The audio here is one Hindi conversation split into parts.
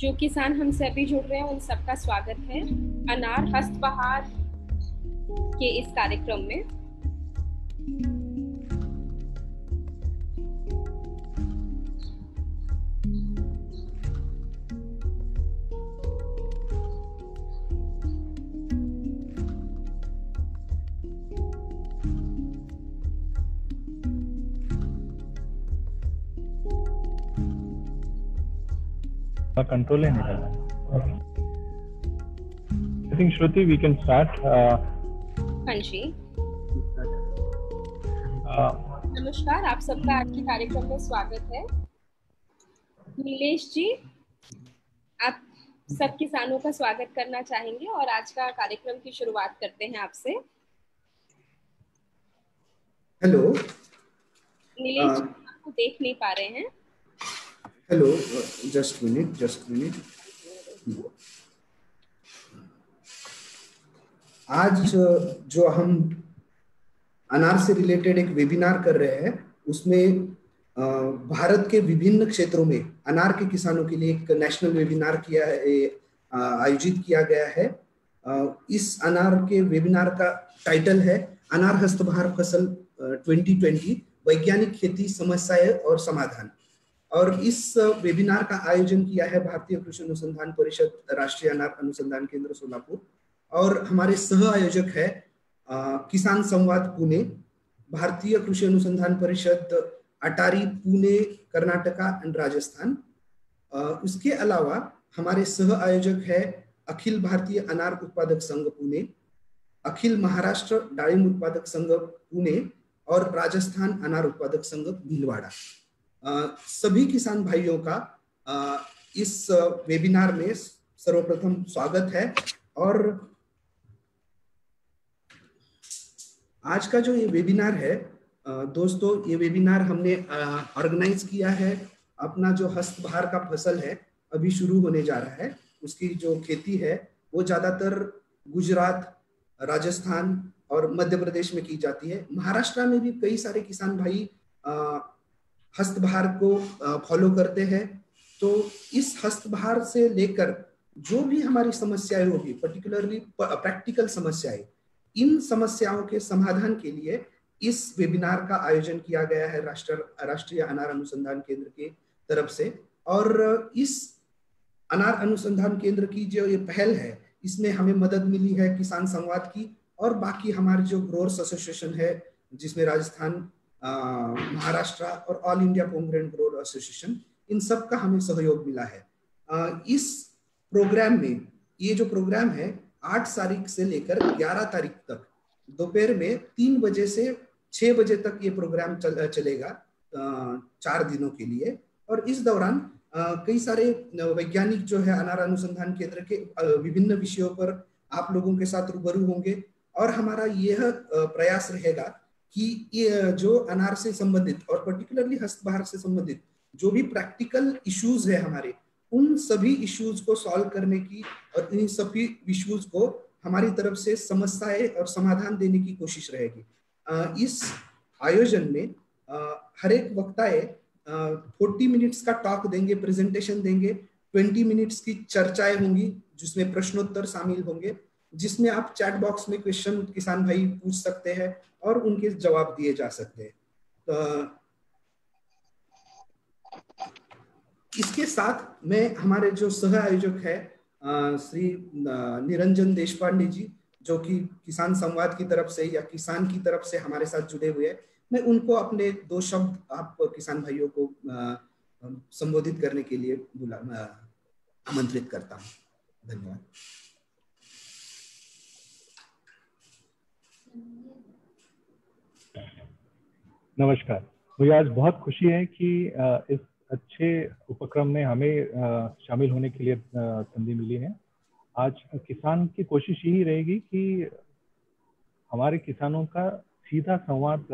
जो किसान हमसे अभी जुड़ रहे हैं उन सबका स्वागत है अनार हस्त बहार के इस कार्यक्रम में कंट्रोल ही नहीं रहता I think Shruti we can start हां जी नमस्कार आप सबका आज के कार्यक्रम में स्वागत है नीलेश जी आप सब किसानों का स्वागत करना चाहेंगे और आज का कार्यक्रम की शुरुआत करते हैं आपसे हेलो नीलेश uh, आपको देख नहीं पा रहे हैं Hello, just uh, just a minute, just a minute. आज uh, जो हम अनार से रिलेटेड एक वेबिनार कर रहे हैं उसमें uh, भारत के विभिन्न क्षेत्रों में अनार के किसानों के लिए एक नेशनल वेबिनार किया है आयोजित किया गया है इस अनार के वेबिनार का टाइटल है अनार हस्तभार फसल 2020 वैज्ञानिक खेती समस्याएं और समाधान और इस वेबिनार का आयोजन किया है भारतीय कृषि अनुसंधान परिषद राष्ट्रीय अनार अनुसंधान केंद्र सोलापुर और हमारे सह आयोजक है आ, किसान संवाद पुणे भारतीय कृषि अनुसंधान परिषद अटारी पुणे कर्नाटका एंड राजस्थान उसके अलावा हमारे सह आयोजक है अखिल भारतीय अनार उत्पादक संघ पुणे अखिल महाराष्ट्र डाइम उत्पादक संघ पुणे और राजस्थान अनार उत्पादक संघ भीलवाड़ा सभी किसान भाइयों का इस वेबिनार में सर्वप्रथम स्वागत है और आज का जो ये वेबिनार है दोस्तों ये वेबिनार हमने ऑर्गेनाइज किया है अपना जो हस्तभार का फसल है अभी शुरू होने जा रहा है उसकी जो खेती है वो ज़्यादातर गुजरात राजस्थान और मध्य प्रदेश में की जाती है महाराष्ट्र में भी कई सारे किसान भाई हस्त भार को फॉलो करते हैं तो इस हस्त भार से लेकर जो भी हमारी समस्याएं होगी पर्टिकुलरली प्रैक्टिकल समस्याएं इन समस्याओं के समाधान के लिए इस वेबिनार का आयोजन किया गया है राष्ट्र राष्ट्रीय अनार अनुसंधान केंद्र के तरफ से और इस अनार अनुसंधान केंद्र की जो ये पहल है इसमें हमें मदद मिली है किसान संवाद की और बाकी हमारे जो ग्रोअर्स एसोसिएशन है जिसमें राजस्थान महाराष्ट्र और all India pomegranate grower association इन सब का हमें सहयोग मिला है इस प्रोग्राम में ये जो प्रोग्राम है आठ तारीख से लेकर ग्यारह तारीख तक दोपहर में तीन बजे से छह बजे तक ये प्रोग्राम चल, चलेगा चार दिनों के लिए और इस दौरान कई सारे वैज्ञानिक जो है अनार अनुसंधान केंद्र के विभिन्न विषयों पर आप लोगों के साथ रूबरू होंगे और हमारा यह प्रयास रहेगा कि जो अनार से संबंधित और पर्टिकुलरली हस्तभार से संबंधित जो भी प्रैक्टिकल इश्यूज है हमारे उन सभी इश्यूज को सॉल्व करने की और इन सभी इश्यूज को हमारी तरफ से समस्याएं और समाधान देने की कोशिश रहेगी इस आयोजन में हर एक वक्ताए फोर्टी मिनट्स का टॉक देंगे प्रेजेंटेशन देंगे ट्वेंटी मिनट्स की चर्चाएं होंगी जिसमें प्रश्नोत्तर शामिल होंगे जिसमें आप चैट बॉक्स में क्वेश्चन किसान भाई पूछ सकते हैं और उनके जवाब दिए जा सकते हैं तो इसके साथ मैं हमारे जो सह आयोजक है श्री निरंजन देश पांडे जी जो कि किसान संवाद की तरफ से या किसान की तरफ से हमारे साथ जुड़े हुए हैं मैं उनको अपने दो शब्द आप किसान भाइयों को संबोधित करने के लिए बुला आमंत्रित करता हूँ धन्यवाद नमस्कार मुझे आज बहुत खुशी है कि इस अच्छे उपक्रम में हमें शामिल होने के लिए संधि मिली है आज किसान की कोशिश यही रहेगी कि हमारे किसानों का सीधा संवाद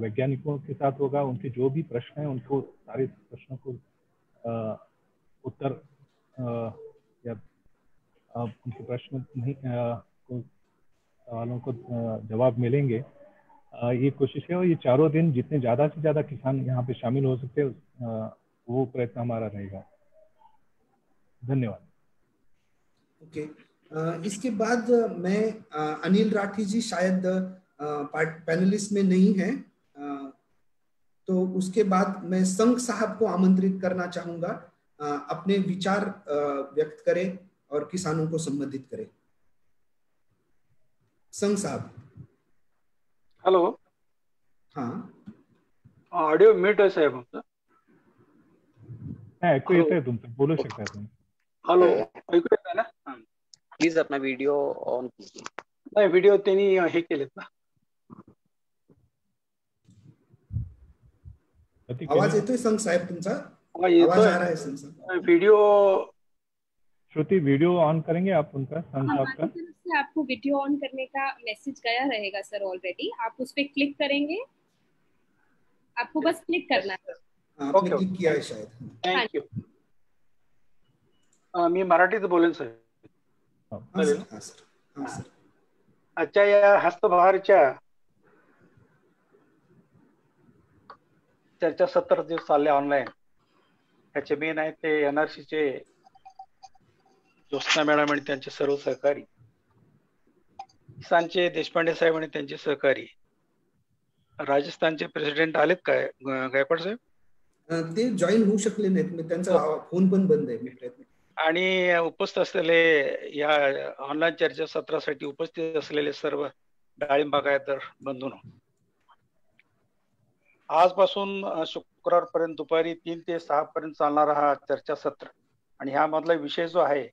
वैज्ञानिकों के साथ होगा उनके जो भी प्रश्न हैं उनको सारे प्रश्नों को उत्तर या उनके प्रश्न नहीं को सवालों को जवाब मिलेंगे ये कोशिश है और ये चारों दिन जितने ज़्यादा से ज़्यादा किसान यहाँ पे शामिल हो सकते वो प्रयत्न हमारा रहेगा धन्यवाद ओके okay. इसके बाद मैं अनिल राठी जी शायद पैनलिस्ट में नहीं है तो उसके बाद मैं संघ साहब को आमंत्रित करना चाहूंगा अपने विचार व्यक्त करें और किसानों को संबंधित करें संघ साहब हेलो हाँ ऑडियो म्यूट आहे साहेब आमचा नाही ऐकू तुम आहे बोलो बोलू शकता तुम्ही हॅलो ऐकू येत आहे ना प्लीज हाँ। अपना वीडियो ऑन कीजिए नाही वीडियो त्यांनी हे केलेत ना प्रतीक आवाज येतोय संघ साहेब तुमचा हा, आवाज आ रहा है संग साहब व्हिडिओ श्रुति वीडियो ऑन करेंगे आप उनका संग हाँ, साहब का हाँ, से आपको वीडियो ऑन करने का मैसेज गया रहेगा सर ऑलरेडी आप उस पर क्लिक करेंगे आपको बस क्लिक करना है हाँ, आपने क्लिक किया मी मराठीत बोलेन सर अच्छा या हस्तभारच्या चर्चा सत्तर दिवस चालल्या ऑनलाईन त्याचे मेन आहे ते एनआरसीचे ज्योत्ना मॅडम आणि त्यांचे सर्व सहकारी राजस्थानचे देशपांडे साहेब आणि त्यांचे सहकारी राजस्थानचे प्रेसिडेंट आलेत काय गायकवाड साहेब ते जॉईन होऊ शकले नाहीत त्यांचा फोन हो. पण बंद आहे आणि उपस्थित असलेले या ऑनलाईन चर्चा सत्रासाठी उपस्थित असलेले सर्व डाळिंबा तर बंधून आजपासून शुक्रवारपर्यंत दुपारी तीन ते सहा पर्यंत चालणारा हा चर्चासत्र आणि ह्यामधला विषय जो आहे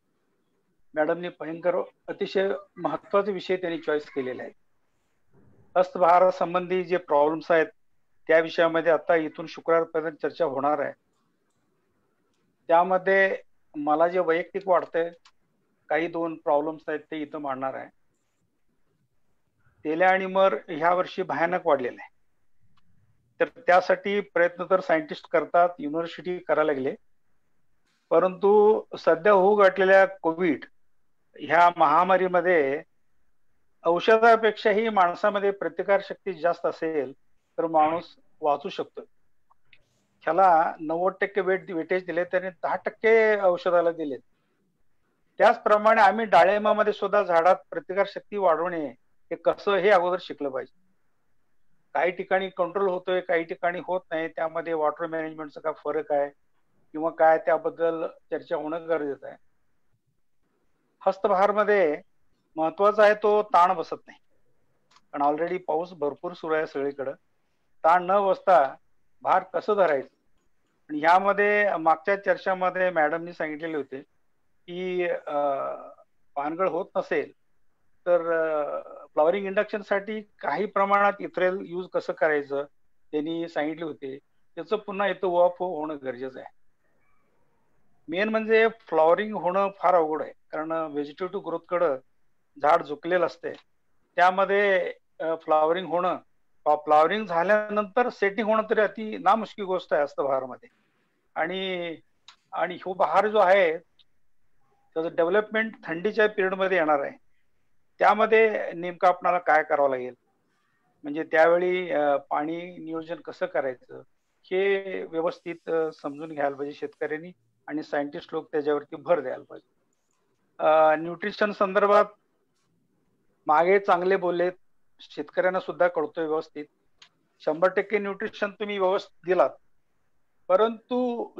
मॅडमने भयंकर अतिशय महत्वाचे विषय त्यांनी चॉईस केलेले आहेत अस्तभार संबंधी जे प्रॉब्लेम्स आहेत त्या विषयामध्ये आता इथून शुक्रवारपर्यंत चर्चा होणार आहे त्यामध्ये मला जे वैयक्तिक वाटतंय काही दोन प्रॉब्लेम्स आहेत ते इथं मांडणार आहे तेल्या आणि मर ह्या वर्षी भयानक वाढलेलं आहे तर त्यासाठी प्रयत्न तर सायंटिस्ट करतात युनिव्हर्सिटी करायला लागले परंतु सध्या होऊ गाठलेल्या कोविड ह्या महामारीमध्ये औषधापेक्षाही माणसामध्ये प्रतिकारशक्ती जास्त असेल तर माणूस वाचू शकतो ह्याला नव्वद टक्के वेट वेटेज दिले त्याने दहा टक्के औषधाला दिले त्याचप्रमाणे आम्ही डाळिंबामध्ये सुद्धा झाडात प्रतिकारशक्ती वाढवणे हे कसं हे अगोदर शिकलं पाहिजे काही ठिकाणी कंट्रोल होतोय काही ठिकाणी होत नाही त्यामध्ये वॉटर मॅनेजमेंटचा काय फरक आहे किंवा काय त्याबद्दल चर्चा होणं गरजेचं आहे हस्तभार मध्ये महत्वाचा आहे तो ताण बसत नाही कारण ऑलरेडी पाऊस भरपूर सुरू आहे सगळीकडं ताण न बसता भार कसं धरायचं आणि ह्यामध्ये मागच्या चर्चामध्ये मॅडमनी सांगितलेले होते की पानगळ होत नसेल तर फ्लॉवरिंग साठी काही प्रमाणात इथरेल यूज कसं करायचं त्यांनी सांगितले होते त्याचं पुन्हा इथं वॉफ होणं गरजेचं आहे मेन म्हणजे फ्लॉवरिंग होणं फार अवघड आहे कारण व्हेजिटेटिव्ह कड झाड झुकलेलं असते त्यामध्ये फ्लावरिंग होणं फ्लावरिंग झाल्यानंतर सेटिंग होणं तरी अति नामुष्की गोष्ट आहे असतं बहारमध्ये आणि आणि हो बहार जो आहे त्याचं डेव्हलपमेंट थंडीच्या पिरियडमध्ये येणार आहे त्यामध्ये नेमकं आपणाला काय करावं लागेल म्हणजे त्यावेळी पाणी नियोजन कसं करायचं हे व्यवस्थित समजून घ्यायला पाहिजे शेतकऱ्यांनी आणि सायंटिस्ट लोक त्याच्यावरती भर द्यायला पाहिजे न्यूट्रिशन संदर्भात मागे चांगले बोललेत शेतकऱ्यांना सुद्धा कळतोय व्यवस्थित शंभर टक्के न्यूट्रिशन तुम्ही व्यवस्थित दिलात परंतु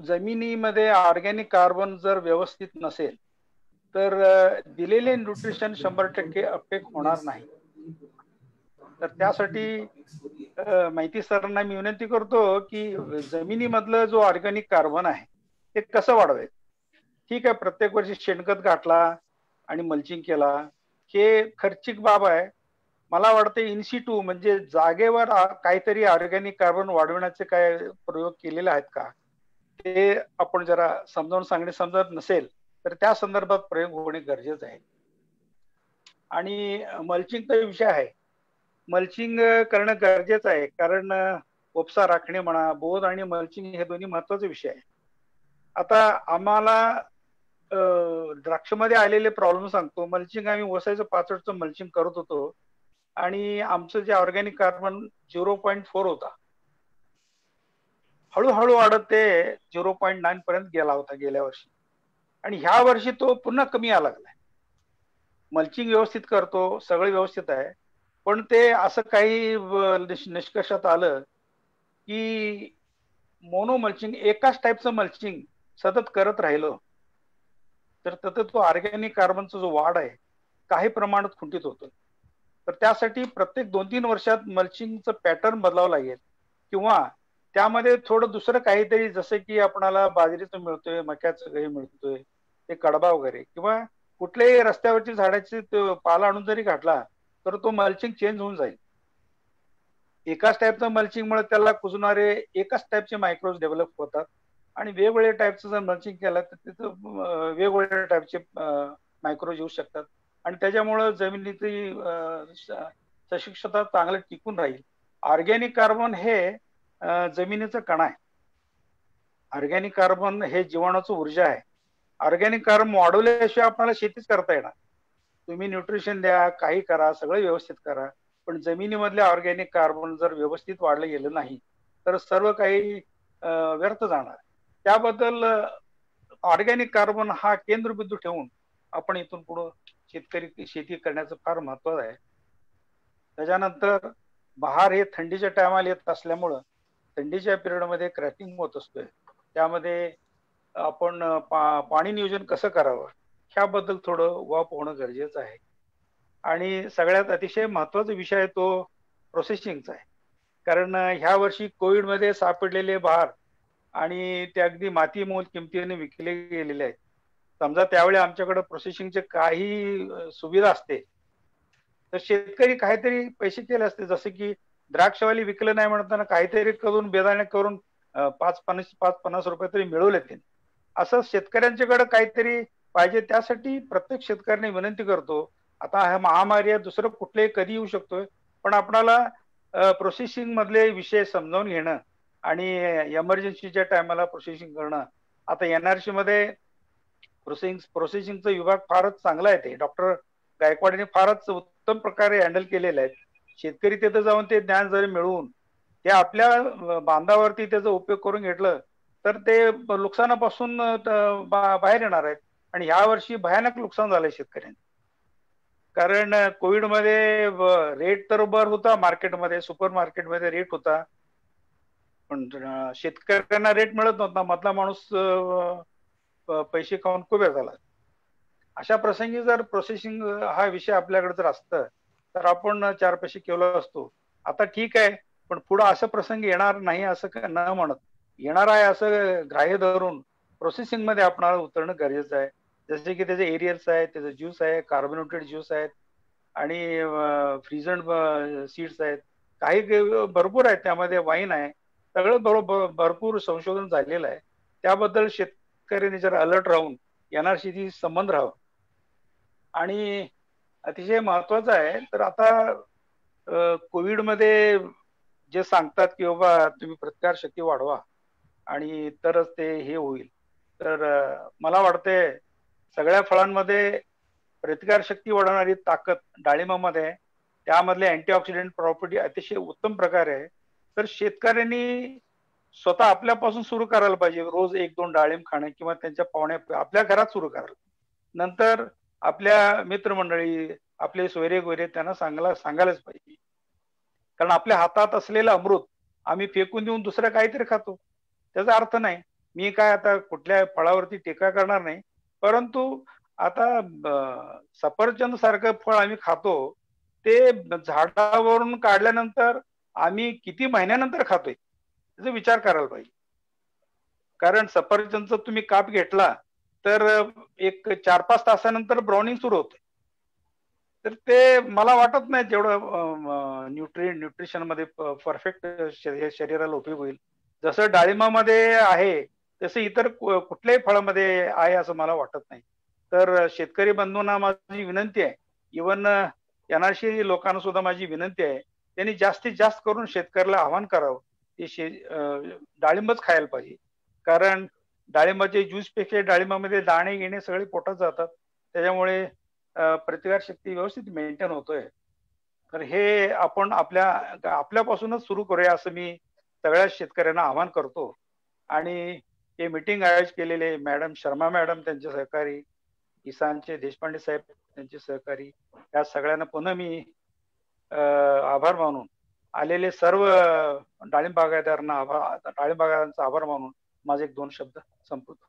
जमिनीमध्ये ऑर्गॅनिक कार्बन जर व्यवस्थित नसेल तर दिलेले न्यूट्रिशन शंभर टक्के अपटेक होणार नाही तर त्यासाठी माहिती सरांना मी विनंती करतो की जमिनीमधलं जो ऑर्गॅनिक कार्बन आहे ते कसं वाढवायचं ठीक आहे प्रत्येक वर्षी शेणखत घातला आणि मल्चिंग केला हे खर्चिक बाब आहे मला वाटतं इन्सिटू म्हणजे जागेवर काहीतरी ऑर्गॅनिक कार्बन वाढवण्याचे काय प्रयोग केलेले आहेत का ते आपण जरा समजावून सांगणे समजत नसेल तर त्या संदर्भात प्रयोग होणे गरजेचं आहे आणि मल्चिंग तर विषय आहे मल्चिंग करणं गरजेचं आहे कारण ओपसा राखणे म्हणा बोध आणि मल्चिंग हे दोन्ही महत्वाचे विषय आहे आता आम्हाला मध्ये आलेले प्रॉब्लेम सांगतो मल्चिंग आम्ही वसायचं पाचडचं मल्चिंग करत होतो आणि आमचं जे organic carbon zero point four होता हळूहळू वाढत ते झिरो पॉईंट नाईन पर्यंत गेला होता गेल्या वर्षी आणि ह्या वर्षी तो पुन्हा कमी यायला लागलाय मल्चिंग व्यवस्थित करतो सगळं व्यवस्थित आहे पण ते असं काही निष्कर्षात आलं की मोनो मल्चिंग एकाच टाईपचं मल्चिंग सतत करत राहिलो तर तथ तो ऑर्गॅनिक कार्बनचा जो वाढ आहे काही प्रमाणात खुंटीत होतो तर त्यासाठी प्रत्येक दोन तीन वर्षात मल्चिंगचं पॅटर्न बदलावं लागेल किंवा त्यामध्ये थोडं दुसरं काहीतरी जसं की आपणाला बाजरीचं मिळतोय मक्याचं हे मिळतोय ते कडबा वगैरे किंवा कुठल्याही रस्त्यावरची झाडाची पाला आणून जरी घातला तर तो मल्चिंग चेंज होऊन जाईल एकाच टाईपचं मल्चिंगमुळे त्याला कुजणारे एकाच टाईपचे मायक्रोज डेव्हलप होतात आणि वेगवेगळ्या टाईपचं जर मल्चिंग केलं तर तिथं वेगवेगळ्या टाईपचे मायक्रो येऊ शकतात आणि त्याच्यामुळं जमिनीची सशिक्षता चांगलं टिकून राहील ऑर्गॅनिक कार्बन हे जमिनीचं कणा आहे ऑर्गॅनिक कार्बन हे जीवनाचं ऊर्जा आहे ऑर्गॅनिक कार्बन वाढवल्याशिवाय आपल्याला शेतीच करता येणार तुम्ही न्यूट्रिशन द्या काही करा सगळं व्यवस्थित करा पण जमिनीमधले ऑर्गॅनिक कार्बन जर व्यवस्थित वाढलं गेलं नाही तर सर्व काही व्यर्थ जाणार त्याबद्दल ऑर्गॅनिक कार्बन हा केंद्रबिंदू ठेवून आपण इथून पुढे शेतकरी शेती करण्याचं फार महत्व आहे त्याच्यानंतर बहार हे थंडीच्या टायमाला येत असल्यामुळं थंडीच्या पिरियडमध्ये क्रॅकिंग होत असतोय त्यामध्ये आपण पा पाणी नियोजन कसं करावं ह्याबद्दल थोडं वाप होणं गरजेचं आहे आणि सगळ्यात अतिशय महत्वाचा विषय तो प्रोसेसिंगचा आहे कारण ह्या वर्षी कोविडमध्ये सापडलेले बहार आणि ते अगदी मातीमोल किमतीने विकले गेलेले आहेत समजा त्यावेळी आमच्याकडे प्रोसेसिंगचे काही सुविधा असते तर शेतकरी काहीतरी पैसे केले असते जसे की द्राक्षवाली विकलं नाही म्हणताना काहीतरी करून बेदाणे करून पाच पन्नास पाच पन्नास रुपये तरी मिळवले ते असं शेतकऱ्यांच्याकडे काहीतरी पाहिजे त्यासाठी प्रत्येक शेतकऱ्याने विनंती करतो आता ह्या महामारी दुसरं कुठले कधी येऊ शकतोय पण आपणाला प्रोसेसिंग मधले विषय समजावून घेणं आणि एमर्जन्सीच्या टायमाला प्रोसेसिंग करणं आता एनआरसी मध्ये प्रोसेसिंग प्रोसेसिंगचा विभाग फारच चांगला आहे ते डॉक्टर गायकवाडीने फारच उत्तम प्रकारे हँडल केलेले आहे शेतकरी तिथं जाऊन ते ज्ञान जरी मिळवून ते आपल्या बांधावरती त्याचा उपयोग करून घेतलं तर ते नुकसानापासून बाहेर येणार आहेत आणि ह्या वर्षी भयानक नुकसान झालंय शेतकऱ्यांचं कारण कोविडमध्ये रेट तर बर होता मार्केटमध्ये सुपर मार्केटमध्ये रेट होता पण शेतकऱ्यांना रेट मिळत नव्हता मधला माणूस पैसे खाऊन खूप झाला अशा प्रसंगी जर प्रोसेसिंग हा विषय आपल्याकडे जर असत तर आपण चार पैसे केला असतो आता ठीक आहे पण पुढे असं प्रसंग येणार नाही असं न म्हणत येणार आहे असं ग्राह्य धरून प्रोसेसिंग मध्ये आपण उतरणं गरजेचं आहे जसे की त्याचे एरियल्स आहेत त्याचे ज्यूस आहे कार्बोनेटेड ज्यूस आहेत आणि फ्रीजन सीड्स आहेत काही भरपूर आहेत त्यामध्ये वाईन आहे सगळं बरोबर भरपूर संशोधन झालेलं आहे त्याबद्दल शेतकऱ्यांनी जर अलर्ट राहून एनआरसीशी संबंध राहावं आणि अतिशय महत्वाचं आहे तर आता कोविडमध्ये जे सांगतात की बाबा तुम्ही प्रतिकार शक्ती वाढवा आणि तरच ते हे होईल तर मला वाटतंय सगळ्या फळांमध्ये प्रतिकारशक्ती वाढवणारी ताकद डाळिंबामध्ये त्यामधले अँटीऑक्सिडेंट प्रॉपर्टी अतिशय उत्तम प्रकारे आहे तर शेतकऱ्यांनी स्वतः आपल्यापासून सुरू करायला पाहिजे रोज एक दोन डाळिंब खाणं किंवा त्यांच्या पाहुण्या आपल्या घरात सुरू करायला नंतर आपल्या मित्रमंडळी आपले सोयरे गोयरे त्यांना सांगायला सांगायलाच पाहिजे कारण आपल्या हातात असलेलं अमृत आम्ही फेकून देऊन दुसरं काहीतरी खातो त्याचा अर्थ नाही मी काय आता कुठल्या फळावरती टीका करणार नाही परंतु आता सफरचंद सारखं फळ आम्ही खातो ते झाडावरून काढल्यानंतर आम्ही किती महिन्यानंतर खातोय त्याचा विचार करायला पाहिजे कारण सफरचंदचा तुम्ही काप घेतला तर एक चार पाच तासानंतर ब्राउनिंग सुरू होते तर ते मला वाटत नाही जेवढं न्यूट्री न्यूट्रिशन मध्ये परफेक्ट शरीराला उपयोग होईल जसं डाळिंबामध्ये आहे तसं इतर कुठल्याही फळामध्ये आहे असं मला वाटत नाही तर शेतकरी बंधूंना माझी विनंती आहे इवन एनआरसी लोकांना सुद्धा माझी विनंती आहे त्यांनी जास्तीत जास्त करून शेतकऱ्याला आव्हान करावं की शे डाळिंबच खायला पाहिजे कारण डाळिंबाचे ज्यूस पेक्षा डाळिंबामध्ये दाणे घेणे सगळे पोटात जातात त्याच्यामुळे प्रतिकारशक्ती व्यवस्थित मेंटेन होतोय तर हे आपण आपल्या आपल्यापासूनच सुरू करूया असं मी सगळ्या शेतकऱ्यांना आवाहन करतो आणि हे मिटिंग आयोजित केलेले मॅडम शर्मा मॅडम त्यांचे सहकारी किसानचे देशपांडे साहेब त्यांचे सहकारी या सगळ्यांना पुन्हा मी अं, आभार मानून आलेले सर्व डाळिंब बागायतदारांना आभार डाळिंब बागायतदारांचा आभार मानून माझे एक दोन शब्द संपवतो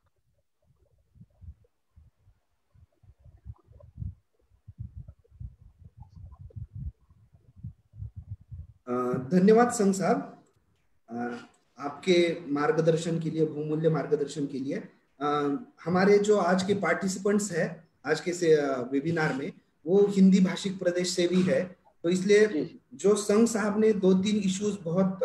अं, धन्यवाद संघ साहब अं, आपके मार्गदर्शन के लिए बहुमूल्य मार्गदर्शन के लिए हमारे जो आज के पार्टिसिपेंट्स हैं आज के से वेबिनार में वो हिंदी भाषिक प्रदेश से भी है तो इसलिए जो संघ साहब ने दो तीन इश्यूज बहुत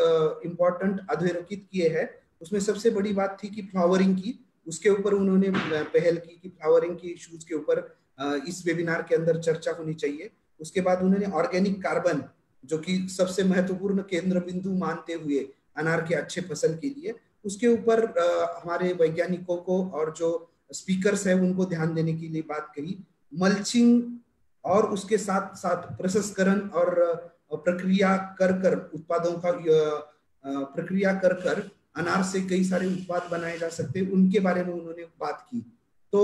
इम्पोर्टेंट अधोरेखित किए हैं उसमें सबसे बड़ी बात थी कि फ्लावरिंग की उसके ऊपर उन्होंने पहल की कि फ्लावरिंग के इश्यूज के ऊपर इस वेबिनार के अंदर चर्चा होनी चाहिए उसके बाद उन्होंने ऑर्गेनिक कार्बन जो कि सबसे महत्वपूर्ण केंद्र बिंदु मानते हुए अनार के अच्छे फसल के लिए उसके ऊपर हमारे वैज्ञानिकों को और जो स्पीकर्स हैं उनको ध्यान देने के लिए बात कही मल्चिंग और उसके साथ साथ प्रसंस्करण और प्रक्रिया कर कर उत्पादों का प्रक्रिया कर कर अनार से कई सारे उत्पाद बनाए जा सकते हैं उनके बारे में उन्होंने बात की तो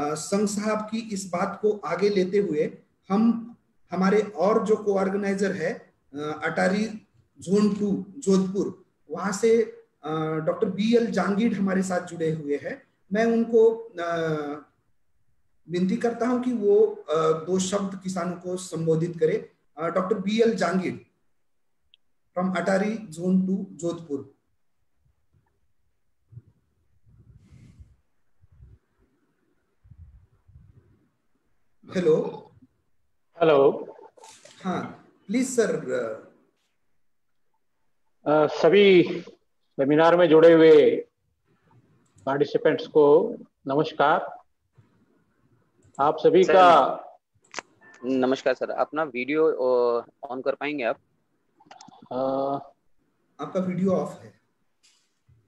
संघ साहब की इस बात को आगे लेते हुए हम हमारे और जो को ऑर्गेनाइजर है अटारी जोन टू जोधपुर वहां से डॉक्टर बी एल जांगीड हमारे साथ जुड़े हुए हैं मैं उनको विनती करता हूं कि वो दो शब्द किसानों को संबोधित करे doctor B L Jangir from ATARI zone to Jodhpur hello hello हाँ प्लीज सर uh, सभी वेबिनार में जुड़े हुए पार्टिसिपेंट्स को नमस्कार आप सभी का नमस्कार सर अपना वीडियो ऑन कर पाएंगे आप आ, आपका वीडियो ऑफ है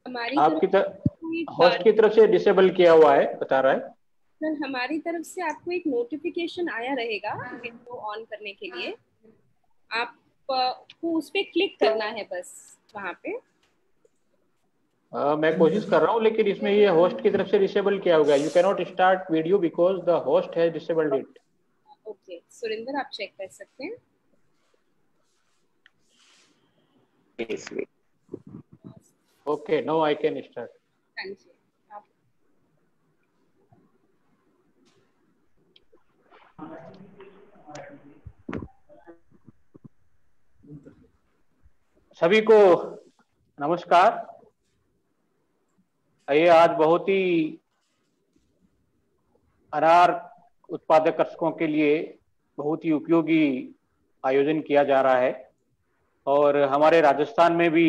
हमारी आपकी तरफ होस्ट की तरफ से डिसेबल किया हुआ है बता रहा है सर हमारी तरफ से आपको एक नोटिफिकेशन आया रहेगा विंडो ऑन करने के लिए आपको उस पर क्लिक करना है बस वहाँ पे मैं कोशिश कर रहा हूँ लेकिन इसमें ये होस्ट की तरफ से डिसेबल किया होगा you cannot start video because the host has disabled it okay Surendra आप चेक कर सकते हैं okay no I can start सभी को नमस्कार ये आज बहुत ही अनार उत्पादक कृषकों के लिए बहुत ही उपयोगी आयोजन किया जा रहा है और हमारे राजस्थान में भी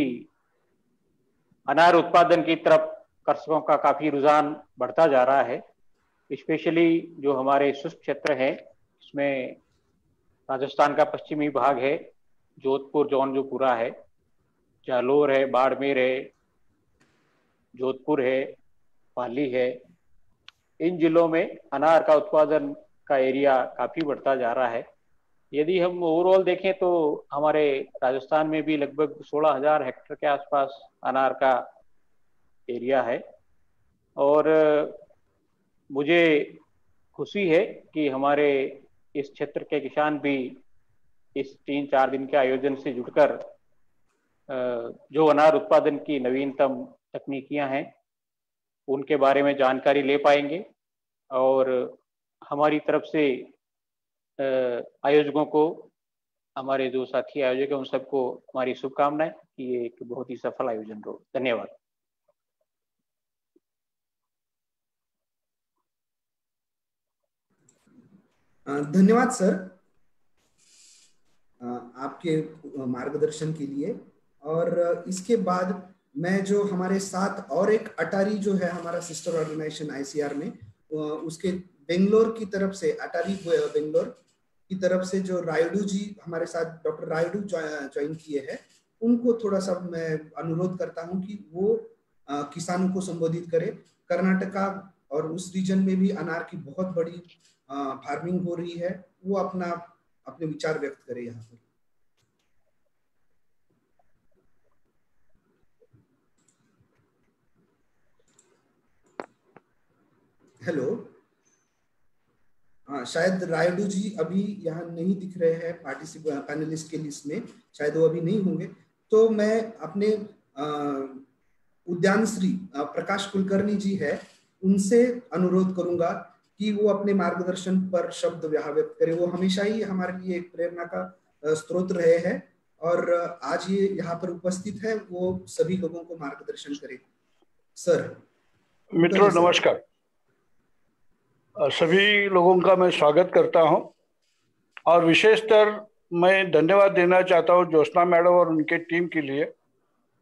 अनार उत्पादन की तरफ कृषकों का काफ़ी रुझान बढ़ता जा रहा है स्पेशली जो हमारे शुष्क क्षेत्र है इसमें राजस्थान का पश्चिमी भाग है जोधपुर पूरा है जालोर है बाड़मेर है जोधपुर है पाली है इन जिलों में अनार का उत्पादन का एरिया काफी बढ़ता जा रहा है यदि हम ओवरऑल देखें तो हमारे राजस्थान में भी लगभग 16,000 हेक्टेयर के आसपास अनार का एरिया है और मुझे खुशी है कि हमारे इस क्षेत्र के किसान भी इस तीन चार दिन के आयोजन से जुड़कर जो अनार उत्पादन की नवीनतम तकनीकियां हैं उनके बारे में जानकारी ले पाएंगे और हमारी तरफ से आयोजकों को हमारे जो साथी आयोजक हैं उन सबको हमारी शुभकामनाएं कि ये एक बहुत ही सफल आयोजन हो धन्यवाद धन्यवाद सर आपके मार्गदर्शन के लिए और इसके बाद मैं जो हमारे साथ और एक अटारी जो है हमारा सिस्टर ऑर्गेनाइजेशन आईसीआर में उसके बेंगलोर की तरफ से अटारी बेंगलोर की तरफ से जो रायडू जी हमारे साथ डॉक्टर रायडू ज्वाइन किए हैं उनको थोड़ा सा मैं अनुरोध करता हूँ कि वो आ, किसानों को संबोधित करे कर्नाटका और उस रीजन में भी अनार की बहुत बड़ी आ, फार्मिंग हो रही है वो अपना अपने विचार व्यक्त करे यहाँ पर हेलो हाँ शायद रायडू जी अभी यहाँ नहीं दिख रहे हैं पार्टिसिप पैनलिस्ट के लिस्ट में शायद वो अभी नहीं होंगे तो मैं अपने उद्यान श्री प्रकाश कुलकर्णी जी है उनसे अनुरोध करूंगा कि वो अपने मार्गदर्शन पर शब्द व्यक्त करें वो हमेशा ही हमारे लिए एक प्रेरणा का स्रोत रहे हैं और आज ये यहाँ पर उपस्थित है वो सभी लोगों को मार्गदर्शन करें सर मित्रों तो नमस्कार सभी लोगों का मैं स्वागत करता हूं और विशेषतर मैं धन्यवाद देना चाहता हूं ज्योत्ना मैडम और उनके टीम के लिए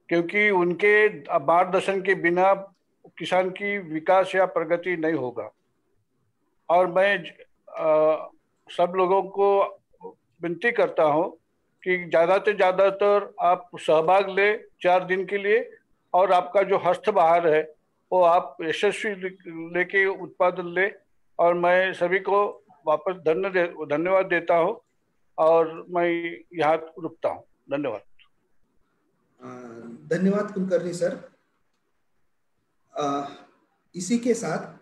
क्योंकि उनके मार्गदर्शन के बिना किसान की विकास या प्रगति नहीं होगा और मैं आ, सब लोगों को विनती करता हूं कि ज़्यादा से ज़्यादातर आप सहभाग ले चार दिन के लिए और आपका जो हस्त बाहर है वो आप यशस्वी लेके उत्पादन ले और मैं सभी को वापस धन्य दे, धन्यवाद देता हूँ और मैं यहाँ रुकता हूँ धन्यवाद धन्यवाद कुलकर्णी सर इसी के साथ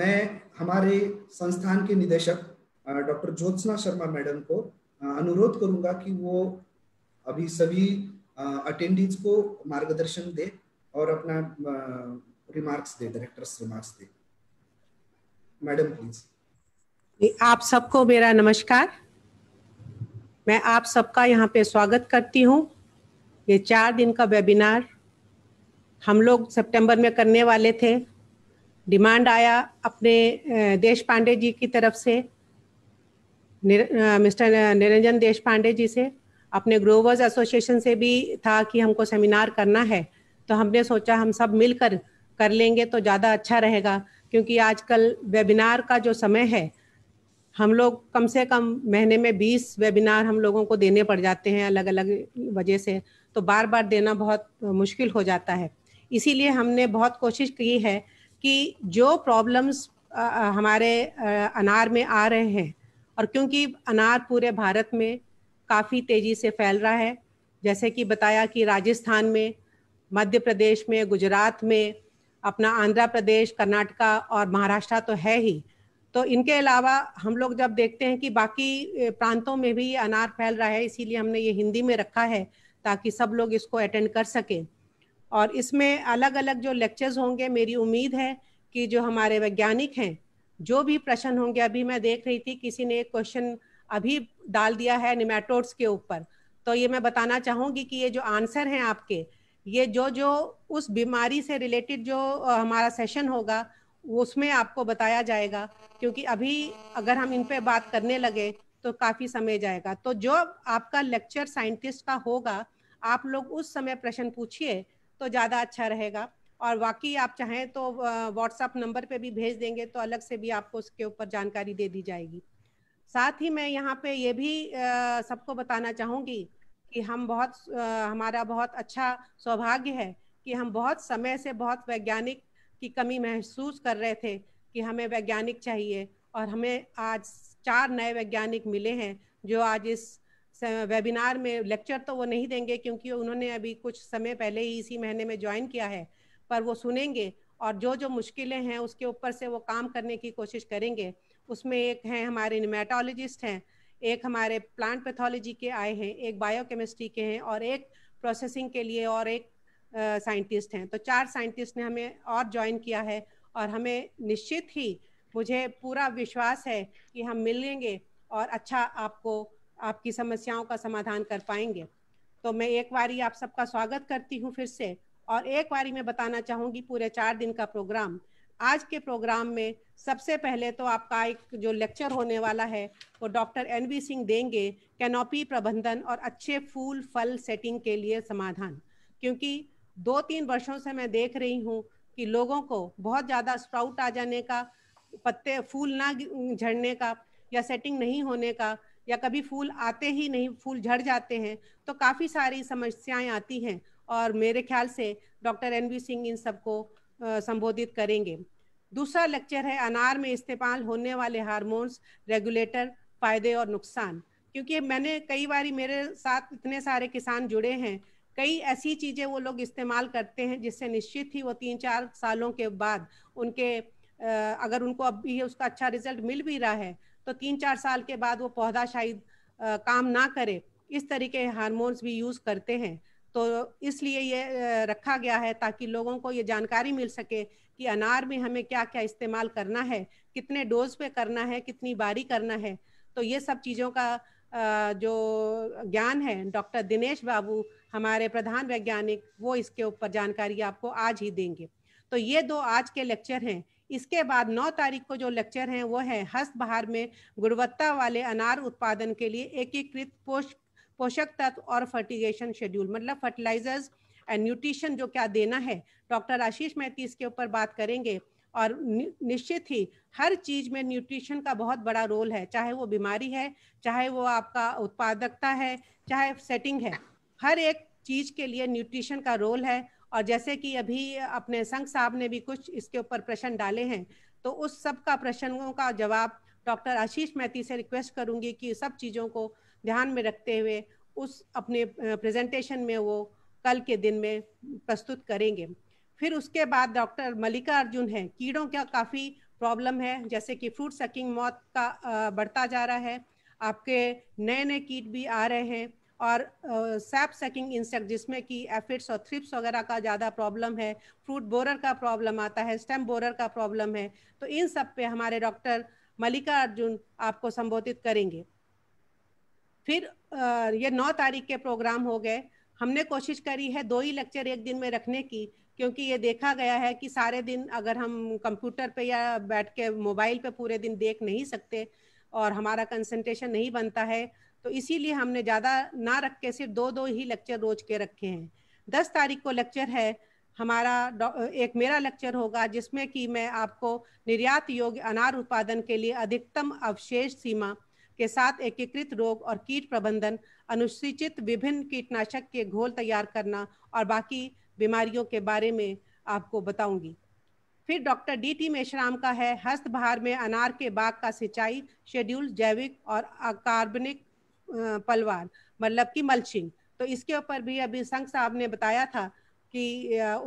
मैं हमारे संस्थान के निदेशक डॉक्टर ज्योत्सना शर्मा मैडम को अनुरोध करूंगा कि वो अभी सभी अटेंडीज को मार्गदर्शन दे और अपना रिमार्क्स दे डायरेक्टर्स रिमार्क्स दे मैडम प्लीज आप सबको मेरा नमस्कार मैं आप सबका यहाँ पे स्वागत करती हूँ ये चार दिन का वेबिनार हम लोग सितंबर में करने वाले थे डिमांड आया अपने देश पांडे जी की तरफ से निर, मिस्टर निरंजन देश पांडे जी से अपने ग्रोवर्स एसोसिएशन से भी था कि हमको सेमिनार करना है तो हमने सोचा हम सब मिलकर कर लेंगे तो ज़्यादा अच्छा रहेगा क्योंकि आजकल वेबिनार का जो समय है हम लोग कम से कम महीने में 20 वेबिनार हम लोगों को देने पड़ जाते हैं अलग अलग वजह से तो बार बार देना बहुत मुश्किल हो जाता है इसीलिए हमने बहुत कोशिश की है कि जो प्रॉब्लम्स हमारे अनार में आ रहे हैं और क्योंकि अनार पूरे भारत में काफ़ी तेज़ी से फैल रहा है जैसे कि बताया कि राजस्थान में मध्य प्रदेश में गुजरात में अपना आंध्र प्रदेश कर्नाटका और महाराष्ट्र तो है ही तो इनके अलावा हम लोग जब देखते हैं कि बाकी प्रांतों में भी अनार फैल रहा है इसीलिए हमने ये हिंदी में रखा है ताकि सब लोग इसको अटेंड कर सकें और इसमें अलग अलग जो लेक्चर्स होंगे मेरी उम्मीद है कि जो हमारे वैज्ञानिक हैं जो भी प्रश्न होंगे अभी मैं देख रही थी किसी ने एक क्वेश्चन अभी डाल दिया है निमेटोड्स के ऊपर तो ये मैं बताना चाहूँगी कि ये जो आंसर हैं आपके ये जो जो उस बीमारी से रिलेटेड जो हमारा सेशन होगा उसमें आपको बताया जाएगा क्योंकि अभी अगर हम इन पे बात करने लगे तो काफ़ी समय जाएगा तो जो आपका लेक्चर साइंटिस्ट का होगा आप लोग उस समय प्रश्न पूछिए तो ज़्यादा अच्छा रहेगा और वाकई आप चाहें तो व्हाट्सएप नंबर पे भी भेज देंगे तो अलग से भी आपको उसके ऊपर जानकारी दे दी जाएगी साथ ही मैं यहाँ पे ये भी सबको बताना चाहूँगी कि हम बहुत हमारा बहुत अच्छा सौभाग्य है कि हम बहुत समय से बहुत वैज्ञानिक की कमी महसूस कर रहे थे कि हमें वैज्ञानिक चाहिए और हमें आज चार नए वैज्ञानिक मिले हैं जो आज इस वेबिनार में लेक्चर तो वो नहीं देंगे क्योंकि उन्होंने अभी कुछ समय पहले ही इसी महीने में ज्वाइन किया है पर वो सुनेंगे और जो जो मुश्किलें हैं उसके ऊपर से वो काम करने की कोशिश करेंगे उसमें एक हैं हमारे निमेटोलॉजिस्ट हैं एक हमारे प्लांट पैथोलॉजी के आए हैं एक बायोकेमिस्ट्री के हैं और एक प्रोसेसिंग के लिए और एक साइंटिस्ट हैं तो चार साइंटिस्ट ने हमें और ज्वाइन किया है और हमें निश्चित ही मुझे पूरा विश्वास है कि हम मिलेंगे और अच्छा आपको आपकी समस्याओं का समाधान कर पाएंगे तो मैं एक बारी आप सबका स्वागत करती हूँ फिर से और एक बारी मैं बताना चाहूँगी पूरे चार दिन का प्रोग्राम आज के प्रोग्राम में सबसे पहले तो आपका एक जो लेक्चर होने वाला है वो डॉक्टर एन वी सिंह देंगे कैनोपी प्रबंधन और अच्छे फूल फल सेटिंग के लिए समाधान क्योंकि दो तीन वर्षों से मैं देख रही हूँ कि लोगों को बहुत ज़्यादा स्प्राउट आ जाने का पत्ते फूल ना झड़ने का या सेटिंग नहीं होने का या कभी फूल आते ही नहीं फूल झड़ जाते हैं तो काफ़ी सारी समस्याएं आती हैं और मेरे ख्याल से डॉक्टर एन वी सिंह इन सबको संबोधित करेंगे दूसरा लेक्चर है अनार में इस्तेमाल होने वाले हारमोन्स रेगुलेटर फायदे और नुकसान क्योंकि मैंने कई बार मेरे साथ इतने सारे किसान जुड़े हैं कई ऐसी चीज़ें वो लोग इस्तेमाल करते हैं जिससे निश्चित ही वो तीन चार सालों के बाद उनके अगर उनको अब भी उसका अच्छा रिजल्ट मिल भी रहा है तो तीन चार साल के बाद वो पौधा शायद काम ना करे इस तरीके हारमोन्स भी यूज़ करते हैं तो इसलिए ये रखा गया है ताकि लोगों को ये जानकारी मिल सके कि अनार में हमें क्या क्या इस्तेमाल करना है कितने डोज पे करना है कितनी बारी करना है तो ये सब चीज़ों का जो ज्ञान है डॉक्टर दिनेश बाबू हमारे प्रधान वैज्ञानिक वो इसके ऊपर जानकारी आपको आज ही देंगे तो ये दो आज के लेक्चर हैं इसके बाद 9 तारीख को जो लेक्चर हैं वो है हस्त बहार में गुणवत्ता वाले अनार उत्पादन के लिए एकीकृत पोष पोषक तत्व और फर्टिगेशन शेड्यूल मतलब फर्टिलाइजर्स एंड न्यूट्रिशन जो क्या देना है डॉक्टर आशीष मेहती इसके ऊपर बात करेंगे और निश्चित ही हर चीज में न्यूट्रिशन का बहुत बड़ा रोल है चाहे वो बीमारी है चाहे वो आपका उत्पादकता है चाहे सेटिंग है हर एक चीज के लिए न्यूट्रिशन का रोल है और जैसे कि अभी अपने संघ साहब ने भी कुछ इसके ऊपर प्रश्न डाले हैं तो उस सब का प्रश्नों का जवाब डॉक्टर आशीष मैती से रिक्वेस्ट करूंगी कि सब चीज़ों को ध्यान में रखते हुए उस अपने प्रेजेंटेशन में वो कल के दिन में प्रस्तुत करेंगे फिर उसके बाद डॉक्टर मल्लिका अर्जुन है कीड़ों का काफ़ी प्रॉब्लम है जैसे कि फ्रूट सकिंग मौत का बढ़ता जा रहा है आपके नए नए कीट भी आ रहे हैं और सैप सकिंग इंसेक्ट जिसमें कि एफिड्स और थ्रिप्स वगैरह का ज़्यादा प्रॉब्लम है फ्रूट बोरर का प्रॉब्लम आता है स्टेम बोरर का प्रॉब्लम है तो इन सब पे हमारे डॉक्टर मलिका अर्जुन आपको संबोधित करेंगे फिर ये नौ तारीख के प्रोग्राम हो गए हमने कोशिश करी है दो ही लेक्चर एक दिन में रखने की क्योंकि ये देखा गया है कि सारे दिन अगर हम कंप्यूटर पे या बैठ के मोबाइल पे पूरे दिन देख नहीं सकते और हमारा कंसंट्रेशन नहीं बनता है तो इसीलिए हमने ज़्यादा ना रख के सिर्फ दो दो ही लेक्चर रोज के रखे हैं दस तारीख को लेक्चर है हमारा एक मेरा लेक्चर होगा जिसमें कि मैं आपको निर्यात योग्य अनार उत्पादन के लिए अधिकतम अवशेष सीमा के साथ एकीकृत रोग और कीट प्रबंधन अनुसूचित विभिन्न कीटनाशक के घोल तैयार करना और बाकी बीमारियों के बारे में आपको बताऊंगी फिर डॉक्टर डी टी मेश्राम का है हस्त भार में अनार के बाग का सिंचाई शेड्यूल जैविक और कार्बनिक पलवार मतलब कि मल्चिंग तो इसके ऊपर भी अभी संघ साहब ने बताया था कि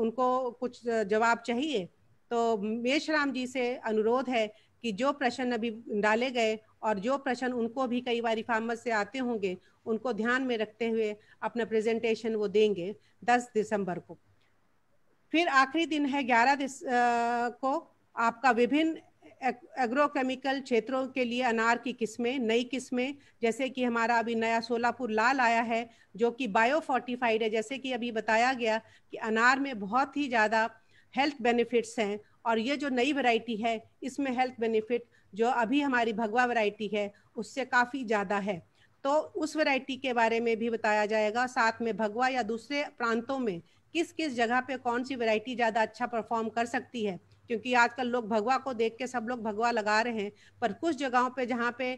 उनको कुछ जवाब चाहिए तो मेशराम जी से अनुरोध है कि जो प्रश्न अभी डाले गए और जो प्रश्न उनको भी कई बार फार्मर से आते होंगे उनको ध्यान में रखते हुए अपना प्रेजेंटेशन वो देंगे 10 दिसंबर को फिर आखिरी दिन है 11 दिस को आपका विभिन्न एग्रोकेमिकल क्षेत्रों के लिए अनार की किस्में नई किस्में जैसे कि हमारा अभी नया सोलापुर लाल आया है जो कि बायो फोर्टिफाइड है जैसे कि अभी बताया गया कि अनार में बहुत ही ज़्यादा हेल्थ बेनिफिट्स हैं और ये जो नई वैरायटी है इसमें हेल्थ बेनिफिट जो अभी हमारी भगवा वैरायटी है उससे काफ़ी ज़्यादा है तो उस वैरायटी के बारे में भी बताया जाएगा साथ में भगवा या दूसरे प्रांतों में किस किस जगह पे कौन सी वैरायटी ज़्यादा अच्छा परफॉर्म कर सकती है क्योंकि आजकल लोग भगवा को देख के सब लोग भगवा लगा रहे हैं पर कुछ जगहों पे जहाँ पे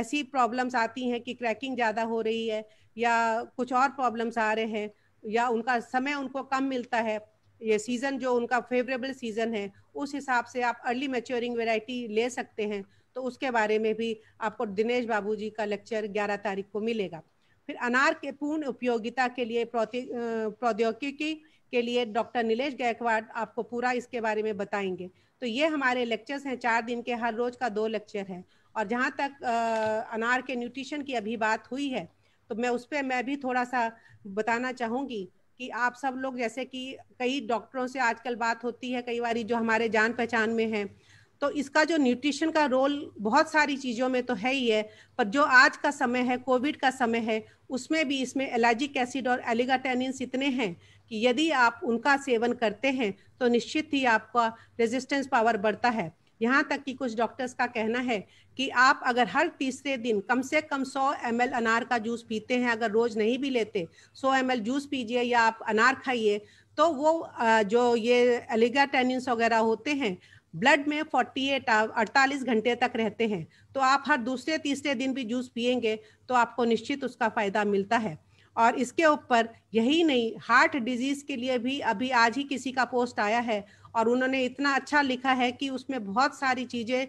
ऐसी प्रॉब्लम्स आती हैं कि क्रैकिंग ज़्यादा हो रही है या कुछ और प्रॉब्लम्स आ रहे हैं या उनका समय उनको कम मिलता है ये सीज़न जो उनका फेवरेबल सीज़न है उस हिसाब से आप अर्ली मेच्योरिंग वेराइटी ले सकते हैं तो उसके बारे में भी आपको दिनेश बाबू जी का लेक्चर 11 तारीख को मिलेगा फिर अनार के पूर्ण उपयोगिता के लिए प्रौद्योगिकी के लिए डॉक्टर नीलेश गायकवाड़ आपको पूरा इसके बारे में बताएंगे तो ये हमारे लेक्चर्स हैं चार दिन के हर रोज का दो लेक्चर है और जहाँ तक आ, अनार के न्यूट्रिशन की अभी बात हुई है तो मैं उस पर मैं भी थोड़ा सा बताना चाहूँगी कि आप सब लोग जैसे कि कई डॉक्टरों से आजकल बात होती है कई बार जो हमारे जान पहचान में है तो इसका जो न्यूट्रिशन का रोल बहुत सारी चीज़ों में तो है ही है पर जो आज का समय है कोविड का समय है उसमें भी इसमें एलर्जिक एसिड और एलिगाटेनिन्स इतने हैं कि यदि आप उनका सेवन करते हैं तो निश्चित ही आपका रेजिस्टेंस पावर बढ़ता है यहाँ तक कि कुछ डॉक्टर्स का कहना है कि आप अगर हर तीसरे दिन कम से कम 100 एम अनार का जूस पीते हैं अगर रोज नहीं भी लेते 100 एम जूस पीजिए या आप अनार खाइए तो वो जो ये एलिगा वगैरह होते हैं ब्लड में 48 अड़तालीस घंटे तक रहते हैं तो आप हर दूसरे तीसरे दिन भी जूस पियेंगे तो आपको निश्चित उसका फायदा मिलता है और इसके ऊपर यही नहीं हार्ट डिजीज के लिए भी अभी आज ही किसी का पोस्ट आया है और उन्होंने इतना अच्छा लिखा है कि उसमें बहुत सारी चीज़ें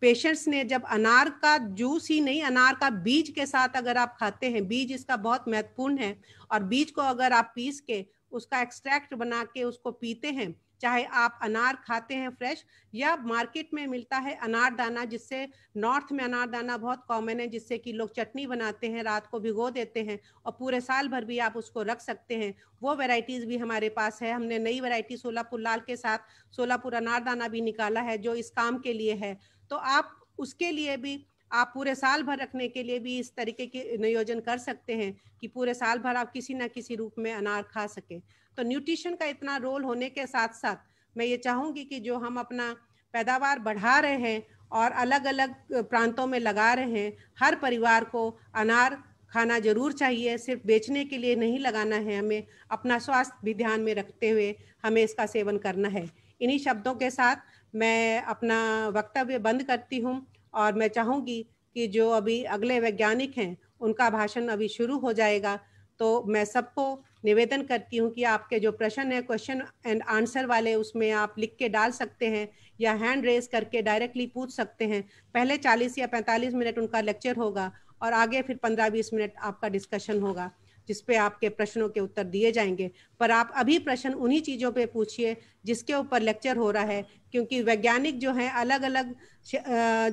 पेशेंट्स ने जब अनार का जूस ही नहीं अनार का बीज के साथ अगर आप खाते हैं बीज इसका बहुत महत्वपूर्ण है और बीज को अगर आप पीस के उसका एक्सट्रैक्ट बना के उसको पीते हैं चाहे आप अनार खाते हैं फ्रेश या मार्केट में मिलता है अनार दाना जिससे नॉर्थ में अनार दाना बहुत कॉमन है जिससे कि लोग चटनी बनाते हैं रात को भिगो देते हैं और पूरे साल भर भी आप उसको रख सकते हैं वो वेराइटीज़ भी हमारे पास है हमने नई वेराइटी सोलापुर लाल के साथ सोलापुर अनार दाना भी निकाला है जो इस काम के लिए है तो आप उसके लिए भी आप पूरे साल भर रखने के लिए भी इस तरीके के नियोजन कर सकते हैं कि पूरे साल भर आप किसी ना किसी रूप में अनार खा सकें तो न्यूट्रिशन का इतना रोल होने के साथ साथ मैं ये चाहूँगी कि जो हम अपना पैदावार बढ़ा रहे हैं और अलग अलग प्रांतों में लगा रहे हैं हर परिवार को अनार खाना जरूर चाहिए सिर्फ बेचने के लिए नहीं लगाना है हमें अपना स्वास्थ्य भी ध्यान में रखते हुए हमें इसका सेवन करना है इन्हीं शब्दों के साथ मैं अपना वक्तव्य बंद करती हूँ और मैं चाहूँगी कि जो अभी अगले वैज्ञानिक हैं उनका भाषण अभी शुरू हो जाएगा तो मैं सबको निवेदन करती हूँ कि आपके जो प्रश्न है क्वेश्चन एंड आंसर वाले उसमें आप लिख के डाल सकते हैं या हैंड रेज करके डायरेक्टली पूछ सकते हैं पहले 40 या 45 मिनट उनका लेक्चर होगा और आगे फिर 15-20 मिनट आपका डिस्कशन होगा जिसपे आपके प्रश्नों के उत्तर दिए जाएंगे पर आप अभी प्रश्न उन्हीं चीज़ों पे पूछिए जिसके ऊपर लेक्चर हो रहा है क्योंकि वैज्ञानिक जो हैं अलग अलग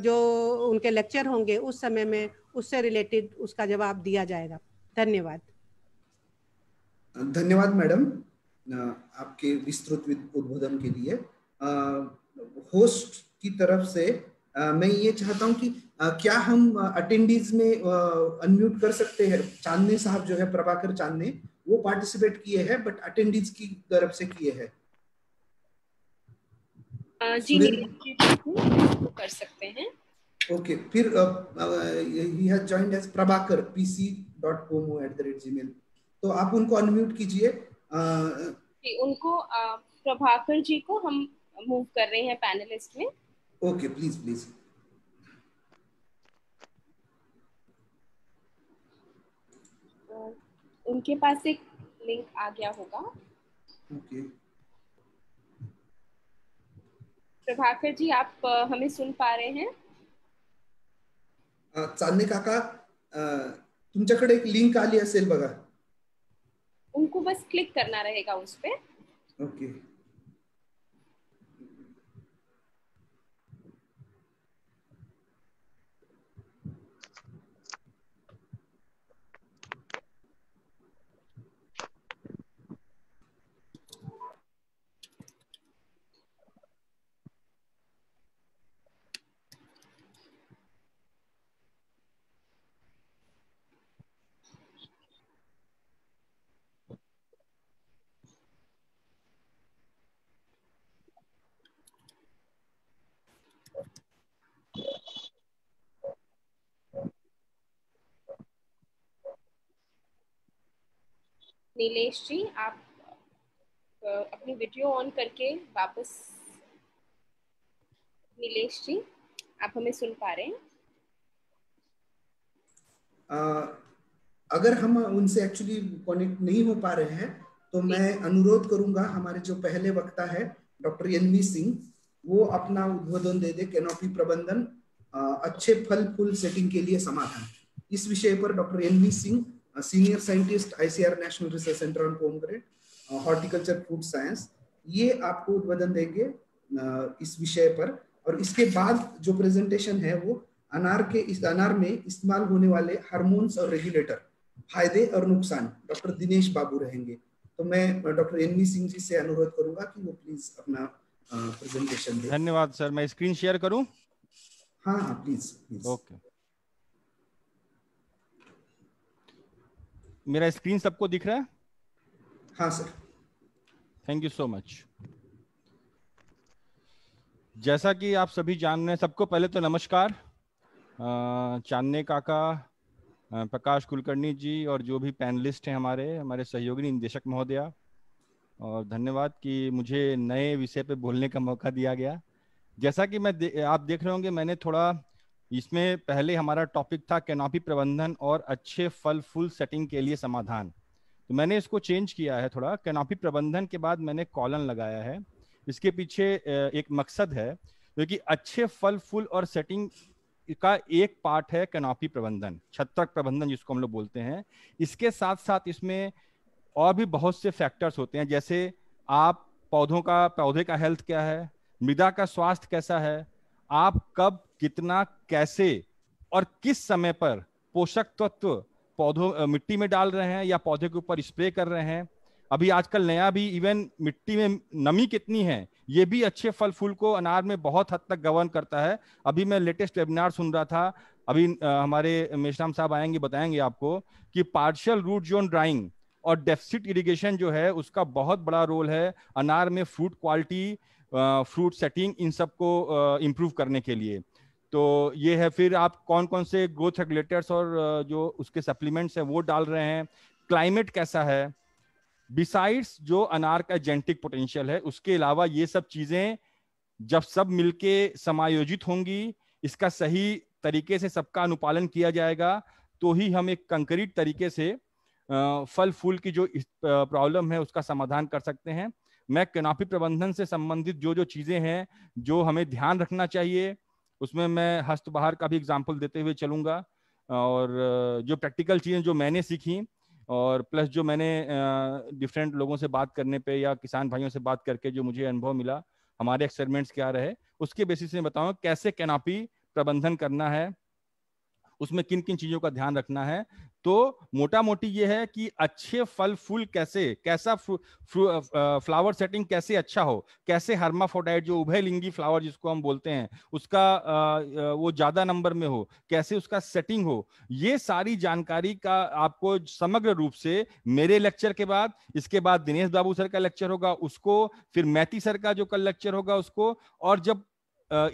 जो उनके लेक्चर होंगे उस समय में उससे रिलेटेड उसका जवाब दिया जाएगा धन्यवाद धन्यवाद मैडम आपके विस्तृत उद्बोधन के लिए होस्ट की तरफ से मैं ये चाहता हूँ कि क्या हम अटेंडीज में अनम्यूट कर सकते हैं चांदने साहब जो है प्रभाकर चांदने वो पार्टिसिपेट किए हैं बट अटेंडीज की तरफ से किए हैं जी तो कर सकते हैं ओके okay, फिर he has joined as Prabhakar pc.pomo@gmail.com तो आप उनको अनम्यूट कीजिए उनको प्रभाकर जी को हम मूव कर रहे हैं पैनलिस्ट में ओके प्लीज प्लीज उनके पास एक लिंक आ गया होगा ओके प्रभाकर जी आप हमें सुन पा रहे हैं चांदणे काका तुमच्याकडे एक लिंक आली असेल बघा उनको बस क्लिक करना रहेगा उस पर ओके okay. नीलेश जी आप अपनी वीडियो ऑन करके वापस नीलेश जी आप हमें सुन पा रहे हैं आ, अगर हम उनसे एक्चुअली कनेक्ट नहीं हो पा रहे हैं तो मैं अनुरोध करूंगा हमारे जो पहले वक्ता है डॉक्टर एनवी सिंह वो अपना उद्बोधन दे दे कैनोपी प्रबंधन अच्छे फल फूल सेटिंग के लिए समाधान इस विषय पर doctor N V Singh a senior scientist ICR National Research Center on Pomegranate, food science ye aapko आपको denge uh, is vishay par aur iske baad jo presentation hai wo anar ke is anar mein istemal hone wale hormones aur regulator फायदे और नुकसान डॉक्टर दिनेश बाबू रहेंगे तो मैं डॉक्टर एन सिंह जी से अनुरोध करूंगा कि वो प्लीज अपना प्रेजेंटेशन दें धन्यवाद सर मैं स्क्रीन शेयर करूं हाँ हाँ प्लीज, प्लीज। ओके मेरा स्क्रीन सबको दिख रहा है हाँ sir thank you so much जैसा कि आप सभी जान रहे हैं सबको पहले तो नमस्कार चांदने काका प्रकाश कुलकर्णी जी और जो भी पैनलिस्ट हैं हमारे हमारे सहयोगी निदेशक महोदया और धन्यवाद कि मुझे नए विषय पे बोलने का मौका दिया गया जैसा कि मैं दे, आप देख रहे होंगे मैंने थोड़ा इसमें पहले हमारा टॉपिक था कैनोपी प्रबंधन और अच्छे फल फूल सेटिंग के लिए समाधान तो मैंने इसको चेंज किया है थोड़ा कैनोपी प्रबंधन के बाद मैंने कॉलन लगाया है इसके पीछे एक मकसद है क्योंकि तो अच्छे फल फूल और सेटिंग का एक पार्ट है कैनोपी प्रबंधन छत्रक प्रबंधन जिसको हम लोग बोलते हैं इसके साथ साथ इसमें और भी बहुत से फैक्टर्स होते हैं जैसे आप पौधों का पौधे का हेल्थ क्या है मृदा का स्वास्थ्य कैसा है आप कब कितना कैसे और किस समय पर पोषक तत्व पौधों मिट्टी में डाल रहे हैं या पौधे के ऊपर स्प्रे कर रहे हैं अभी आजकल नया भी इवन मिट्टी में नमी कितनी है ये भी अच्छे फल फूल को अनार में बहुत हद तक गवर्न करता है अभी मैं लेटेस्ट वेबिनार सुन रहा था अभी आ, हमारे मेशराम साहब आएंगे बताएंगे आपको कि पार्शियल रूट जोन ड्राइंग और डेफिसिट इरिगेशन जो है उसका बहुत बड़ा रोल है अनार में फ्रूट क्वालिटी फ्रूट सेटिंग इन सब को इम्प्रूव करने के लिए तो ये है फिर आप कौन कौन से ग्रोथ रेगुलेटर्स और जो उसके सप्लीमेंट्स हैं वो डाल रहे हैं क्लाइमेट कैसा है बिसाइड्स जो अनार का जेंटिक पोटेंशियल है उसके अलावा ये सब चीज़ें जब सब मिलके समायोजित होंगी इसका सही तरीके से सबका अनुपालन किया जाएगा तो ही हम एक कंक्रीट तरीके से फल फूल की जो प्रॉब्लम है उसका समाधान कर सकते हैं मैं कैनापी प्रबंधन से संबंधित जो जो चीज़ें हैं जो हमें ध्यान रखना चाहिए उसमें मैं हस्त बाहर का भी एग्जाम्पल देते हुए चलूंगा और जो प्रैक्टिकल चीज़ें जो मैंने सीखी और प्लस जो मैंने डिफरेंट लोगों से बात करने पे या किसान भाइयों से बात करके जो मुझे अनुभव मिला हमारे एक्सपेरिमेंट्स क्या रहे उसके बेसिस में बताऊँ कैसे कैनापी प्रबंधन करना है उसमें किन किन चीजों का ध्यान रखना है तो मोटा मोटी ये है कि अच्छे फल फूल कैसे कैसा फ्लावर सेटिंग कैसे अच्छा हो कैसे हर्माफोडाइट जो लिंगी फ्लावर जिसको हम बोलते हैं उसका वो ज्यादा नंबर में हो कैसे उसका सेटिंग हो ये सारी जानकारी का आपको समग्र रूप से मेरे लेक्चर के बाद इसके बाद दिनेश बाबू सर का लेक्चर होगा उसको फिर मैथी सर का जो कल लेक्चर होगा उसको और जब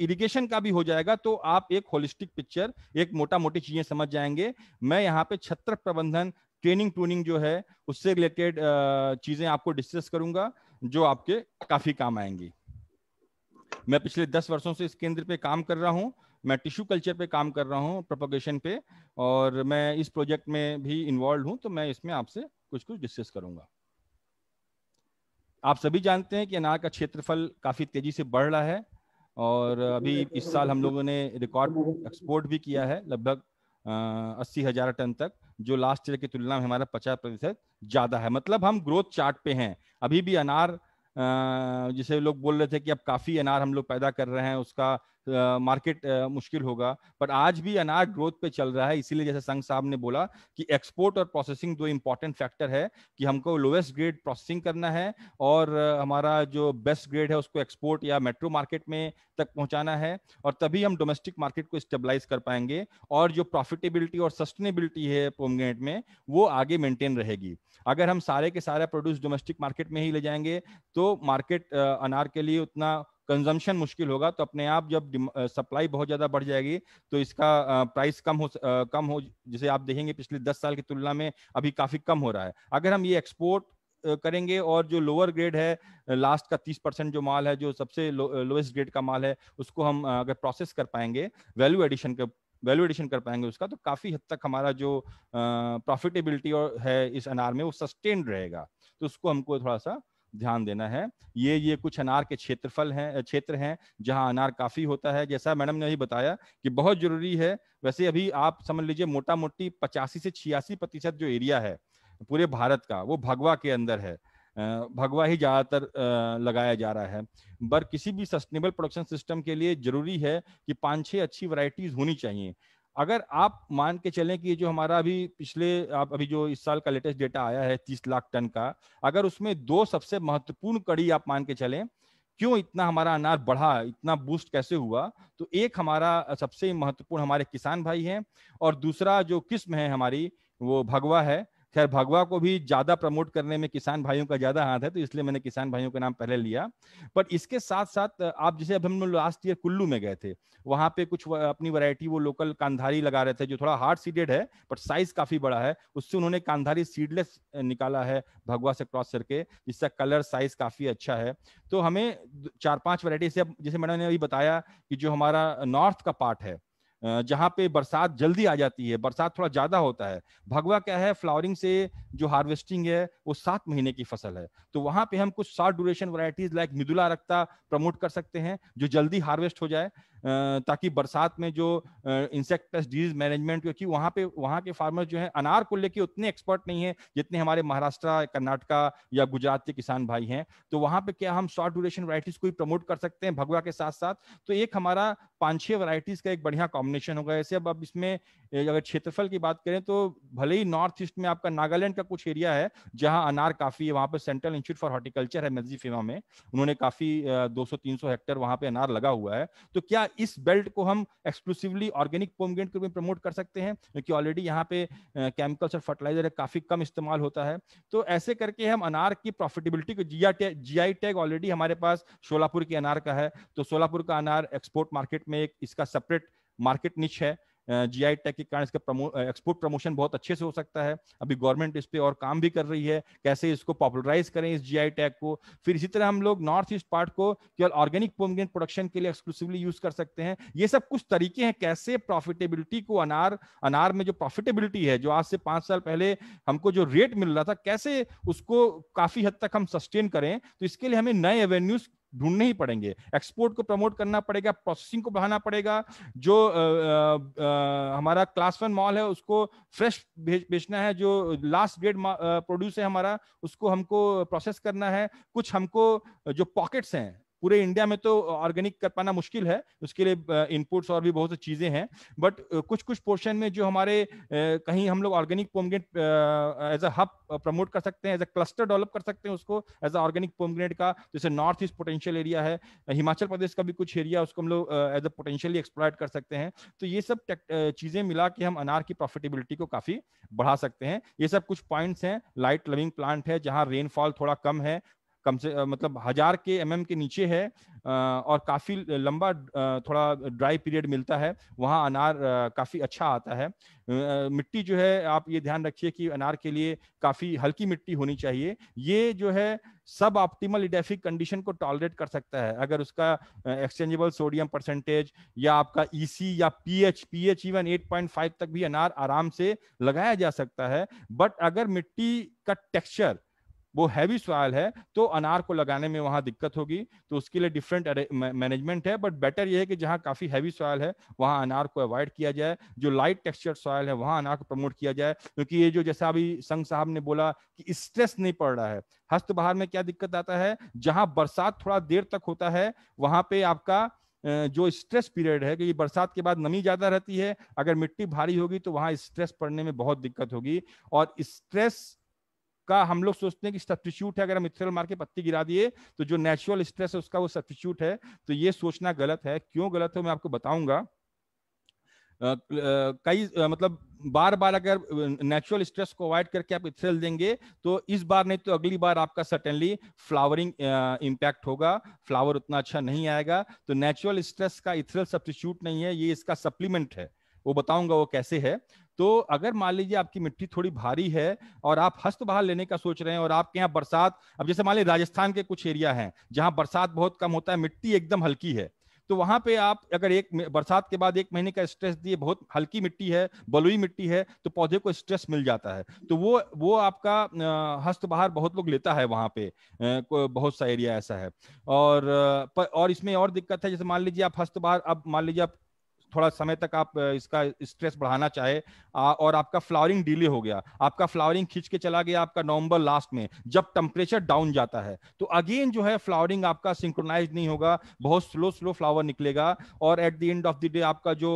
इरिगेशन का भी हो जाएगा तो आप एक होलिस्टिक पिक्चर एक मोटा मोटी चीजें समझ जाएंगे मैं यहाँ पे छत्र प्रबंधन ट्रेनिंग ट्रूनिंग जो है उससे रिलेटेड चीजें आपको डिस्कस करूंगा जो आपके काफी काम आएंगी मैं पिछले दस वर्षों से इस केंद्र पे काम कर रहा हूँ मैं टिश्यू कल्चर पे काम कर रहा हूँ प्रोपोगेशन पे और मैं इस प्रोजेक्ट में भी इन्वॉल्व हूँ तो मैं इसमें आपसे कुछ कुछ डिस्कस करूंगा आप सभी जानते हैं कि अनार का क्षेत्रफल काफी तेजी से बढ़ रहा है और अभी इस साल हम लोगों ने रिकॉर्ड एक्सपोर्ट भी किया है लगभग अस्सी हजार टन तक जो लास्ट ईयर की तुलना में हमारा पचास प्रतिशत ज्यादा है मतलब हम ग्रोथ चार्ट पे हैं अभी भी अनार जिसे लोग बोल रहे थे कि अब काफी अनार हम लोग पैदा कर रहे हैं उसका मार्केट मुश्किल होगा पर आज भी अनाज ग्रोथ पे चल रहा है इसीलिए जैसे संघ साहब ने बोला कि एक्सपोर्ट और प्रोसेसिंग दो इम्पोर्टेंट फैक्टर है कि हमको लोवेस्ट ग्रेड प्रोसेसिंग करना है और हमारा जो बेस्ट ग्रेड है उसको एक्सपोर्ट या मेट्रो मार्केट में तक पहुंचाना है और तभी हम डोमेस्टिक मार्केट को स्टेबलाइज कर पाएंगे और जो प्रॉफिटेबिलिटी और सस्टेनेबिलिटी है पोमगेट में वो आगे मेंटेन रहेगी अगर हम सारे के सारे प्रोड्यूस डोमेस्टिक मार्केट में ही ले जाएंगे तो मार्केट अनार के लिए उतना कंजम्पशन मुश्किल होगा तो अपने आप जब सप्लाई बहुत ज़्यादा बढ़ जाएगी तो इसका प्राइस कम हो कम हो जिसे आप देखेंगे पिछले दस साल की तुलना में अभी काफ़ी कम हो रहा है अगर हम ये एक्सपोर्ट करेंगे और जो लोअर ग्रेड है लास्ट का तीस परसेंट जो माल है जो सबसे लोएस्ट ग्रेड का माल है उसको हम अगर प्रोसेस कर पाएंगे वैल्यू एडिशन के वैल्यू एडिशन कर पाएंगे उसका तो काफ़ी हद तक हमारा जो प्रॉफिटेबिलिटी और है इस अनार में वो सस्टेन रहेगा तो उसको हमको थोड़ा सा ध्यान देना है ये ये कुछ अनार के क्षेत्रफल हैं क्षेत्र हैं जहां अनार काफ़ी होता है जैसा मैडम ने अभी बताया कि बहुत ज़रूरी है वैसे अभी आप समझ लीजिए मोटा मोटी पचासी से छियासी प्रतिशत जो एरिया है पूरे भारत का वो भगवा के अंदर है भगवा ही ज़्यादातर लगाया जा रहा है पर किसी भी सस्टेनेबल प्रोडक्शन सिस्टम के लिए ज़रूरी है कि पाँच छह अच्छी वराइटीज होनी चाहिए अगर आप मान के चलें कि जो हमारा अभी पिछले आप अभी जो इस साल का लेटेस्ट डेटा आया है तीस लाख टन का अगर उसमें दो सबसे महत्वपूर्ण कड़ी आप मान के चलें क्यों इतना हमारा अनाज बढ़ा इतना बूस्ट कैसे हुआ तो एक हमारा सबसे महत्वपूर्ण हमारे किसान भाई हैं और दूसरा जो किस्म है हमारी वो भगवा है खैर भगवा को भी ज्यादा प्रमोट करने में किसान भाइयों का ज्यादा हाथ है तो इसलिए मैंने किसान भाइयों का नाम पहले लिया बट इसके साथ साथ आप जैसे अब हम लास्ट ईयर कुल्लू में गए थे वहां पे कुछ अपनी वैरायटी वो लोकल कांधारी लगा रहे थे जो थोड़ा हार्ड सीडेड है बट साइज काफी बड़ा है उससे उन्होंने कांधारी सीडलेस निकाला है भगवा से क्रॉस करके जिसका कलर साइज काफी अच्छा है तो हमें चार पांच वैरायटी से जैसे मैडम ने अभी बताया कि जो हमारा नॉर्थ का पार्ट है जहाँ पे बरसात जल्दी आ जाती है बरसात थोड़ा ज़्यादा होता है भगवा क्या है फ्लावरिंग से जो हार्वेस्टिंग है वो सात महीने की फसल है तो वहां पे हम कुछ short duration varieties like Mridula Rakta promote कर सकते हैं जो जल्दी हार्वेस्ट हो जाए ताकि बरसात में जो इंसेक्ट पेस्ट डिजीज मैनेजमेंट क्योंकि वहाँ पे वहाँ के फार्मर जो है अनार को लेके उतने एक्सपर्ट नहीं है जितने हमारे महाराष्ट्र कर्नाटका या गुजरात के किसान भाई हैं तो वहाँ पे क्या हम शॉर्ट ड्यूरेशन वराइटीज को ही प्रमोट कर सकते हैं भगवा के साथ साथ तो एक हमारा पाँच छः वराइटीज का एक बढ़िया कॉम्बिनेशन होगा ऐसे अब अब इसमें अगर क्षेत्रफल की बात करें तो भले ही नॉर्थ ईस्ट में आपका नागालैंड का कुछ एरिया है जहाँ अनार काफ़ी है वहाँ पर सेंट्रल इंस्टीट्यूट फॉर हॉर्टिकल्चर है मेजी फेमा में उन्होंने काफी तीन सौ हेक्टेयर वहाँ पे अनार लगा हुआ है तो क्या इस बेल्ट को हम एक्सक्लूसिवली ऑर्गेनिक पोमगेंट के रूप में प्रमोट कर सकते हैं क्योंकि ऑलरेडी यहाँ पे केमिकल्स और फर्टिलाइजर काफी कम इस्तेमाल होता है तो ऐसे करके हम अनार की प्रॉफिटेबिलिटी को जी आई टैग ऑलरेडी हमारे पास सोलापुर के अनार का है तो सोलापुर का अनार एक्सपोर्ट मार्केट में एक इसका सेपरेट मार्केट निच है जी आई टेक के कारण इसका प्रमो, एक्सपोर्ट प्रमोशन बहुत अच्छे से हो सकता है अभी गवर्नमेंट इस पर और काम भी कर रही है कैसे इसको पॉपुलराइज करें इस जी आई टेक को फिर इसी तरह हम लोग नॉर्थ ईस्ट पार्ट को केवल ऑर्गेनिक पोमग्रेन प्रोडक्शन के लिए एक्सक्लूसिवली यूज कर सकते हैं ये सब कुछ तरीके हैं कैसे प्रॉफिटेबिलिटी को अनार अनार में जो प्रॉफिटेबिलिटी है जो आज से पांच साल पहले हमको जो रेट मिल रहा था कैसे उसको काफी हद तक हम सस्टेन करें तो इसके लिए हमें नए एवेन्यूज ढूंढने ही पड़ेंगे एक्सपोर्ट को प्रमोट करना पड़ेगा प्रोसेसिंग को बढ़ाना पड़ेगा जो आ, आ, हमारा क्लास वन मॉल है उसको फ्रेश बेचना है जो लास्ट ग्रेड प्रोड्यूस है हमारा उसको हमको प्रोसेस करना है कुछ हमको जो पॉकेट्स हैं पूरे इंडिया में तो ऑर्गेनिक कर पाना मुश्किल है उसके लिए इनपुट्स और भी बहुत सी चीजें हैं बट कुछ कुछ पोर्शन में जो हमारे कहीं हम लोग organic pomegranate as a hub promote कर सकते हैं एज अ क्लस्टर डेवलप कर सकते हैं उसको एज अ ऑर्गेनिक पोमग्रेट का जैसे नॉर्थ ईस्ट पोटेंशियल एरिया है हिमाचल प्रदेश का भी कुछ एरिया उसको हम लोग एज अ पोटेंशियली एक्सप्लॉयट कर सकते हैं तो ये सब चीजें मिला के हम अनार की प्रॉफिटेबिलिटी को काफी बढ़ा सकते हैं ये सब कुछ पॉइंट्स हैं लाइट लविंग प्लांट है जहाँ रेनफॉल थोड़ा कम है कम से मतलब हजार के एम के नीचे है और काफ़ी लंबा थोड़ा ड्राई पीरियड मिलता है वहाँ अनार काफ़ी अच्छा आता है मिट्टी जो है आप ये ध्यान रखिए कि अनार के लिए काफ़ी हल्की मिट्टी होनी चाहिए ये जो है सब ऑप्टिमल इडेफिक कंडीशन को टॉलरेट कर सकता है अगर उसका एक्सचेंजेबल सोडियम परसेंटेज या आपका ईसी e या पीएच पीएच इवन 8.5 तक भी अनार आराम से लगाया जा सकता है बट अगर मिट्टी का टेक्सचर वो हैवी सॉयल है तो अनार को लगाने में वहाँ दिक्कत होगी तो उसके लिए डिफरेंट मैनेजमेंट है बट बेटर ये है कि जहाँ काफ़ी हैवी सॉयल है वहाँ अनार को अवॉइड किया जाए जो लाइट टेक्सचर सॉयल है वहाँ अनार को प्रमोट किया जाए क्योंकि ये जो जैसा अभी संघ साहब ने बोला कि स्ट्रेस नहीं पड़ रहा है हस्त बहार में क्या दिक्कत आता है जहाँ बरसात थोड़ा देर तक होता है वहाँ पे आपका जो स्ट्रेस पीरियड है क्योंकि बरसात के बाद नमी ज़्यादा रहती है अगर मिट्टी भारी होगी तो वहाँ स्ट्रेस पड़ने में बहुत दिक्कत होगी और स्ट्रेस का हम लोग सोचते हैं कि सब्सटीट्यूट है अगर हम इथेनॉल मार के पत्ती गिरा दिए तो जो नेचुरल स्ट्रेस है उसका वो सब्सटीट्यूट है तो ये सोचना गलत है क्यों गलत है मैं आपको बताऊंगा कई मतलब बार बार अगर नेचुरल स्ट्रेस को अवॉइड करके आप इथेल देंगे तो इस बार नहीं तो अगली बार आपका सर्टेनली फ्लावरिंग इम्पैक्ट होगा फ्लावर उतना अच्छा नहीं आएगा तो नेचुरल स्ट्रेस का इथेल सब्सटीट्यूट नहीं है ये इसका सप्लीमेंट है वो बताऊंगा वो कैसे है तो अगर मान लीजिए आपकी मिट्टी थोड़ी भारी है और आप हस्तभार लेने का सोच रहे हैं और आपके यहाँ बरसात अब जैसे मान लीजिए राजस्थान के कुछ एरिया हैं जहां बरसात बहुत कम होता है मिट्टी एकदम हल्की है तो वहां पे आप अगर एक बरसात के बाद एक महीने का स्ट्रेस दिए बहुत हल्की मिट्टी है बलुई मिट्टी है तो पौधे को स्ट्रेस मिल जाता है तो वो वो आपका हस्त बाहर बहुत लोग लेता है वहां पे बहुत सा एरिया ऐसा है और और इसमें और दिक्कत है जैसे मान लीजिए आप हस्त बाहर अब मान लीजिए आप थोड़ा समय तक आप इसका स्ट्रेस बढ़ाना चाहे और आपका फ्लावरिंग डिले हो गया आपका फ्लावरिंग खींच के चला गया आपका नवंबर लास्ट में जब टेम्परेचर डाउन जाता है तो अगेन जो है फ्लावरिंग आपका सिंक्रोनाइज नहीं होगा बहुत स्लो स्लो फ्लावर निकलेगा और at the end of the day आपका जो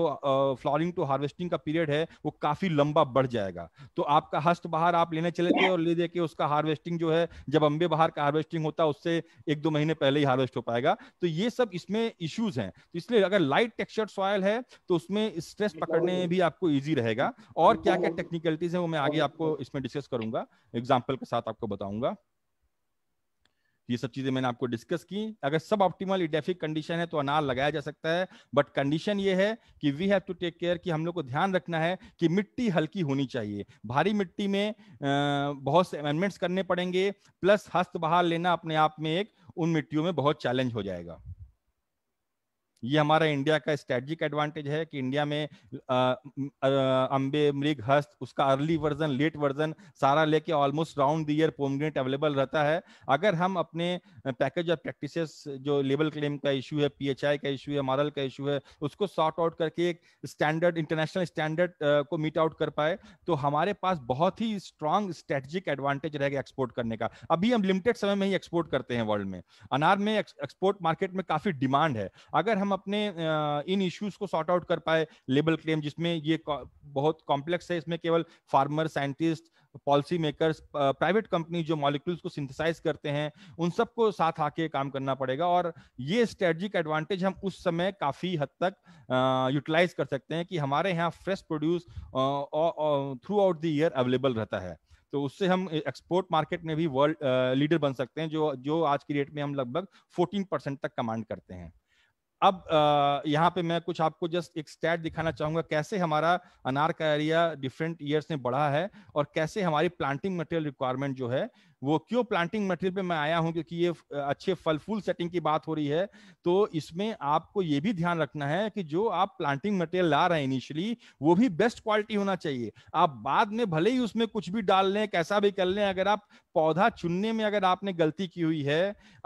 फ्लावरिंग टू हार्वेस्टिंग का पीरियड है वो काफी लंबा बढ़ जाएगा तो आपका हस्त बाहर आप लेने चले थे और ले दे के उसका हार्वेस्टिंग जो है जब अम्बे बाहर का हार्वेस्टिंग होता है उससे एक दो महीने पहले ही हार्वेस्ट हो पाएगा तो ये सब इसमें इश्यूज हैं तो इसलिए अगर लाइट टेक्सचर सॉयल है तो उसमें स्ट्रेस तो पकड़ने में भी आपको ईजी रहेगा और क्या क्या टेक्निकलिटीज है वो मैं आगे आपको तो इसमें डिस्कस करूंगा एग्जाम्पल के साथ आपको बताऊंगा ये सब चीजें मैंने आपको डिस्कस की अगर सब ऑप्टिमल इडेफिक कंडीशन है तो अनार लगाया जा सकता है बट कंडीशन ये है कि we have to take care कि हम लोग को ध्यान रखना है कि मिट्टी हल्की होनी चाहिए भारी मिट्टी में बहुत से अमेंडमेंट्स करने पड़ेंगे प्लस हस्त बहार लेना अपने आप में एक उन मिट्टियों में बहुत चैलेंज हो जाएगा ये हमारा इंडिया का स्ट्रेटजिक एडवांटेज है कि इंडिया में अंबे मृग हस्त उसका अर्ली वर्जन लेट वर्जन सारा लेके almost round the year pomegranate available रहता है अगर हम अपने पैकेज और प्रैक्टिस जो लेबल क्लेम का इशू है पी का इशू है मॉडल का इशू है उसको सॉर्ट आउट करके एक स्टैंडर्ड इंटरनेशनल स्टैंडर्ड को मीट आउट कर पाए तो हमारे पास बहुत ही स्ट्रांग स्ट्रेटजिक एडवांटेज रहेगा एक्सपोर्ट करने का अभी हम लिमिटेड समय में ही एक्सपोर्ट करते हैं वर्ल्ड में अनार में एक्सपोर्ट मार्केट में काफी डिमांड है अगर हम अपने इन इश्यूज को सॉर्ट आउट कर पाए लेबल क्लेम जिसमें ये बहुत कॉम्प्लेक्स है इसमें केवल farmer scientist policy makers private company जो मॉलिक्यूल्स को सिंथेसाइज करते हैं उन सबको साथ आके काम करना पड़ेगा और ये स्ट्रेटजिक एडवांटेज हम उस समय काफ़ी हद तक यूटिलाइज कर सकते हैं कि हमारे यहाँ fresh produce throughout the year available रहता है तो उससे हम एक्सपोर्ट मार्केट में भी वर्ल्ड लीडर बन सकते हैं जो जो आज की डेट में हम लगभग 14 परसेंट तक कमांड करते हैं अब यहाँ पे मैं कुछ आपको जस्ट एक स्टैट दिखाना चाहूंगा कैसे हमारा अनार का एरिया डिफरेंट ईयर्स में बढ़ा है और कैसे हमारी प्लांटिंग मटेरियल रिक्वायरमेंट जो है वो क्यों प्लांटिंग मटेरियल पे मैं आया हूँ क्योंकि ये अच्छे फल फूल सेटिंग की बात हो रही है तो इसमें आपको ये भी ध्यान रखना है कि जो आप प्लांटिंग मटेरियल ला रहे हैं इनिशियली वो भी बेस्ट क्वालिटी होना चाहिए आप बाद में भले ही उसमें कुछ भी डाल लें कैसा भी कर लें अगर आप पौधा चुनने में अगर आपने गलती की हुई है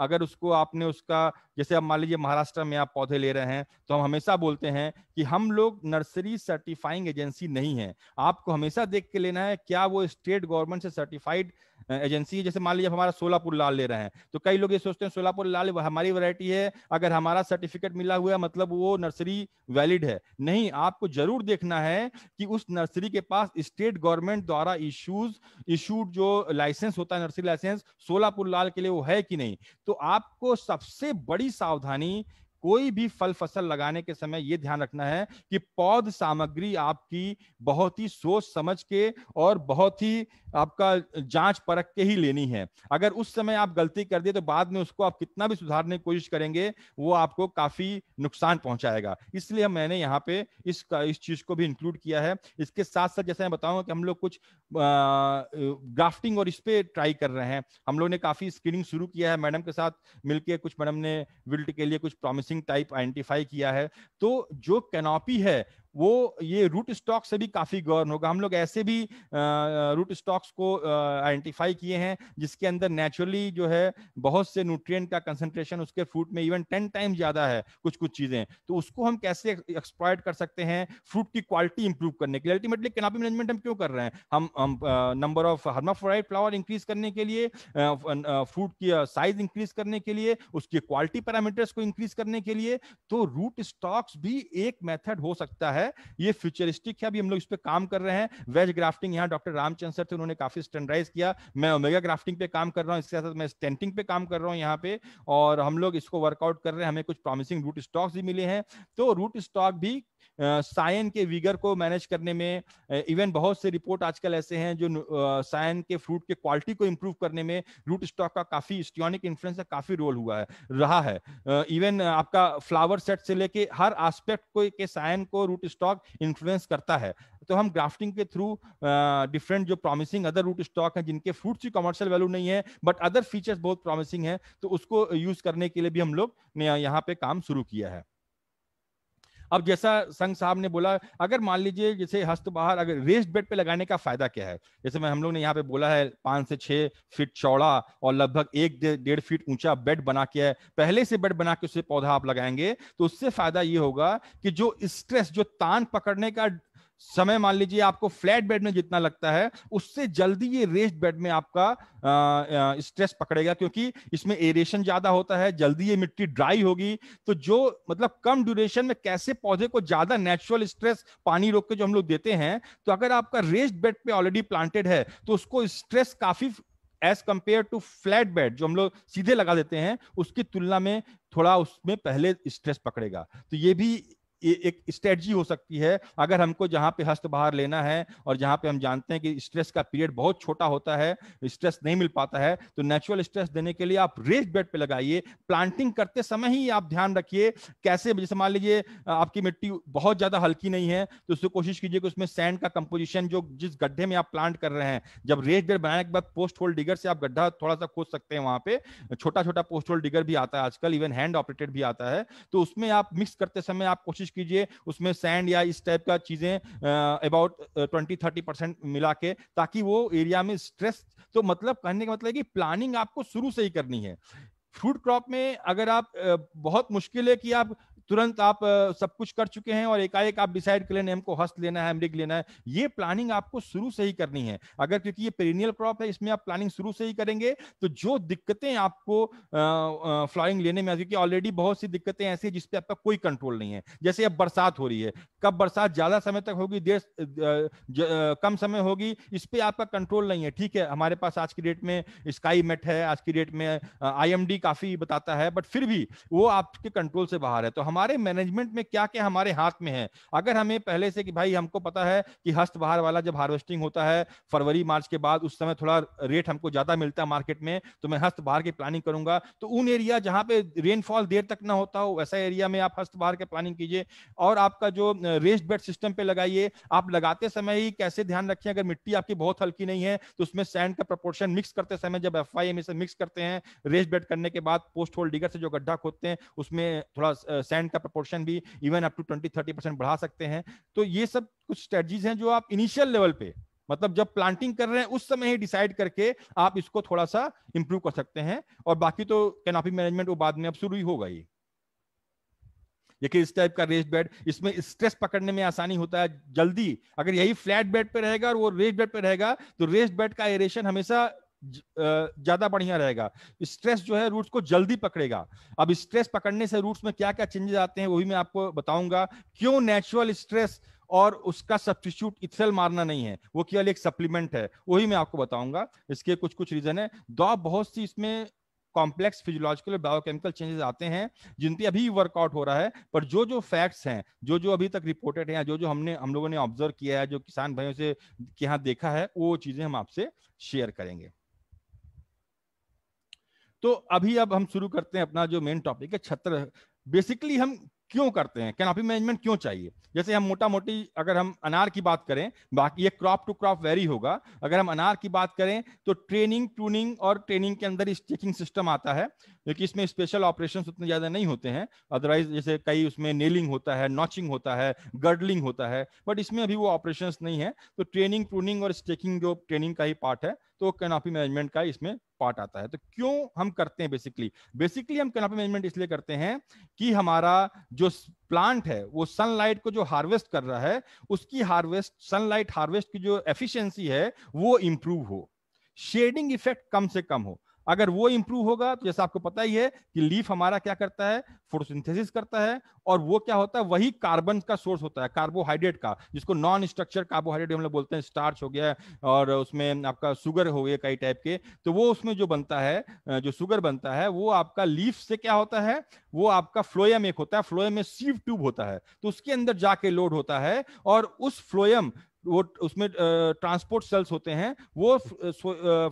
अगर उसको आपने उसका जैसे आप मान लीजिए महाराष्ट्र में आप पौधे ले रहे हैं तो हम हमेशा बोलते हैं कि हम लोग नर्सरी सर्टिफाइंग एजेंसी नहीं है आपको हमेशा देख के लेना है क्या वो स्टेट गवर्नमेंट से सर्टिफाइड एजेंसी जैसे मान लीजिए हमारा सोलापुर लाल ले रहे हैं तो कई लोग ये सोचते हैं सोलापुर लाल हमारी वैरायटी है अगर हमारा सर्टिफिकेट मिला हुआ है मतलब वो नर्सरी वैलिड है नहीं आपको जरूर देखना है कि उस नर्सरी के पास स्टेट गवर्नमेंट द्वारा इशूज इशूड जो लाइसेंस होता है नर्सरी लाइसेंस सोलापुर लाल के लिए वो है कि नहीं तो आपको सबसे बड़ी सावधानी कोई भी फल फसल लगाने के समय ये ध्यान रखना है कि पौध सामग्री आपकी बहुत ही सोच समझ के और बहुत ही आपका जांच परख के ही लेनी है अगर उस समय आप गलती कर दिए तो बाद में उसको आप कितना भी सुधारने की कोशिश करेंगे वो आपको काफी नुकसान पहुंचाएगा इसलिए मैंने यहाँ पे इस इस चीज को भी इंक्लूड किया है इसके साथ साथ जैसे मैं बताऊंगा कि हम लोग कुछ ग्राफ्टिंग और इस पे ट्राई कर रहे हैं हम लोग ने काफी स्क्रीनिंग शुरू किया है मैडम के साथ मिलकर कुछ मैडम ने विल्ट के लिए कुछ प्रॉमिस सेंसिंग टाइप आइडेंटिफाई किया है तो जो कैनोपी है वो ये रूट स्टॉक से भी काफी गौर होगा हम लोग ऐसे भी रूट स्टॉक्स को आइडेंटिफाई किए हैं जिसके अंदर नेचुरली जो है बहुत से न्यूट्रिएंट का कंसंट्रेशन उसके फ्रूट में इवन टेन टाइम ज्यादा है कुछ कुछ चीजें तो उसको हम कैसे एक्सप्लॉयट कर सकते हैं फ्रूट की क्वालिटी इंप्रूव करने के लिए अल्टीमेटली कैनापी मैनेजमेंट हम क्यों कर रहे हैं हम number of hermaphrodite flower increase करने के लिए फ्रूट की साइज इंक्रीज करने के लिए उसकी क्वालिटी पैरामीटर्स को इंक्रीज करने के लिए तो रूट स्टॉक्स भी एक मेथड हो सकता है है ये फ्यूचरिस्टिक है अभी हम लोग इस पर काम कर रहे हैं वेज ग्राफ्टिंग यहाँ डॉक्टर रामचंद सर थे उन्होंने काफी स्टैंडराइज किया मैं ओमेगा ग्राफ्टिंग पे काम कर रहा हूँ इसके साथ मैं स्टेंटिंग पे काम कर रहा हूँ यहाँ पे और हम लोग इसको वर्कआउट कर रहे हैं हमें कुछ प्रॉमिसिंग रूट स्टॉक्स भी मिले हैं तो रूट स्टॉक भी सायन के विगर को मैनेज करने में इवन बहुत से रिपोर्ट आजकल ऐसे हैं जो सायन के फ्रूट के क्वालिटी को इंप्रूव करने में रूट स्टॉक का काफी स्टियोनिक इन्फ्लुएंस का काफी रोल हुआ है रहा है इवन आपका फ्लावर सेट से लेके हर एस्पेक्ट को के सायन को रूट स्टॉक इन्फ्लुएंस करता है तो हम ग्राफ्टिंग के थ्रू डिफरेंट जो प्रॉमिसिंग अदर रूट स्टॉक है जिनके फ्रूट्स की कमर्शियल वैल्यू नहीं है बट अदर फीचर्स बहुत प्रॉमिसिंग है तो उसको यूज करने के लिए भी हम लोग ने यहाँ पे काम शुरू किया है अब जैसा संघ साहब ने बोला अगर मान लीजिए जैसे हस्त बाहर अगर रेस्ट बेड पे लगाने का फायदा क्या है जैसे मैं हम लोग ने यहाँ पे बोला है पांच से छह फीट चौड़ा और लगभग एक डेढ़ फीट ऊंचा बेड बना के है पहले से बेड बना के उससे पौधा आप लगाएंगे तो उससे फायदा ये होगा कि जो स्ट्रेस जो तान पकड़ने का समय मान लीजिए आपको फ्लैट बेड में जितना लगता है उससे जल्दी ये रेस्ट बेड में आपका स्ट्रेस पकड़ेगा क्योंकि इसमें एरेशन ज्यादा होता है जल्दी ये मिट्टी ड्राई होगी तो जो मतलब कम ड्यूरेशन में कैसे पौधे को ज्यादा नेचुरल स्ट्रेस पानी रोक के जो हम लोग देते हैं तो अगर आपका रेस्ट बेड पे ऑलरेडी प्लांटेड है तो उसको स्ट्रेस काफी as compare to flat bed जो हम लोग सीधे लगा देते हैं उसकी तुलना में थोड़ा उसमें पहले स्ट्रेस पकड़ेगा तो ये भी एक स्ट्रेटजी हो सकती है अगर हमको जहाँ पे हस्त बाहर लेना है और जहाँ पे हम जानते हैं कि स्ट्रेस का पीरियड बहुत छोटा होता है स्ट्रेस नहीं मिल पाता है तो नेचुरल स्ट्रेस देने के लिए आप रेस बेड पे लगाइए प्लांटिंग करते समय ही आप ध्यान रखिए कैसे जैसे मान लीजिए आपकी मिट्टी बहुत ज़्यादा हल्की नहीं है तो उससे कोशिश कीजिए कि उसमें सैंड का कंपोजिशन जो जिस गड्ढे में आप प्लांट कर रहे हैं जब रेस बेड बनाने के बाद पोस्ट होल डिगर से आप गड्ढा थोड़ा सा खोज सकते हैं वहाँ पे छोटा छोटा पोस्ट होल डिगर भी आता है आजकल इवन हैंड ऑपरेटेड भी आता है तो उसमें आप मिक्स करते समय आप कोशिश कोशिश कीजिए उसमें सैंड या इस टाइप का चीजें अबाउट ट्वेंटी थर्टी परसेंट मिला के ताकि वो एरिया में स्ट्रेस तो मतलब कहने का मतलब है कि प्लानिंग आपको शुरू से ही करनी है फ्रूट क्रॉप में अगर आप बहुत मुश्किल है कि आप तुरंत आप सब कुछ कर चुके हैं और एकाएक आप डिसाइड कर लेना हमको हस्त लेना है मृग लेना है ये प्लानिंग आपको शुरू से ही करनी है अगर क्योंकि ये पेरिनियल क्रॉप है इसमें आप प्लानिंग शुरू से ही करेंगे तो जो दिक्कतें आपको फ्लॉइंग लेने में क्योंकि ऑलरेडी बहुत सी दिक्कतें ऐसी हैं जिसपे आपका कोई कंट्रोल नहीं है जैसे अब बरसात हो रही है कब बरसात ज्यादा समय तक होगी देर कम समय होगी इस पर आपका कंट्रोल नहीं है ठीक है हमारे पास आज की डेट में स्काई मेट है आज की डेट में आई काफी बताता है बट फिर भी वो आपके कंट्रोल से बाहर है तो हमारे हमारे मैनेजमेंट में क्या क्या हमारे हाथ में है अगर हमें पहले से कि भाई हमको पता है कि हस्त बाहर वाला जब हार्वेस्टिंग होता है फरवरी मार्च के बाद उस समय थोड़ा रेट हमको ज्यादा मिलता है मार्केट में तो मैं हस्त बाहर की प्लानिंग करूंगा तो उन एरिया जहां पे रेनफॉल देर तक ना होता हो वैसा एरिया में आप हस्त बाहर के प्लानिंग कीजिए और आपका जो रेस्ट बेड सिस्टम पे लगाइए आप लगाते समय ही कैसे ध्यान रखिए अगर मिट्टी आपकी बहुत हल्की नहीं है तो उसमें सैंड का प्रपोर्शन मिक्स करते समय जब एफ आई मिक्स करते हैं रेस्ट बेड करने के बाद पोस्ट होल्ड डिगर से जो गड्ढा खोदते हैं उसमें थोड़ा सैंड का प्रपोर्शन भी even up to twenty thirty percent बढ़ा सकते हैं तो ये सब कुछ स्ट्रेटजीज हैं जो आप इनिशियल लेवल पे मतलब जब प्लांटिंग कर रहे हैं उस समय ही डिसाइड करके आप इसको थोड़ा सा इंप्रूव कर सकते हैं और बाकी तो कैनापी मैनेजमेंट वो बाद में अब शुरू ही होगा ही देखिए इस टाइप का रेस्ट बेड इसमें स्ट्रेस पकड़ने में आसानी होता है जल्दी अगर यही फ्लैट बेड पे रहेगा और वो रेस्ट बेड पे रहेगा तो रेस्ट बेड का एरेशन हमेशा ज्यादा बढ़िया रहेगा स्ट्रेस जो है रूट्स को जल्दी पकड़ेगा अब स्ट्रेस पकड़ने से रूट्स में क्या क्या चेंजेस आते हैं वो भी मैं आपको बताऊंगा क्यों नेचुरल स्ट्रेस और उसका सब्सटीट्यूट इथसेल मारना नहीं है वो केवल एक सप्लीमेंट है वही मैं आपको बताऊंगा इसके कुछ कुछ रीजन है दो बहुत सी इसमें कॉम्प्लेक्स फिजियोलॉजिकल और बायोकेमिकल चेंजेस आते हैं जिन अभी वर्कआउट हो रहा है पर जो जो फैक्ट्स हैं जो जो अभी तक रिपोर्टेड हैं जो जो हमने हम लोगों ने ऑब्जर्व किया है जो किसान भाइयों से यहाँ देखा है वो चीज़ें हम आपसे शेयर करेंगे तो अभी अब हम शुरू करते हैं अपना जो मेन टॉपिक है छत्र बेसिकली हम क्यों करते हैं कैनोपी मैनेजमेंट क्यों चाहिए जैसे हम मोटा मोटी अगर हम अनार की बात करें बाकी ये क्रॉप टू क्रॉप वेरी होगा अगर हम अनार की बात करें तो ट्रेनिंग ट्रूनिंग और ट्रेनिंग के अंदर स्टेकिंग सिस्टम आता है क्योंकि इसमें स्पेशल ऑपरेशन उतने ज्यादा नहीं होते हैं अदरवाइज जैसे कई उसमें नेलिंग होता है नॉचिंग होता है गर्डलिंग होता है बट इसमें अभी वो ऑपरेशन नहीं है तो ट्रेनिंग ट्रूनिंग और स्टेकिंग जो ट्रेनिंग का ही पार्ट है तो कैनापी मैनेजमेंट का इसमें पार्ट आता है तो क्यों हम करते हैं बेसिकली बेसिकली हम कैनापी मैनेजमेंट इसलिए करते हैं कि हमारा जो प्लांट है वो सनलाइट को जो हार्वेस्ट कर रहा है उसकी हार्वेस्ट सनलाइट हार्वेस्ट की जो एफिशिएंसी है वो इम्प्रूव हो शेडिंग इफेक्ट कम से कम हो अगर वो इंप्रूव होगा तो जैसा आपको पता ही है कि लीफ हमारा क्या करता है फोटोसिंथेसिस करता है और वो क्या होता है वही कार्बन का सोर्स होता है कार्बोहाइड्रेट का जिसको नॉन स्ट्रक्चर कार्बोहाइड्रेट हम लोग बोलते हैं स्टार्च हो गया और उसमें आपका शुगर हो गया कई टाइप के तो वो उसमें जो बनता है जो शुगर बनता है वो आपका लीफ से क्या होता है वो आपका फ्लोयम एक होता है फ्लोयम में सीव ट्यूब होता है तो उसके अंदर जाके लोड होता है और उस फ्लोयम वो उसमें ट्रांसपोर्ट सेल्स होते हैं वो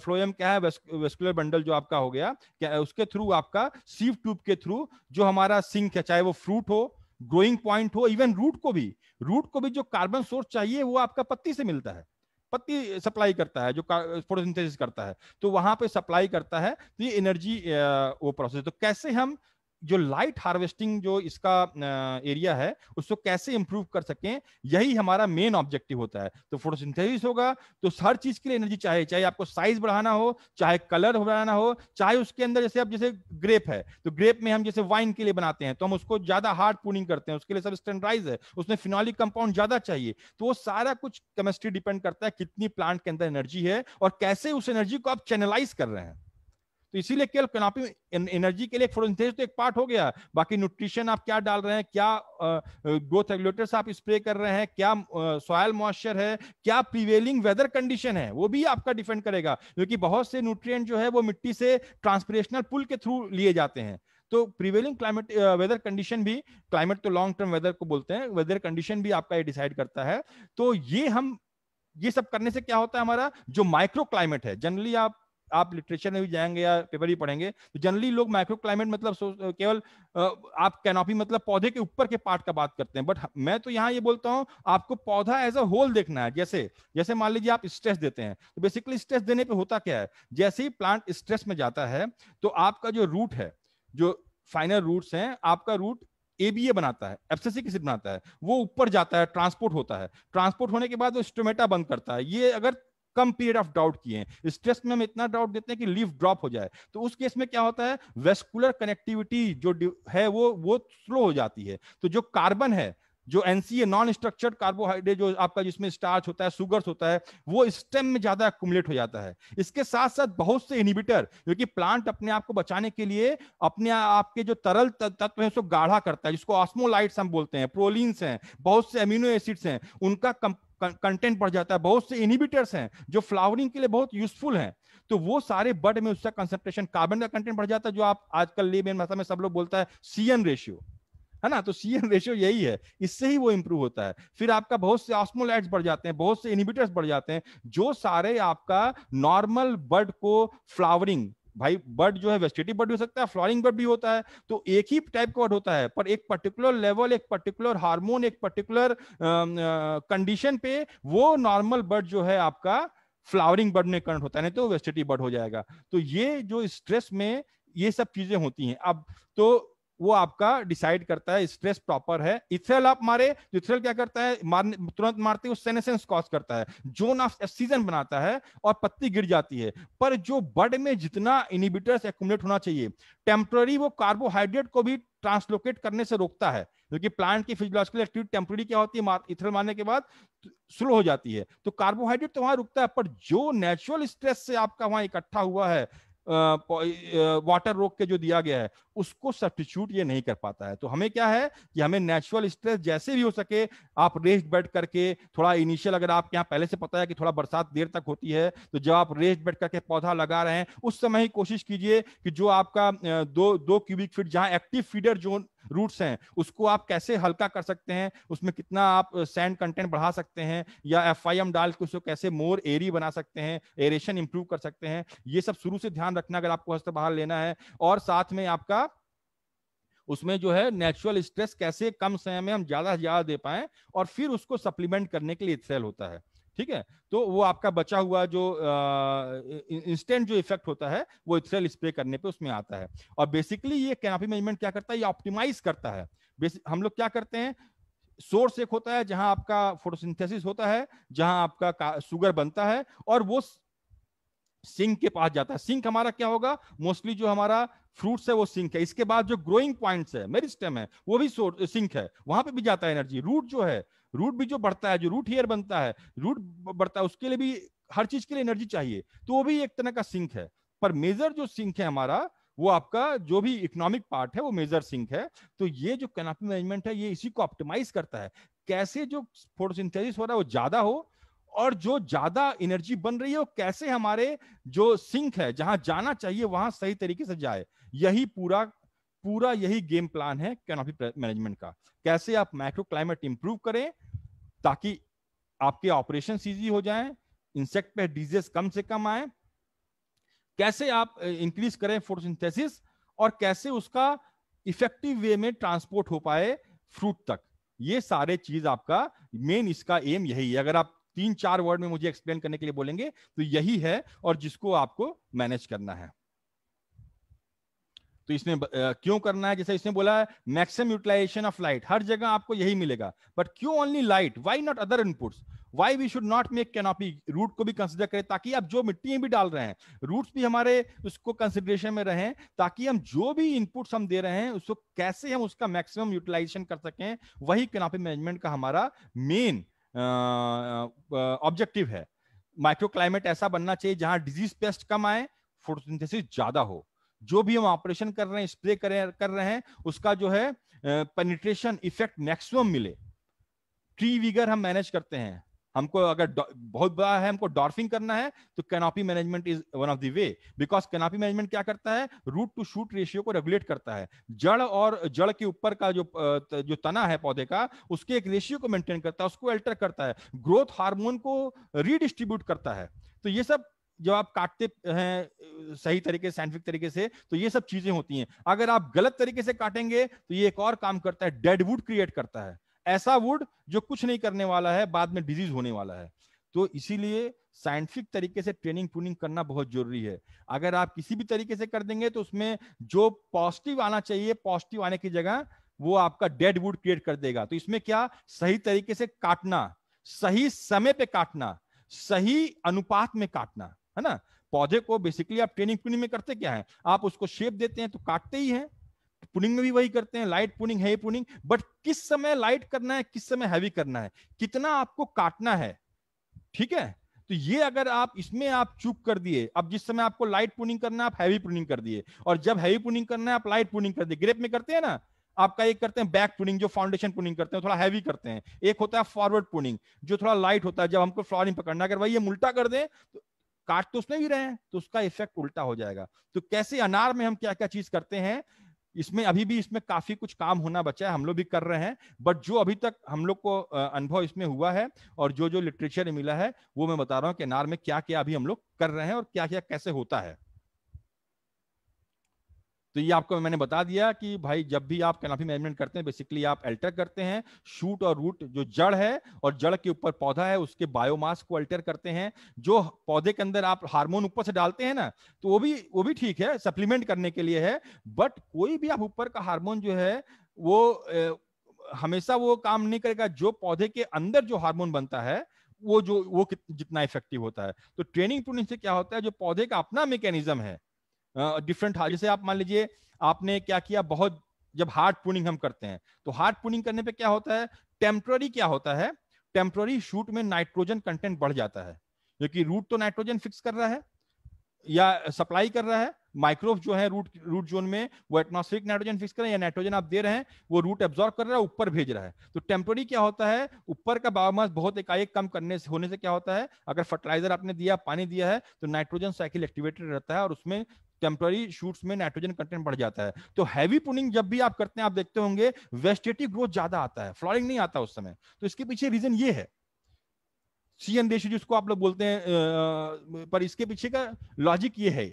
फ्लोएम क्या है वेस्कुलर बंडल जो आपका हो गया क्या उसके थ्रू आपका सीव ट्यूब के थ्रू जो हमारा सिंक है चाहे वो फ्रूट हो ग्रोइंग पॉइंट हो इवन रूट को भी रूट को भी जो कार्बन सोर्स चाहिए वो आपका पत्ती से मिलता है पत्ती सप्लाई करता है जो फोटोसिंथेसिस करता है तो वहां पे सप्लाई करता है तो ये एनर्जी वो प्रोसेस तो कैसे हम जो लाइट हार्वेस्टिंग जो इसका एरिया है उसको कैसे इंप्रूव कर सकें यही हमारा मेन ऑब्जेक्टिव होता है तो फोटोसिंथेसिस होगा तो हर चीज के लिए एनर्जी चाहिए चाहे आपको साइज बढ़ाना हो चाहे कलर बढ़ाना हो चाहे उसके अंदर जैसे आप जैसे ग्रेप है तो ग्रेप में हम जैसे वाइन के लिए बनाते हैं तो हम उसको ज्यादा हार्ड पूनिंग करते हैं उसके लिए सब स्टैंडराइज है उसमें फिनॉलिक कंपाउंड ज्यादा चाहिए तो वो सारा कुछ केमिस्ट्री डिपेंड करता है कितनी प्लांट के अंदर एनर्जी है और कैसे उस एनर्जी को आप चैनलाइज कर रहे हैं तो इसीलिए केवल कैनापी एनर्जी के लिए फोटोसिंथेसिस तो एक पार्ट हो गया बाकी न्यूट्रिशन आप क्या डाल रहे हैं क्या ग्रोथ रेगुलेटर्स आप स्प्रे कर रहे हैं क्या सॉयल मॉइस्चर है क्या प्रीवेलिंग वेदर कंडीशन है वो भी आपका डिफेंड करेगा क्योंकि बहुत से न्यूट्रिएंट जो है वो मिट्टी से ट्रांसपरेशनल पुल के थ्रू लिए जाते हैं तो प्रीवेलिंग क्लाइमेट वेदर कंडीशन भी क्लाइमेट तो लॉन्ग टर्म वेदर को बोलते हैं वेदर कंडीशन भी आपका ये डिसाइड करता है तो ये हम ये सब करने से क्या होता है हमारा जो माइक्रो क्लाइमेट है जनरली आप आप लिटरेचर में भी जाएंगे या पेपर भी पढ़ेंगे तो जनरली लोग माइक्रो क्लाइमेट मतलब केवल आप कैनोपी मतलब पौधे के ऊपर के पार्ट का बात करते हैं बट मैं तो यहाँ ये बोलता हूँ आपको पौधा एज अ होल देखना है जैसे जैसे मान लीजिए आप स्ट्रेस देते हैं तो बेसिकली स्ट्रेस देने पर होता क्या है जैसे ही प्लांट स्ट्रेस में जाता है तो आपका जो रूट है जो फाइनल रूट्स हैं आपका रूट एबीए बनाता है एफसीसी किसी बनाता है वो ऊपर जाता है ट्रांसपोर्ट होता है ट्रांसपोर्ट होने के बाद वो स्टोमेटा बंद करता है ये अगर कम पीरियड ऑफ डाउट किए हैं स्ट्रेस में हम इतना डाउट देते हैं कि लीव ड्रॉप हो जाए तो उस केस में क्या होता है वेस्कुलर कनेक्टिविटी जो है वो वो स्लो हो जाती है तो जो कार्बन है जो एनसीए नॉन स्ट्रक्चर्ड कार्बोहाइड्रेट जो आपका जिसमें स्टार्च होता है सुगर्स होता है वो स्टेम में ज्यादा एक्यूमुलेट हो जाता है इसके साथ साथ बहुत से इनिबिटर क्योंकि प्लांट अपने आप को बचाने के लिए अपने आपके जो तरल तत्व है उसको गाढ़ा करता है जिसको ऑस्मोलाइट्स हम बोलते हैं प्रोलिन्स हैं बहुत से अम्यूनो एसिड्स हैं उनका कंटेंट बढ़ जाता है बहुत से इनिबिटर्स हैं जो फ्लावरिंग के लिए बहुत यूजफुल हैं तो वो सारे बड में उसका कंसेंट्रेशन कार्बन का कंटेंट बढ़ जाता है जो आप आजकल लेबेन भाषा में सब लोग बोलता है सीएन रेशियो है ना तो सीएन रेशियो यही है इससे ही वो इंप्रूव होता है फिर आपका बहुत से ऑस्मोलाइट्स बढ़ जाते हैं बहुत से इनिबिटर्स बढ़ जाते हैं जो सारे आपका नॉर्मल बर्ड को फ्लावरिंग भाई बर्ड जो है वेस्टेटिव बर्ड हो सकता है फ्लॉरिंग बर्ड भी होता है तो एक ही टाइप का बर्ड होता है पर एक पर्टिकुलर लेवल एक पर्टिकुलर हार्मोन एक पर्टिकुलर कंडीशन पे वो नॉर्मल बर्ड जो है आपका फ्लावरिंग बर्ड में करंट होता है नहीं तो वेस्टेटिव बर्ड हो जाएगा तो ये जो स्ट्रेस में ये सब चीजें होती हैं अब तो वो आपका डिसाइड करता है स्ट्रेस प्रॉपर है इथ्रेल आप मारे जो तो इथ्रेल क्या करता है मारने तुरंत मारते हुए सेनेसेंस कॉज करता है जोन ऑफ सीजन बनाता है और पत्ती गिर जाती है पर जो बर्ड में जितना इनिबिटर्स एकुमुलेट होना चाहिए टेम्प्ररी वो कार्बोहाइड्रेट को भी ट्रांसलोकेट करने से रोकता है क्योंकि प्लांट की फिजियोलॉजिकल एक्टिविटी टेम्प्ररी क्या होती है इथल मारने के बाद स्लो हो जाती है तो कार्बोहाइड्रेट तो वहां रुकता है पर जो नेचुरल स्ट्रेस से आपका वहां इकट्ठा हुआ है वाटर रोक के जो दिया गया है उसको सब्सटीट्यूट ये नहीं कर पाता है तो हमें क्या है कि हमें नेचुरल स्ट्रेस जैसे भी हो सके आप रेस्ट बैठ करके थोड़ा इनिशियल अगर आपके यहाँ पहले से पता है कि थोड़ा बरसात देर तक होती है तो जब आप रेस्ट बैठ करके पौधा लगा रहे हैं उस समय ही कोशिश कीजिए कि जो आपका दो दो क्यूबिक फीट जहाँ एक्टिव फीडर जोन रूट्स हैं उसको आप कैसे हल्का कर सकते हैं उसमें कितना आप सैंड कंटेंट बढ़ा सकते हैं या एफ आई एम डाल के उसको कैसे मोर एरी बना सकते हैं एरेशन इंप्रूव कर सकते हैं ये सब शुरू से ध्यान रखना अगर आपको बहाल लेना है और साथ में आपका उसमें जो है नेचुरल स्ट्रेस कैसे कम समय में हम ज्यादा से ज्यादा दे पाए और फिर उसको सप्लीमेंट करने के लिए सेल होता है ठीक है तो वो आपका बचा हुआ जो इंस्टेंट जो इफेक्ट होता है वो इथरेल स्प्रे करने पे उसमें आता है और बेसिकली ये कैनापी मैनेजमेंट क्या करता है ये ऑप्टिमाइज करता है हम लोग क्या करते हैं सोर्स एक होता है जहां आपका फोटोसिंथेसिस होता है जहां आपका शुगर बनता है और वो सिंक के पास जाता है सिंक हमारा क्या होगा मोस्टली जो हमारा फ्रूट्स है वो सिंक है इसके बाद जो ग्रोइंग पॉइंट्स है मेरिस्टेम है वो भी सिंक है वहां पे भी जाता है एनर्जी रूट जो है रूट भी जो बढ़ता है जो रूट हेयर बनता है रूट बढ़ता है उसके लिए भी हर चीज के लिए एनर्जी चाहिए तो वो भी एक तरह का सिंक है पर मेजर जो सिंक है हमारा वो आपका जो भी इकोनॉमिक पार्ट है वो मेजर सिंक है तो ये जो कैनापी मैनेजमेंट है ये इसी को ऑप्टिमाइज करता है कैसे जो फोटोसिंथेसिस हो रहा है वो ज्यादा हो और जो ज्यादा एनर्जी बन रही है वो कैसे हमारे जो सिंक है जहां जाना चाहिए वहां सही तरीके से जाए यही पूरा पूरा यही गेम प्लान है कैनोपी मैनेजमेंट का कैसे आप माइक्रो क्लाइमेट इंप्रूव करें ताकि आपके ऑपरेशन इजी हो जाए इंसेक्ट पे डिजीज कम से कम आए कैसे आप इंक्रीज करें फोटोसिंथेसिस और कैसे उसका इफेक्टिव वे में ट्रांसपोर्ट हो पाए फ्रूट तक ये सारे चीज आपका मेन इसका एम यही है अगर आप तीन चार वर्ड में मुझे एक्सप्लेन करने के लिए बोलेंगे तो यही है और जिसको आपको मैनेज करना है तो इसने क्यों करना है जैसे इसने बोला मैक्सिमम यूटिलाइजेशन ऑफ लाइट हर जगह आपको यही मिलेगा बट क्यों only light why not other inputs why we should not make canopy root को भी कंसिडर करें ताकि आप जो मिट्टी भी डाल रहे हैं रूट्स भी हमारे उसको कंसिडरेशन में रहें ताकि हम जो भी इनपुट्स हम दे रहे हैं उसको कैसे हम उसका मैक्सिमम यूटिलाइजेशन कर सकें वही कैनोपी मैनेजमेंट का हमारा मेन ऑब्जेक्टिव है माइक्रो क्लाइमेट ऐसा बनना चाहिए जहां डिजीज पेस्ट कम आए फोटोसिंथेसिस ज्यादा हो जो भी हम ऑपरेशन कर रहे हैं स्प्रे कर, कर रहे हैं उसका जो है पेनिट्रेशन इफेक्ट मैक्सिमम मिले ट्री विगर हम मैनेज करते हैं हमको अगर बहुत बड़ा है हमको डॉर्फिंग करना है तो canopy management is one of the way because canopy management क्या करता है रूट टू शूट रेशियो को रेगुलेट करता है जड़ और जड़ के ऊपर का जो जो तना है पौधे का उसके एक रेशियो को मेंटेन करता है उसको अल्टर करता है ग्रोथ हार्मोन को रीडिस्ट्रीब्यूट करता है तो ये सब जब आप काटते हैं सही तरीके साइंटिफिक तरीके से तो ये सब चीजें होती हैं अगर आप गलत तरीके से काटेंगे तो ये एक और काम करता है डेड वुड क्रिएट करता है ऐसा वुड जो कुछ नहीं करने वाला है बाद में डिजीज होने वाला है तो इसीलिए साइंटिफिक तरीके से ट्रेनिंग ट्रूनिंग करना बहुत जरूरी है अगर आप किसी भी तरीके से कर देंगे तो उसमें जो पॉजिटिव आना चाहिए पॉजिटिव आने की जगह वो आपका डेड वुड क्रिएट कर देगा तो इसमें क्या सही तरीके से काटना सही समय पे काटना सही अनुपात में काटना है ना पौधे को बेसिकली आप ट्रेनिंग पुनिंग में करते क्या है आप उसको शेप देते हैं तो काटते ही है पुनिंग में भी वही करते हैं लाइट पुनिंग है पुनिंग बट किस समय लाइट करना है किस समय हैवी करना है कितना आपको काटना है ठीक है तो ये अगर आप इसमें आप चूक कर दिए अब जिस समय आपको लाइट पुनिंग करना है आप हैवी पुनिंग कर दिए और जब हैवी पुनिंग करना है आप लाइट पुनिंग कर दिए ग्रेप में करते हैं ना आपका एक करते हैं बैक पुनिंग जो फाउंडेशन पुनिंग करते हैं थोड़ा हैवी करते हैं एक होता है फॉरवर्ड पुनिंग जो थोड़ा लाइट होता है जब हमको फ्लॉरिंग पकड़ना अगर वही हम उल्टा कर दें तो काट तो उसमें भी रहे हैं तो उसका इफेक्ट उल्टा हो जाएगा तो कैसे अनार में हम क्या क्या चीज करते हैं इसमें अभी भी इसमें काफी कुछ काम होना बचा है हम लोग भी कर रहे हैं बट जो अभी तक हम लोग को अनुभव इसमें हुआ है और जो जो लिटरेचर मिला है वो मैं बता रहा हूँ कि अनार में क्या क्या अभी हम लोग कर रहे हैं और क्या क्या कैसे होता है तो ये आपको मैंने बता दिया कि भाई जब भी आप कैनापी मैनेजमेंट करते हैं बेसिकली आप अल्टर करते हैं शूट और रूट जो जड़ है और जड़ के ऊपर पौधा है उसके बायोमास को अल्टर करते हैं जो पौधे के अंदर आप हार्मोन ऊपर से डालते हैं ना तो वो भी वो भी ठीक है सप्लीमेंट करने के लिए है बट कोई भी आप ऊपर का हार्मोन जो है वो ए, हमेशा वो काम नहीं करेगा जो पौधे के अंदर जो हार्मोन बनता है वो जो वो जितना इफेक्टिव होता है तो ट्रेनिंग प्रूनिंग से क्या होता है जो पौधे का अपना मैकेनिज्म है डिफरेंट uh, जैसे आप मान लीजिए आपने क्या किया बहुत जब हार्ड पुनिंग हम करते हैं तो हार्ड पुनिंग करने पे क्या होता है टेम्प्ररी क्या होता है टेम्प्ररी शूट में नाइट्रोजन कंटेंट बढ़ जाता है क्योंकि रूट तो नाइट्रोजन फिक्स कर रहा है या सप्लाई कर रहा है माइक्रोव जो है रूट रूट जोन में वो एटमोस्फेरिक नाइट्रोजन फिक्स कर रहे हैं या नाइट्रोजन आप दे रहे हैं वो रूट एब्जॉर्ब कर रहा है ऊपर भेज रहा है तो टेम्पोरी क्या होता है ऊपर का बायोमास बहुत एकाएक कम करने से होने से क्या होता है अगर फर्टिलाइजर आपने दिया पानी दिया है तो नाइट्रोजन साइकिल एक्टिवेटेड रहता है और उसमें टेम्पररी शूट्स में नाइट्रोजन कंटेंट बढ़ जाता है तो हैवी प्रूनिंग जब भी आप करते हैं आप देखते होंगे वेस्टेटिव ग्रोथ ज्यादा आता है फ्लॉरिंग नहीं आता उस समय तो इसके पीछे रीजन ये है सी एन देश जिसको आप लोग बोलते हैं पर इसके पीछे का लॉजिक ये है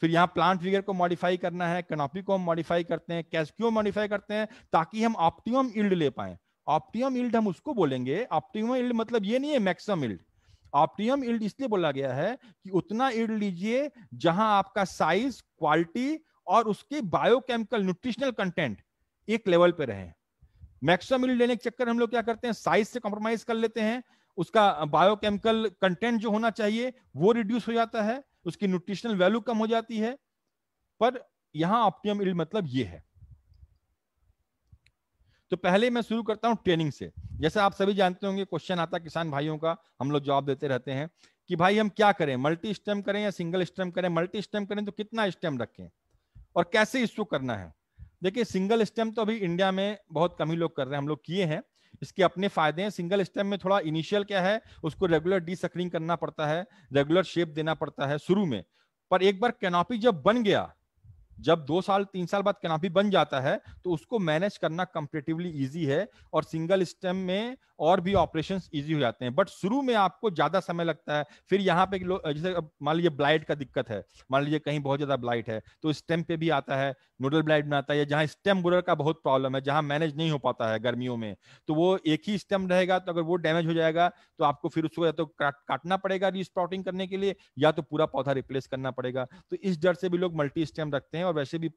फिर यहाँ प्लांट फिगर को मॉडिफाई करना है कनोपी को हम मॉडिफाई करते हैं कैश क्यों मॉडिफाई करते हैं ताकि हम ऑप्टिमम इल्ड ले पाए ऑप्टिमम इल्ड हम उसको बोलेंगे ऑप्टिमम इल्ड मतलब ये नहीं है मैक्सिमम इल्ड ऑप्टिमम इल्ड इसलिए बोला गया है कि उतना इल्ड लीजिए जहां आपका साइज क्वालिटी और उसके बायोकेमिकल न्यूट्रिशनल कंटेंट एक लेवल पे रहे मैक्सिमम इल्ड लेने के चक्कर हम लोग क्या करते हैं साइज से कॉम्प्रोमाइज कर लेते हैं उसका बायोकेमिकल कंटेंट जो होना चाहिए वो रिड्यूस हो जाता है उसकी न्यूट्रिशनल वैल्यू कम हो जाती है पर यहां ऑप्टिमम इल्ड मतलब ये है तो पहले मैं शुरू करता हूँ ट्रेनिंग से जैसे आप सभी जानते होंगे क्वेश्चन आता किसान भाइयों का हम लोग जवाब देते रहते हैं कि भाई हम क्या करें मल्टी स्टेम करें या सिंगल स्टेम करें मल्टी स्टेम करें तो कितना स्टेम रखें और कैसे इसको करना है देखिए सिंगल स्टेम तो अभी इंडिया में बहुत कम ही लोग कर रहे हैं हम लोग किए हैं इसके अपने फायदे हैं सिंगल स्टेम में थोड़ा इनिशियल क्या है उसको रेगुलर डी सक्रिंग करना पड़ता है रेगुलर शेप देना पड़ता है शुरू में पर एक बार कैनोपी जब बन गया जब दो साल तीन साल बाद कनापी बन जाता है तो उसको मैनेज करना कंपेटिवली ईजी है और सिंगल स्टेम में और भी ऑपरेशन ईजी हो जाते हैं बट शुरू में आपको ज्यादा समय लगता है फिर यहाँ पे जैसे मान लीजिए ब्लाइट का दिक्कत है मान लीजिए कहीं बहुत ज्यादा ब्लाइट है तो स्टेम पे भी आता है नूडल ब्लाइट में आता है जहाँ स्टेम बुलर का बहुत प्रॉब्लम है जहाँ मैनेज नहीं हो पाता है गर्मियों में तो वो एक ही स्टेम रहेगा तो अगर वो डैमेज हो जाएगा तो आपको फिर उसको या तो काटना पड़ेगा रिस्प्राउटिंग करने के लिए या तो पूरा पौधा रिप्लेस करना पड़ेगा तो इस डर से भी लोग मल्टी स्टेम रखते हैं और वैसे भी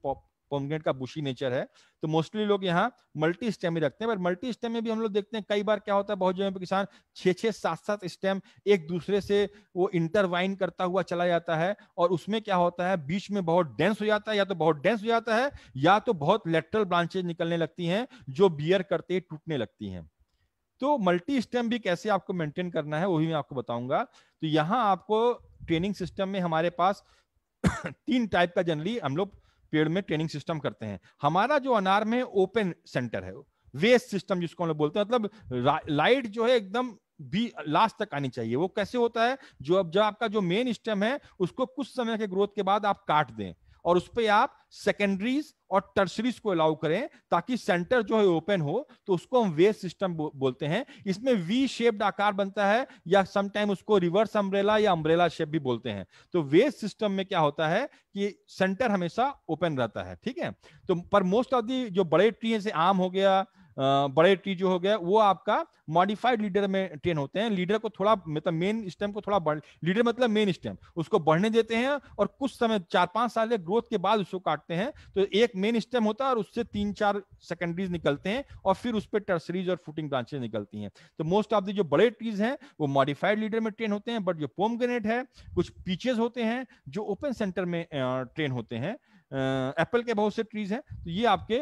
पोमग्रेनेट का बुशी नेचर है तो मोस्टली लोग यहाँ मल्टी स्टेम ही रखते हैं पर मल्टी स्टेम में भी हम लोग देखते हैं कई बार क्या होता है बहुत जगह पे किसान छः छः सात सात स्टेम एक दूसरे से वो इंटरवाइन करता हुआ चला जाता है और उसमें क्या होता है बीच में बहुत डेंस हो जाता है या तो बहुत डेंस हो जाता है या तो बहुत लेटरल ब्रांचेज निकलने लगती हैं जो बियर करते ही टूटने लगती हैं तो मल्टी स्टेम भी कैसे आपको मेंटेन करना है वही मैं आपको बताऊंगा तो यहाँ आपको ट्रेनिंग सिस्टम में हमारे पास तीन टाइप का जनरली हम लोग पेड़ में ट्रेनिंग सिस्टम करते हैं हमारा जो अनार में ओपन सेंटर है वेस्ट सिस्टम जिसको हम लोग बोलते हैं मतलब लाइट जो है एकदम भी लास्ट तक आनी चाहिए वो कैसे होता है जो अब जब आपका जो मेन स्टेम है उसको कुछ समय के ग्रोथ के बाद आप काट दें और उस पर आप सेकेंडरीज और टर्सरीज को अलाउ करें ताकि सेंटर जो है ओपन हो तो उसको हम वेस्ट सिस्टम बोलते हैं इसमें वी शेप्ड आकार बनता है या समटाइम उसको रिवर्स अम्ब्रेला या अम्ब्रेला शेप भी बोलते हैं तो वेस्ट सिस्टम में क्या होता है कि सेंटर हमेशा ओपन रहता है ठीक है तो पर मोस्ट ऑफ दी जो बड़े ट्री जैसे आम हो गया बड़े ट्री जो हो गया वो आपका मॉडिफाइड लीडर में ट्रेन होते हैं लीडर को थोड़ा मतलब मेन स्टेम को थोड़ा लीडर मतलब मेन स्टेम उसको बढ़ने देते हैं और कुछ समय चार पांच साल के ग्रोथ के बाद उसको काटते हैं तो एक मेन स्टेम होता है और उससे तीन चार सेकेंडरीज निकलते हैं और फिर उस पर टर्सरीज और फूटिंग ब्रांचेज निकलती हैं तो मोस्ट ऑफ द जो बड़े ट्रीज हैं वो मॉडिफाइड लीडर में ट्रेन होते हैं बट जो पोम ग्रेनेट है कुछ पीचेज होते हैं जो ओपन सेंटर में ट्रेन होते हैं एप्पल के बहुत से ट्रीज हैं तो ये आपके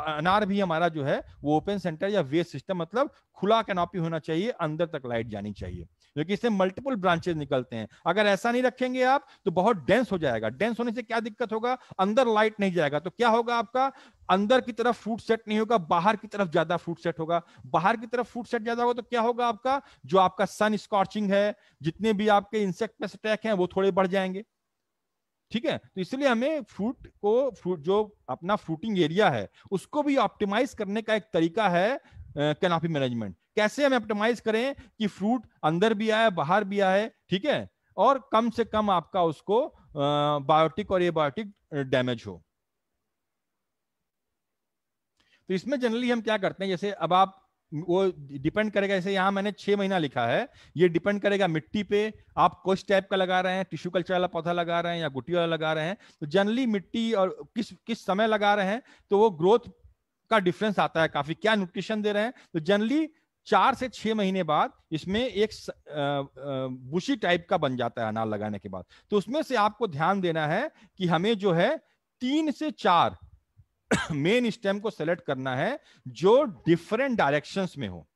अनार भी हमारा जो है वो ओपन सेंटर या वेस्ट सिस्टम मतलब खुला कैनोपी होना चाहिए अंदर तक लाइट जानी चाहिए क्योंकि इससे मल्टीपल ब्रांचेस निकलते हैं अगर ऐसा नहीं रखेंगे आप तो बहुत डेंस हो जाएगा डेंस होने से क्या दिक्कत होगा अंदर लाइट नहीं जाएगा तो क्या होगा आपका अंदर की तरफ फ्रूट सेट नहीं होगा बाहर की तरफ ज्यादा फ्रूट सेट होगा बाहर की तरफ फ्रूट सेट ज्यादा होगा तो क्या होगा आपका जो आपका सन स्कॉर्चिंग है जितने भी आपके इंसेक्ट पेस्ट अटैक है वो थोड़े बढ़ जाएंगे ठीक है तो इसलिए हमें फ्रूट को फ्रूट जो अपना फ्रूटिंग एरिया है उसको भी ऑप्टिमाइज करने का एक तरीका है कैनापी मैनेजमेंट कैसे हम ऑप्टिमाइज करें कि फ्रूट अंदर भी आए बाहर भी आए ठीक है और कम से कम आपका उसको बायोटिक और एबायोटिक डैमेज हो तो इसमें जनरली हम क्या करते हैं जैसे अब आप वो डिपेंड करेगा जैसे यहाँ मैंने छह महीना लिखा है ये डिपेंड करेगा मिट्टी पे आप कोस टाइप का लगा रहे हैं टिश्यू कल्चर वाला पौधा लगा रहे हैं या गुटी वाला लगा रहे हैं तो जनरली मिट्टी और किस किस समय लगा रहे हैं तो वो ग्रोथ का डिफरेंस आता है काफी क्या न्यूट्रिशन दे रहे हैं तो जनरली चार से छह महीने बाद इसमें एक बुशी टाइप का बन जाता है अनार लगाने के बाद तो उसमें से आपको ध्यान देना है कि हमें जो है तीन से चार मेन स्टेम को सेलेक्ट करना है जो डिफरेंट डायरेक्शन में हो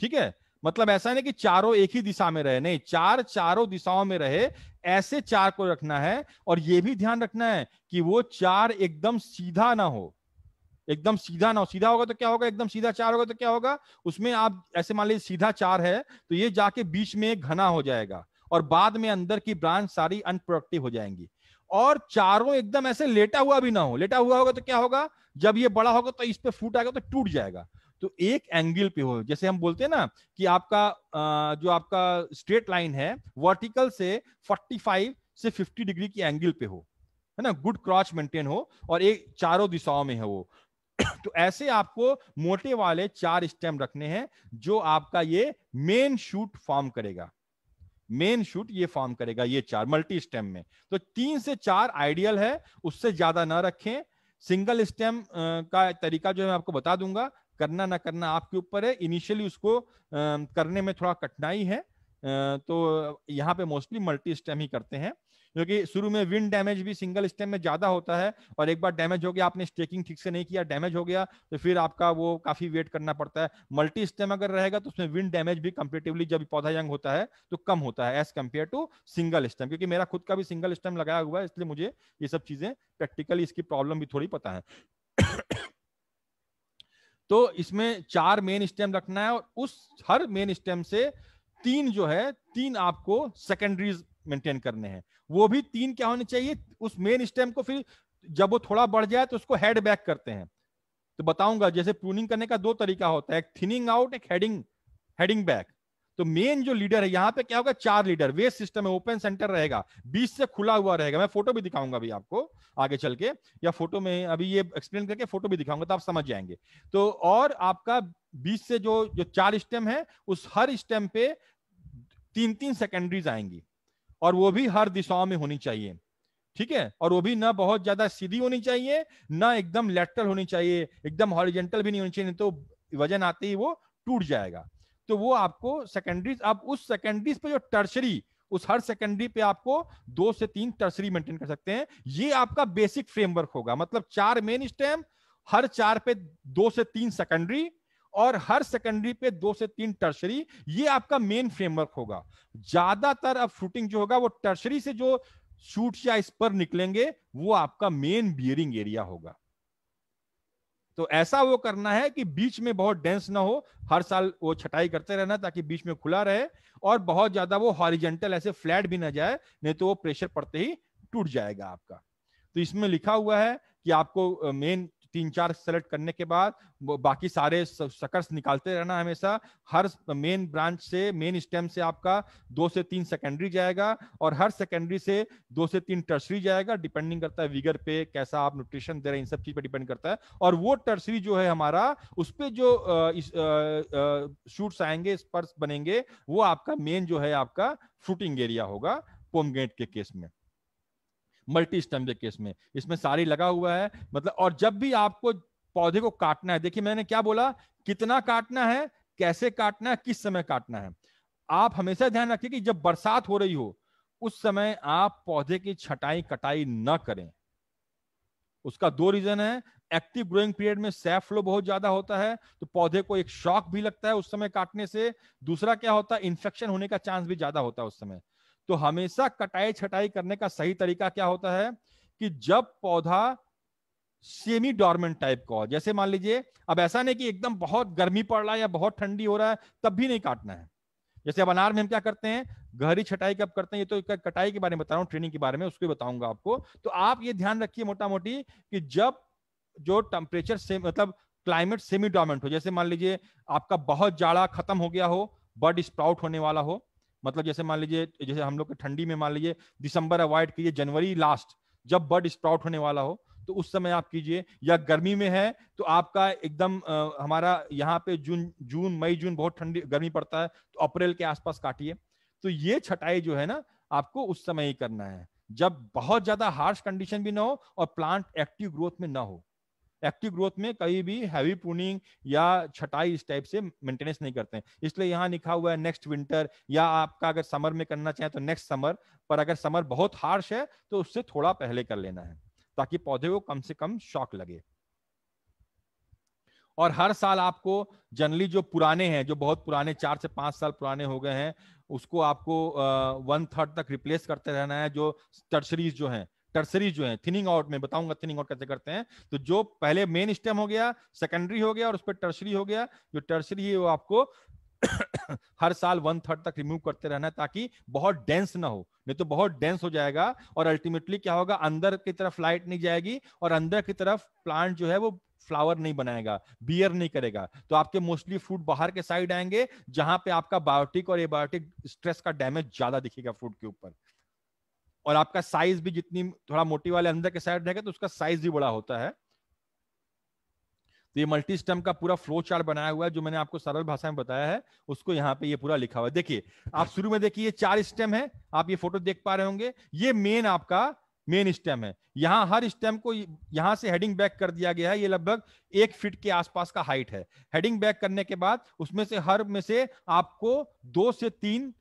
ठीक है मतलब ऐसा नहीं कि चारों एक ही दिशा में रहे नहीं चार चारों दिशाओं में रहे ऐसे चार को रखना है और यह भी ध्यान रखना है कि वो चार एकदम सीधा ना हो एकदम सीधा ना हो सीधा होगा तो क्या होगा एकदम सीधा चार होगा तो क्या होगा उसमें आप ऐसे मान लीजिए सीधा चार है तो ये जाके बीच में घना हो जाएगा और बाद में अंदर की ब्रांच सारी अनप्रोडक्टिव हो जाएंगी और चारों एकदम ऐसे लेटा हुआ भी ना हो लेटा हुआ होगा तो क्या होगा जब ये बड़ा होगा तो इस पे फूट आएगा तो टूट जाएगा तो एक एंगल पे हो जैसे हम बोलते हैं ना कि आपका जो आपका स्ट्रेट लाइन है वर्टिकल से 45 से 50 डिग्री की एंगल पे हो है ना गुड क्रॉच मेंटेन हो और एक चारों दिशाओं में है वो तो ऐसे आपको मोटे वाले चार स्टेम रखने हैं जो आपका ये मेन शूट फॉर्म करेगा मेन शूट ये फॉर्म करेगा ये चार मल्टी स्टेम में तो तीन से चार आइडियल है उससे ज्यादा ना रखें सिंगल स्टेम का तरीका जो है मैं आपको बता दूंगा करना ना करना आपके ऊपर है इनिशियली उसको करने में थोड़ा कठिनाई है तो यहाँ पे मोस्टली मल्टी स्टेम ही करते हैं जो कि शुरू में विंड डैमेज भी सिंगल स्टेम में ज्यादा होता है और एक बार डैमेज हो गया आपने स्टेकिंग ठीक से नहीं किया डैमेज हो गया तो फिर आपका वो काफी वेट करना पड़ता है मल्टी स्टेम अगर रहेगा तो उसमें विंड डैमेज भी कंपेटिवली जब पौधा यंग होता है तो कम होता है as compare to single stem क्योंकि मेरा खुद का भी सिंगल स्टेम लगाया हुआ है इसलिए मुझे ये सब चीजें प्रैक्टिकली इसकी प्रॉब्लम भी थोड़ी पता है तो इसमें चार मेन स्टेम रखना है और उस हर मेन स्टेम से तीन जो है तीन आपको सेकेंडरीज मेंटेन करने हैं वो भी तीन क्या होने चाहिए उस मेन स्टेम को फिर जब वो थोड़ा बढ़ जाए तो उसको हेड बैक करते हैं तो बताऊंगा जैसे प्रूनिंग करने का दो तरीका होता है एक थिनिंग आउट एक हेडिंग हेडिंग बैक तो मेन जो लीडर है यहाँ पे क्या होगा चार लीडर वेस्ट सिस्टम है ओपन सेंटर रहेगा बीच से खुला हुआ रहेगा मैं फोटो भी दिखाऊंगा अभी आपको आगे चल के या फोटो में अभी ये एक्सप्लेन करके फोटो भी दिखाऊंगा तो आप समझ जाएंगे तो और आपका बीच से जो जो चार स्टेम है उस हर स्टेम पे तीन तीन सेकेंडरीज आएंगी और वो भी हर दिशाओं में होनी चाहिए ठीक है और वो भी ना बहुत ज्यादा सीधी होनी चाहिए ना एकदम लेटरल होनी चाहिए एकदम हॉरिजेंटल भी नहीं होनी चाहिए तो वजन आते ही वो टूट जाएगा तो वो आपको सेकेंडरी आप उस सेकेंडरी पे जो टर्सरी उस हर सेकेंडरी पे आपको दो से तीन टर्सरी मेंटेन कर सकते हैं ये आपका बेसिक फ्रेमवर्क होगा मतलब चार मेन स्टेम हर चार पे दो से तीन सेकेंडरी और हर सेकेंडरी पे दो से तीन टर्सरी ये आपका मेन फ्रेमवर्क होगा ज्यादातर अब शूटिंग जो होगा वो टर्सरी से जो शूट या इस पर निकलेंगे वो आपका मेन बियरिंग एरिया होगा तो ऐसा वो करना है कि बीच में बहुत डेंस ना हो हर साल वो छटाई करते रहना ताकि बीच में खुला रहे और बहुत ज्यादा वो हॉरिजेंटल ऐसे फ्लैट भी ना जाए नहीं तो वो प्रेशर पड़ते ही टूट जाएगा आपका तो इसमें लिखा हुआ है कि आपको मेन तीन चार सेलेक्ट करने के बाद बाकी सारे सकर्स निकालते रहना हमेशा हर मेन ब्रांच से मेन स्टेम से आपका दो से तीन सेकेंडरी जाएगा और हर सेकेंडरी से दो से तीन टर्सरी जाएगा डिपेंडिंग करता है विगर पे कैसा आप न्यूट्रिशन दे रहे हैं इन सब चीज पे डिपेंड करता है और वो टर्सरी जो है हमारा उस पर जो शूट्स आएंगे स्पर्स बनेंगे वो आपका मेन जो है आपका फ्रूटिंग एरिया होगा पोमगेट के केस में मल्टी स्टेम के केस में इसमें सारी लगा हुआ है मतलब और जब भी आपको पौधे को काटना है देखिए मैंने क्या बोला कितना काटना है कैसे काटना है किस समय काटना है आप हमेशा ध्यान रखिए कि जब बरसात हो रही हो उस समय आप पौधे की छटाई कटाई न करें उसका दो रीजन है एक्टिव ग्रोइंग पीरियड में सैफ फ्लो बहुत ज्यादा होता है तो पौधे को एक शॉक भी लगता है उस समय काटने से दूसरा क्या होता है इन्फेक्शन होने का चांस भी ज्यादा होता है उस समय तो हमेशा कटाई छटाई करने का सही तरीका क्या होता है कि जब पौधा सेमी डॉर्मेंट टाइप का हो जैसे मान लीजिए अब ऐसा नहीं कि एकदम बहुत गर्मी पड़ रहा है या बहुत ठंडी हो रहा है तब भी नहीं काटना है जैसे अब अनार में हम क्या करते हैं गहरी छटाई कब करते हैं ये तो कटाई के बारे में बता रहा हूँ ट्रेनिंग के बारे में उसको बताऊंगा आपको तो आप ये ध्यान रखिए मोटा मोटी कि जब जो टेम्परेचर से मतलब क्लाइमेट सेमी डॉर्मेंट हो जैसे मान लीजिए आपका बहुत जाड़ा खत्म हो गया हो बर्ड स्प्राउट होने वाला हो मतलब जैसे मान लीजिए जैसे हम लोग ठंडी में मान लीजिए दिसंबर अवॉइड कीजिए जनवरी लास्ट जब बर्ड स्प्राउट होने वाला हो तो उस समय आप कीजिए या गर्मी में है तो आपका एकदम आ, हमारा यहाँ पे जून जून मई जून बहुत ठंडी गर्मी पड़ता है तो अप्रैल के आसपास काटिए तो ये छटाई जो है ना आपको उस समय ही करना है जब बहुत ज्यादा हार्श कंडीशन भी ना हो और प्लांट एक्टिव ग्रोथ में ना हो एक्टिव ग्रोथ में कहीं भी हैवी प्रूनिंग या छटाई इस टाइप से मेंटेनेंस नहीं करते हैं इसलिए यहाँ लिखा हुआ है नेक्स्ट विंटर या आपका अगर समर में करना चाहें तो नेक्स्ट समर पर अगर समर बहुत हार्श है तो उससे थोड़ा पहले कर लेना है ताकि पौधे को कम से कम शॉक लगे और हर साल आपको जनरली जो पुराने हैं जो बहुत पुराने चार से पांच साल पुराने हो गए हैं उसको आपको वन थर्ड तक रिप्लेस करते रहना है जो टर्सरीज जो हैं टर्सरी जो है थिनिंग आउट में बताऊंगा थिनिंग आउट कैसे करते हैं तो जो पहले मेन स्टेम हो गया सेकेंडरी हो गया और उस पर टर्सरी हो गया जो टर्सरी है वो आपको हर साल वन थर्ड तक रिमूव करते रहना है ताकि बहुत डेंस ना हो नहीं तो बहुत डेंस हो जाएगा और अल्टीमेटली क्या होगा अंदर की तरफ लाइट नहीं जाएगी और अंदर की तरफ प्लांट जो है वो फ्लावर नहीं बनाएगा बियर नहीं करेगा तो आपके मोस्टली फ्रूट बाहर के साइड आएंगे जहां पे आपका बायोटिक और एबायोटिक स्ट्रेस का डैमेज ज्यादा दिखेगा फ्रूट के ऊपर और आपका साइज भी जितनी थोड़ा मोटी वाले अंदर के साइड रहेगा तो उसका साइज भी बड़ा होता है तो ये मल्टी स्टम का पूरा फ्लो चार्ट बनाया हुआ है जो मैंने आपको सरल भाषा में बताया है उसको यहाँ पे ये पूरा लिखा हुआ है देखिए आप शुरू में देखिए ये चार स्टेम है आप ये फोटो देख पा रहे होंगे ये मेन आपका मेन स्टेम है यहाँ हर स्टेम को यहाँ से हेडिंग बैक कर दिया गया है ये लगभग एक फीट के आसपास का हाइट है हेडिंग बैक करने के बाद उसमें से हर में से आपको दो से तीन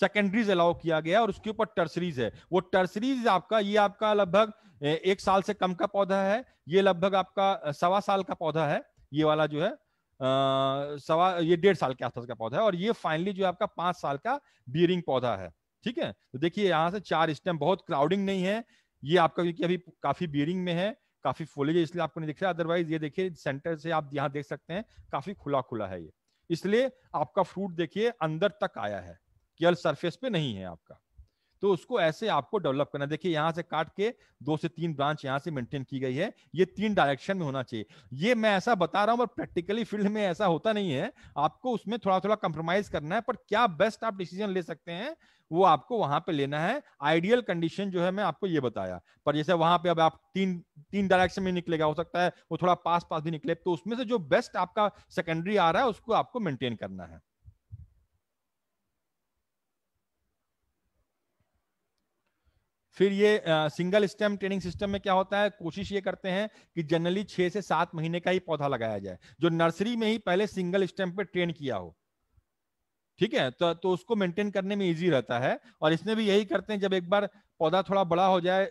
सेकेंडरीज अलाउ किया गया और उसके ऊपर टर्सरीज है वो टर्सरीज आपका ये आपका लगभग एक साल से कम का पौधा है ये लगभग आपका सवा साल का पौधा है ये वाला जो है सवा ये डेढ़ साल के आसपास का पौधा है और ये फाइनली जो आपका पांच साल का बियरिंग पौधा है ठीक है तो देखिए यहाँ से चार स्टेम बहुत क्राउडिंग नहीं है ये आपका क्योंकि अभी काफी बियरिंग में है काफी फोलेज है इसलिए आपको नहीं दिख रहा अदरवाइज ये देखिए सेंटर से आप यहाँ देख सकते हैं काफी खुला खुला है ये इसलिए आपका फ्रूट देखिए अंदर तक आया है केवल सरफेस पे नहीं है आपका तो उसको ऐसे आपको डेवलप करना देखिए यहाँ से काट के दो से तीन ब्रांच यहाँ से मेंटेन की गई है ये तीन डायरेक्शन में होना चाहिए ये मैं ऐसा बता रहा हूं पर प्रैक्टिकली फील्ड में ऐसा होता नहीं है आपको उसमें थोड़ा थोड़ा कंप्रोमाइज करना है पर क्या बेस्ट आप डिसीजन ले सकते हैं वो आपको वहां पे लेना है आइडियल कंडीशन जो है मैं आपको ये बताया पर जैसे वहां पे अब आप तीन तीन डायरेक्शन में निकलेगा हो सकता है वो थोड़ा पास पास भी निकले तो उसमें से जो बेस्ट आपका सेकेंडरी आ रहा है उसको आपको मेंटेन करना है फिर ये सिंगल स्टेम ट्रेनिंग सिस्टम में क्या होता है कोशिश ये करते हैं कि जनरली छह से सात महीने का ही पौधा लगाया जाए जो नर्सरी में ही पहले सिंगल स्टेम पे ट्रेन किया हो ठीक है तो तो उसको मेंटेन करने में इजी रहता है और इसमें भी यही करते हैं जब एक बार पौधा थोड़ा बड़ा हो जाए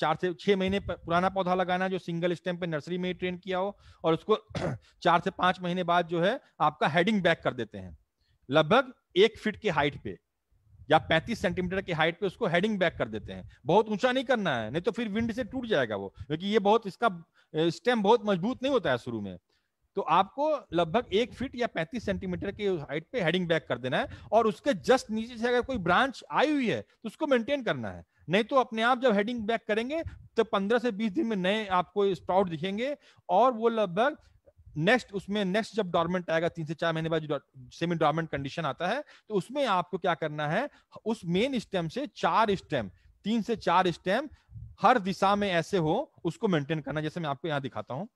चार से छह महीने पुराना पौधा लगाना जो सिंगल स्टेम पे नर्सरी में ही ट्रेन किया हो और उसको चार से पांच महीने बाद जो है आपका हेडिंग बैक कर देते हैं लगभग एक फिट की हाइट पे या 35 सेंटीमीटर की हाइट पे उसको हेडिंग बैक कर देते हैं बहुत ऊंचा नहीं करना है नहीं तो फिर विंड से टूट जाएगा वो क्योंकि ये बहुत इसका स्टेम बहुत मजबूत नहीं होता है शुरू में तो आपको लगभग एक फीट या 35 सेंटीमीटर की हाइट पे हेडिंग बैक कर देना है और उसके जस्ट नीचे से अगर कोई ब्रांच आई हुई है तो उसको मेंटेन करना है नहीं तो अपने आप जब हेडिंग बैक करेंगे तो 15 से 20 दिन में नए आपको स्प्राउट दिखेंगे और वो लगभग नेक्स्ट उसमें नेक्स्ट जब डॉर्मेंट आएगा तीन से चार महीने बाद सेमी डॉर्मेंट कंडीशन आता है तो उसमें आपको क्या करना है उस मेन स्टेम से चार स्टेम तीन से चार स्टेम हर दिशा में ऐसे हो उसको मेंटेन करना जैसे मैं आपको यहां दिखाता हूं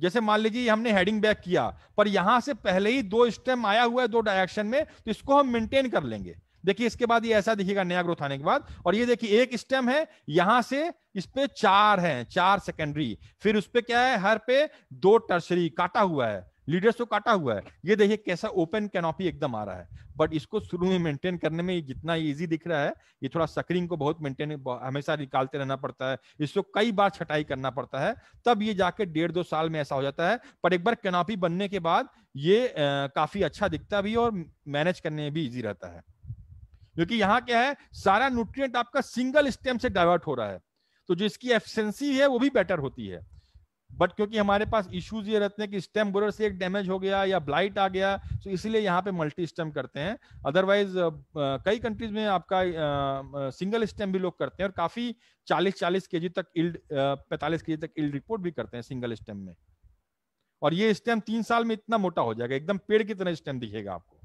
जैसे मान लीजिए हमने हेडिंग बैक किया पर यहां से पहले ही दो स्टेम आया हुआ है दो डायरेक्शन में तो इसको हम मेंटेन कर लेंगे देखिए इसके बाद ये ऐसा दिखेगा नया ग्रोथ आने के बाद और ये देखिए एक स्टेम है यहां से इस पे चार है चार सेकेंडरी फिर उस पर क्या है हर पे दो टर्सरी काटा हुआ है लीडर्स को काटा हुआ है ये देखिए कैसा ओपन कैनोपी एकदम आ रहा है बट इसको शुरू में मेंटेन करने में जितना इजी दिख रहा है ये थोड़ा सकरिंग को बहुत मेंटेन हमेशा निकालते रहना पड़ता है इसको कई बार छटाई करना पड़ता है तब ये जाके डेढ़ दो साल में ऐसा हो जाता है पर एक बार कैनोपी बनने के बाद ये आ, काफी अच्छा दिखता भी और मैनेज करने में भी ईजी रहता है क्योंकि यहाँ क्या है सारा न्यूट्रिएंट आपका सिंगल स्टेम से डाइवर्ट हो रहा है तो जिसकी एफिशिएंसी है वो भी बेटर होती है बट क्योंकि हमारे पास इश्यूज ये रहते हैं कि स्टेम बोरर से एक डैमेज हो गया या ब्लाइट आ गया तो इसीलिए यहाँ पे मल्टी स्टेम करते हैं अदरवाइज कई कंट्रीज में आपका सिंगल स्टेम भी लोग करते हैं और काफी 40-40 केजी तक इल्ड पैंतालीस के तक इल्ड रिपोर्ट भी करते हैं सिंगल स्टेम में और ये स्टेम तीन साल में इतना मोटा हो जाएगा एकदम पेड़ की तरह स्टेम दिखेगा आपको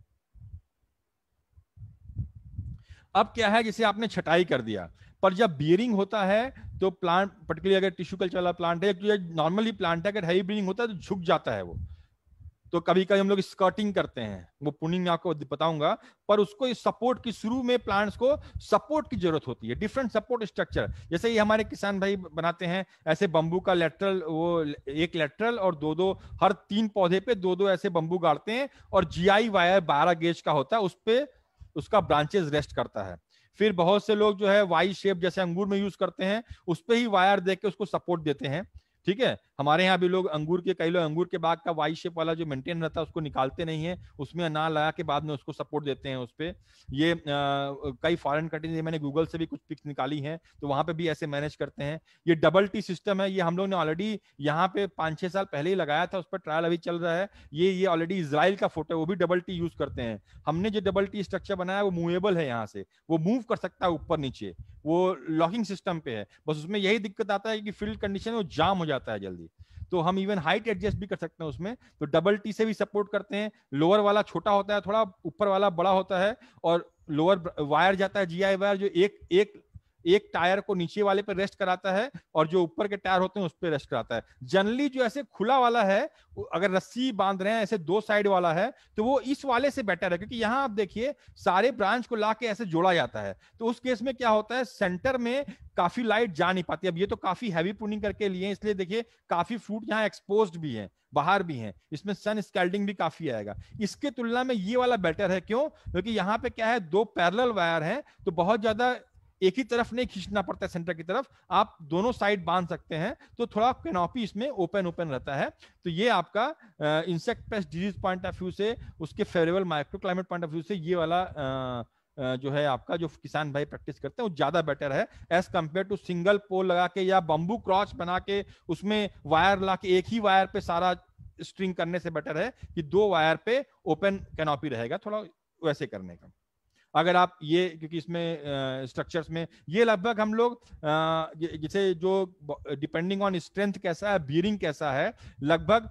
अब क्या है जिसे आपने छटाई कर दिया पर जब बियरिंग होता है तो प्लांट पर्टिकुलर अगर टिश्यू कल्चर वाला प्लांट है नॉर्मली प्लांट है अगर हैवी बियरिंग होता है तो झुक जाता है वो तो कभी कभी हम लोग स्कर्टिंग करते हैं वो पुनिंग आपको बताऊंगा पर उसको सपोर्ट की शुरू में प्लांट्स को सपोर्ट की जरूरत होती है डिफरेंट सपोर्ट स्ट्रक्चर जैसे ये हमारे किसान भाई बनाते हैं ऐसे बम्बू का लेटरल वो एक लेटरल और दो दो हर तीन पौधे पे दो दो ऐसे बम्बू गाड़ते हैं और जीआई वायर बारह गेज का होता है उस पर उसका ब्रांचेस रेस्ट करता है फिर बहुत से लोग जो है वाई शेप जैसे अंगूर में यूज करते हैं उस पर ही वायर दे के उसको सपोर्ट देते हैं ठीक है हमारे यहाँ भी लोग अंगूर के कई लोग अंगूर के बाग का वाई शेप वाला जो मेंटेन रहता है उसको निकालते नहीं है उसमें अनार लगा के बाद में उसको सपोर्ट देते हैं उस पर ये आ, कई फॉरन कंट्रीज मैंने गूगल से भी कुछ पिक्स निकाली हैं तो वहां पे भी ऐसे मैनेज करते हैं ये डबल टी सिस्टम है ये हम लोग ने ऑलरेडी यहाँ पे पाँच छह साल पहले ही लगाया था उस पर ट्रायल अभी चल रहा है ये ये ऑलरेडी इसराइल का फोटो है वो भी डबल टी यूज करते हैं हमने जो डबल टी स्ट्रक्चर बनाया वो मूवेबल है यहाँ से वो मूव कर सकता है ऊपर नीचे वो लॉकिंग सिस्टम पे है बस उसमें यही दिक्कत आता है कि फील्ड कंडीशन वो जाम हो जाता है जल्दी तो हम इवन हाइट एडजस्ट भी कर सकते हैं उसमें तो डबल टी से भी सपोर्ट करते हैं लोअर वाला छोटा होता है थोड़ा ऊपर वाला बड़ा होता है और लोअर वायर जाता है जीआई वायर जो एक एक एक टायर को नीचे वाले पे रेस्ट कराता है और जो ऊपर के टायर होते हैं उस पर रेस्ट कराता है जनरली जो ऐसे खुला वाला है अगर रस्सी बांध रहे हैं ऐसे दो साइड वाला है तो वो इस वाले से बेटर है क्योंकि यहाँ आप देखिए सारे ब्रांच को ला के ऐसे जोड़ा जाता है तो उस केस में क्या होता है सेंटर में काफी लाइट जा नहीं पाती अब ये तो काफी हैवी प्रूनिंग करके लिए इसलिए देखिए काफी फ्रूट यहाँ एक्सपोज भी है बाहर भी हैं इसमें सन स्कैल्डिंग भी काफी आएगा इसके तुलना में ये वाला बेटर है क्यों क्योंकि यहाँ पे क्या है दो पैरल वायर हैं तो बहुत ज्यादा एक ही तरफ नहीं खींचना पड़ता है सेंटर की तरफ आप दोनों साइड बांध सकते हैं तो थोड़ा कैनोपी इसमें ओपन ओपन रहता है तो ये आपका insect pest disease point of view से उसके favourable micro climate point of view से ये वाला आ, जो है आपका जो किसान भाई प्रैक्टिस करते हैं वो ज्यादा बेटर है as compare to single pole लगा के या बम्बू क्रॉच बना के उसमें वायर ला के एक ही वायर पे सारा स्ट्रिंग करने से बेटर है कि दो वायर पे ओपन कैनोपी रहेगा थोड़ा वैसे करने का अगर आप ये क्योंकि इसमें स्ट्रक्चर्स में ये लगभग हम लोग जैसे जो डिपेंडिंग ऑन स्ट्रेंथ कैसा है बियरिंग कैसा है लगभग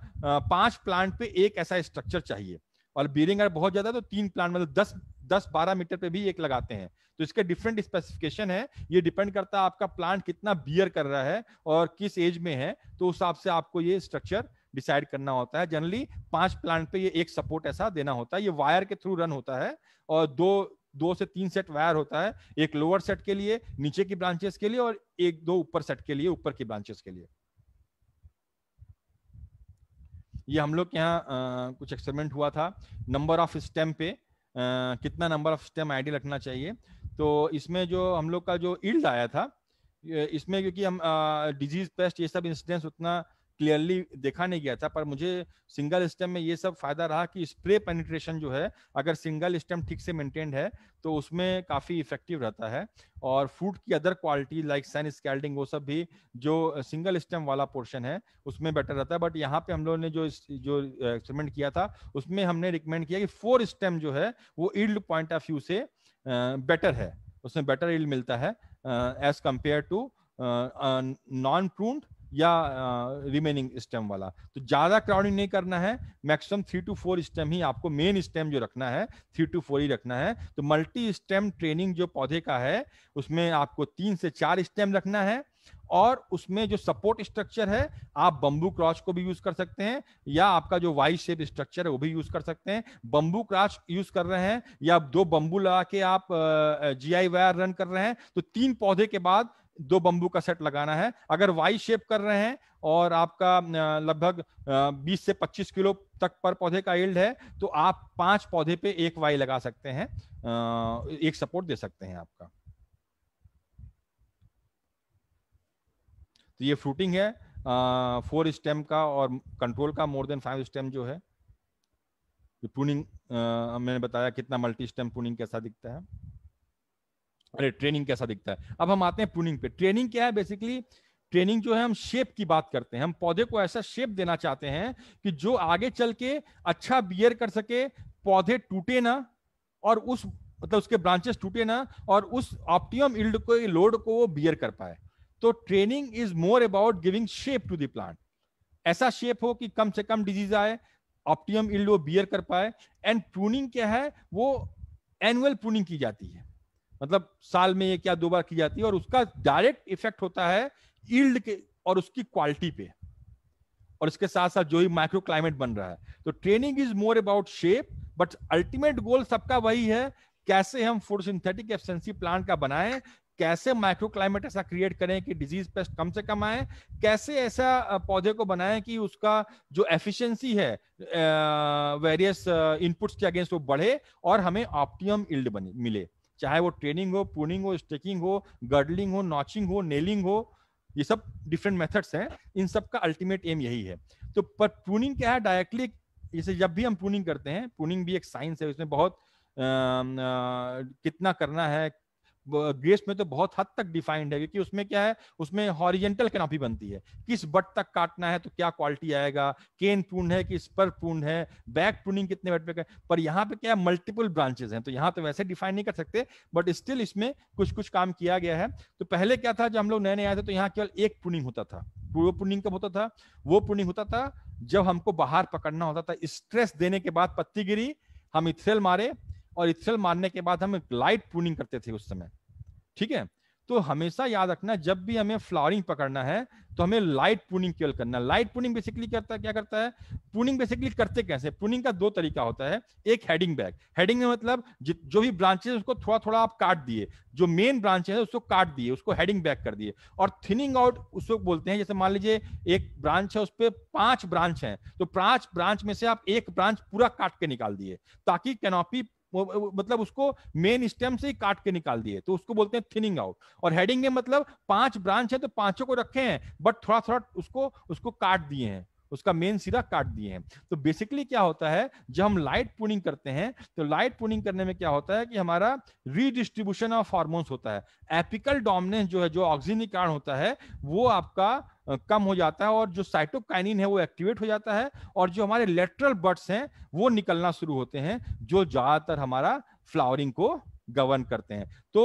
पांच प्लांट पे एक ऐसा स्ट्रक्चर चाहिए और बियरिंग अगर बहुत ज्यादा तो तीन प्लांट मतलब दस दस बारह मीटर पे भी एक लगाते हैं तो इसके डिफरेंट स्पेसिफिकेशन है ये डिपेंड करता है आपका प्लांट कितना बियर कर रहा है और किस एज में है तो उस हिसाब से आपको ये स्ट्रक्चर डिसाइड करना होता है जनरली पांच प्लांट पे ये एक सपोर्ट ऐसा देना होता है ये वायर के थ्रू रन होता है और दो दो से तीन सेट वायर होता है एक लोअर सेट के लिए नीचे की ब्रांचेस के लिए और एक दो ऊपर सेट के लिए ऊपर की ब्रांचेस के लिए ये हम लोग के यहाँ कुछ एक्सपेरिमेंट हुआ था नंबर ऑफ स्टेम पे आ, कितना नंबर ऑफ स्टेम आईडी रखना चाहिए तो इसमें जो हम लोग का जो इल्ड आया था इसमें क्योंकि हम डिजीज पेस्ट ये सब इंसिडेंस उतना क्लियरली देखा नहीं गया था पर मुझे सिंगल स्टेम में ये सब फायदा रहा कि स्प्रे पेनिट्रेशन जो है अगर सिंगल स्टेम ठीक से मेंटेन्ड है तो उसमें काफ़ी इफेक्टिव रहता है और फ्रूट की other quality like sun scalding वो सब भी जो सिंगल स्टेम वाला पोर्शन है उसमें बेटर रहता है बट यहाँ पे हम लोगों ने जो जो एक्सपेरिमेंट किया था उसमें हमने रिकमेंड किया कि फोर स्टेम जो है वो इल्ड पॉइंट ऑफ व्यू से बेटर है उसमें बेटर इल्ड मिलता है as compare to non pruned या रिमेनिंग uh, स्टेम वाला तो ज्यादा क्राउडिंग नहीं करना है maximum three to four stem ही आपको मेन स्टेम जो रखना है थ्री टू फोर ही रखना है तो मल्टी स्टेम ट्रेनिंग जो पौधे का है उसमें आपको तीन से चार स्टेम रखना है और उसमें जो सपोर्ट स्ट्रक्चर है आप बंबू क्रॉच को भी यूज कर सकते हैं या आपका जो वाई शेप स्ट्रक्चर है वो भी यूज कर सकते हैं बम्बू क्रॉच यूज कर रहे हैं या दो बंबू लगा के आप जीआई वायर रन कर रहे हैं तो तीन पौधे के बाद दो बंबू का सेट लगाना है अगर वाई शेप कर रहे हैं और आपका लगभग 20 से 25 किलो तक पर पौधे का यील्ड है तो आप पांच पौधे पे एक वाई लगा सकते हैं एक सपोर्ट दे सकते हैं आपका तो ये फ्रूटिंग है फोर स्टेम का और कंट्रोल का मोर देन फाइव स्टेम जो है प्रूनिंग मैंने बताया कितना मल्टी स्टेम प्रूनिंग कैसा दिखता है अरे ट्रेनिंग कैसा दिखता है अब हम आते हैं प्रूनिंग पे ट्रेनिंग क्या है बेसिकली ट्रेनिंग जो है हम शेप की बात करते हैं हम पौधे को ऐसा शेप देना चाहते हैं कि जो आगे चल के अच्छा बियर कर सके पौधे टूटे ना और उस मतलब उसके ब्रांचेस टूटे ना और उस ऑप्टियम इल्ड को लोड को वो बियर कर पाए तो training is more about giving shape to the plant ऐसा शेप हो कि कम से कम डिजीज आए ऑप्टियम इल्ड वो बियर कर पाए एंड प्रूनिंग क्या है वो एनुअल प्रूनिंग की जाती है मतलब साल में ये क्या दो बार की जाती है और उसका डायरेक्ट इफेक्ट होता है ईल्ड के और उसकी क्वालिटी पे और इसके साथ साथ जो ही माइक्रो क्लाइमेट बन रहा है तो training is more about shape but ultimate goal सबका वही है कैसे हम फूड सिंथेटिक एफसेंसी प्लांट का बनाएं कैसे माइक्रो क्लाइमेट ऐसा क्रिएट करें कि डिजीज पेस्ट कम से कम आए कैसे ऐसा पौधे को बनाएं कि उसका जो एफिशिएंसी है वेरियस इनपुट्स के अगेंस्ट वो बढ़े और हमें ऑप्टिमम इल्ड बने मिले चाहे वो ट्रेनिंग हो पुनिंग हो स्टेकिंग हो गर्डलिंग हो नॉचिंग हो नेलिंग हो ये सब डिफरेंट मेथड्स हैं इन सब का अल्टीमेट एम यही है तो पर पुनिंग क्या है डायरेक्टली जैसे जब भी हम पुनिंग करते हैं पुनिंग भी एक साइंस है उसमें बहुत आ, आ, कितना करना है ग्रेप्स में तो बहुत हद तक डिफाइंड है क्योंकि उसमें क्या है उसमें हॉरिजेंटल कैनोपी बनती है किस बट तक काटना है तो क्या क्वालिटी आएगा केन प्रून है कि स्पर प्रून है बैक प्रूनिंग कितने बट पे पर यहाँ पे क्या मल्टीपल ब्रांचेस हैं तो यहाँ तो वैसे डिफाइन नहीं कर सकते बट स्टिल इसमें कुछ कुछ काम किया गया है तो पहले क्या था जब हम लोग नए नए आए थे तो यहाँ केवल एक प्रूनिंग होता था वो प्रूनिंग कब होता था वो प्रूनिंग होता था जब हमको बाहर पकड़ना होता था स्ट्रेस देने के बाद पत्ती गिरी हम इथ्रेल मारे और इथेल मारने के बाद हम लाइट प्रूनिंग करते थे उस समय ठीक है तो हमेशा याद रखना जब भी हमें फ्लावरिंग पकड़ना है तो हमें लाइट प्रूनिंग केवल करना लाइट प्रूनिंग बेसिकली करता है क्या करता है प्रूनिंग बेसिकली करते कैसे प्रूनिंग का दो तरीका होता है एक हेडिंग बैग हेडिंग में मतलब जो भी ब्रांचेस उसको थोड़ा थोड़ा आप काट दिए जो मेन ब्रांचेस है उसको काट दिए उसको हेडिंग बैग कर दिए और थिनिंग आउट उसको बोलते हैं जैसे मान लीजिए एक ब्रांच है उस पर पांच ब्रांच है तो पांच ब्रांच में से आप एक ब्रांच पूरा काट के निकाल दिए ताकि कैनोपी मतलब उसको मेन स्टेम से ही काट के निकाल दिए तो उसको बोलते हैं थिनिंग आउट और हेडिंग में मतलब पांच ब्रांच है तो पांचों को रखे हैं बट थोड़ा थोड़ा उसको उसको काट दिए हैं उसका मेन सिरा काट दिए हैं तो बेसिकली क्या होता है जब हम लाइट पुनिंग करते हैं तो लाइट पुनिंग करने में क्या होता है कि हमारा रीडिस्ट्रीब्यूशन ऑफ हार्मोन्स होता है एपिकल डोमिनेंस जो है जो ऑक्सीनीकरण होता है वो आपका कम हो जाता है और जो साइटोकाइनिन है वो एक्टिवेट हो जाता है और जो हमारे लेटरल बर्ड्स हैं वो निकलना शुरू होते हैं जो ज़्यादातर हमारा फ्लावरिंग को गवर्न करते हैं तो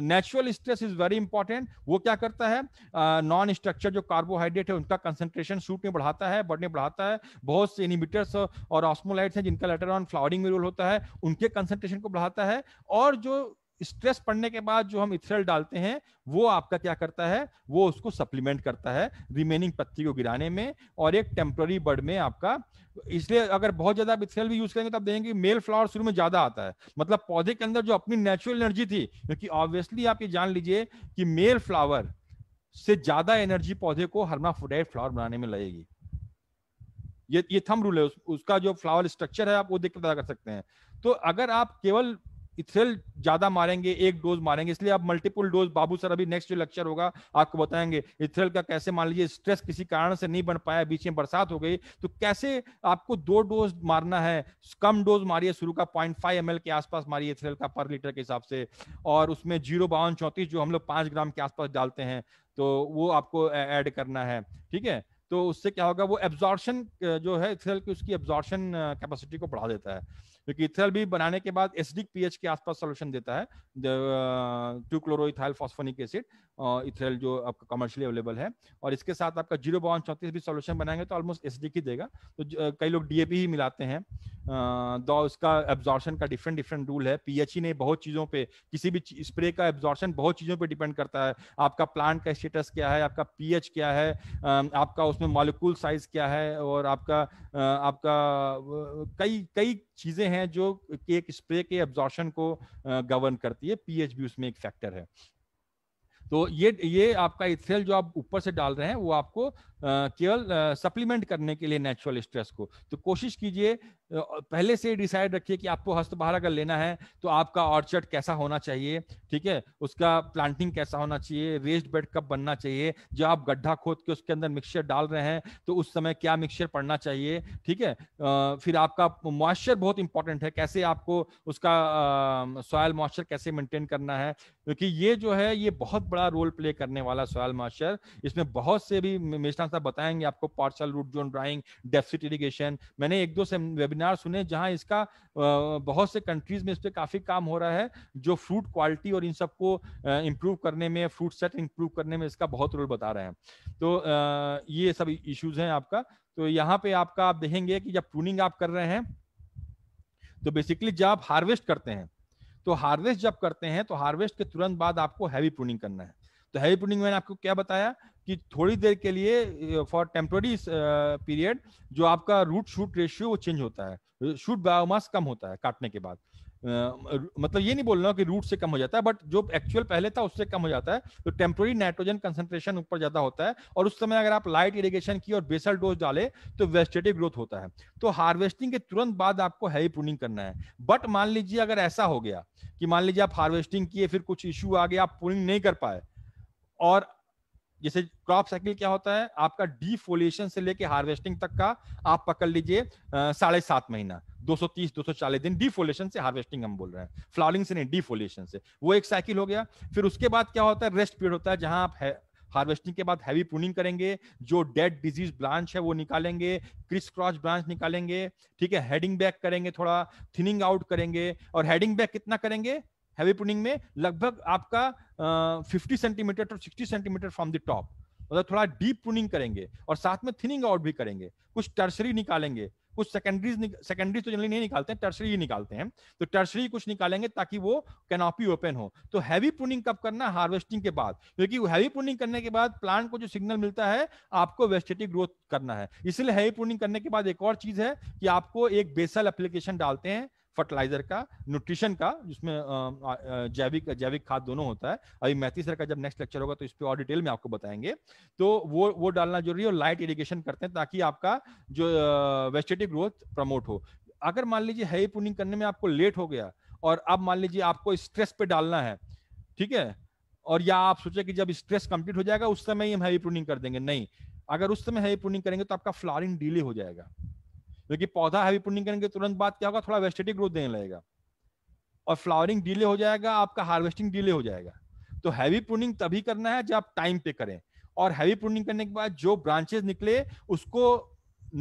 natural stress is very important वो क्या करता है नॉन uh, स्ट्रक्चर जो कार्बोहाइड्रेट है उनका कंसंट्रेशन सूट में बढ़ाता है बढ़ने बढ़ाता है बहुत से इनिमीटर्स और ऑस्मोलाइट्स हैं जिनका लेटर ऑन फ्लावरिंग में रोल होता है उनके कंसंट्रेशन को बढ़ाता है और जो स्ट्रेस पड़ने के बाद जो हम इथरल डालते हैं वो आपका क्या करता है वो उसको सप्लीमेंट करता है रिमेनिंग पत्ती को गिराने में और एक टेम्पररी बर्ड में आपका इसलिए अगर बहुत ज्यादा आप इथरल भी यूज करेंगे तो आप देखेंगे मेल फ्लावर शुरू में ज्यादा आता है मतलब पौधे के अंदर जो अपनी नेचुरल एनर्जी थी क्योंकि ऑब्वियसली आप ये जान लीजिए कि मेल फ्लावर से ज्यादा एनर्जी पौधे को हर्माफोडाइट फ्लावर बनाने में लगेगी ये ये थम रूल है उस, उसका जो फ्लावर स्ट्रक्चर है आप वो देख के पता कर सकते हैं तो अगर आप केवल इथरेल ज्यादा मारेंगे एक डोज मारेंगे इसलिए आप मल्टीपल डोज बाबू सर अभी नेक्स्ट जो लेक्चर होगा आपको बताएंगे इथेल का कैसे मान लीजिए स्ट्रेस किसी कारण से नहीं बन पाया बीच में बरसात हो गई तो कैसे आपको दो डोज मारना है कम डोज मारिए शुरू का पॉइंट फाइव एम के आसपास मारिए इथेल का पर लीटर के हिसाब से और उसमें जीरो बावन चौंतीस जो हम लोग पांच ग्राम के आसपास डालते हैं तो वो आपको एड करना है ठीक है तो उससे क्या होगा वो एब्जॉर्शन जो है इथेल की उसकी एब्जॉर्शन कैपेसिटी को बढ़ा देता है क्योंकि तो इथेल भी बनाने के बाद एसडिक पीएच के आसपास सोल्यूशन देता है two chloroethyl phosphonic acid ethrel जो आपका कमर्शियली अवेलेबल है और इसके साथ आपका जीरो बॉन चौंतीस भी सोल्यूशन बनाएंगे तो ऑलमोस्ट एस ही देगा तो uh, कई लोग डीएपी ही मिलाते हैं uh, दो उसका एब्जॉर्शन का डिफरेंट डिफरेंट रूल है पीएच ही नहीं बहुत चीज़ों पे किसी भी स्प्रे का एब्जॉर्शन बहुत चीज़ों पे डिपेंड करता है आपका प्लांट का स्टेटस क्या है आपका पीएच क्या है um, आपका उसमें मॉलिक्यूल साइज क्या है और आपका uh, आपका कई कई चीज़ें हैं जो कि एक स्प्रे के एब्जॉर्शन को गवर्न करती है पीएच भी उसमें एक फैक्टर है तो ये ये आपका इथेल जो आप ऊपर से डाल रहे हैं वो आपको केवल सप्लीमेंट करने के लिए नेचुरल स्ट्रेस को तो कोशिश कीजिए पहले से डिसाइड रखिए कि आपको हस्तभारा अगर लेना है तो आपका ऑर्चर्ड कैसा होना चाहिए ठीक है उसका प्लांटिंग कैसा होना चाहिए रेस्ड बेड कब बनना चाहिए जब आप गड्ढा खोद के उसके अंदर मिक्सचर डाल रहे हैं तो उस समय क्या मिक्सचर पड़ना चाहिए ठीक है फिर आपका मॉइस्चर बहुत इंपॉर्टेंट है कैसे आपको उसका सॉयल मॉइस्चर कैसे मेंटेन करना है क्योंकि ये जो है ये बहुत बड़ा रोल प्ले करने वाला सॉयल मॉइस्चर इसमें बहुत से भी मिश्रा सा बताएंगे आपको partial root zone drying deficit irrigation मैंने एक दो से वेबिनार सुने जहां इसका बहुत से कंट्रीज में इस पर काफी काम हो रहा है जो फ्रूट क्वालिटी और इन सबको इम्प्रूव करने में फ्रूट सेट इम्प्रूव करने में इसका बहुत रोल बता रहे हैं तो ये सब इश्यूज हैं आपका तो यहाँ पे आपका आप देखेंगे कि जब प्रूनिंग आप कर रहे हैं तो बेसिकली जब आप हार्वेस्ट करते हैं तो हार्वेस्ट जब करते हैं तो हार्वेस्ट के तुरंत बाद आपको हैवी प्रूनिंग करना है तो हैवी प्रूनिंग मैंने आपको क्या बताया कि थोड़ी देर के लिए फॉर टेम्प्रोरी पीरियड जो आपका रूट शूट रेशियो वो चेंज होता है शूट बायोमास कम होता है काटने के बाद Uh, मतलब ये नहीं बोल रहा कि रूट से कम हो जाता है बट जो एक्चुअल पहले था उससे कम हो जाता है तो टेम्पोरी नाइट्रोजन कंसंट्रेशन ऊपर ज्यादा होता है और उस समय अगर आप लाइट इरिगेशन की और बेसल डोज डाले तो वेस्टेटिव ग्रोथ होता है तो हार्वेस्टिंग के तुरंत बाद आपको हैवी प्रूनिंग करना है बट मान लीजिए अगर ऐसा हो गया कि मान लीजिए आप हार्वेस्टिंग किए फिर कुछ इश्यू आ गया आप प्रूनिंग नहीं कर पाए और जैसे क्रॉप साइकिल क्या होता है आपका डिफोलेशन से लेके हार्वेस्टिंग तक का आप पकड़ लीजिए साढ़े सात महीना 230 240 दिन डिफोलेशन से हार्वेस्टिंग हम बोल रहे हैं फ्लावरिंग से नहीं डिफोलेशन से वो एक साइकिल हो गया फिर उसके बाद क्या होता है रेस्ट पीरियड होता है जहां आप है, हार्वेस्टिंग के बाद हैवी प्रूनिंग करेंगे जो डेड डिजीज ब्रांच है वो निकालेंगे क्रिस क्रॉस ब्रांच निकालेंगे ठीक है हेडिंग बैक करेंगे थोड़ा थिनिंग आउट करेंगे और हेडिंग बैक कितना करेंगे हैवी पुनिंग में लगभग आपका fifty centimetre to sixty centimetre from the top मतलब थोड़ा डीप प्रूनिंग करेंगे और साथ में थिनिंग आउट भी करेंगे कुछ टर्सरी निकालेंगे कुछ सेकेंडरीज सेकेंडरी तो जनरली नहीं निकालते हैं टर्सरी ही निकालते हैं तो टर्सरी कुछ निकालेंगे ताकि वो कैनोपी ओपन हो तो हैवी प्रूनिंग कब करना हार्वेस्टिंग के बाद क्योंकि हैवी प्रूनिंग करने के बाद प्लांट को जो सिग्नल मिलता है आपको वेस्टेटिक ग्रोथ करना है इसलिए हैवी प्रूनिंग करने के बाद एक और चीज है कि आपको एक बेसल एप्लीकेशन डालते हैं फर्टिलाइजर का न्यूट्रिशन का जिसमें जैविक जैविक खाद दोनों होता है अभी मैथी सर का जब नेक्स्ट लेक्चर होगा तो इस पर और डिटेल में आपको बताएंगे तो वो वो डालना जरूरी है और लाइट इरीगेशन करते हैं ताकि आपका जो वेजिटेटिव ग्रोथ प्रमोट हो अगर मान लीजिए हैवी पुनिंग करने में आपको लेट हो गया और अब मान लीजिए आपको स्ट्रेस पे डालना है ठीक है और या आप सोचे कि जब स्ट्रेस कंप्लीट हो जाएगा उस समय ही हम हैवी प्रूनिंग कर देंगे नहीं अगर उस समय हैवी प्रूनिंग करेंगे तो आपका फ्लॉरिंग डिले हो जाएगा क्योंकि पौधा हैवी प्रूनिंग करने के तुरंत बाद क्या होगा थोड़ा वेस्टेटिक ग्रोथ देने लगेगा और फ्लावरिंग डिले हो जाएगा आपका हार्वेस्टिंग डिले हो जाएगा तो हैवी प्रूनिंग तभी करना है जब आप टाइम पे करें और हैवी प्रूनिंग करने के बाद जो ब्रांचेस निकले उसको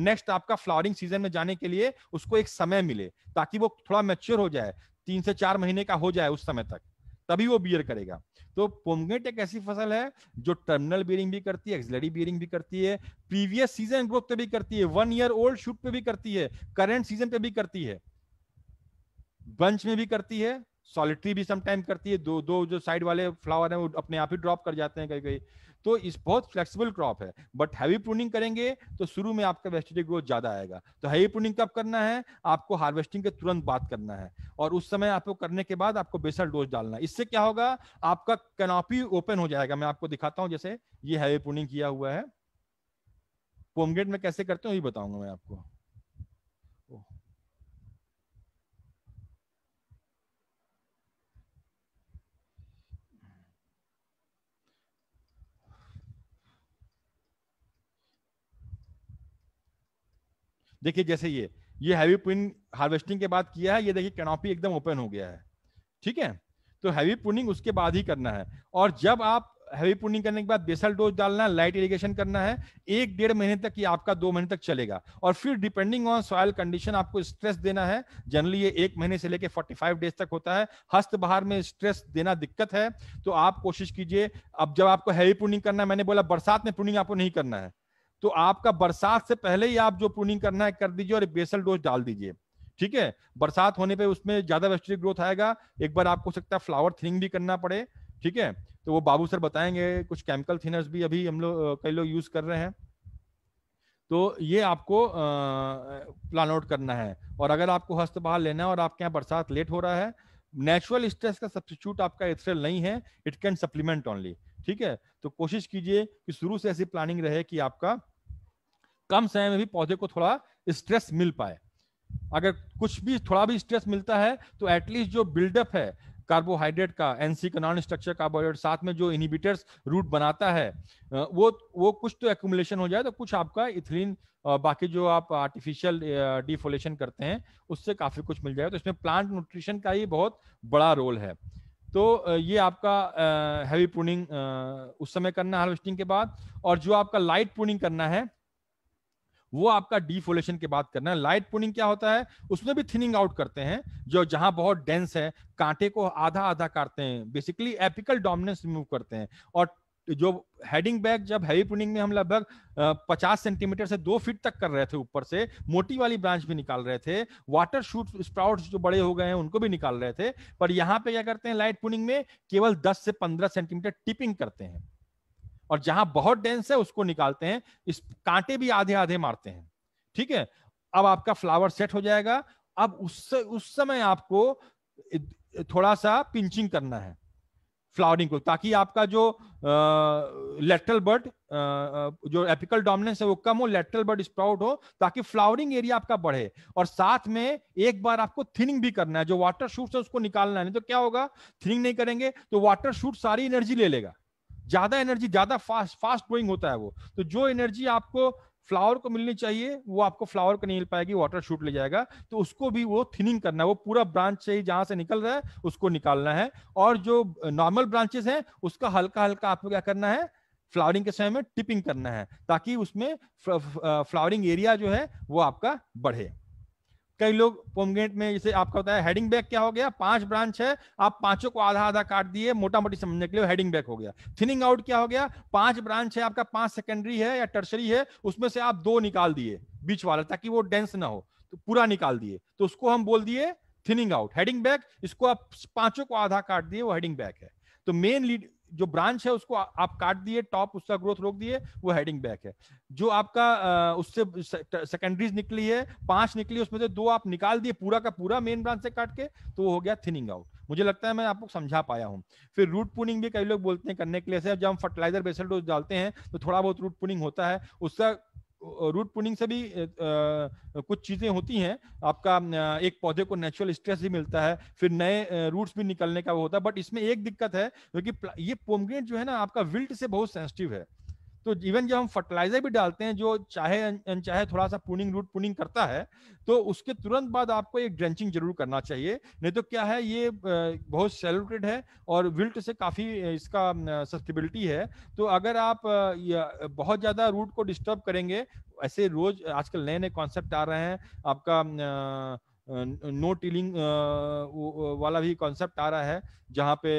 नेक्स्ट आपका फ्लावरिंग सीजन में जाने के लिए उसको एक समय मिले ताकि वो थोड़ा मेच्योर हो जाए तीन से चार महीने का हो जाए उस समय तक तभी वो बियर करेगा तो पोमगेट एक ऐसी फसल है जो टर्मिनल बियरिंग भी करती है एक्सलरी बियरिंग भी करती है प्रीवियस सीजन ग्रोथ पे भी करती है वन ईयर ओल्ड शूट पे भी करती है करंट सीजन पे भी करती है बंच में भी करती है सॉलिटरी भी समटाइम करती है दो दो जो साइड वाले फ्लावर हैं वो अपने आप ही ड्रॉप कर जाते हैं कहीं कहीं तो इस बहुत फ्लेक्सिबल क्रॉप है बट हैवी प्रूनिंग करेंगे तो शुरू में आपका वेजिटेटिव ग्रोथ ज्यादा आएगा तो हैवी प्रूनिंग कब करना है आपको हार्वेस्टिंग के तुरंत बात करना है और उस समय आपको करने के बाद आपको बेसल डोज डालना है इससे क्या होगा आपका कनापी ओपन हो जाएगा मैं आपको दिखाता हूँ जैसे ये हैवी प्रूनिंग किया हुआ है पोमगेट में कैसे करते हैं वही बताऊंगा मैं आपको देखिए जैसे ये ये हैवी प्रूनिंग हार्वेस्टिंग के बाद किया है ये देखिए कैनोपी एकदम ओपन हो गया है ठीक है तो हैवी प्रूनिंग उसके बाद ही करना है और जब आप हैवी प्रूनिंग करने के बाद बेसल डोज डालना है लाइट इरीगेशन करना है एक डेढ़ महीने तक ये आपका दो महीने तक चलेगा और फिर डिपेंडिंग ऑन सॉयल कंडीशन आपको स्ट्रेस देना है जनरली ये एक महीने से लेकर 45 डेज तक होता है हस्त बाहर में स्ट्रेस देना दिक्कत है तो आप कोशिश कीजिए अब जब आपको हैवी प्रूनिंग करना है मैंने बोला बरसात में प्रूनिंग आपको नहीं करना है तो आपका बरसात से पहले ही आप जो प्रूनिंग करना है कर दीजिए और बेसल डोज डाल दीजिए ठीक है बरसात होने पे उसमें ज्यादा वेस्टिक ग्रोथ आएगा एक बार आपको सकता है फ्लावर थिनिंग भी करना पड़े ठीक है तो वो बाबू सर बताएंगे कुछ केमिकल थिनर्स भी अभी हम लोग कई लोग यूज कर रहे हैं तो ये आपको प्लान आउट करना है और अगर आपको बहाल लेना है और आपके यहाँ बरसात लेट हो रहा है नेचुरल स्ट्रेस का सब्सिट्यूट आपका एथ्रेल नहीं है इट कैन सप्लीमेंट ओनली ठीक है तो कोशिश कीजिए कि शुरू से ऐसी प्लानिंग रहे कि आपका कम समय में भी पौधे को थोड़ा स्ट्रेस मिल पाए अगर कुछ भी थोड़ा भी स्ट्रेस मिलता है तो एटलीस्ट जो बिल्डअप है कार्बोहाइड्रेट का एनसी का नॉन स्ट्रक्चर कार्बोहाइड्रेट साथ में जो इनिबिटर्स रूट बनाता है वो वो कुछ तो एकुमुलेशन हो जाए तो कुछ आपका इथिलीन बाकी जो आप आर्टिफिशियल डिफोलेशन करते हैं उससे काफी कुछ मिल जाएगा तो इसमें प्लांट न्यूट्रिशन का ही बहुत बड़ा रोल है तो ये आपका हैवी प्रूनिंग उस समय करना हार्वेस्टिंग के बाद और जो आपका लाइट प्रूनिंग करना है वो आपका डिफोलेशन की बात करना है लाइट पुनिंग क्या होता है उसमें भी थिनिंग आउट करते हैं जो जहां बहुत डेंस है कांटे को आधा आधा काटते हैं बेसिकली एपिकल डोमिनेंस रिमूव करते हैं और जो हेडिंग बैग जब हैवी पुनिंग में हम लगभग 50 सेंटीमीटर से दो फीट तक कर रहे थे ऊपर से मोटी वाली ब्रांच भी निकाल रहे थे वाटर शूट स्प्राउट्स जो बड़े हो गए हैं उनको भी निकाल रहे थे पर यहाँ पे क्या करते हैं लाइट पुनिंग में केवल 10 से 15 सेंटीमीटर टिपिंग करते हैं और जहां बहुत डेंस है उसको निकालते हैं इस कांटे भी आधे आधे मारते हैं ठीक है अब आपका फ्लावर सेट हो जाएगा अब उससे उस समय आपको थोड़ा सा पिंचिंग करना है फ्लावरिंग को ताकि आपका जो लेटरल बर्ड जो एपिकल डोमिनेंस है वो कम हो लेटरल बर्ड स्प्राउट हो ताकि फ्लावरिंग एरिया आपका बढ़े और साथ में एक बार आपको थिनिंग भी करना है जो वाटर शूट है उसको निकालना है नहीं तो क्या होगा थिनिंग नहीं करेंगे तो वाटर शूट सारी एनर्जी ले लेगा ज्यादा एनर्जी ज्यादा फास्ट फास्ट ग्रोइंग होता है वो तो जो एनर्जी आपको फ्लावर को मिलनी चाहिए वो आपको फ्लावर को नहीं मिल पाएगी वाटर शूट ले जाएगा तो उसको भी वो थिनिंग करना है वो पूरा ब्रांच से ही जहां से निकल रहा है उसको निकालना है और जो नॉर्मल ब्रांचेस हैं उसका हल्का हल्का आपको क्या करना है फ्लावरिंग के समय में टिपिंग करना है ताकि उसमें फ्लावरिंग एरिया जो है वो आपका बढ़े कई लोग पोमगेट में जैसे आपका होता है हेडिंग बैग क्या हो गया पांच ब्रांच है आप पांचों को आधा आधा काट दिए मोटा मोटी समझने के लिए हेडिंग बैग हो गया थिनिंग आउट क्या हो गया पांच ब्रांच है आपका पांच सेकेंडरी है या टर्सरी है उसमें से आप दो निकाल दिए बीच वाला ताकि वो डेंस ना हो तो पूरा निकाल दिए तो उसको हम बोल दिए थिनिंग आउट हेडिंग बैग इसको आप पांचों को आधा काट दिए वो हेडिंग बैग है तो मेन लीड जो ब्रांच है उसको आ, आप काट दिए टॉप उसका ग्रोथ रोक दिए वो हेडिंग बैक है जो आपका आ, उससे सेकेंडरीज निकली है पांच निकली उसमें से दो आप निकाल दिए पूरा का पूरा मेन ब्रांच से काट के तो वो हो गया थिनिंग आउट मुझे लगता है मैं आपको समझा पाया हूँ फिर रूट पुनिंग भी कई लोग बोलते हैं करने के लिए जब हम फर्टिलाइजर बेसल डोज डालते हैं तो थोड़ा बहुत रूट पुनिंग होता है उसका रूट पुनिंग से भी आ, कुछ चीजें होती हैं आपका एक पौधे को नेचुरल स्ट्रेस भी मिलता है फिर नए रूट्स भी निकलने का वो होता है बट इसमें एक दिक्कत है क्योंकि ये पोमग्रेट जो है ना आपका विल्ट से बहुत सेंसिटिव है तो इवन जब हम फर्टिलाइजर भी डालते हैं जो चाहे चाहे थोड़ा सा पुनिंग रूट पुनिंग करता है तो उसके तुरंत बाद आपको एक ड्रेंचिंग जरूर करना चाहिए नहीं तो क्या है ये बहुत सेलुटेड है और विल्ट से काफ़ी इसका सस्टेबिलिटी है तो अगर आप बहुत ज़्यादा रूट को डिस्टर्ब करेंगे ऐसे रोज आजकल नए नए कॉन्सेप्ट आ रहे हैं आपका नो टीलिंग वाला भी कॉन्सेप्ट आ रहा है जहाँ पे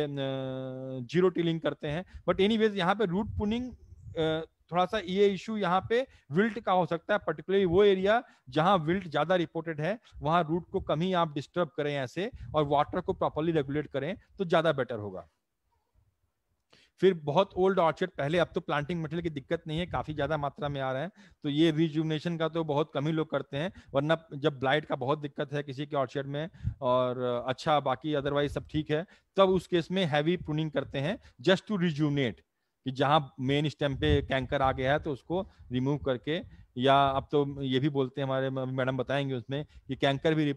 जीरो टीलिंग करते हैं बट एनी वेज यहाँ पे रूट पुनिंग थोड़ा सा ये इशू यहाँ पे विल्ट का हो सकता है पर्टिकुलरली वो एरिया जहाँ विल्ट ज्यादा रिपोर्टेड है वहां रूट को कम ही आप डिस्टर्ब करें ऐसे और वाटर को प्रॉपरली रेगुलेट करें तो ज्यादा बेटर होगा फिर बहुत ओल्ड ऑर्चर्ड पहले अब तो प्लांटिंग मटेरियल की दिक्कत नहीं है काफी ज्यादा मात्रा में आ रहे हैं तो ये रिज्यूमिनेशन का तो बहुत कम ही लोग करते हैं वरना जब ब्लाइट का बहुत दिक्कत है किसी के ऑर्चर्ड में और अच्छा बाकी अदरवाइज सब ठीक है तब उस केस में हैवी प्रूनिंग करते हैं जस्ट टू रिज्यूमिनेट कि जहां मेन स्टेम पे कैंकर आ गया है तो उसको रिमूव करके या अब तो ये भी बोलते हैं हमारे मैडम बताएंगे उसमें कि कैंकर भी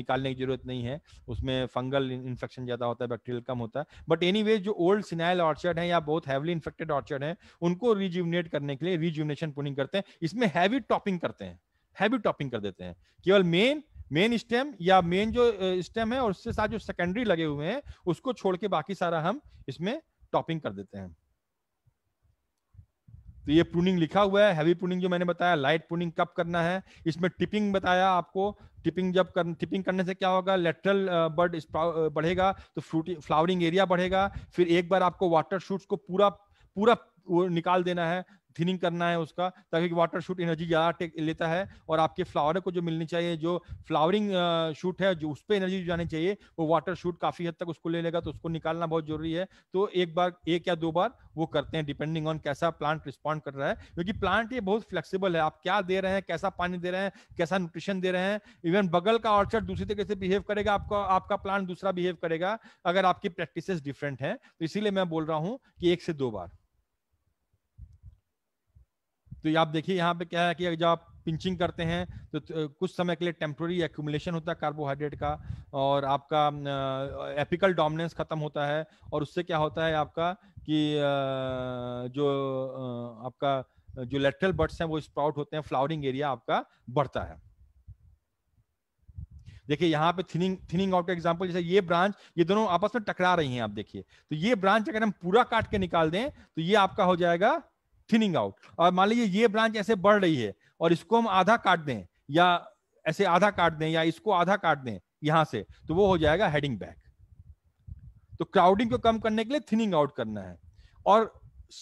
निकालने की जरूरत नहीं है उसमें फंगल इन्फेक्शन ज़्यादा होता है बैक्टीरियल कम होता है बट एनी जो ओल्ड सिनाइल ऑर्चर्ड है या बहुत हैवली इन्फेक्टेड ऑर्चर्ड है उनको रिज्यूमिनेट करने के लिए रिज्यूमिनेशन पुनिंग करते हैं इसमें हैवी टॉपिंग करते हैं हैवी टॉपिंग कर देते हैं केवल मेन मेन स्टेम या मेन जो स्टेम है और उसके साथ जो सेकेंडरी लगे हुए हैं उसको छोड़ के बाकी सारा हम इसमें टॉपिंग कर देते हैं तो ये प्रूनिंग लिखा हुआ है हैवी प्रूनिंग जो मैंने बताया लाइट प्रूनिंग कब करना है इसमें टिपिंग बताया आपको टिपिंग जब कर टिपिंग करने से क्या होगा लेटरल बर्ड बढ़ेगा तो फ्रूटी फ्लावरिंग एरिया बढ़ेगा फिर एक बार आपको वाटर शूट्स को पूरा पूरा निकाल देना है थिनिंग करना है उसका ताकि वाटर शूट एनर्जी ज़्यादा टेक लेता है और आपके फ्लावर को जो मिलनी चाहिए जो फ्लावरिंग शूट है जो उस पर एनर्जी जानी चाहिए वो वाटर शूट काफ़ी हद तक उसको ले लेगा तो उसको निकालना बहुत जरूरी है तो एक बार एक या दो बार वो करते हैं डिपेंडिंग ऑन कैसा प्लांट रिस्पॉन्ड कर रहा है क्योंकि प्लांट ये बहुत फ्लेक्सिबल है आप क्या दे रहे हैं कैसा पानी दे रहे हैं कैसा न्यूट्रिशन दे रहे हैं इवन बगल का ऑर्चर्ड दूसरी तरीके से बिहेव करेगा आपका आपका प्लांट दूसरा बिहेव करेगा अगर आपकी प्रैक्टिस डिफरेंट है तो इसीलिए मैं बोल रहा हूँ कि एक से दो बार तो आप देखिए यहाँ पे क्या है कि जब आप पिंचिंग करते हैं तो, कुछ समय के लिए टेम्प्रोरी एक्यूमुलेशन होता है कार्बोहाइड्रेट का और आपका एपिकल डोमिनेंस खत्म होता है और उससे क्या होता है आपका कि जो आपका जो लेटरल बर्ड्स हैं वो स्प्राउट होते हैं फ्लावरिंग एरिया आपका बढ़ता है देखिए यहाँ पे थिनिंग थिनिंग आउट का एग्जाम्पल जैसे ये ब्रांच ये दोनों आपस में टकरा रही हैं आप देखिए तो ये ब्रांच अगर हम पूरा काट के निकाल दें तो ये आपका हो जाएगा थिनिंग आउट और मान लीजिए ये ब्रांच ऐसे बढ़ रही है और इसको हम आधा काट दें या ऐसे आधा काट दें या इसको आधा काट दें यहां से तो वो हो जाएगा हेडिंग बैक तो क्राउडिंग को कम करने के लिए थिनिंग आउट करना है और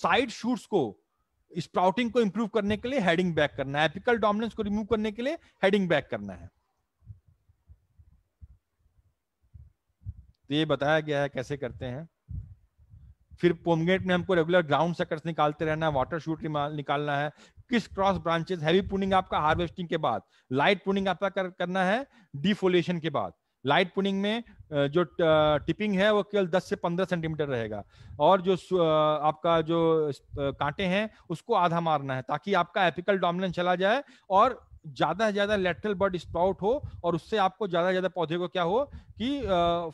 साइड शूट्स को स्प्राउटिंग को इंप्रूव करने के लिए हेडिंग बैक करना है एपिकल डोमिनेंस को रिमूव करने के लिए हेडिंग बैक करना है तो ये बताया गया है कैसे करते हैं फिर पोमगेट में हमको रेगुलर ग्राउंड सकर्स निकालते रहना है वाटर शूट निकालना है किस क्रॉस ब्रांचेस हैवी पुनिंग आपका हार्वेस्टिंग के बाद लाइट पुनिंग आपका कर, करना है डिफोलेशन के बाद लाइट पुनिंग में जो टिपिंग है वो केवल 10 से 15 सेंटीमीटर रहेगा और जो आपका जो कांटे हैं उसको आधा मारना है ताकि आपका एपिकल डोमिनेंस चला जाए और ज्यादा से ज्यादा लेटरल बर्ड स्प्राउट हो और उससे आपको ज्यादा से ज्यादा पौधे को क्या हो कि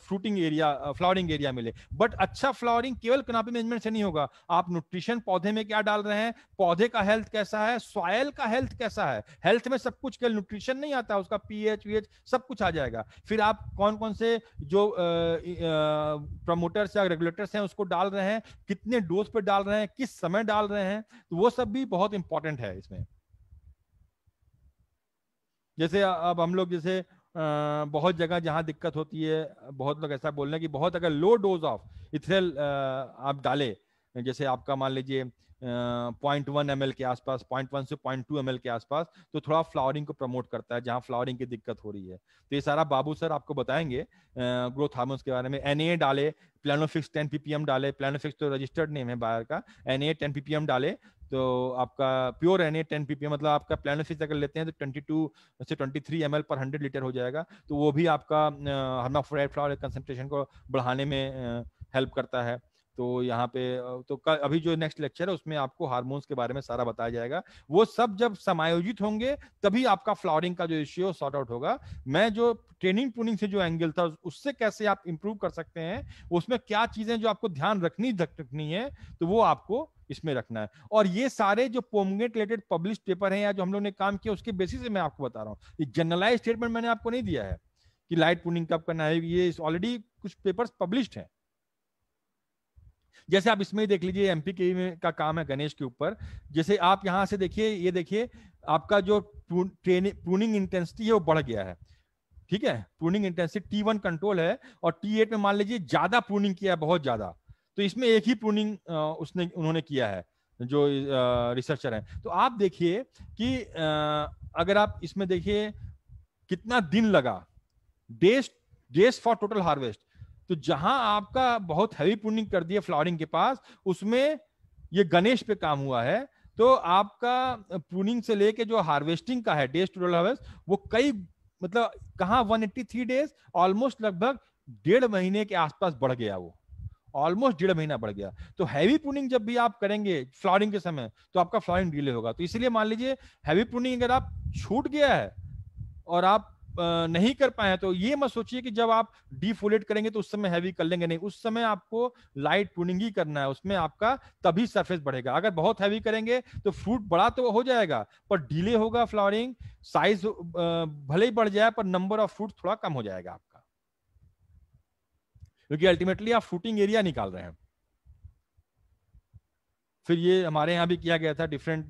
फ्रूटिंग एरिया फ्लावरिंग एरिया मिले बट अच्छा फ्लावरिंग केवल कनापी मैनेजमेंट से नहीं होगा आप न्यूट्रिशन पौधे में क्या डाल रहे हैं पौधे का हेल्थ कैसा है सॉयल का हेल्थ कैसा है हेल्थ में सब कुछ केवल न्यूट्रिशन नहीं आता उसका पीएच वीएच सब कुछ आ जाएगा फिर आप कौन कौन से जो प्रमोटर्स या रेगुलेटर्स हैं उसको डाल रहे हैं कितने डोज पर डाल रहे हैं किस समय डाल रहे हैं तो वो सब भी बहुत इंपॉर्टेंट है इसमें जैसे अब हम लोग जैसे बहुत जगह जहाँ दिक्कत होती है बहुत लोग ऐसा बोल रहे हैं कि बहुत अगर लो डोज ऑफ इथरेल आप डाले जैसे आपका मान लीजिए पॉइंट वन एम के आसपास पॉइंट वन से पॉइंट टू एम के आसपास तो थोड़ा फ्लावरिंग को प्रमोट करता है जहाँ फ्लावरिंग की दिक्कत हो रही है तो ये सारा बाबू सर आपको बताएंगे ग्रोथ हार्मोन्स के बारे में एन डाले प्लानोफिक्स टेन पीपीएम डाले प्लानोफिक्स तो रजिस्टर्ड नेम है बाहर का एन ए टेन पीपीएम डाले तो आपका pure N A ten ppm मतलब आपका प्लानोफिक्स अगर लेते हैं तो ट्वेंटी टू से ट्वेंटी थ्री एम पर हंड्रेड लीटर हो जाएगा तो वो भी आपका हर्माफ्राइड फ्लावर कंसनट्रेशन को बढ़ाने में हेल्प करता है तो यहाँ पे तो कल अभी जो नेक्स्ट लेक्चर है उसमें आपको हार्मोन्स के बारे में सारा बताया जाएगा वो सब जब समायोजित होंगे तभी आपका फ्लावरिंग का जो इश्यू सॉर्ट आउट होगा मैं जो ट्रेनिंग पुनिंग से जो एंगल था उससे कैसे आप इंप्रूव कर सकते हैं उसमें क्या चीजें जो आपको ध्यान रखनी रखनी है तो वो आपको इसमें रखना है और ये सारे जो पोमगेट रिलेटेड पब्लिश पेपर हैं या जो हम लोग ने काम किया उसके बेसिस से मैं आपको बता रहा हूँ ये जनरलाइज स्टेटमेंट मैंने आपको नहीं दिया है कि लाइट पुनिंग कब करना है ये ऑलरेडी कुछ पेपर्स पब्लिश्ड हैं जैसे आप इसमें देख लीजिए एमपी के e में का काम है गणेश के ऊपर जैसे आप यहाँ से देखिए ये देखिए आपका जो प्रूनिंग इंटेंसिटी है वो बढ़ गया है ठीक है pruning intensity T one control है और टी एट में मान लीजिए ज्यादा प्रूनिंग किया है बहुत ज्यादा तो इसमें एक ही प्रूनिंग उसने उन्होंने किया है जो रिसर्चर है तो आप देखिए कि अगर आप इसमें देखिए कितना दिन लगा days days for total harvest तो जहां आपका बहुत हैवी प्रूनिंग कर दिया फ्लावरिंग के पास उसमें ये गणेश पे काम हुआ है तो आपका प्रूनिंग से लेके जो हार्वेस्टिंग का है डेज टू हार्वेस्ट वो कई मतलब कहा थ्री डेज ऑलमोस्ट लगभग डेढ़ महीने के आसपास बढ़ गया वो ऑलमोस्ट डेढ़ महीना बढ़ गया तो हैवी प्रूनिंग जब भी आप करेंगे फ्लावरिंग के समय तो आपका फ्लावरिंग डिले होगा तो इसलिए मान लीजिए हैवी प्रूनिंग अगर आप छूट गया है और आप नहीं कर पाए तो ये मत सोचिए कि जब आप डिफोलेट करेंगे तो उस समय हैवी कर लेंगे नहीं उस समय आपको लाइट टूनिंग ही करना है उसमें आपका तभी सरफेस बढ़ेगा अगर बहुत हैवी करेंगे तो फ्रूट बड़ा तो हो जाएगा पर डिले होगा फ्लावरिंग साइज भले ही बढ़ जाए पर नंबर ऑफ फ्रूट थोड़ा कम हो जाएगा आपका क्योंकि अल्टीमेटली आप फ्रूटिंग एरिया निकाल रहे हैं फिर ये हमारे यहाँ भी किया गया था डिफरेंट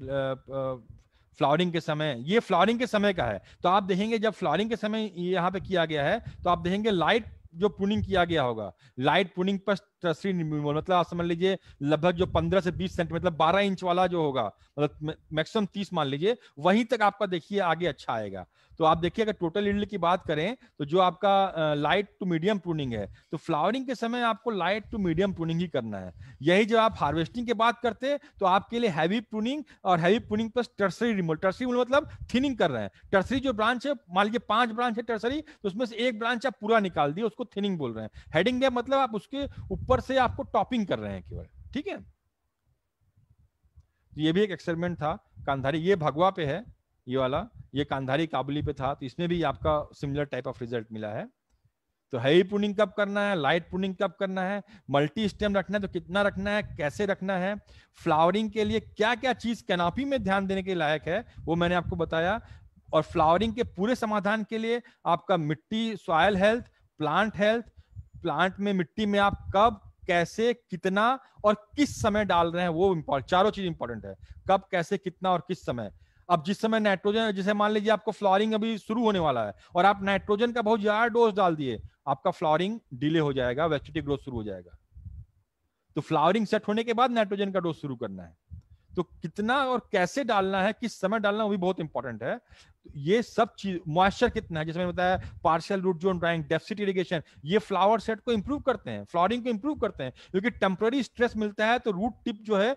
फ्लावरिंग के समय ये फ्लावरिंग के समय का है तो आप देखेंगे जब फ्लावरिंग के समय यहाँ पे किया गया है तो आप देखेंगे लाइट जो पुनिंग किया गया होगा लाइट पुनिंग पर ट्रस्टी न्यूमोल मतलब आप समझ लीजिए लगभग जो पंद्रह से बीस सेंटी मतलब बारह इंच वाला जो होगा मतलब मैक्सिमम तीस मान लीजिए वहीं तक आपका देखिए आगे अच्छा आएगा तो आप देखिए अगर टोटल इंड की बात करें तो जो आपका लाइट टू मीडियम प्रूनिंग है तो फ्लावरिंग के समय आपको लाइट टू मीडियम प्रूनिंग ही करना है यही जब आप हार्वेस्टिंग की बात करते तो आपके लिए हैवी प्रूनिंग और heavy pruning plus tertiary removal tertiary मतलब थिनिंग कर रहे हैं टर्सरी जो ब्रांच है मान लीजिए पांच ब्रांच है टर्सरी तो उसमें से एक ब्रांच आप पूरा निकाल दिए उसको थिनिंग बोल रहे हैं हेडिंग गैप मतलब आप उसके ऊपर से आपको टॉपिंग कर रहे हैं केवल ठीक है तो ये भी एक एक्सपेरिमेंट था कांधारी ये भगवा पे है ये वाला ये कांधारी काबुली पे था तो इसमें भी आपका सिमिलर टाइप ऑफ रिजल्ट मिला है तो हैवी पुनिंग कब करना है लाइट पुनिंग कब करना है मल्टी स्टेम रखना है तो कितना रखना है कैसे रखना है फ्लावरिंग के लिए क्या क्या चीज कैनापी में ध्यान देने के लायक है वो मैंने आपको बताया और फ्लावरिंग के पूरे समाधान के लिए आपका मिट्टी soil health plant health plant में मिट्टी में आप कब कैसे कितना और किस समय डाल रहे हैं वो इम्पोर्टेंट चारों चीज इंपॉर्टेंट है कब कैसे कितना और किस समय अब जिस समय नाइट्रोजन जैसे मान लीजिए आपको फ्लॉरिंग अभी शुरू होने वाला है और आप नाइट्रोजन का बहुत ज्यादा डोज डाल दिए आपका फ्लॉरिंग डिले हो जाएगा वेस्टिटी ग्रोथ शुरू हो जाएगा तो फ्लावरिंग सेट होने के बाद नाइट्रोजन का डोज शुरू करना है तो कितना और कैसे डालना है किस समय डालना वो भी बहुत इंपॉर्टेंट है तो ये सब चीज मॉइस्चर कितना है जैसे मैंने बताया partial root zone drying deficit irrigation ये फ्लावर सेट को इंप्रूव करते हैं फ्लॉरिंग को इंप्रूव करते हैं क्योंकि टेम्पररी स्ट्रेस मिलता है तो रूट टिप जो है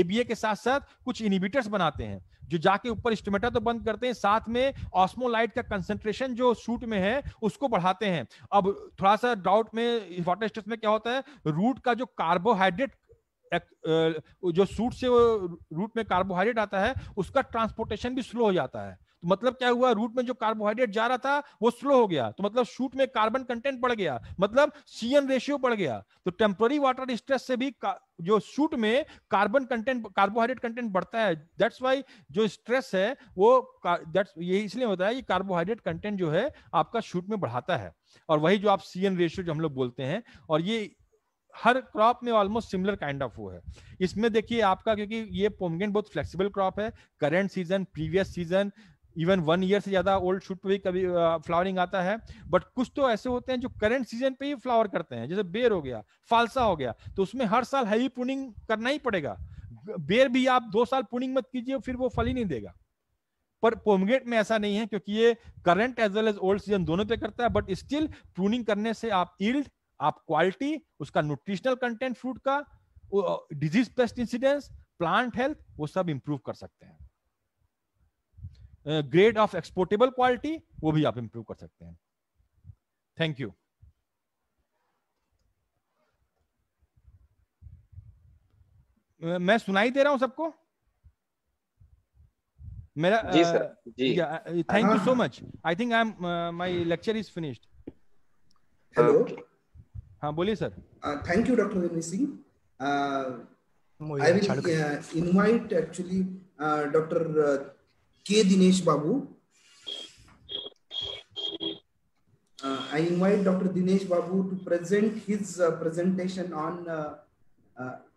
एबीए के साथ साथ कुछ इनिबिटर्स बनाते हैं जो जाके ऊपर स्टोमेटा तो बंद करते हैं साथ में ऑस्मोलाइट का कंसेंट्रेशन जो सूट में है उसको बढ़ाते हैं अब थोड़ा सा डाउट में वाटर स्ट्रेस में क्या होता है रूट का जो कार्बोहाइड्रेट जो सूट से वो रूट में कार्बोहाइड्रेट आता है उसका ट्रांसपोर्टेशन भी स्लो हो जाता है तो मतलब क्या हुआ रूट में जो कार्बोहाइड्रेट जा रहा था वो स्लो हो गया तो मतलब शूट में कार्बन कंटेंट बढ़ गया मतलब सीएन रेशियो बढ़ गया तो टेम्पररी वाटर स्ट्रेस से भी जो शूट में कार्बन कंटेंट कार्बोहाइड्रेट कंटेंट बढ़ता है दैट्स वाई जो स्ट्रेस है वो दैट्स ये इसलिए होता है कि कार्बोहाइड्रेट कंटेंट जो है आपका शूट में बढ़ाता है और वही जो आप सीएन रेशियो जो हम लोग बोलते हैं और ये हर क्रॉप में ऑलमोस्ट सिमिलर काइंड ऑफ वो है इसमें देखिए आपका क्योंकि ये पोमगेंट बहुत फ्लेक्सिबल क्रॉप है current season previous season even one year से ज्यादा ओल्ड शूट पे भी कभी फ्लावरिंग आता है बट कुछ तो ऐसे होते हैं जो करंट सीजन पे ही फ्लावर करते हैं जैसे बेर हो गया फालसा हो गया तो उसमें हर साल हैवी पुनिंग करना ही पड़ेगा बेर भी आप दो साल पुनिंग मत कीजिए फिर वो फल ही नहीं देगा पर पोमगेट में ऐसा नहीं है क्योंकि ये current as well as old season दोनों पे करता है बट स्टिल प्रूनिंग करने से आप ईल्ड आप क्वालिटी उसका न्यूट्रिशनल कंटेंट फ्रूट का disease pest incidence plant health वो सब इंप्रूव कर सकते हैं ग्रेड ऑफ एक्सपोर्टेबल क्वालिटी वो भी आप इंप्रूव कर सकते हैं थैंक यू मैं सुनाई दे रहा हूं सबको मेरा जी सर जी thank you so much I think I am my lecture is finished hello हाँ बोलिए sir thank you doctor Mohini Singh I will invite actually doctor K Dinesh Babu I invite doctor Dinesh Babu to present his presentation on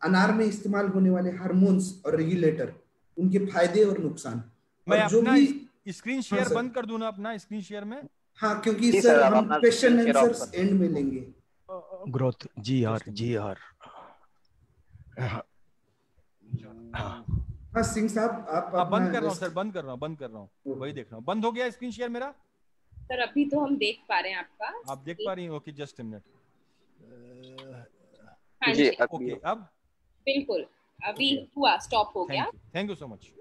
अनार में इस्तेमाल होने वाले हार्मोन्स और रेगुलेटर उनके फायदे और नुकसान मैं और जो भी स्क्रीन शेयर हाँ, बंद कर दूं ना अपना स्क्रीन शेयर में हाँ क्योंकि सर हम क्वेश्चन आंसर्स एंड में लेंगे growth G R G R हाँ।, हाँ।, हाँ सिंह साहब आप आप हाँ, बंद कर रहा हूँ सर बंद कर रहा हूँ बंद कर रहा हूँ वही देख रहा हूँ बंद हो गया स्क्रीन शेयर मेरा सर अभी तो हम देख पा रहे हैं आपका आप देख पा रही हैं ओके जस्ट मिनट जी ओके अब बिल्कुल अभी हुआ स्टॉप हो गया थैंक यू सो मच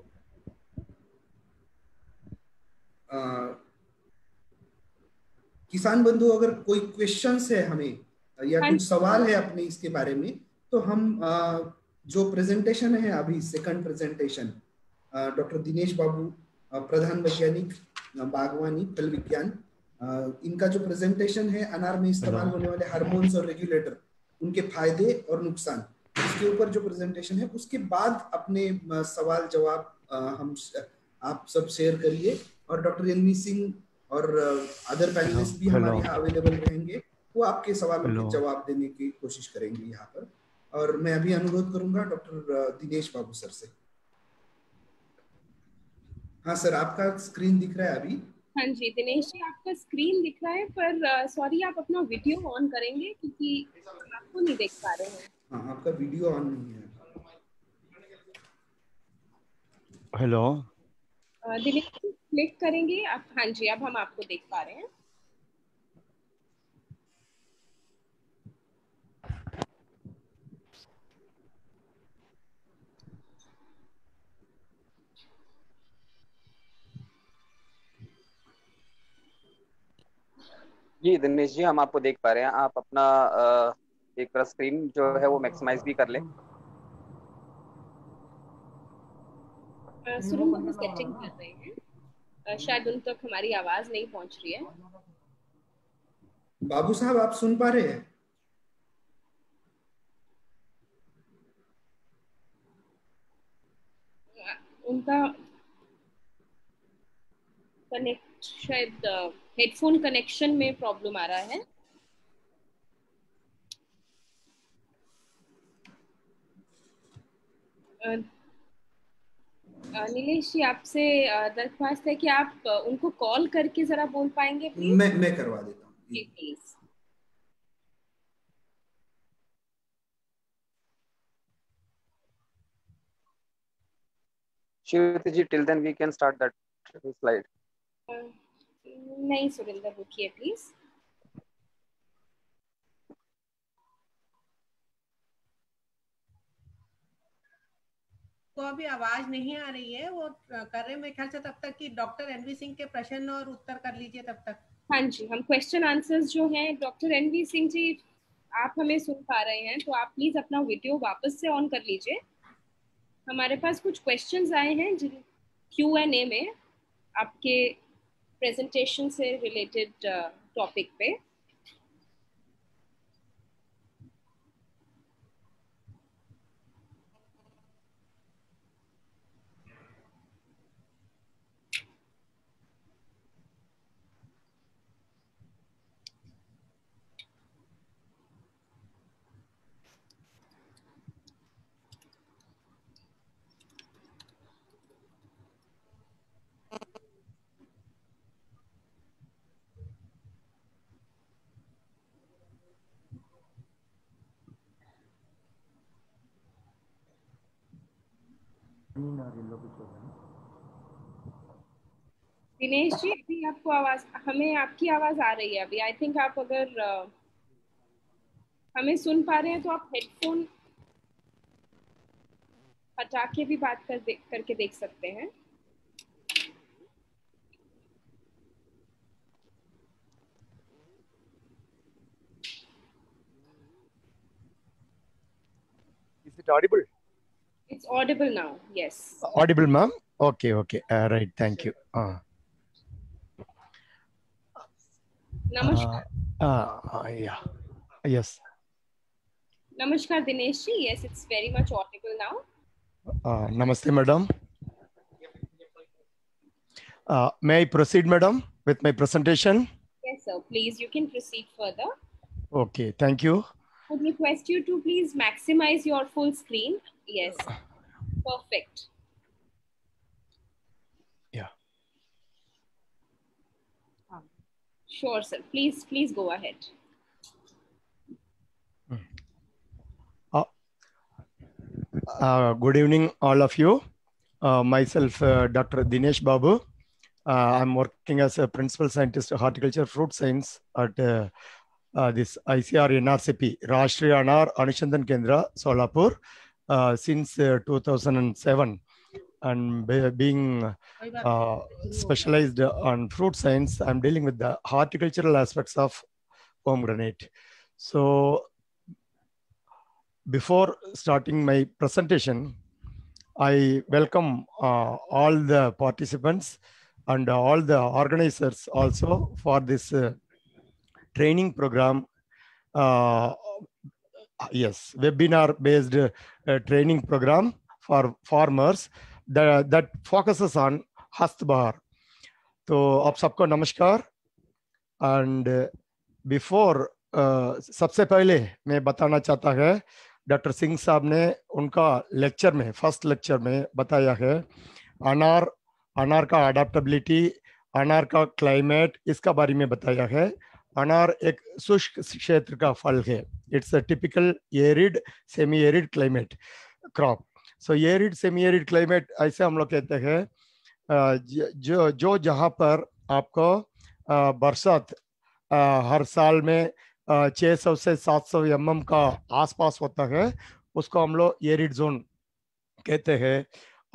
किसान बंधु अगर कोई क्वेश्चन है हमें या हाँ कुछ सवाल है अपने इसके बारे में तो हम जो प्रेजेंटेशन है अभी second presentation doctor Dinesh Babu प्रधान वैज्ञानिक बागवानी फल विज्ञान इनका जो प्रेजेंटेशन है अनार में इस्तेमाल होने वाले हार्मोन्स और रेगुलेटर उनके फायदे और नुकसान इसके ऊपर जो प्रेजेंटेशन है उसके बाद अपने सवाल जवाब हम आप सब शेयर करिए और डॉक्टर एनवी सिंह और अदर पैनलिस्ट भी हमारे यहाँ अवेलेबल रहेंगे वो आपके सवालों के जवाब देने की कोशिश करेंगे यहाँ पर और मैं अभी अनुरोध करूंगा डॉक्टर दिनेश बाबू सर से हाँ सर आपका स्क्रीन दिख रहा है अभी हाँ जी दिनेश जी आपका स्क्रीन दिख रहा है पर सॉरी आप अपना वीडियो ऑन करेंगे क्योंकि आपको नहीं देख पा रहे हैं हाँ आपका वीडियो ऑन नहीं है हेलो दिनेश क्लिक करेंगे आप हाँ जी अब हम आपको देख पा रहे हैं जी दिनेश जी हम आपको देख पा रहे हैं आप अपना एक तरह स्क्रीन जो है वो मैक्सिमाइज भी कर लें शुरू स्केचिंग कर रहे हैं शायद उन तक हमारी आवाज नहीं पहुंच रही है बाबू साहब आप सुन पा रहे हैं उनका कनेक्ट शायद हेडफोन कनेक्शन में प्रॉब्लम आ रहा है नीलेश जी आपसे दरख्वास्त है कि आप उनको कॉल करके जरा बोल पाएंगे प्लीज मैं मैं करवा देता हूँ please Shivati ji, till then we can start that slide. Uh, नहीं सुरेंद्र रुकिए प्लीज तो अभी आवाज नहीं आ रही है वो कर रहे मेरे ख्याल से तब तक कि डॉक्टर एनवी सिंह के प्रश्न और उत्तर कर लीजिए तब तक हाँ जी हम क्वेश्चन आंसर्स जो हैं डॉक्टर एनवी सिंह जी आप हमें सुन पा रहे हैं तो आप प्लीज अपना वीडियो वापस से ऑन कर लीजिए हमारे पास कुछ क्वेश्चंस आए हैं जिन क्यू एन ए में आपके प्रेजेंटेशन से रिलेटेड टॉपिक uh, पे दिनेश जी अभी आपको आवाज हमें आपकी आवाज आ रही है अभी आई थिंक आप अगर हमें सुन पा रहे हैं तो आप हेडफोन हटा के भी बात कर दे, करके देख सकते हैं Is it audible? It's audible now. Yes. Audible, ma'am. Okay. Okay. All uh, right. Thank you. Uh. Namaskar. Uh, uh, yeah. Yes. Namaskar, Dineshi. Yes, it's very much audible now. Uh, namaste, madam. Uh, may I proceed, madam, with my presentation? Yes, sir. Please, you can proceed further. Okay, thank you. I would request you to please maximize your full screen Yes. Perfect. Yeah. Um, sure, sir. Please, please go ahead. Hmm. Uh, uh, good evening, all of you. Uh, myself, uh, Dr. Dinesh Babu. Uh, I'm working as a principal scientist of horticulture fruit science at uh, this ICR NRCP, Rashtriya Anar Anushandan Kendra, Solapur. Uh, since uh, 2007 and be, being uh, specialized on fruit science, I'm dealing with the horticultural aspects of pomegranate. So before starting my presentation, I welcome uh, all the participants and all the organizers also for this uh, training program. Uh, yes, webinar based training program for farmers that, that focuses on Hastbar. तो आप सबको नमस्कार एंड बिफोर uh, uh, सबसे पहले मैं बताना चाहता है डॉक्टर सिंह साहब ने उनका लेक्चर में फर्स्ट लेक्चर में बताया है अनार अनार का अडाप्टबिलिटी अनार का क्लाइमेट इसका बारे में बताया है अनार एक शुष्क क्षेत्र का फल है it's a typical arid semi arid climate crop so arid semi arid climate ऐसे हम लोग कहते हैं जो जो जहाँ पर आपको बरसात हर साल में 600 से 700 सौ mm का आसपास होता है उसको हम लोग एरिड जोन कहते हैं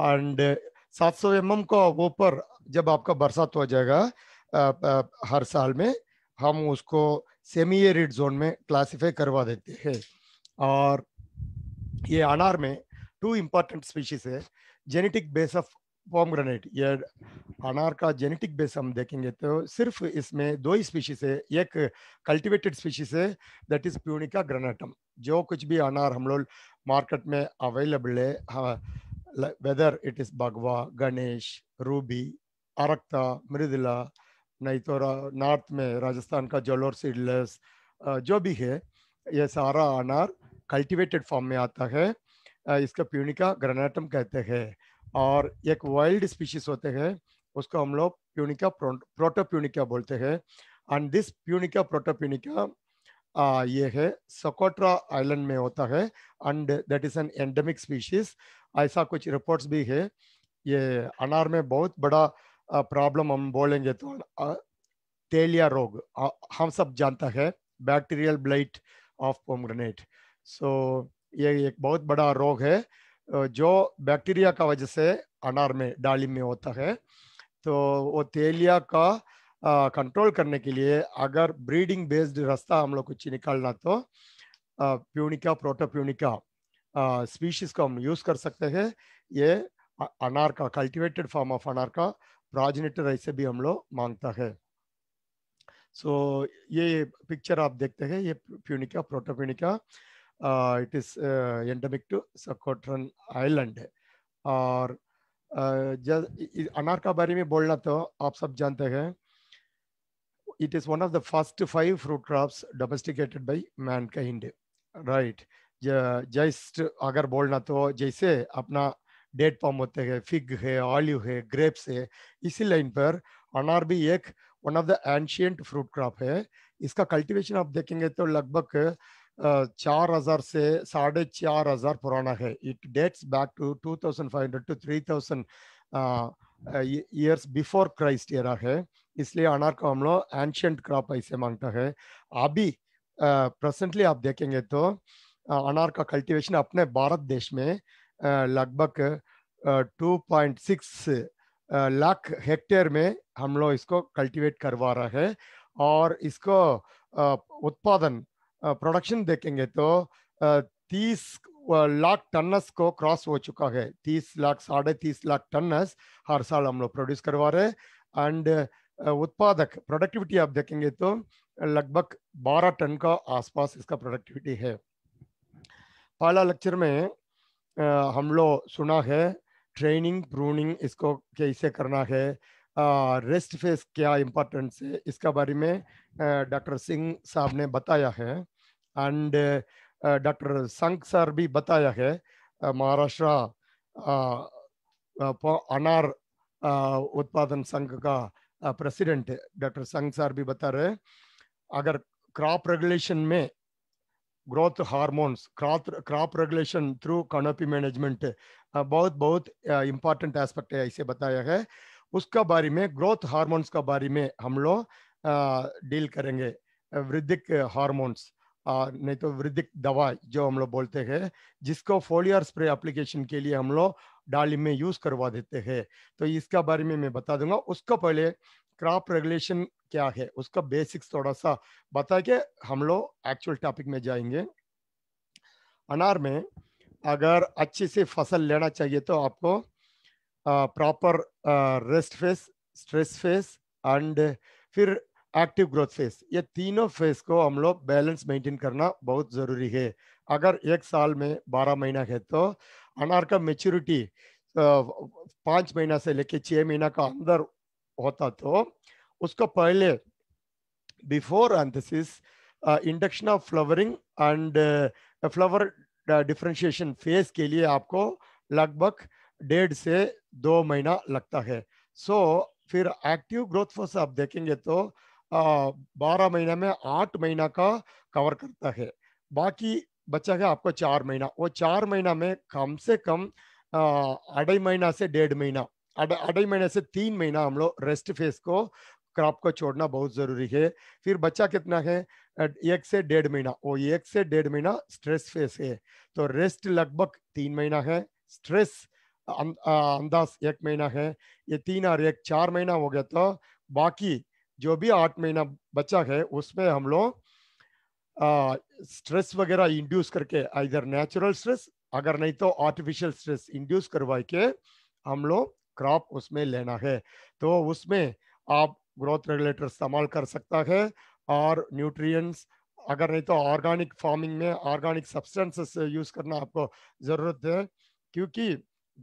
एंड 700 सौ mm का ऊपर जब आपका बरसात हो जाएगा हर साल में हम उसको सेमी एरिड जोन में क्लासीफाई करवा देते हैं और ये अनार में टू इम्पॉर्टेंट स्पीशीज है genetic base of pomegranate ये अनार का जेनेटिक बेस हम देखेंगे तो सिर्फ इसमें दो ही स्पीशीज है एक कल्टिवेटेड स्पीशीज है दैट इज प्यूनिका ग्रेनेटम जो कुछ भी अनार हम लोग मार्केट में अवेलेबल है हाँ वेदर इट इज भगवा गणेश रूबी अरक्ता मृदला नहीं तो नॉर्थ में राजस्थान का जलोर सीडलेस जो भी है ये सारा अनार कल्टिवेटेड फॉर्म में आता है इसका प्यूनिका ग्रेनाटम कहते हैं और एक वाइल्ड स्पीशीज होते हैं उसको हम लोग प्यूनिका प्रोटोप्यूनिका बोलते हैं एंड दिस प्यूनिका प्रोटोप्यूनिका ये है सकोट्रा आइलैंड में होता है and that is an endemic species ऐसा कुछ रिपोर्ट्स भी है ये अनार में बहुत बड़ा प्रॉब्लम हम बोलेंगे तो तेलिया रोग हम सब जानता है bacterial blight of pomegranate so ये एक बहुत बड़ा रोग है जो बैक्टीरिया का वजह से अनार में डाली में होता है तो वो तेलिया का कंट्रोल करने के लिए अगर ब्रीडिंग बेस्ड रास्ता हम लोग कुछ निकालना तो प्यूनिका प्रोटोप्यूनिका स्पीशीज को हम यूज कर सकते हैं ये अनार का कल्टीवेटेड फॉर्म ऑफ अनार का राजनेट राइस भी हम लोग मांगता है सो so, ये पिक्चर आप देखते हैं ये Punica Protopunica it is endemic to Socotran island है और uh, अनार का बारे में बोलना तो आप सब जानते हैं it it is one of the first five fruit crops domesticated by mankind right just अगर बोलना तो जैसे अपना डेट पाम होते हैं फिग है ऑलिव है ग्रेप्स है इसी लाइन पर अनार भी एक one of the ancient fruit crop है इसका कल्टीवेशन आप देखेंगे तो लगभग चार हजार से साढ़े चार हजार पुराना है it dates back to two thousand five hundred to three thousand years before Christ era है इसलिए अनार को हम लोग एंशियंट क्रॉप ऐसे मांगता है अभी प्रेजेंटली आप देखेंगे तो अनार का कल्टीवेशन अपने भारत देश में लगभग 2.6 लाख हेक्टेयर में हम लोग इसको कल्टीवेट करवा रहे हैं और इसको उत्पादन प्रोडक्शन देखेंगे तो तीस लाख टनस को क्रॉस हो चुका है तीस लाख साढ़े तीस लाख टनस हर साल हम लोग प्रोड्यूस करवा रहे हैं एंड उत्पादक प्रोडक्टिविटी आप देखेंगे तो लगभग 12 टन का आसपास इसका प्रोडक्टिविटी है पहला लेक्चर में हम लोग सुना है ट्रेनिंग प्रूनिंग इसको कैसे करना है रेस्ट फेस क्या इम्पोर्टेंस है इसका बारे में डॉक्टर सिंह साहब ने बताया है एंड डॉक्टर संघ सर भी बताया है महाराष्ट्र अनार उत्पादन संघ का प्रेसिडेंट डॉक्टर संघ सर भी बता रहे अगर क्रॉप रेगुलेशन में growth hormones, crop, crop regulation through canopy management uh, बहुत बहुत इम्पॉर्टेंट uh, एस्पेक्ट है इसे बताया है उसका बारे में ग्रोथ हार्मोन्स का बारे में हम लोग डील uh, करेंगे वृद्धिक हार्मोन्स नहीं तो वृद्धिक दवा जो हम लोग बोलते हैं जिसको फोलियर स्प्रे एप्लीकेशन के लिए हम लोग डाली में यूज करवा देते हैं तो इसका बारे में मैं बता दूंगा उसका पहले क्रॉप रेगुलेशन क्या है उसका बेसिक्स थोड़ा सा बता के हम लोग एक्चुअल टॉपिक में जाएंगे अनार में अगर अच्छी से फसल लेना चाहिए तो आपको proper rest phase stress phase and फिर एक्टिव ग्रोथ फेस ये तीनों फेस को हम लोग बैलेंस मेंटेन करना बहुत ज़रूरी है अगर एक साल में बारह महीना है तो अनार का मेच्योरिटी पाँच महीना से लेके छः महीना का अंदर होता तो उसको पहले before anthesis induction of flowering and flower differentiation phase के लिए आपको लगभग डेढ़ से दो महीना लगता है सो so, फिर एक्टिव ग्रोथ फोर्स आप देखेंगे तो uh, बारह महीना में आठ महीना का कवर करता है बाकी बचा है आपको चार महीना वो चार महीना में कम से कम uh, अढ़ाई महीना से डेढ़ महीना अढ़ाई महीने से तीन महीना हम लोग रेस्ट फेस को क्रॉप को छोड़ना बहुत जरूरी है फिर बच्चा कितना है एक से डेढ़ महीना वो एक से डेढ़ महीना स्ट्रेस फेस है तो रेस्ट लगभग तीन महीना है स्ट्रेस अं, अंदाज एक महीना है ये तीन और एक चार महीना हो गया तो बाकी जो भी आठ महीना बच्चा है उसमें हम लोग स्ट्रेस वगैरह इंड्यूस करके इधर नेचुरल स्ट्रेस अगर नहीं तो आर्टिफिशियल स्ट्रेस इंड्यूस करवा के हम लोग क्रॉप उसमें लेना है तो उसमें आप ग्रोथ रेगुलेटर इस्तेमाल कर सकता है और न्यूट्रिएंट्स अगर नहीं तो ऑर्गेनिक फार्मिंग में ऑर्गेनिक सब्सटेंसेस यूज करना आपको जरूरत है क्योंकि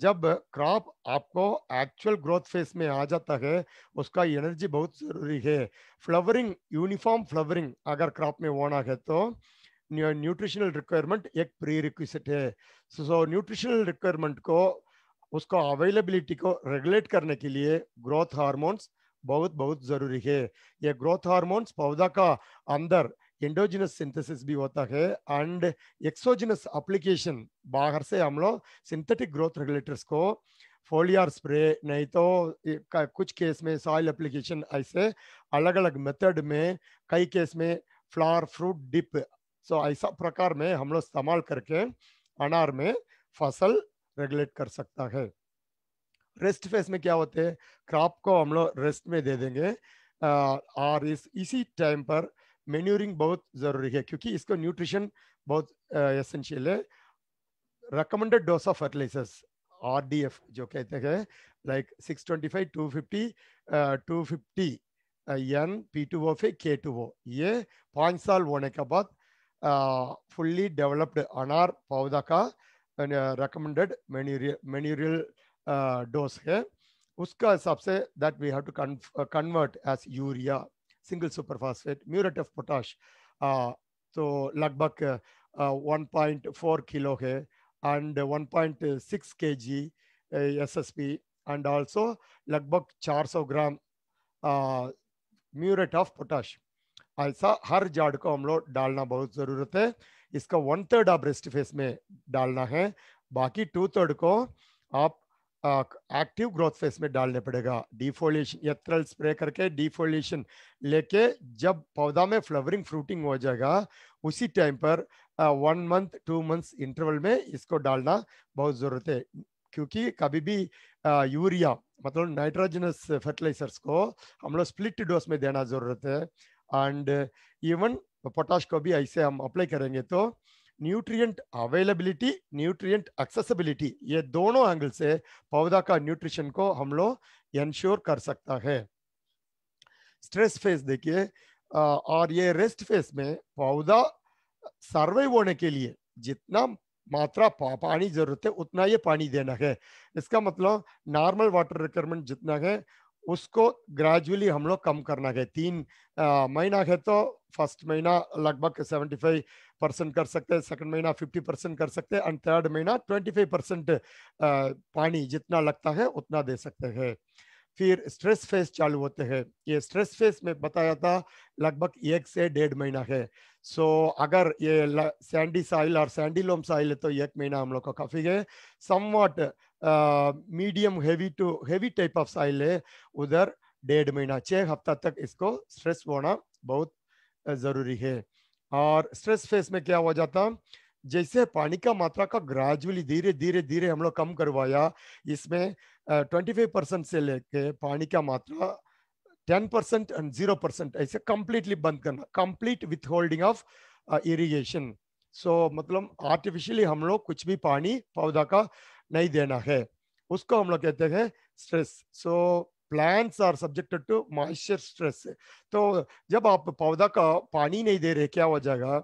जब क्रॉप आपको एक्चुअल ग्रोथ फेस में आ जाता है उसका एनर्जी बहुत जरूरी है फ्लावरिंग यूनिफॉर्म फ्लावरिंग अगर क्रॉप में होना है तो न्यूट्रिशनल रिक्वायरमेंट एक प्री रिक्विजिट है सो न्यूट्रिशनल रिक्वायरमेंट को उसको अवेलेबिलिटी को रेगुलेट करने के लिए ग्रोथ हार्मोन्स बहुत बहुत जरूरी है ये ग्रोथ हार्मोन्स पौधा का अंदर इंडोजिनस सिंथेसिस भी होता है एंड एक्सोजिनस एप्लीकेशन बाहर से हम लोग सिंथेटिक ग्रोथ रेगुलेटर्स को फोलियर स्प्रे नहीं तो कुछ केस में सॉइल एप्लीकेशन ऐसे अलग अलग मेथड में कई केस में फ्लावर फ्रूट डिप सो ऐसा प्रकार में हम लोग इस्तेमाल करके अनार में फसल रेगुलेट कर सकता है रेस्ट फेस में क्या होते हैं क्रॉप को हम लोग रेस्ट में दे देंगे और इस इसी टाइम पर मेन्यूरिंग बहुत ज़रूरी है क्योंकि इसको न्यूट्रिशन बहुत एसेंशियल है recommended dose of fertilisers R D F जो कहते हैं like six twenty five two fifty to fifty N P two O five K two O ये पाँच साल होने के बाद फुल्ली डेवलप्ड अनार पौधा का and, uh, recommended manurial, manurial uh, dose hai uska हिसाब से that we have to con uh, convert as urea single superphosphate muriate of potash uh, तो lagbhag uh, point four kilo है and one point six K G S S P and also लगभग चार सौ ग्राम म्यूरेट ऑफ पोटाश ऐसा हर जाड़ को हम लोग इसका वन थर्ड आप रेस्ट फेस में डालना है बाकी टू थर्ड को आप एक्टिव ग्रोथ फेस में डालने पड़ेगा डिफोलेशन यथरल स्प्रे करके डिफोलेशन लेके जब पौधा में फ्लवरिंग फ्रूटिंग हो जाएगा उसी टाइम पर one month two months interval में इसको डालना बहुत ज़रूरत है क्योंकि कभी भी यूरिया मतलब नाइट्रोजनस फर्टिलाइजर्स को हम लोग स्प्लिट डोज में देना ज़रूरत है एंड इवन पोटाश को भी ऐसे हम अप्लाई करेंगे तो न्यूट्रिएंट अवेलेबिलिटी न्यूट्रिएंट एक्सेसिबिलिटी ये दोनों एंगल से पौधा का न्यूट्रिशन को हम लोग इंश्योर कर सकता है स्ट्रेस फेस देखिए और ये रेस्ट फेस में पौधा सर्वाइव होने के लिए जितना मात्रा पा, पानी जरूरत है उतना ये पानी देना है इसका मतलब नॉर्मल वाटर रिक्वायरमेंट जितना है उसको ग्रेजुअली हम लोग कम करना है तीन महीना है तो फर्स्ट महीना लगभग 75 परसेंट कर सकते हैं सेकंड महीना 50 परसेंट कर सकते हैं एंड थर्ड महीना 25 परसेंट पानी जितना लगता है उतना दे सकते हैं फिर स्ट्रेस फेस चालू होते हैं ये स्ट्रेस फेस में बताया था लगभग एक से डेढ़ महीना है सो so, अगर ये सैंडी साइल और सैंडी लोम साइल है तो एक महीना हम लोग का काफ़ी है somewhat medium heavy to heavy type of soil है उधर डेढ़ महीना छः हफ्ता तक इसको स्ट्रेस होना बहुत ज़रूरी है और स्ट्रेस फेस में क्या हो जाता जैसे पानी का मात्रा का ग्रेजुअली धीरे धीरे धीरे हम लोग कम करवाया इसमें ट्वेंटी फाइव परसेंट से लेके पानी का मात्रा ten percent and zero percent ऐसे कम्प्लीटली बंद करना complete withholding of irrigation so मतलब आर्टिफिशियली हम लोग कुछ भी पानी पौधा का नहीं देना है उसको हम लोग कहते हैं stress so plants are subjected to moisture stress तो जब आप पौधा का पानी नहीं दे रहे क्या हो जाएगा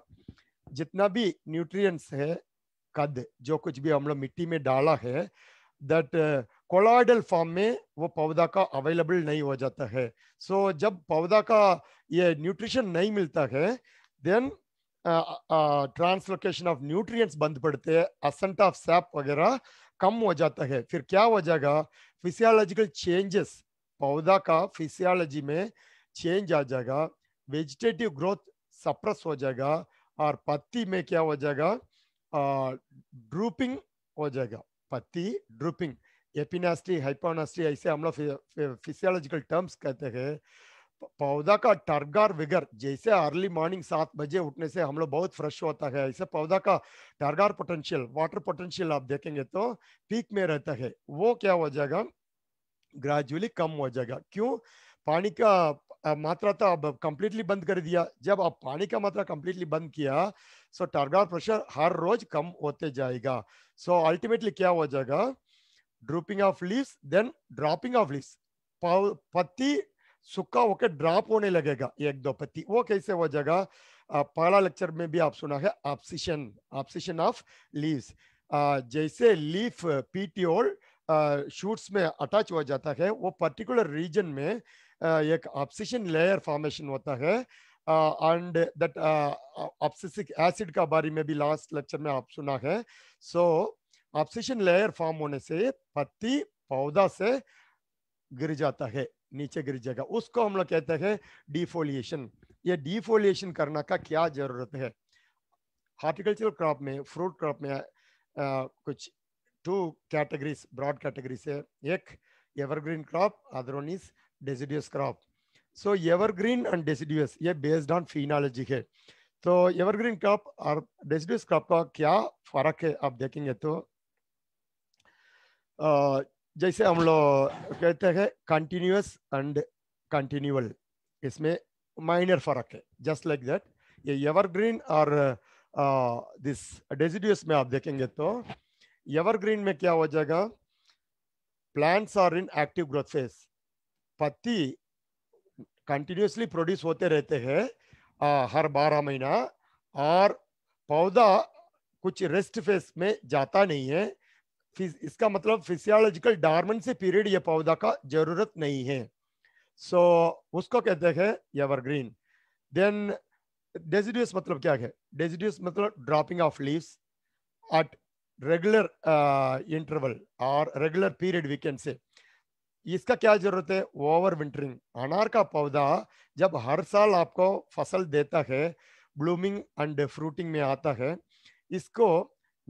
जितना भी न्यूट्रिएंट्स है कद जो कुछ भी हम लोग मिट्टी में डाला है दैट कोलाइडल फॉर्म में वो पौधा का अवेलेबल नहीं हो जाता है सो so, जब पौधा का ये न्यूट्रिशन नहीं मिलता है देन ट्रांसलोकेशन ऑफ न्यूट्रिएंट्स बंद पड़ते हैं असेंट ऑफ सैप वगैरह कम हो जाता है फिर क्या हो जाएगा फिजियोलॉजिकल चेंजेस पौधा का फिजियोलॉजी में चेंज आ जाएगा वेजिटेटिव ग्रोथ सप्रेस हो जाएगा और पत्ती में क्या हो जाएगा ड्रूपिंग हो जाएगा पत्ती ड्रूपिंग एपिनास्ट्री हाइपोनास्ट्री ऐसे हम लोग फिजियोलॉजिकल टर्म्स कहते हैं पौधा का टारगार विगर जैसे अर्ली मॉर्निंग सात बजे उठने से हम लोग बहुत फ्रेश होता है ऐसे पौधा का टारगार पोटेंशियल वाटर पोटेंशियल आप देखेंगे तो पीक में रहता है वो क्या हो जाएगा ग्रेजुअली कम हो जाएगा क्यों पानी का मात्रा तो अब कंप्लीटली बंद कर दिया जब आप पानी का मात्रा कंप्लीटली बंद किया सो टारगार प्रेशर हर रोज कम होते जाएगा सो अल्टीमेटली क्या हो जाएगा drooping of leaves then dropping of leaves पत्ती सुखा होकर ड्रॉप होने लगेगा एक दो पत्ती वो कैसे हो जगह पहला लेक्चर में भी आप सुना है ऑप्सिशन ऑप्सिशन ऑफ लीव जैसे लीफ पीटीओल शूट्स में अटैच हो जाता है वो पर्टिकुलर रीजन में एक ऑप्सिशन लेयर फॉर्मेशन होता है एंड दैट ऑप्सिसिक एसिड का बारे में भी लास्ट लेक्चर में आप सुना है सो ऑप्सिशन लेयर फॉर्म होने से पत्ती पौधा से गिर जाता है नीचे गिर जाएगा उसको हम लोग कहते हैं डिफोलिएशन ये डिफोलिएशन करना का क्या जरूरत है हार्टिकल्चरल क्रॉप में फ्रूट क्रॉप में आ, कुछ टू कैटेगरीज ब्रॉड कैटेगरीज है एक evergreen crop other one is deciduous crop so evergreen and deciduous ये बेस्ड ऑन फिनोलॉजी है तो एवरग्रीन क्रॉप और डेसिडियस क्रॉप का क्या फर्क है आप देखेंगे तो जैसे हम लोग कहते हैं कंटिन्यूस एंड कंटिन्यूअल इसमें माइनर फर्क है जस्ट लाइक दैट ये एवरग्रीन और दिस डेजिडियस में आप देखेंगे तो एवरग्रीन में क्या हो जाएगा plants are in active growth phase पत्ती कंटिन्यूसली प्रोड्यूस होते रहते हैं हर बारह महीना और पौधा कुछ रेस्ट फेज में जाता नहीं है इसका मतलब फिजियोलॉजिकल डार्मन से पीरियड या पौधा का जरूरत नहीं है सो so, उसको कहते हैं एवरग्रीन देन डेजिडियस मतलब क्या है डेजिडियस मतलब dropping of leaves at regular interval और regular period we can say इसका क्या जरूरत है ओवर विंटरिंग अनार का पौधा जब हर साल आपको फसल देता है ब्लूमिंग एंड फ्रूटिंग में आता है इसको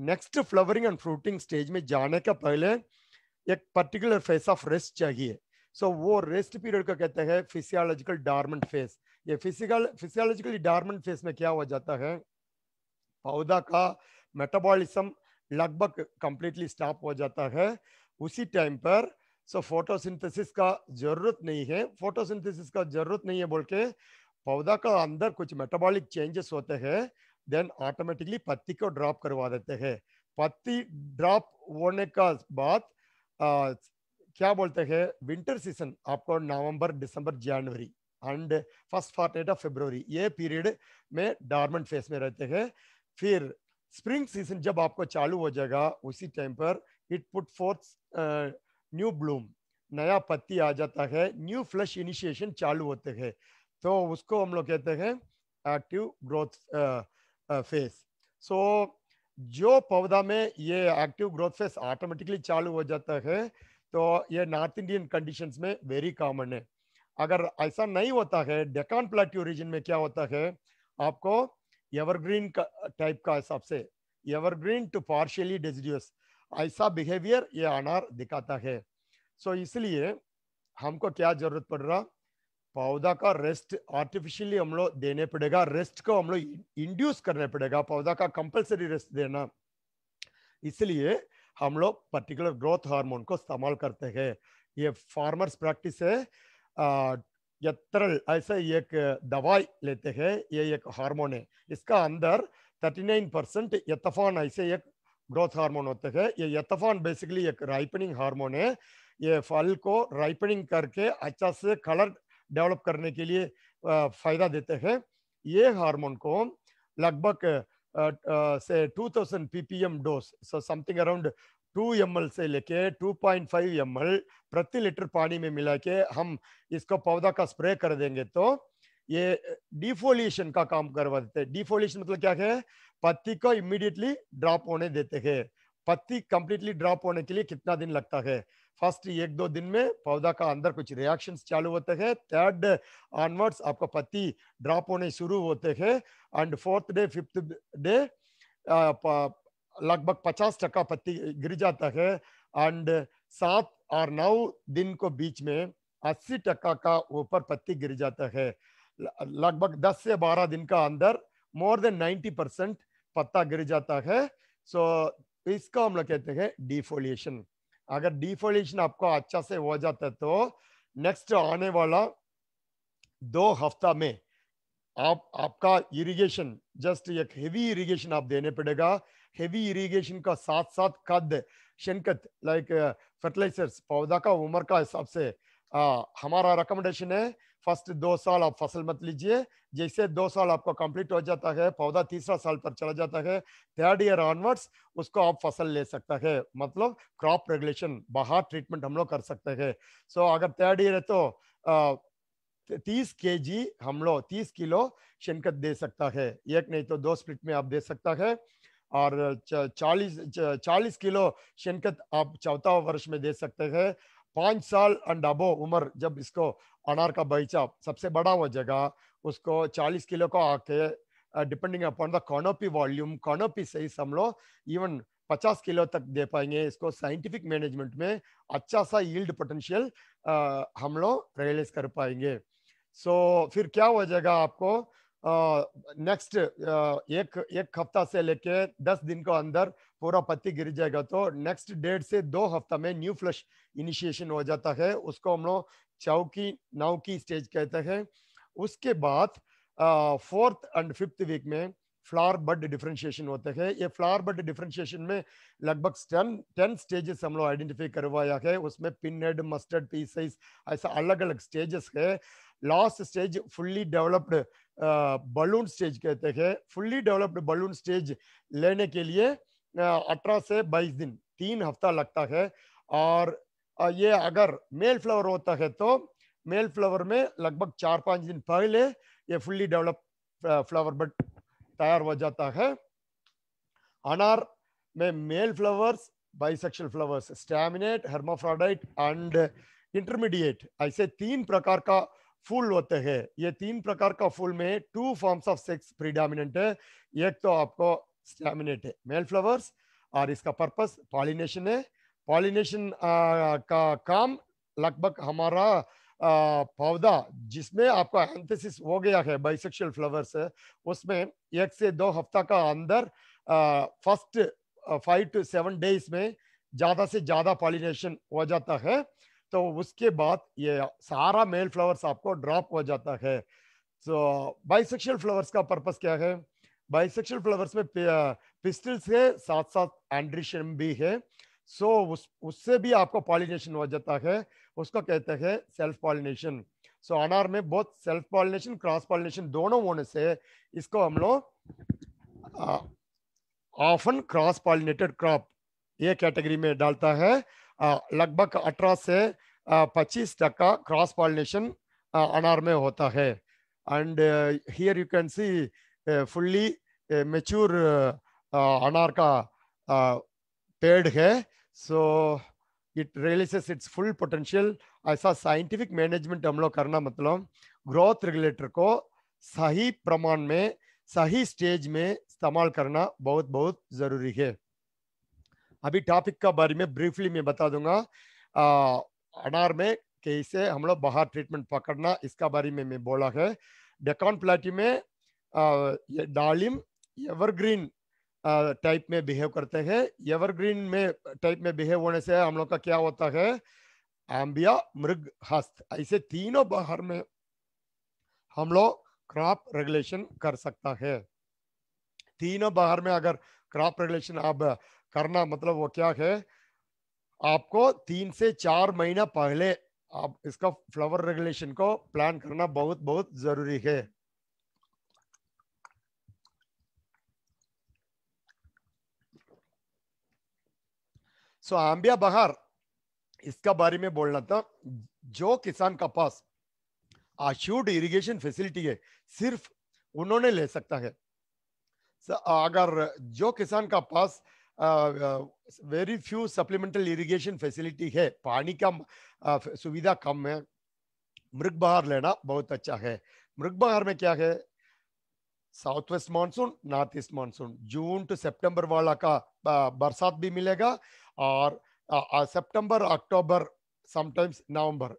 next flowering and fruiting stage में जाने का पहले एक पर्टिकुलर फेस ऑफ रेस्ट चाहिए सो so, वो रेस्ट पीरियड का कहते हैं फिजियोलॉजिकल डार्मेंट फेस ये फिजिकल फिजियोलॉजिकली डार्मेंट फेस में क्या हो जाता है पौधा का मेटाबॉलिज्म लगभग कंप्लीटली स्टॉप हो जाता है उसी टाइम पर सो so, फोटोसिंथेसिस का जरूरत नहीं है फोटोसिंथेसिस का जरूरत नहीं है बोल के पौधा का अंदर कुछ मेटाबॉलिक चेंजेस होते हैं देन ऑटोमेटिकली पत्ती को ड्रॉप करवा देते हैं पत्ती ड्रॉप होने का बाद क्या बोलते हैं विंटर सीजन आपको November December January and first fortnight of February ये पीरियड में डार्मेंट फेस में रहते हैं फिर स्प्रिंग सीजन जब आपको चालू हो जाएगा उसी टाइम पर it put forth new bloom नया पत्ती आ जाता है न्यू फ्लश इनिशिएशन चालू होते हैं तो उसको हम लोग कहते हैं active growth phase uh, so जो पौधा में ये एक्टिव ग्रोथ फेस ऑटोमेटिकली चालू हो जाता है तो ये नॉर्थ इंडियन कंडीशंस में वेरी कॉमन है अगर ऐसा नहीं होता है डेकान प्लाट्यू रीजन में क्या होता है आपको एवरग्रीन टाइप का हिसाब से एवरग्रीन टू पार्शियली डेजिडियस ऐसा बिहेवियर ये अनार दिखाता है सो so, इसलिए हमको क्या जरूरत पड़ रहा पौधा का रेस्ट आर्टिफिशियली हम लोग देने पड़ेगा रेस्ट को हम लोग इंड्यूस करने पड़ेगा पौधा का कंपलसरी रेस्ट देना इसलिए हम लोग पर्टिकुलर ग्रोथ हार्मोन को इस्तेमाल करते हैं ये फार्मर्स प्रैक्टिस है यत्रल ऐसा एक दवाई लेते हैं ये एक हार्मोन है इसका अंदर 39 परसेंट यतफान ऐसे एक ग्रोथ हार्मोन होते हैं ये यतफान बेसिकली एक राइपनिंग हार्मोन है ये फल को राइपनिंग करके अच्छा से कलर डेवलप करने के लिए फ़ायदा देते हैं ये हार्मोन को लगभग से 2000 ppm dose so something around 2 ml से लेके 2.5 एल प्रति लीटर पानी में मिला के हम इसको पौधा का स्प्रे कर देंगे तो ये डिफोलिएशन का काम करवा देते हैं डिफोलिएशन मतलब क्या है पत्ती को इमिडिएटली ड्रॉप होने देते हैं पत्ती कंप्लीटली ड्रॉप होने के लिए कितना दिन लगता है फर्स्ट एक दो दिन में पौधा का अंदर कुछ रिएक्शन चालू होते हैं थर्ड ऑनवर्ड्स आपका पत्ती ड्रॉप होने शुरू होते हैं and fourth day fifth day लगभग पचास टका पत्ती गिर जाता है एंड सात और नौ दिन को बीच में अस्सी टका का ऊपर पत्ती गिर जाता है लगभग दस से बारह दिन का अंदर मोर देन नाइन्टी परसेंट पत्ता गिर जाता है सो so, इसका हम लोग कहते हैं डिफोलिएशन अगर डिफोलेशन आपको अच्छा से हो जाता है तो नेक्स्ट आने वाला दो हफ्ता में आप आपका इरिगेशन जस्ट एक हेवी इरिगेशन आप देने पड़ेगा हेवी इरिगेशन का साथ साथ खाद शनकत लाइक फर्टिलाइजर्स पौधा का उम्र का हिसाब से आ, हमारा रिकमेंडेशन है फर्स्ट दो साल आप फसल मत लीजिए जैसे दो साल आपका कंप्लीट हो जाता है पौधा तीसरा साल पर चला जाता है थर्ड ईयर ऑनवर्ड्स उसको आप फसल ले सकता है मतलब क्रॉप रेगुलेशन बाहर ट्रीटमेंट हम लोग कर सकते हैं सो so, अगर थर्ड ईयर है तो तीस के जी हम लोग तीस किलो शिनकत दे सकता है एक नहीं तो दो स्प्लिट में आप दे सकता है और चालीस चालीस किलो शिनकत आप चौथा वर्ष में दे सकते हैं पाँच साल एंड अबो उम्र जब इसको अनार का बगीचा सबसे बड़ा वो जगह उसको 40 किलो को आके depending upon the canopy volume canopy सही हम लोग इवन 50 किलो तक दे पाएंगे इसको साइंटिफिक मैनेजमेंट में अच्छा सा यील्ड पोटेंशियल हम लोग रियलाइज कर पाएंगे सो so, फिर क्या हो जाएगा आपको नेक्स्ट uh, uh, एक एक हफ्ता से लेके दस दिन के अंदर पूरा पत्ती गिर जाएगा तो नेक्स्ट डेढ़ से दो हफ्ता में न्यू फ्लश इनिशिएशन हो जाता है उसको हम लोग चौकी नाव की स्टेज कहते हैं उसके बाद फोर्थ एंड फिफ्थ वीक में फ्लावर बड डिफ्रेंशिएशन होते हैं ये फ्लावर बड डिफ्रेंशिएशन में लगभग टेन टेन स्टेजेस हम लोग आइडेंटिफाई करवाया है उसमें pin head mustard pieces size ऐसा अलग अलग स्टेजेस है last stage fully developed balloon stage कहते हैं फुल्ली डेवलप्ड बलून स्टेज लेने के लिए अठारह से बाईस दिन तीन हफ्ता लगता है और ये अगर मेल फ्लावर होता है तो मेल फ्लावर में लगभग चार पांच दिन पहले ये फुल्ली डेवलप फ्लावर बट तैयार हो जाता है अनार में male flowers bisexual flowers staminate hermaphrodite and intermediate ऐसे तीन प्रकार का फूल होते हैं ये तीन प्रकार का फूल में two forms of sex predominant है एक तो आपको स्टैमिनेट है मेल फ्लावर्स और इसका पर्पस पॉलिनेशन है पॉलिनेशन uh, का काम लगभग हमारा uh, पौधा जिसमें आपका एंथेसिस हो गया है बाइसेक्सुअल फ्लावर्स है उसमें एक से दो हफ्ता का अंदर first five to seven days में ज़्यादा से ज़्यादा पॉलिनेशन हो जाता है तो उसके बाद ये सारा मेल फ्लावर्स आपको ड्रॉप हो जाता है सो बाइसेक्सुअल फ्लावर्स का पर्पस क्या है बाइसेक्सुअल फ्लावर्स में पिस्टल्स uh, है साथ साथ एंड्रिशियम भी है सो so, उस उससे भी आपको पॉलिनेशन हो जाता है उसको कहते हैं सेल्फ पॉलिनेशन सो अनार में बहुत सेल्फ पॉलिनेशन क्रॉस पॉलिनेशन दोनों होने से इसको हम लोग ऑफन क्रॉस पॉलिनेटेड क्रॉप ये कैटेगरी में डालता है लगभग अठारह से पच्चीस टका क्रॉस पॉलिनेशन अनार में होता है and here you can see fully mature अनार का पेड़ है so it its it's full potential ऐसा साइंटिफिक मैनेजमेंट हम लोग करना मतलब ग्रोथ रेगुलेटर को सही प्रमाण में सही स्टेज में इस्तेमाल करना बहुत बहुत जरूरी है अभी टॉपिक का बारे में ब्रीफली मैं बता दूंगा आ, अनार में कैसे हम लोग बाहर ट्रीटमेंट पकड़ना इसका बारे में मैं बोला है डेकॉन प्लाटी में डालिम एवरग्रीन टाइप में बिहेव करते हैं एवरग्रीन में टाइप में बिहेव होने से हम लोग का क्या होता है एम्बिया मृग हस्त ऐसे तीनों बहर में हम लोग क्रॉप रेगुलेशन कर सकता है तीनों बहर में अगर क्रॉप रेगुलेशन आप करना मतलब वो क्या है आपको तीन से चार महीना पहले आप इसका फ्लावर रेगुलेशन को प्लान करना बहुत बहुत जरूरी है सो आंबिया बहार इसका बारे में बोलना था जो किसान का पास आश्यूड इरिगेशन फैसिलिटी है सिर्फ उन्होंने ले सकता है अगर जो किसान का पास very few supplemental irrigation facility है पानी का सुविधा कम है मृग बहार लेना बहुत अच्छा है मृग बहार में क्या है south west monsoon north east monsoon June to September वाला का बरसात भी मिलेगा और सितंबर अक्टूबर समटाइम्स नवंबर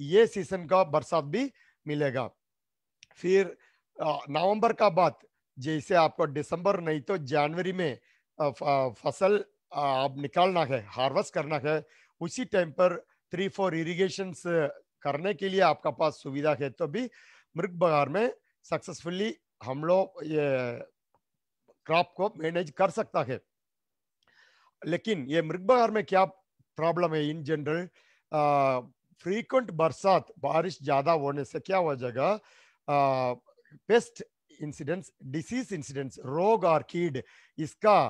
ये सीजन का बरसात भी मिलेगा फिर नवंबर uh, का बाद जैसे आपको दिसंबर नहीं तो जनवरी में uh, uh, फसल आप निकालना है हार्वेस्ट करना है उसी टाइम पर थ्री फोर इरीगेशन करने के लिए आपका पास सुविधा है तो भी मृग बगार में सक्सेसफुली हम लोग ये क्रॉप को मैनेज कर सकता है लेकिन ये मृग बहार में क्या प्रॉब्लम है इन जनरल फ्रीक्वेंट बरसात बारिश ज्यादा होने से क्या हो जाएगा पेस्ट इंसिडेंट्स डिसीज इंसिडेंट्स रोग और कीड इसका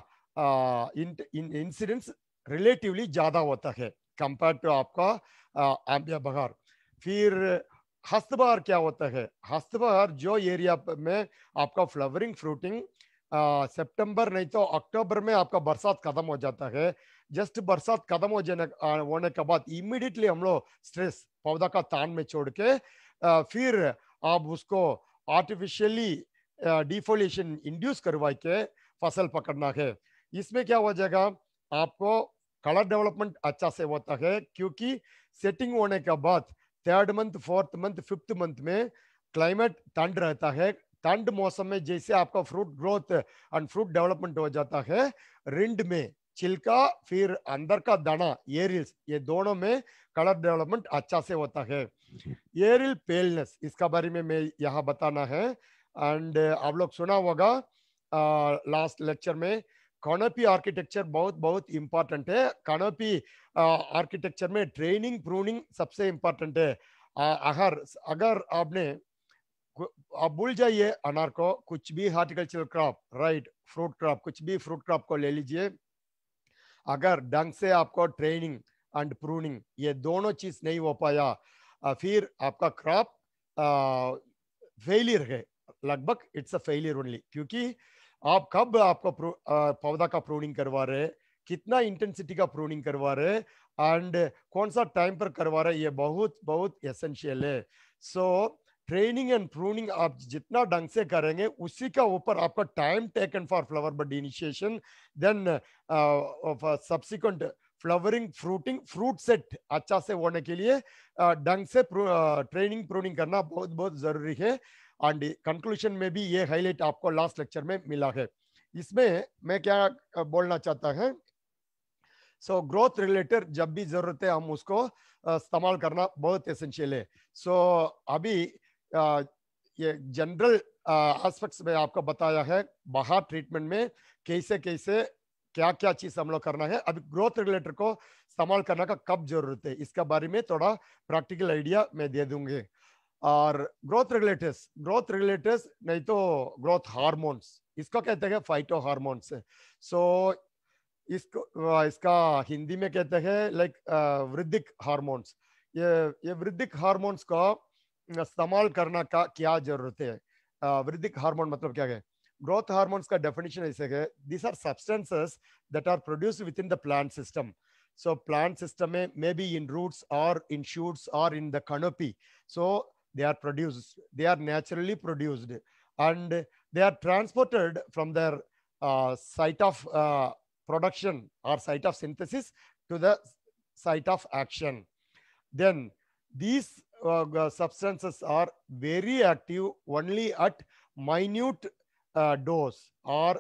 इंसिडेंट्स रिलेटिवली ज्यादा होता है कंपेयर टू आपका आम्बिया बहार फिर हस्तबहार क्या होता है हस्तबहार जो एरिया में आपका फ्लावरिंग फ्रूटिंग सितंबर नहीं तो अक्टूबर में आपका बरसात खत्म हो जाता है जस्ट बरसात खत्म हो जाने होने के बाद इमिडिएटली हम लोग स्ट्रेस पौधा का तान में छोड़ के आ, फिर आप उसको आर्टिफिशियली डिफोलेशन इंड्यूस करवा के फसल पकड़ना है इसमें क्या हो जाएगा आपको कलर डेवलपमेंट अच्छा से होता है क्योंकि सेटिंग होने के बाद third month fourth month fifth month में क्लाइमेट ठंड रहता है ठंड मौसम में जैसे आपका fruit growth and fruit development हो जाता है रिंड में छिलका फिर अंदर का दाना एरिल्स ये दोनों में कलर डेवलपमेंट अच्छा से होता है एरिल पेलनेस इसका बारे में मैं यहाँ बताना है एंड uh, आप लोग सुना होगा लास्ट uh, लेक्चर में कॉनोपी आर्किटेक्चर बहुत बहुत इंपॉर्टेंट है कॉनोपी आर्किटेक्चर uh, में ट्रेनिंग प्रूनिंग सबसे इंपॉर्टेंट है अगर अगर आपने आप भूल जाइए अनार को कुछ भी horticultural crop right fruit crop कुछ भी फ्रूट क्रॉप को ले लीजिए अगर ढंग से आपको ट्रेनिंग एंड प्रूनिंग ये दोनों चीज नहीं हो पाया फिर आपका क्रॉप फेलियर है लगभग इट्स अ फेलियर ओनली क्योंकि आप कब आपको पौधा का प्रूनिंग करवा रहे कितना इंटेंसिटी का प्रूनिंग करवा रहे एंड कौन सा टाइम पर करवा रहे ये बहुत बहुत एसेंशियल है so so, training and pruning आप जितना ढंग से करेंगे उसी का ऊपर आपका time taken for flower bud initiation then subsequent flowering fruiting fruit set अच्छा से होने के लिए uh, ढंग से ट्रेनिंग प्रूनिंग uh, करना बहुत बहुत जरूरी है एंड कंक्लूशन में भी ये हाईलाइट आपको लास्ट लेक्चर में मिला है इसमें मैं क्या uh, बोलना चाहता है सो ग्रोथ रिलेटेड जब भी जरूरत है हम उसको इस्तेमाल करना बहुत एसेंशियल है सो so, अभी ये जनरल एस्पेक्ट्स में आपको बताया है बाहर ट्रीटमेंट में कैसे कैसे क्या क्या चीज हम लोग करना है अभी ग्रोथ रेगुलेटर को इस्तेमाल करने का कब जरूरत है इसके बारे में थोड़ा प्रैक्टिकल आइडिया मैं दे दूंगी और ग्रोथ रेगुलेटर्स ग्रोथ रेगुलेटर्स नहीं तो ग्रोथ हार्मोन्स इसको कहते हैं फाइटो हार्मोन्स सो इसको इसका हिंदी में कहते हैं लाइक वृद्धिक हार्मोन्स ये ये वृद्धिक हार्मोन्स का इस्तेमाल करना का क्या जरूरत है वृद्धिक हार्मोन मतलब क्या है ग्रोथ हार्मोन का डेफिनेशन ऐसे है this are substances that are produce with in the plant system so plant system में मे बी इन रूट्स और इन शूट्स और in the canopy so they are produce they are naturally produced and they are transported from their site of production और site of synthesis to the site of action then these uh, substances are very active only at minute uh, dose or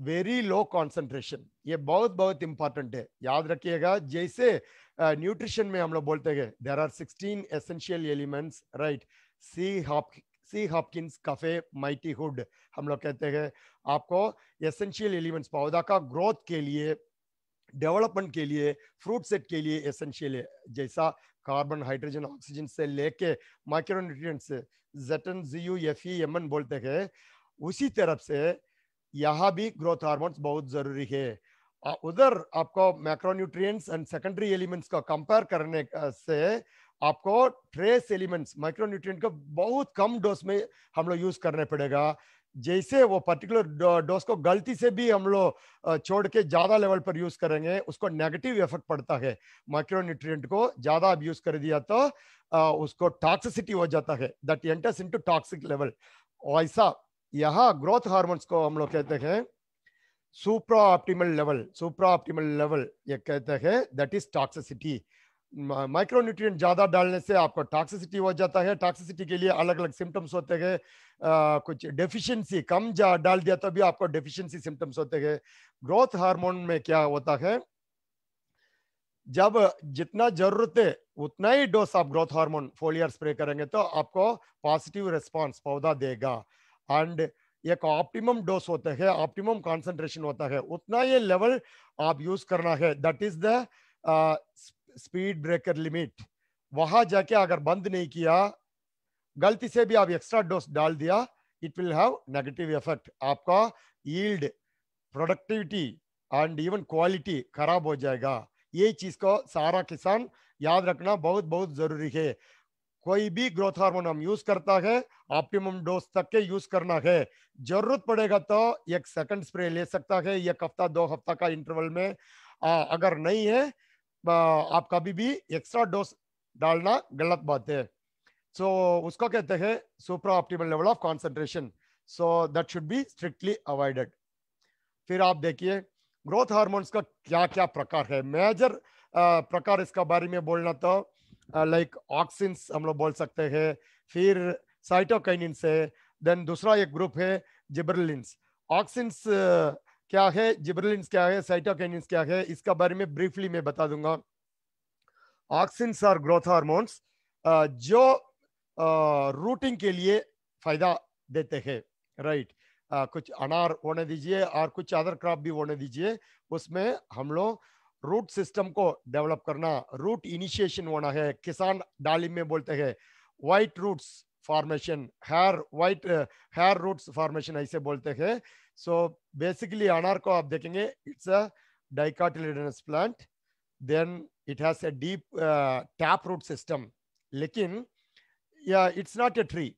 very low concentration. ye bahut bahut important hai yaad rakhiyega jaise nutrition uh, में हम लोग बोलते हैं there are 16 essential elements right C hop C Hopkins cafe mighty hood हम लोग कहते हैं आपको एसेंशियल एलिमेंट्स पौधा का ग्रोथ के लिए डेवलपमेंट के लिए फ्रूट सेट के लिए एसेंशियल है जैसा कार्बन हाइड्रोजन ऑक्सीजन से लेके माइक्रोन्यूट्रिएंट से जेटन जीयू एफ ई एम एन बोलते हैं उसी तरफ से यहाँ भी ग्रोथ हार्मोन्स बहुत जरूरी है उधर आपको मैक्रोन्यूट्रिएंट्स एंड सेकेंडरी एलिमेंट्स का कंपेयर करने से आपको ट्रेस एलिमेंट्स माइक्रोन्यूट्रिएंट का बहुत कम डोज में हम लोग यूज करने पड़ेगा जैसे वो पर्टिकुलर डोज को गलती से भी हम लोग छोड़ के ज़्यादा लेवल पर यूज़ करेंगे उसको नेगेटिव इफेक्ट पड़ता है माइक्रो न्यूट्रिएंट को ज़्यादा अब यूज़ कर दिया तो उसको टॉक्सिसिटी हो जाता है that enters into toxic level ऐसा यहाँ ग्रोथ हार्मोन्स को हम लोग कहते हैं supra optimal level supra optimal level ये कहते हैं दैट इज टॉक्सिसिटी माइक्रोन्यूट्रिएंट ज़्यादा डालने से आपको टॉक्सिसिटी हो जाता है टॉक्सिसिटी के लिए अलग अलग सिम्टम्स होते हैं कुछ डेफिशिएंसी कम जा डाल दिया तो भी आपको डेफिशिएंसी सिम्टम्स होते हैं ग्रोथ हार्मोन में क्या होता है जब जितना जरूरत है उतना ही डोज आप ग्रोथ हार्मोन फोलियर स्प्रे करेंगे तो आपको पॉजिटिव रिस्पॉन्स पौधा देगा एंड एक ऑप्टिमम डोज होता है ऑप्टिमम कॉन्सेंट्रेशन होता है उतना ही लेवल आप यूज करना है that is the speed breaker limit वहां जाके अगर बंद नहीं किया गलती से भी आप एक्स्ट्रा डोज डाल दिया it will have negative effect आपका yield productivity and even quality खराब हो जाएगा ये चीज को सारा किसान याद रखना बहुत बहुत जरूरी है कोई भी ग्रोथ हार्मोन हम यूज करता है ऑप्टिमम डोज तक के यूज करना है जरूरत पड़ेगा तो एक सेकंड स्प्रे ले सकता है एक हफ्ता दो हफ्ता का इंटरवल में आ, अगर नहीं है आप कभी भी एक्स्ट्रा डोज डालना गलत बात है सो so, उसको कहते हैं super optimal level of concentration so that should be strictly avoided फिर आप देखिए ग्रोथ हार्मोन्स का क्या क्या प्रकार है मेजर प्रकार इसका बारे में बोलना तो लाइक ऑक्सिन्स हम लोग बोल सकते हैं फिर साइटोकाइनिन्स है देन दूसरा एक ग्रुप है जिबरलिन्स ऑक्सिन्स क्या है जिब्रलिन्स क्या है साइटोकैनिन्स क्या है इसका बारे में ब्रीफली मैं बता दूंगा ऑक्सिन्स और ग्रोथ हार्मोन्स जो रूटिंग के लिए फायदा देते हैं राइट कुछ अनार होने दीजिए और कुछ अदर क्रॉप भी होने दीजिए उसमें हम लोग रूट सिस्टम को डेवलप करना रूट इनिशिएशन होना है किसान डाली में बोलते हैं white roots formation hair white hair roots formation ऐसे बोलते हैं So basically anarco आप देखेंगे it's a dicotyledonous plant then it has a deep uh, tap root system लेकिन yeah it's not a tree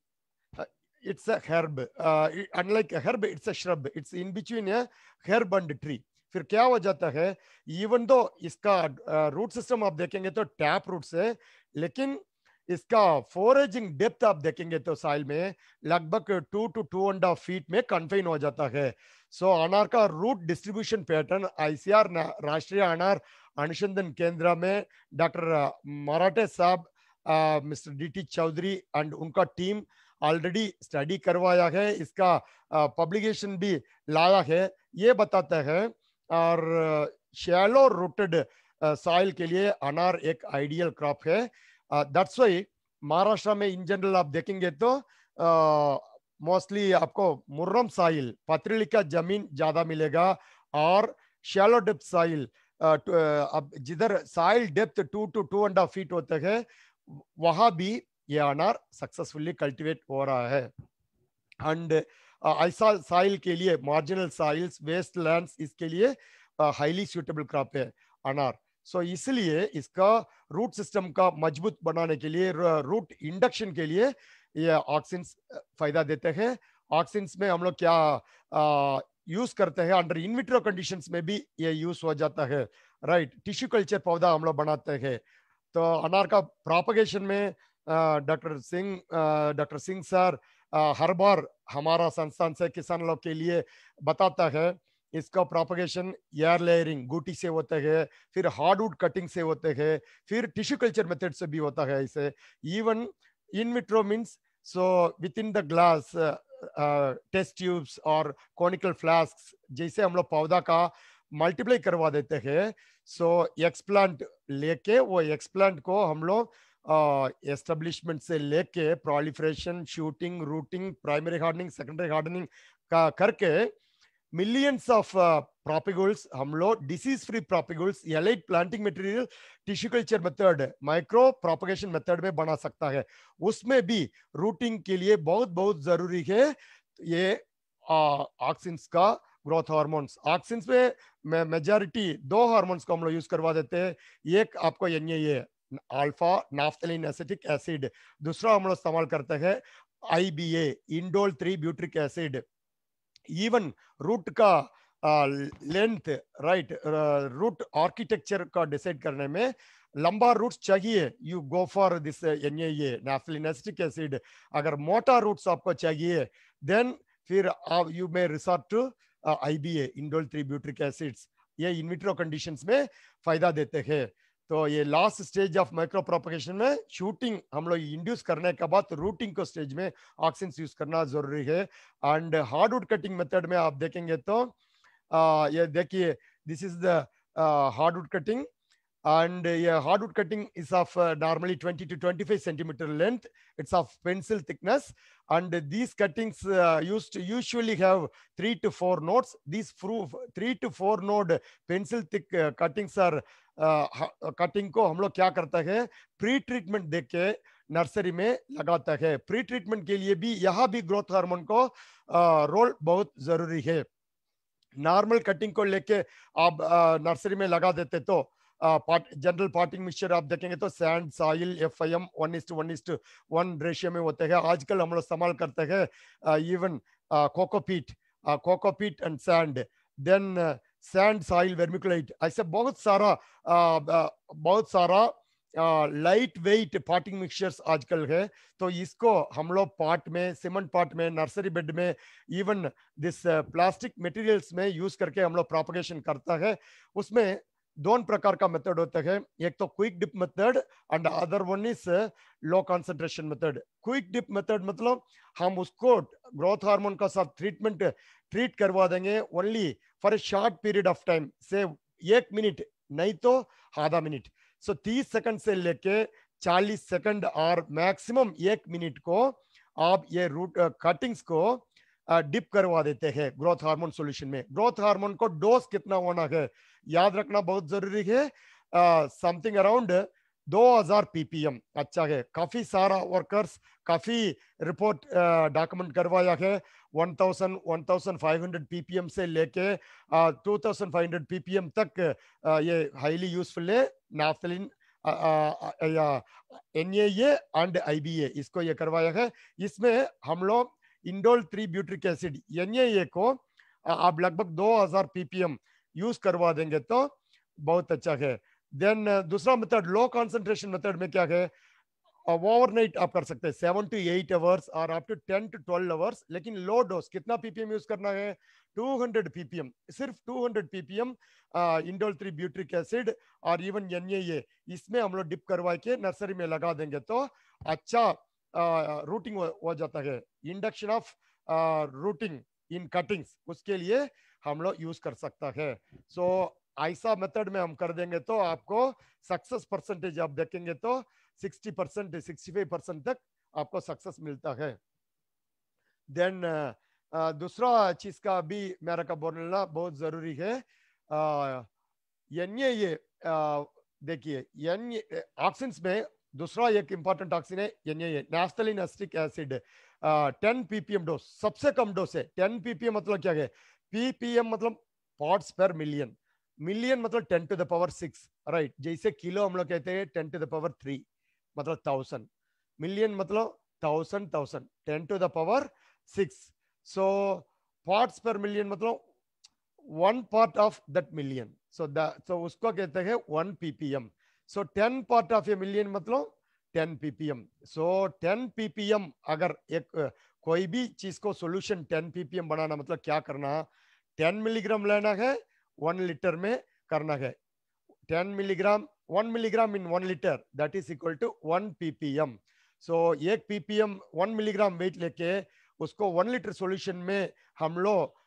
uh, it's a herb uh, unlike a herb it's a shrub it's in between a herb and tree फिर क्या हो जाता है इवन दो इसका रूट uh, सिस्टम आप देखेंगे तो टैप रूट से लेकिन इसका फोरेजिंग डेप्थ आप देखेंगे तो साइल में लगभग two to two and half feet में कन्फाइन हो जाता है सो so, अनार का रूट डिस्ट्रीब्यूशन पैटर्न आईसीआर राष्ट्रीय अनार अनुसंधन केंद्र में डॉक्टर मराठे साहब मिस्टर डीटी चौधरी एंड उनका टीम ऑलरेडी स्टडी करवाया है इसका पब्लिकेशन भी लाया है ये बताता है और शैलो रूटेड साइल के लिए अनार एक आइडियल क्रॉप है दैट्स वाई महाराष्ट्र में इन जनरल आप देखेंगे तो मोस्टली uh, आपको मुर्रम साइल पथरीली का जमीन ज्यादा मिलेगा और शैलो डेप्थ साइल अब जिधर soil depth two to two and half feet होते हैं वहां भी ये अनार सक्सेसफुली कल्टीवेट हो रहा है एंड uh, ऐसा साइल के लिए मार्जिनल साइल्स वेस्ट लैंड इसके लिए हाईली सुटेबल क्रॉप है अनार सो so, इसलिए इसका रूट सिस्टम का मजबूत बनाने के लिए रूट इंडक्शन के लिए ये ऑक्सीजन फायदा देते हैं ऑक्सीजन में हम लोग क्या यूज करते हैं अंडर इनविट्रो कंडीशंस में भी ये यूज हो जाता है राइट टिश्यू कल्चर पौधा हम लोग बनाते हैं तो अनार का प्रोपगेशन में doctor Singh doctor Singh sir हर बार हमारा संस्थान से किसान लोग के लिए बताता है इसका प्रोपोगेशन एयर लेयरिंग गोटी से होता है फिर हार्डवुड कटिंग से होते हैं फिर टिश्यू कल्चर मेथड से भी होता है इसे even in means so with in the glass test tubes और कॉनिकल फ्लास्क जैसे हम लोग पौधा का मल्टीप्लाई करवा देते हैं सो एक्सप्लांट लेके वो एक्सप्लांट को हम लोग एस्टेब्लिशमेंट uh, से लेके proliferation shooting rooting primary gardening secondary gardening का करके millions of uh, propagulls हम लोग disease free propagulls elite planting material tissue culture method micro propagation method में बना सकता है उसमें भी rooting के लिए बहुत बहुत जरूरी है ये ऑक्सिन्स uh, का ग्रोथ हार्मोन्स ऑक्सिन्स में मेजॉरिटी दो हार्मोन्स को हम लोग यूज करवा देते हैं एक आपको N alpha naphthalene acetic acid दूसरा हम लोग इस्तेमाल करते हैं I B A indole three butyric acid even root का लेंथ राइट रूट आर्किटेक्चर का डिसाइड करने में लंबा रूट्स चाहिए you go for this N A naphthaleneacetic acid अगर मोटा रूट्स आपको चाहिए देन फिर you may resort to I B A indole three butyric acids ये इनविट्रो कंडीशंस में फायदा देते हैं तो ये last stage of micro propagation में शूटिंग हम लोग इंड्यूस करने के बाद रूटिंग को स्टेज में ऑक्सीजन यूज करना जरूरी है एंड हार्डवुड कटिंग मेथड में आप देखेंगे तो आ, ये देखिए this is the hardwood cutting and ये hardwood cutting is of normally 20 to 25 five centimetre length it's of pencil thickness and these cuttings uh, used to 3 to 4 nodes these 3 to 4 node pencil thick uh, cuttings cutting को हम लोग क्या करते हैं प्री ट्रीटमेंट देख के नर्सरी में लगाता है प्री ट्रीटमेंट के लिए भी यहाँ भी ग्रोथ हार्मोन को रोल बहुत जरूरी है नॉर्मल कटिंग को लेके आप नर्सरी में लगा देते तो पार्ट जनरल पार्टिंग मिक्सचर आप देखेंगे तो sand soil F I M one is one is one ratio में होते हैं आजकल हम लोग इस्तेमाल करते हैं even cocopeat cocopeat and sand then sand soil vermiculite ऐसा बहुत सारा आ, बहुत सारा लाइट वेट पार्टिंग मिक्सचर्स आजकल है तो इसको हम लोग पार्ट में सीमेंट पार्ट में नर्सरी बेड में इवन दिस प्लास्टिक मटेरियल्स में यूज करके हम लोग प्रोपोगेशन करता है उसमें दोन प्रकार का मेथड होता है एक तो quick dip method and other one is low concentration method quick dip method मतलब हम उसको ग्रोथ हार्मोन का साथ ट्रीटमेंट ट्रीट करवा देंगे only for a short period of time, एक मिनट नहीं तो आधा मिनट सो तीस सेकंड से लेके चालीस सेकंड और मैक्सिमम एक मिनट को आप ये रूट कटिंग्स uh, को डिप uh, करवा देते हैं ग्रोथ हार्मोन सॉल्यूशन में ग्रोथ हार्मोन को डोज कितना होना है याद रखना बहुत जरूरी है समथिंग uh, अराउंड 2000 ppm अच्छा है काफ़ी सारा वर्कर्स काफ़ी रिपोर्ट डॉक्यूमेंट करवाया है 1000 1500 ppm से लेके 2500 ppm तक ये हाईली यूजफुल है naphthalene N and IBA B A इसको ये करवाया है इसमें हम लोग indole three butyric acid N A को आप लगभग 2000 ppm यूज करवा देंगे तो बहुत अच्छा है देन uh, दूसरा मेथड लो कॉन्सेंट्रेशन मेथड में क्या है ओवरनाइट आप कर सकते हैं सेवन टू एट आवर्स और up to ten to twelve hours लेकिन लो डोज कितना पीपीएम यूज करना है 200 ppm सिर्फ 200 ppm indole three butyric acid और इवन एन इसमें हम लोग डिप करवा के नर्सरी में लगा देंगे तो अच्छा रूटिंग हो जाता है induction of rooting in cuttings उसके लिए हम लोग यूज कर सकता है सो so, ऐसा मेथड में हम कर देंगे तो आपको सक्सेस परसेंटेज आप देखेंगे तो 60 परसेंट सिक्सटी फाइव परसेंट तक आपको सक्सेस मिलता है देन दूसरा चीज का भी मेरा का बोलना बहुत जरूरी है एन ये देखिए एन ऑक्सीन्स में दूसरा एक इंपॉर्टेंट ऑक्सीन है N A naphthalene acetic acid ten PPM dose सबसे कम डोज है टेन पीपीएम मतलब क्या है पीपीएम मतलब पॉट्स पर मिलियन मिलियन मतलब ten to the power six right जैसे किलो हम लोग कहते हैं ten to the power three मतलब थाउजेंड मिलियन मतलब thousand thousand ten to the power six so parts per million मतलब one part of that million so the so उसको कहते हैं one PPM so ten part of a million मतलब ten PPM so ten PPM अगर एक कोई भी चीज को सोल्यूशन टेन पीपीएम बनाना मतलब क्या करना टेन मिलीग्राम लेना है वन लीटर में करना है ten milligram one milligram in one litre that is equal to one PPM so एक पीपीएम वन मिलीग्राम वेट लेके उसको वन लीटर सॉल्यूशन में हम लोग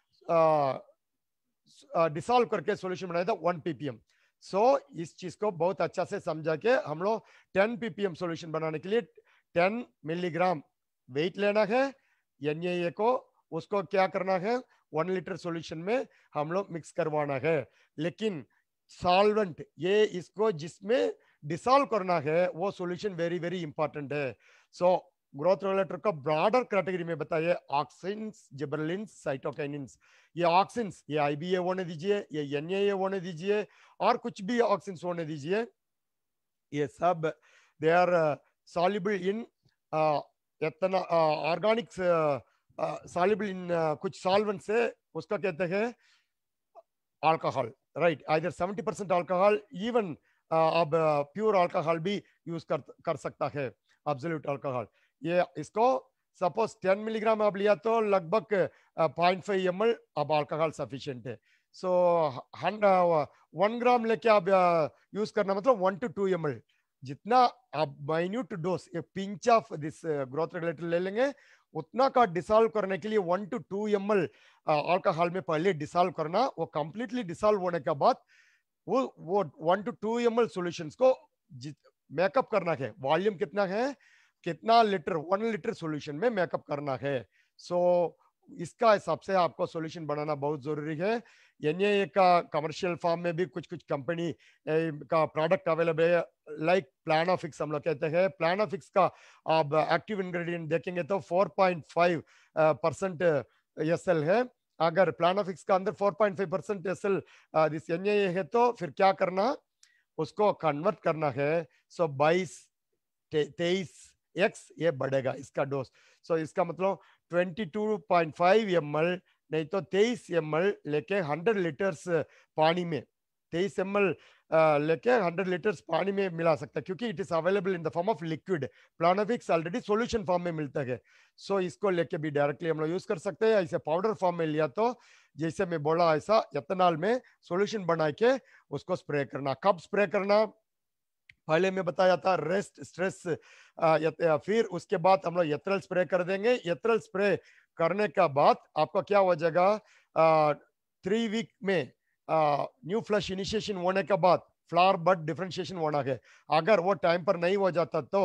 डिसॉल्व करके सॉल्यूशन बनाया था वन पीपीएम सो इस चीज को बहुत अच्छा से समझा के हम लोग टेन पीपीएम सोल्यूशन बनाने के लिए टेन मिलीग्राम वेट लेना है एन को उसको क्या करना है वन लीटर सॉल्यूशन में हम लोग मिक्स करवाना है लेकिन सॉल्वेंट ये इसको जिसमें डिसॉल्व करना है वो सॉल्यूशन वेरी वेरी इंपॉर्टेंट है सो so, ग्रोथ रेगुलेटर का ब्रॉडर कैटेगरी में बताइए ऑक्सिन्स जिबरलिन साइटोकाइनिन्स ये ऑक्सिन्स ये आईबीए होने दीजिए ये एनएए होने दीजिए और कुछ भी ऑक्सिन्स होने दीजिए ये सब they are soluble in ethanol organics soluble in uh, कुछ solvents है उसका कहते हैं alcohol right either 70% alcohol even uh, अब प्योर uh, अल्कोहल भी यूज कर कर सकता है एब्सोल्यूट अल्कोहल ये इसको सपोज 10 मिलीग्राम आप लिया तो लगभग पॉइंट फाइव एम अब अल्कोहल सफिशियंट है सो वन ग्राम लेके आप यूज uh, करना मतलब वन टू टू एम जितना आप minute dose pinch of this growth regulator ले लेंगे उतना का डिसॉल्व करने के लिए one two two M L alcohol में पहले डिसॉल्व करना वो कंप्लीटली डिसॉल्व होने के बाद वो वो one two two M L solution को मेकअप करना है वॉल्यूम कितना है कितना लीटर वन लीटर सोल्यूशन में मेकअप करना है सो so, इसका हिसाब से आपको सॉल्यूशन बनाना बहुत ज़रूरी है एन का कमर्शियल फॉर्म में भी कुछ कुछ कंपनी का प्रोडक्ट अवेलेबल है लाइक प्लानाफिक्स हम लोग कहते हैं प्लानाफिक्स का आप एक्टिव इंग्रेडिएंट देखेंगे तो 4.5 परसेंट एस है अगर प्लानाफिक्स का अंदर 4.5 percent S L this N है तो फिर क्या करना उसको कन्वर्ट करना है सो बाईस तेईस एक्स ये बढ़ेगा इसका डोज सो so, इसका मतलब 22.5 ml नहीं तो 23 ml लेके 100 लीटर्स पानी में 23 ml लेके 100 लीटर्स पानी में मिला सकता है क्योंकि it is available in the form of liquid Planofix already solution form में मिलता है सो so, इसको लेके भी डायरेक्टली हम लोग यूज कर सकते हैं ऐसे पाउडर फॉर्म में लिया तो जैसे मैं बोला ऐसा एथेनॉल में सॉल्यूशन बना के उसको स्प्रे करना कब स्प्रे करना पहले में बताया था रेस्ट स्ट्रेस फिर उसके बाद हम लोग यत्रल स्प्रे कर देंगे यत्रल स्प्रे करने का बाद आपका क्या हो जाएगा थ्री वीक में न्यू फ्लश इनिशिएशन होने के बाद फ्लावर बड डिफ्रेंशिएशन होना है अगर वो टाइम पर नहीं हो जाता तो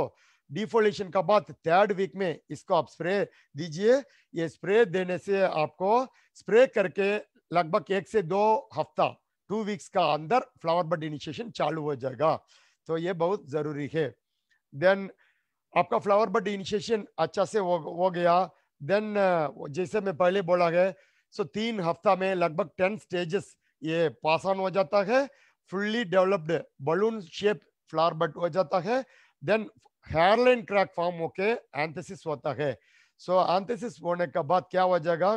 डिफोलेशन का बाद थर्ड वीक में इसको आप स्प्रे दीजिए ये स्प्रे देने से आपको स्प्रे करके लगभग एक से दो हफ्ता टू वीक्स का अंदर फ्लावर बड इनिशिएशन चालू हो जाएगा तो ये बहुत ज़रूरी है देन आपका फ्लावर बट इनिशिएशन अच्छा से हो गया देन जैसे मैं पहले बोला गया सो so, तीन हफ्ता में लगभग टेन स्टेजेस ये पास ऑन हो जाता है fully developed balloon shape flower but हो जाता है देन हेयरलाइन क्रैक फॉर्म होके एंथेसिस होता है सो so, एंथेसिस होने के बाद क्या हो जाएगा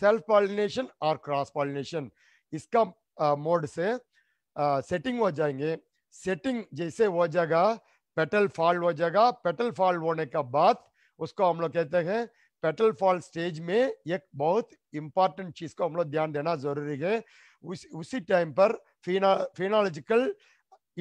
सेल्फ पॉलिनेशन और क्रॉस पॉलिनेशन इसका मोड से सेटिंग हो जाएंगे सेटिंग जैसे हो जाएगा पेटल फॉल हो जाएगा पेटल फॉल होने का बाद उसको हम लोग कहते हैं पेटल फॉल स्टेज में एक बहुत इंपॉर्टेंट चीज को हम लोग ध्यान देना जरूरी है उस उसी टाइम पर फिनोलॉजिकल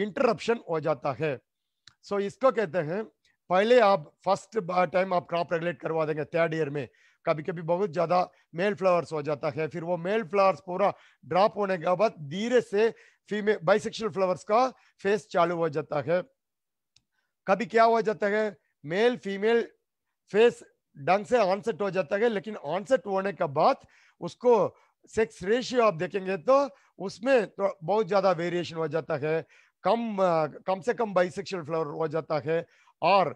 इंटरप्शन हो जाता है सो so, इसको कहते हैं पहले आप फर्स्ट टाइम आप क्रॉप रेगुलेट करवा देंगे थर्ड ईयर में कभी कभी बहुत ज्यादा मेल फ्लावर्स हो जाता है फिर वो मेल फ्लावर्स पूरा ड्रॉप होने के बाद धीरे से फीमेल बाइसेक्शुअल फ्लावर्स का फेस चालू हो जाता है कभी क्या हो जाता है मेल फीमेल फेस ढंग से ऑनसेट हो जाता है लेकिन ऑनसेट होने के बाद उसको सेक्स रेशियो आप देखेंगे तो उसमें तो बहुत ज्यादा वेरिएशन हो जाता है कम कम से कम बाइसेक्सुअल फ्लावर हो जाता है और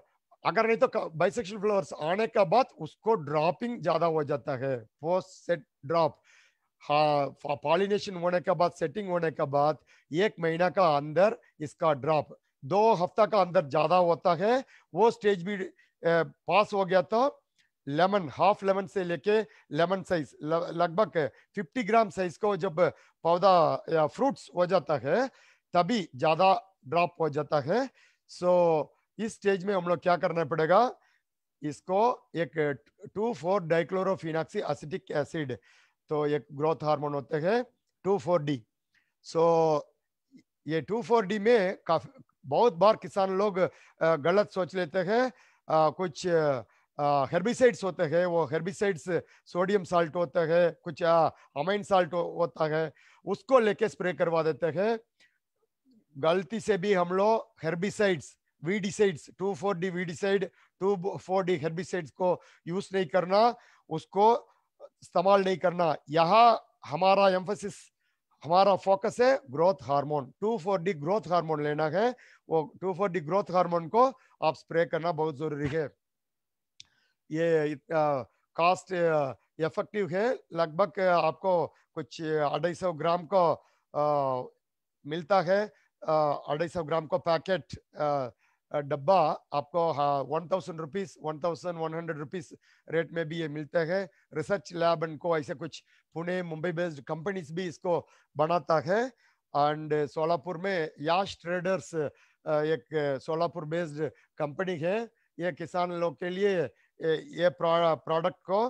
अगर नहीं तो बाइसेक्सुअल फ्लावर्स आने के बाद उसको ड्रॉपिंग ज्यादा हो जाता है पोस्ट सेट ड्रॉप हाँ पॉलिनेशन होने के बाद सेटिंग होने के बाद एक महीना का अंदर इसका ड्रॉप दो हफ्ता का अंदर ज़्यादा होता है वो स्टेज भी पास हो गया था लेमन हाफ लेमन से लेके लेमन साइज लगभग 50 ग्राम साइज को जब पौधा या फ्रूट्स हो जाता है तभी ज़्यादा ड्रॉप हो जाता है सो so, इस स्टेज में हम लोग क्या करना पड़ेगा इसको एक two four dichlorophenoxy acetic acid तो ये ग्रोथ हार्मोन होते हैं टू फोर डी सो ये टू फोर डी में काफी बहुत बार किसान लोग गलत सोच लेते हैं कुछ हर्बिसाइड्स होते हैं वो हर्बिसाइड्स सोडियम साल्ट होते हैं कुछ अमाइन साल्ट होता है उसको लेके स्प्रे करवा देते हैं गलती से भी हम लोग herbicides weedicides two four D weedicide two four D herbicides को यूज नहीं करना उसको इस्तेमाल नहीं करना यहाँ हमारा एम्फोसिस हमारा फोकस है growth hormone two four D growth hormone लेना है वो two four D growth hormone को आप स्प्रे करना बहुत ज़रूरी है ये कास्ट इफेक्टिव है लगभग आपको कुछ अढ़ाई सौ ग्राम को आ, मिलता है अढ़ाई सौ ग्राम को पैकेट आ, डब्बा आपको हाँ one thousand rupees one thousand one hundred rupees rate में भी ये मिलता है रिसर्च लैब इनको ऐसे कुछ पुणे मुंबई बेस्ड कंपनीज भी इसको बनाता है एंड सोलापुर में याश ट्रेडर्स एक सोलापुर बेस्ड कंपनी है ये किसान लोग के लिए ये प्रोडक्ट को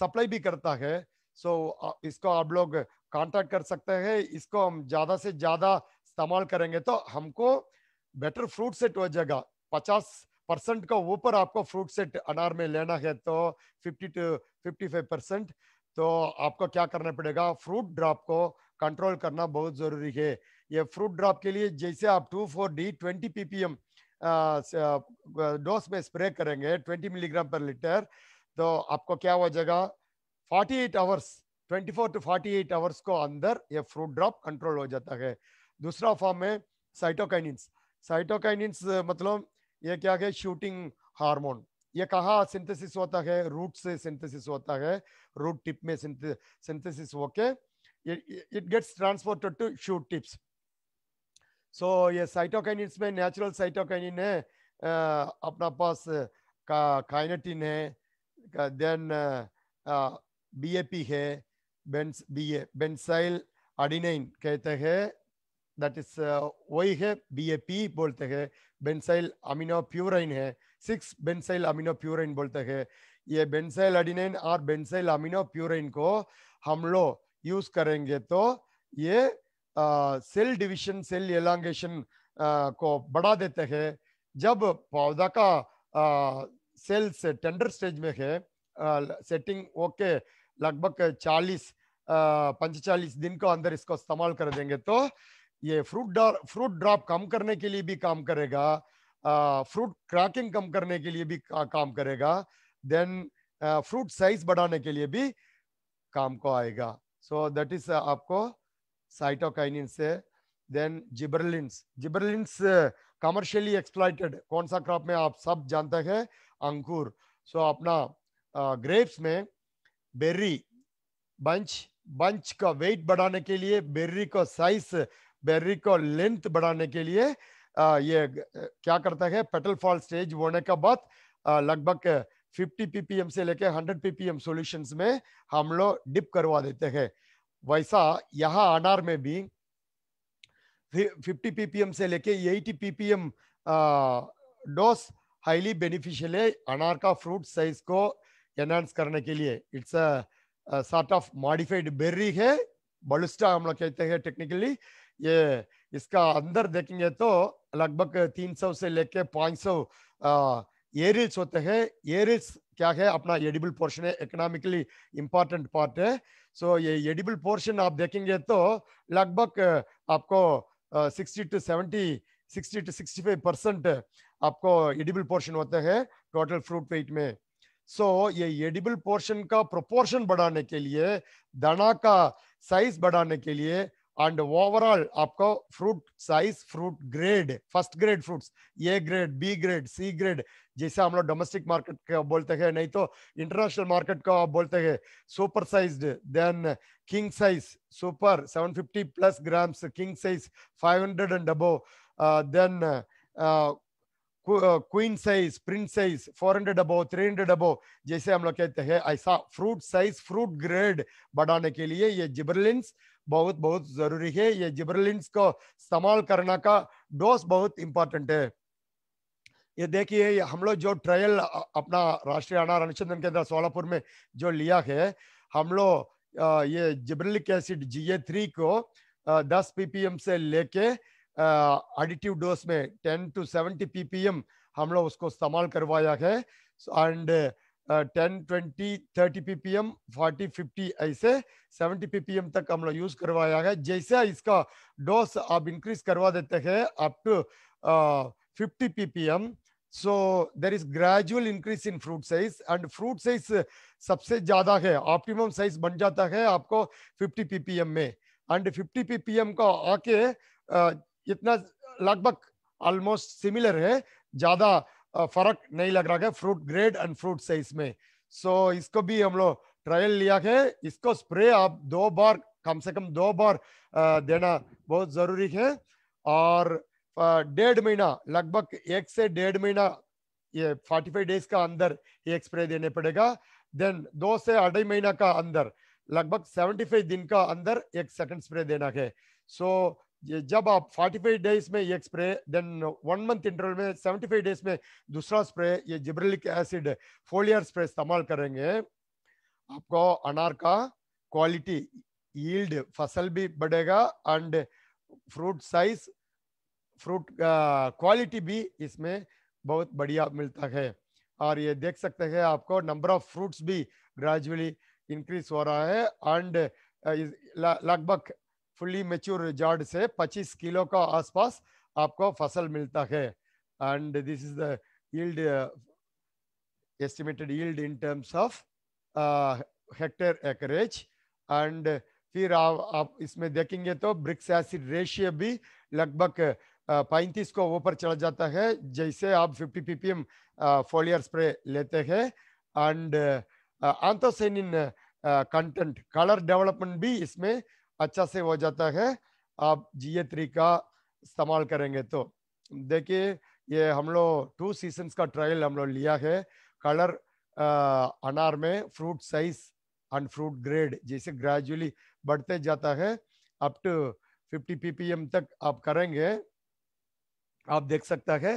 सप्लाई भी करता है सो so, इसको आप लोग कांटेक्ट कर सकते हैं इसको हम ज़्यादा से ज़्यादा इस्तेमाल करेंगे तो हमको बेटर फ्रूट सेट हो जाएगा पचास परसेंट का ऊपर आपको फ्रूट सेट अनार में लेना है तो fifty to fifty five percent तो आपको क्या करना पड़ेगा फ्रूट ड्रॉप को कंट्रोल करना बहुत जरूरी है ये फ्रूट ड्रॉप के लिए जैसे आप two four D twenty PPM dose में स्प्रे करेंगे ट्वेंटी मिलीग्राम पर लीटर तो आपको क्या हो जाएगा forty eight hours twenty four to forty eight hours को अंदर ये फ्रूट ड्रॉप कंट्रोल हो जाता है दूसरा फॉर्म है साइटोकाइनिन्स साइटोकाइनिन्स मतलब ये क्या है शूटिंग हार्मोन ये कहाँ सिंथेसिस होता है रूट से सिंथेसिस होता है रूट टिप में सिंथेसिस होके it gets transported to shoot tips so ये साइटोकाइनिन्स में नेचुरल साइटोकाइनिन है आ, अपना पास का काइनेटिन है देन बीएपी है बेंस बीए बेंसाइल एडिनाइन कहते हैं दैट इज वही है बी ए पी बोलते हैं बेंसाइल अमीनो प्यूराइन है सिक्स बेंसाइल अमीनो प्यूराइन बोलते हैं ये बेंसाइल एडिनाइन और बेंसाइल अमीनो प्यूराइन को हम लोग यूज करेंगे तो ये सेल डिवीजन सेल एलांगेशन को बढ़ा देते हैं जब पौधा का सेल uh, से टेंडर स्टेज में है सेटिंग uh, ओके लगभग 40 पंचालीस uh, दिन को अंदर इसको इस्तेमाल कर देंगे तो ये फ्रूट फ्रूट ड्रॉप कम करने के लिए भी काम करेगा फ्रूट क्रैकिंग कम करने के लिए भी का, काम करेगा देन फ्रूट साइज बढ़ाने के लिए भी काम को आएगा सो दैट इज आपको साइटोकाइनिन से then gibberellins gibberellins commercially exploited कौन सा क्रॉप में आप सब जानते हैं अंकुर सो so, अपना ग्रेप्स में बेर्री बंच बंच का वेट बढ़ाने के लिए बेर्री का साइज बैटरी को लेंथ बढ़ाने के लिए आ, ये क्या करता है पेटल फॉल स्टेज होने के बाद लगभग 50 ppm से लेके 100 ppm सॉल्यूशंस में हम लोग डिप करवा देते हैं वैसा यहाँ अनार में भी 50 ppm से लेके 80 ppm डोज हाईली बेनिफिशियल है अनार का फ्रूट साइज को एनहांस करने के लिए it's a sort of modified berry है बलुस्टा हम लोग कहते हैं टेक्निकली ये इसका अंदर देखेंगे तो लगभग 300 से लेके 500 एरिल्स होते हैं एरिल्स क्या है अपना एडिबल पोर्शन है इकोनॉमिकली इंपॉर्टेंट पार्ट है सो ये एडिबल पोर्शन आप देखेंगे तो लगभग आपको sixty to seventy sixty to sixty five percent आपको एडिबल पोर्शन होते हैं टोटल फ्रूट वेट में सो so, ये एडिबल पोर्शन का प्रोपोर्शन बढ़ाने के लिए दाना का साइज बढ़ाने के लिए and overall आपको fruit size, fruit grade, first grade fruits, A grade, B grade, C grade जैसे हम लोग domestic market का बोलते हैं नहीं तो international market का बोलते हैं super sized, then king size, super 750 plus grams, king size 500 and above, uh, then uh, queen size print size 400 above 300 above जैसे हम लोग कहते हैं ऐसा फ्रूट साइज फ्रूट ग्रेड बढ़ाने के लिए ये जिबरलिन्स बहुत बहुत जरूरी है ये जिब्रलिन्स को इस्तेमाल करना का डोज बहुत इंपॉर्टेंट है ये देखिए हम लोग जो ट्रायल अपना राष्ट्रीय अनार अनुसंधान केंद्र सोलापुर में जो लिया है हम लोग ये जिब्रलिक एसिड जीए थ्री को दस पीपीएम से लेके एडिटिव डोज में टेन टू सेवेंटी पीपीएम हम लोग उसको इस्तेमाल करवाया है and so, ten twenty thirty P P M forty fifty ऐसे सेवेंटी पी पी एम तक हम लोग यूज करवाया है जैसे इसका डोज आप इंक्रीज करवा देते हैं up to fifty P P M so there is gradual increase in fruit size and fruit size सबसे ज्यादा है ऑप्टिमम साइज बन जाता है आपको फिफ्टी पी पी एम में and fifty P P M का आके इतना लगभग ऑलमोस्ट सिमिलर है ज्यादा फर्क नहीं लग रहा है fruit grade and fruit size में सो so, इसको भी हम लोग ट्रायल लिया है इसको स्प्रे आप दो बार कम से कम दो बार देना बहुत जरूरी है और डेढ़ महीना लगभग एक से डेढ़ महीना ये 45 डेज का अंदर एक स्प्रे देने पड़ेगा देन दो से अढ़ाई महीना का अंदर लगभग 75 दिन का अंदर एक सेकंड स्प्रे देना है सो so, जब आप 45 डेज में एक spray then one month interval में 75 डेज में दूसरा स्प्रे ये जिब्रिलिक एसिड फोलियर स्प्रे इस्तेमाल करेंगे आपको अनार का क्वालिटी यील्ड फसल भी बढ़ेगा and fruit size fruit quality भी इसमें बहुत बढ़िया मिलता है और ये देख सकते हैं आपको नंबर ऑफ फ्रूट्स भी ग्रेजुअली इंक्रीज हो रहा है एंड लगभग फुल्ली मेच्योर जार्ड से 25 किलो का आसपास आपको फसल मिलता है and this is yield estimated yield in terms of terms acreage and uh, फिर आप, आप इसमें देखेंगे तो ब्रिक्स एसिड रेशियो भी लगभग uh, पैंतीस को ऊपर चला जाता है जैसे आप 50 ppm फोलियर uh, स्प्रे लेते हैं and anthocyanin content colour development भी इसमें अच्छा से हो जाता है आप जी ए थ्री का इस्तेमाल करेंगे तो देखिए ये हम लोग टू सीजन्स का ट्रायल हम लोग लिया है कलर अनार में fruit size and fruit grade जैसे ग्रेजुअली बढ़ते जाता है अप टू 50 एम तक आप करेंगे आप देख सकता है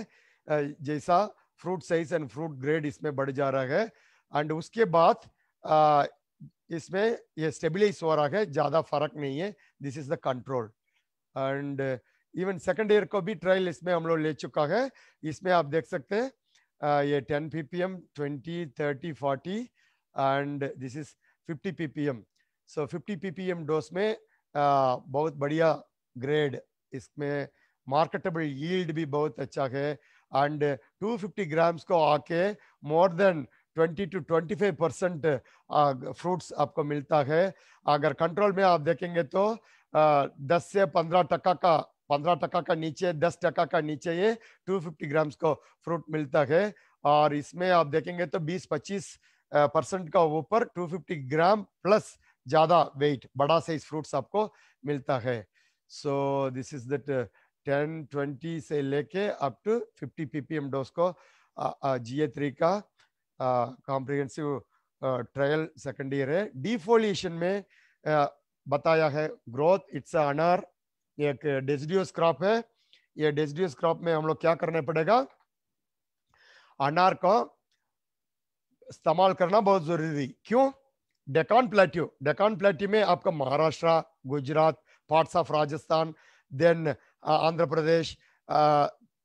जैसा fruit size and fruit grade इसमें बढ़ जा रहा है एंड उसके बाद इसमें ये स्टेबिलाईज हो रहा है ज़्यादा फर्क नहीं है this is the control and even second year को भी ट्रायल इसमें हम लोग ले चुका है इसमें आप देख सकते हैं टेन uh, ये 10 M twenty thirty forty and this is 50 M so fifty P P M dose में uh, बहुत बढ़िया ग्रेड इसमें मार्केटेबल यील्ड भी बहुत अच्छा है एंड 250 ग्राम्स को आके more than twenty to twenty five percent fruits आपको मिलता है अगर कंट्रोल में आप देखेंगे तो uh, दस से पंद्रह टका का पंद्रह टका का नीचे दस टका का नीचे ये टू फिफ्टी ग्राम्स को फ्रूट मिलता है और इसमें आप देखेंगे तो बीस पच्चीस परसेंट uh, का ऊपर टू फिफ्टी ग्राम प्लस ज़्यादा वेट बड़ा साइज फ्रूट्स आपको मिलता है so this is that ten twenty से लेके up to fifty PPM dose को जी ए थ्री का कॉम्प्रिहेंसिव ट्रायल सेकंड ईयर है डिफोलिएशन में uh, बताया है ग्रोथ इट्स अनार एक डेजिडियस क्रॉप है ये डेजिडियस क्रॉप में हम लोग क्या करना पड़ेगा अनार का इस्तेमाल करना बहुत जरूरी क्यों डेकान प्लेट्यू डेकान प्लेट्यू में आपका Maharashtra Gujarat parts of Rajasthan then Andhra Pradesh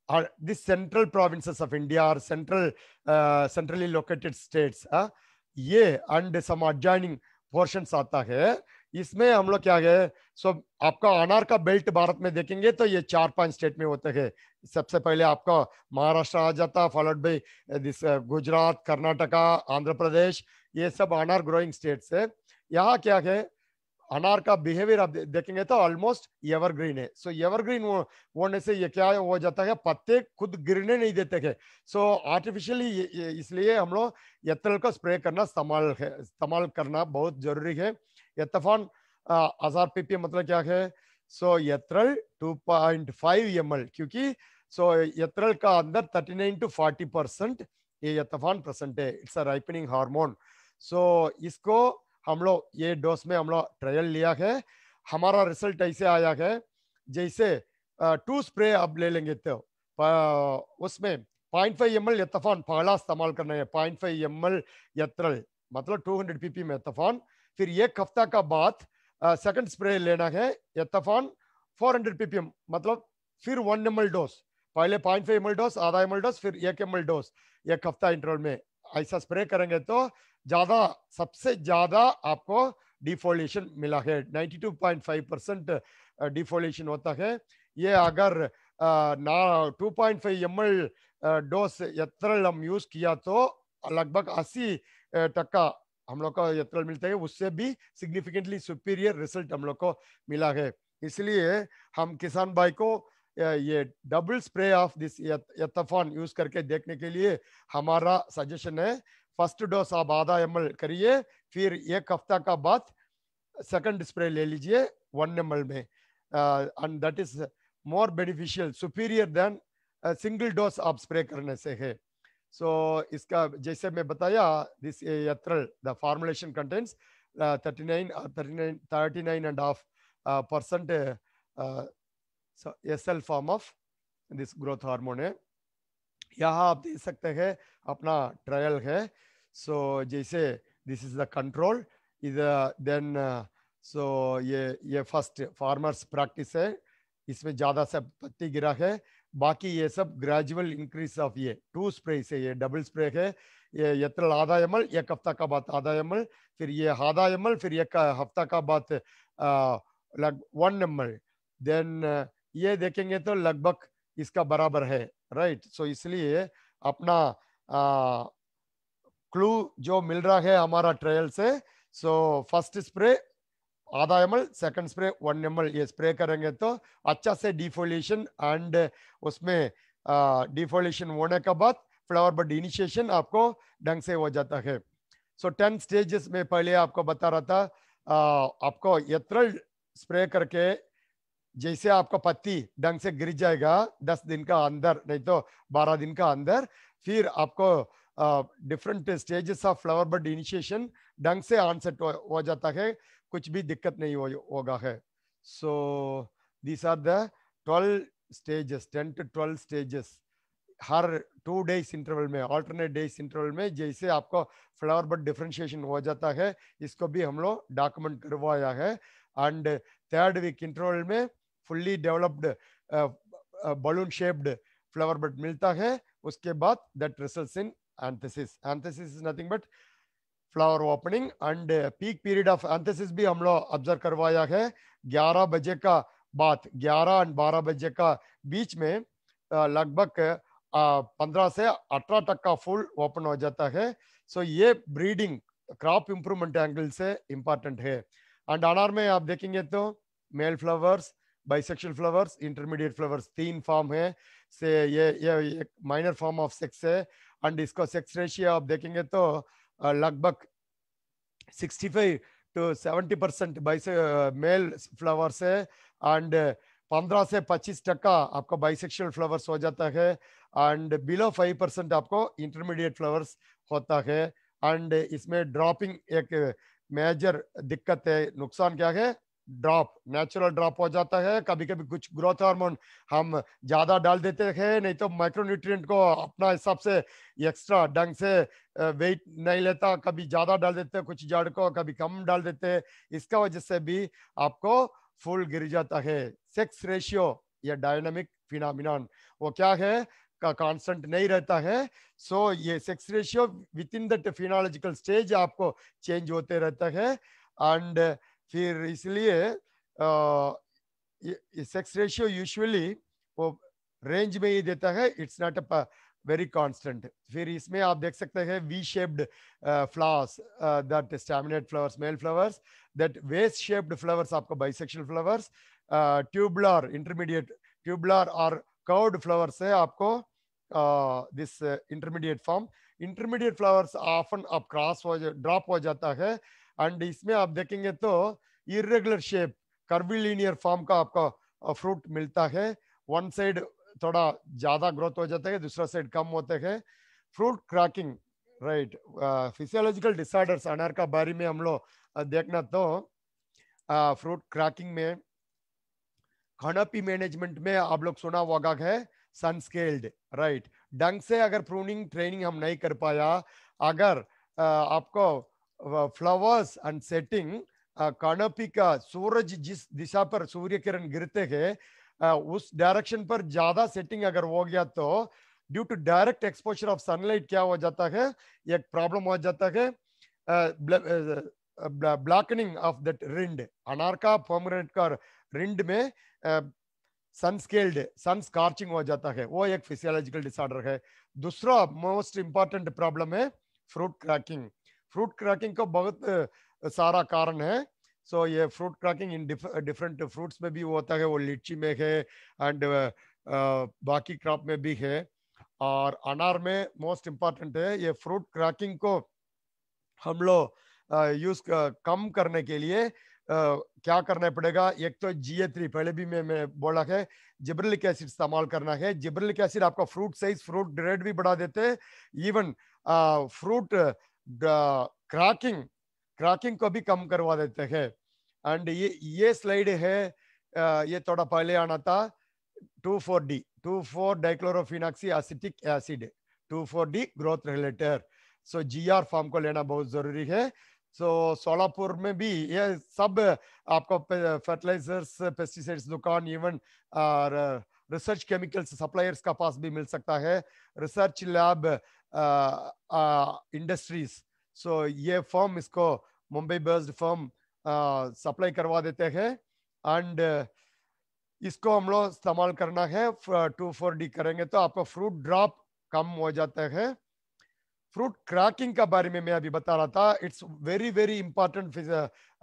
are these central provinces of India or central uh, centrally located states uh, ये and some adjoining portions आता है इसमें हम लोग क्या है सो so, आपका अनार का बेल्ट भारत में देखेंगे तो ये चार पांच स्टेट में होते हैं सबसे पहले आपका महाराष्ट्र आ जाता followed by this Gujarat Karnataka Andhra Pradesh ये सब अनार ग्रोइंग स्टेट्स है यहाँ क्या है अनार का बिहेवियर आप देखेंगे तो ऑलमोस्ट एवरग्रीन है सो so, एवरग्रीन होने से ये क्या हो जाता है पत्ते खुद गिरने नहीं देते हैं सो so, आर्टिफिशियली इसलिए हम लोग यत्रल को स्प्रे करना इस्तेमाल है इस्तेमाल करना बहुत जरूरी है यतफान हजार पीपी मतलब क्या है सो so, यत्रल 2.5 ml क्योंकि सो so, यत्रल का अंदर 39 टू फोर्टी परसेंट ये यतफान प्रसेंट है it's a ripening hormone so इसको हम लोग ये डोज में हम लोग ट्रायल लिया है हमारा रिजल्ट ऐसे आया है जैसे टू स्प्रे आप ले लेंगे तो उसमें point five M L ethephon पहला इस्तेमाल करना है point five M L ethrel मतलब टू हंड्रेड पी पी में एथफॉन फिर एक हफ्ता का बाद सेकंड स्प्रे लेना है ethephon four hundred P P M मतलब फिर वन एम एल डोज पहले point five M L dose आधा एम एल डोज फिर एक एम एल डोज एक हफ्ता इंटरवल में ऐसा स्प्रे करेंगे तो ज़्यादा सबसे ज़्यादा आपको डिफोलेशन मिला है 92.5 परसेंट डिफोलेशन होता है ये अगर ना 2.5 पॉइंट डोज यत्रल हम यूज़ किया तो लगभग 80 टक्का हम लोग का यत्रल मिलता है उससे भी सिग्निफिकेंटली सुपीरियर रिजल्ट हम लोग को मिला है इसलिए हम किसान भाई को ये double spray of this use करके देखने के लिए हमारा सजेशन है फर्स्ट डोज आप आधा एम करिए फिर एक हफ्ता का बाद सेकंड स्प्रे ले लीजिए वन एम में and that is more beneficial superior than single dose आप स्प्रे करने से है सो so, इसका जैसे मैं बताया this ethrel the formulation contents thirty nine thirty nine thirty nine and half percent S L form of this growth hormone है यहाँ आप देख सकते हैं अपना ट्रायल है सो so, जैसे this is the control is then so ये ये फर्स्ट फार्मर्स प्रैक्टिस है इसमें ज़्यादा से पत्ती गिरा है बाकी ये सब ग्रेजुअल इंक्रीज ऑफ ये टू स्प्रे से ये डबल स्प्रे है ये यत्र आधा एम एल एक हफ्ता का बाद आधा एम एल फिर ये आधा एम एल फिर एक हफ्ता का बाद लग वन एम एल देन ये देखेंगे तो लगभग इसका बराबर है राइट सो इसलिए अपना क्लू जो मिल रहा है हमारा ट्रायल से सो फर्स्ट स्प्रे आधा M L second spray one M ये स्प्रे करेंगे तो अच्छा से डिफोलेशन एंड उसमें डिफोलेशन होने के बाद फ्लावर बड इनिशिएशन आपको ढंग से हो जाता है सो टेन स्टेजेस में पहले आपको बता रहा था आ, आपको यत्रल स्प्रे करके जैसे आपका पत्ती ढंग से गिर जाएगा दस दिन का अंदर नहीं तो बारह दिन का अंदर फिर आपको different stages of flower bud initiation ढंग से आंसर हो जाता है कुछ भी दिक्कत नहीं हो होगा है so these are the twelve stages ten to twelve stages हर टू डेज इंटरवल में ऑल्टरनेट डेज इंटरवल में जैसे आपको फ्लावर बर्ड डिफ्रेंशिएशन हो जाता है इसको भी हम लोग डॉक्यूमेंट करवाया है एंड थर्ड वीक इंटरवल में fully developed balloon shaped flower bud मिलता है उसके बाद that results in anthesis anthesis is nothing but flower opening and peak period of anthesis भी हम लोग ऑब्जर्व करवाया है 11 बजे का बात 11 एंड 12 बजे का बीच में uh, लगभग 15 uh, से 18 तक का फुल ओपन हो जाता है सो so ये ब्रीडिंग क्रॉप इंप्रूवमेंट एंगल से इम्पॉर्टेंट है एंड अनार में आप देखेंगे तो male flowers bisexual flowers intermediate flowers तीन फॉर्म है से ये ये एक माइनर फॉर्म ऑफ सेक्स है एंड इसको सेक्स रेशियो आप देखेंगे तो लगभग 65 टू 70 परसेंट बाइस मेल फ्लावर्स है एंड 15 से 25 टका आपका बाइसेक्शुअल फ्लावर्स हो जाता है एंड बिलो 5 परसेंट आपको इंटरमीडिएट फ्लावर्स होता है एंड इसमें ड्रॉपिंग एक मेजर दिक्कत है नुकसान क्या है ड्रॉप नेचुरल ड्रॉप हो जाता है कभी कभी कुछ ग्रोथ हार्मोन हम ज़्यादा डाल देते हैं नहीं तो माइक्रोन्यूट्रिएंट को अपना हिसाब से एक्स्ट्रा ढंग से वेट नहीं लेता कभी ज़्यादा डाल देते हैं कुछ जड़ को कभी कम डाल देते हैं इसका वजह से भी आपको फुल गिर जाता है सेक्स रेशियो या डायनामिक फिनामिन वो क्या है कांस्टेंट नहीं रहता है सो so, ये sex ratio within that phenological stage आपको चेंज होते रहता है एंड फिर इसलिए सेक्स रेशियो यूजुअली वो रेंज में ही देता है it's not a very constant फिर इसमें आप देख सकते हैं V shaped flowers that staminate flowers male flowers that vase shaped flowers आपको bisexual flowers tubular intermediate tubular और कर्व्ड फ्लावर्स है आपको this intermediate form intermediate flowers often आप क्रॉस हो ड्रॉप हो जाता है एंड इसमें आप देखेंगे तो इरेगुलर शेप कर्वीलिनियर फॉर्म का आपका फ्रूट मिलता है वन साइड थोड़ा ज्यादा ग्रोथ हो जाता है दूसरा साइड कम होते हैं fruit cracking right physiological disorders अनार का बारे में हम लोग देखना तो फ्रूट क्रैकिंग में खाना पी मैनेजमेंट में आप लोग सुना होगा है सनस्केल्ड राइट ढंग से अगर प्रूनिंग ट्रेनिंग हम नहीं कर पाया अगर आ, आपको फ्लावर्स एंड सेटिंग कानोपी का सूरज जिस दिशा पर सूर्य किरण गिरते हैं उस डायरेक्शन पर ज्यादा सेटिंग अगर हो गया तो due to direct exposure of sunlight क्या हो जाता है एक प्रॉब्लम हो जाता है ब्लैकनिंग ऑफ दट रिंड अनारका पर्मनेंट कर रिंड में सनस्केल्ड सन स्कॉचिंग हो जाता है वो एक फिजियोलॉजिकल डिसऑर्डर है दूसरा मोस्ट इंपॉर्टेंट प्रॉब्लम है फ्रूट क्रैकिंग फ्रूट क्रैकिंग का बहुत सारा कारण है सो so, ये fruit cracking in different fruits में भी होता है वो लीची में है एंड बाकी क्रॉप में भी है और अनार में मोस्ट इम्पॉर्टेंट है ये फ्रूट क्रैकिंग को हम लोग यूज कम करने के लिए Uh, क्या करना पड़ेगा एक तो जी थ्री पहले भी मैं, मैं बोला है जिब्रलिक एसिड इस्तेमाल करना है जिब्रलिक एसिड आपका फ्रूट साइज फ्रूट ग्रेड भी बढ़ा देते हैं इवन फ्रूट क्रैकिंग क्रैकिंग को भी कम करवा देते हैं एंड ये ये स्लाइड है ये थोड़ा पहले आना था two four D two four dichlorophenoxy acetic acid two four D growth related so G R form को लेना बहुत जरूरी है सो so, सोलापुर में भी ये सब आपको फर्टिलाइजर्स पेस्टिसाइड्स दुकान इवन रिसर्च केमिकल्स सप्लायर्स का पास भी मिल सकता है research lab industries uh, so uh, ये फॉर्म इसको Mumbai firm form uh, supply करवा देते हैं uh, इसको हम लोग इस्तेमाल करना है टू फोर डी करेंगे तो आपका फ्रूट ड्रॉप कम हो जाता है फ्रूट क्रैकिंग का बारे में मैं अभी बता रहा था it's very very important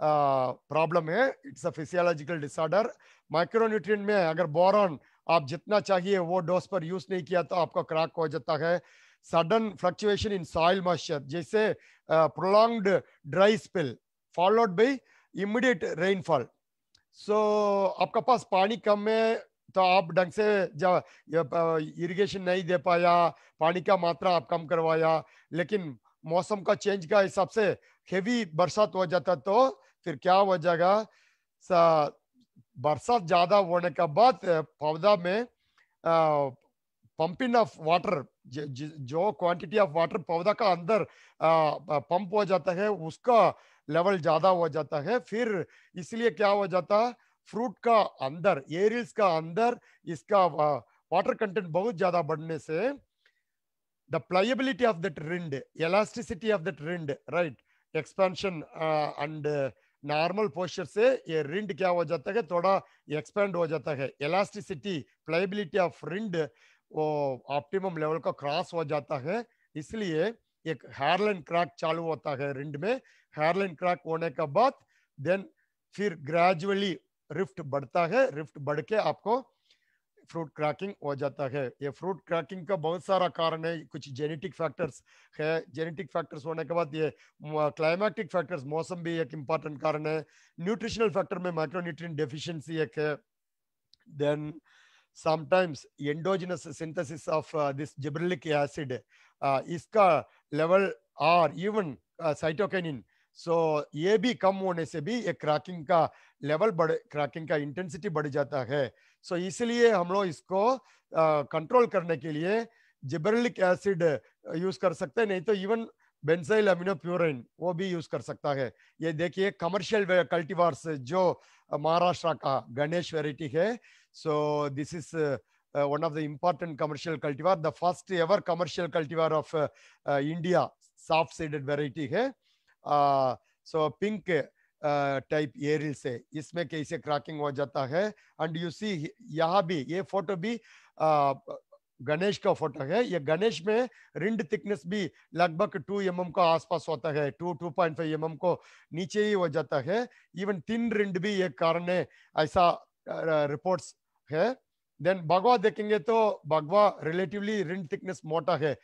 problem है it's a physiological disorder micronutrient में अगर बोरॉन आप जितना चाहिए वो डोज पर यूज नहीं किया तो आपका क्रैक हो जाता है sudden fluctuation in soil moisture, जैसे prolonged uh, prolonged dry spell followed by immediate rainfall. So आपका पास पानी कम है तो आप ढंग से इरिगेशन नहीं दे पाया पानी का मात्रा आप कम करवाया लेकिन मौसम का चेंज का हिसाब से हेवी बरसात हो जाता तो फिर क्या हो जाएगा बरसात ज्यादा होने के बाद पौधा में पंप ऑफ वाटर जो क्वांटिटी ऑफ वाटर पौधा का अंदर पंप हो जाता है उसका लेवल ज्यादा हो जाता है फिर इसलिए क्या हो जाता है फ्रूट का अंदर एरिल्स का अंदर इसका वाटर कंटेंट बहुत ज्यादा बढ़ने से the pliability of that rind elasticity of that rind right expansion and normal posture से ये रिंड क्या हो जाता है थोड़ा एक्सपेंड हो जाता है एलास्टिसिटी प्लाइबिलिटी ऑफ रिंड वो ऑप्टिमम लेवल का क्रॉस हो जाता है इसलिए एक हेयरलाइन क्रैक चालू होता है रिंड में हेयरलाइन क्रैक होने के बाद देन फिर ग्रेजुअली रिफ्ट बढ़ता है रिफ्ट बढ़ के आपको फ्रूट क्रैकिंग हो जाता है ये फ्रूट क्रैकिंग का बहुत सारा कारण है कुछ जेनेटिक फैक्टर्स है जेनेटिक फैक्टर्स होने के बाद ये क्लाइमेटिक फैक्टर्स मौसम भी एक इम्पॉर्टेंट कारण है न्यूट्रिशनल फैक्टर में माइक्रो डेफिशिएंसी एक है then sometimes endogenous synthesis of uh, this gibberellic acid, uh, इसका level और even uh, cytokinin. So ये भी कम होने से भी ये क्रैकिंग का लेवल बढ़ क्रैकिंग का इंटेंसिटी बढ़ जाता है सो so, इसलिए हम लोग इसको कंट्रोल uh, करने के लिए जिबरलिक एसिड यूज कर सकते हैं नहीं तो इवन बेंसाइल अमीनोप्योरिन वो भी यूज कर सकता है ये देखिए कमर्शियल कल्टीवार्स जो महाराष्ट्र का गणेश वेराइटी है So this is uh, uh, one of the important commercial cultivar, the first ever commercial cultivar of uh, uh, India, soft-seeded variety hai है सो पिंक टाइप एरिल से इसमें कैसे क्रैकिंग हो जाता है एंड यू सी यहाँ भी ये फोटो भी गणेश का फोटो है ये गणेश में रिंड थिकनेस भी लगभग टू एम एम का आसपास होता है to two point five M M को नीचे ही हो जाता है इवन तीन रिंड भी एक कारण है ऐसा रिपोर्ट्स है देन भगवा देखेंगे तो भगवा रिलेटिवली रिंग थिकनेस मोटा है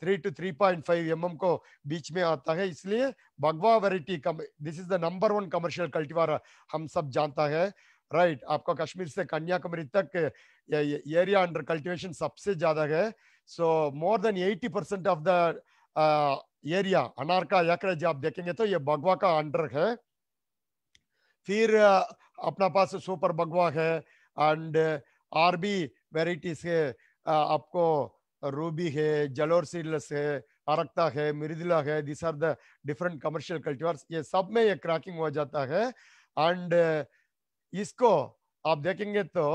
three to three point five M को बीच में आता है इसलिए Bhagwa variety this is the number one commercial cultivar हम सब जानता है राइट right, आपका कश्मीर से कन्याकुमारी तक एरिया अंडर कल्टिवेशन सबसे ज्यादा है so more than eighty percent of the area अनार का एकरज आप देखेंगे तो ये भगवा का अंडर है फिर uh, अपना पास सुपर भगवा है एंड भी वेराइटीज है आपको रूबी है जलोर सीडलेस है अरक्ता है मिरिदिला है this are the different commercial cultivars ये सब में ये क्रैकिंग हो जाता है एंड इसको आप देखेंगे तो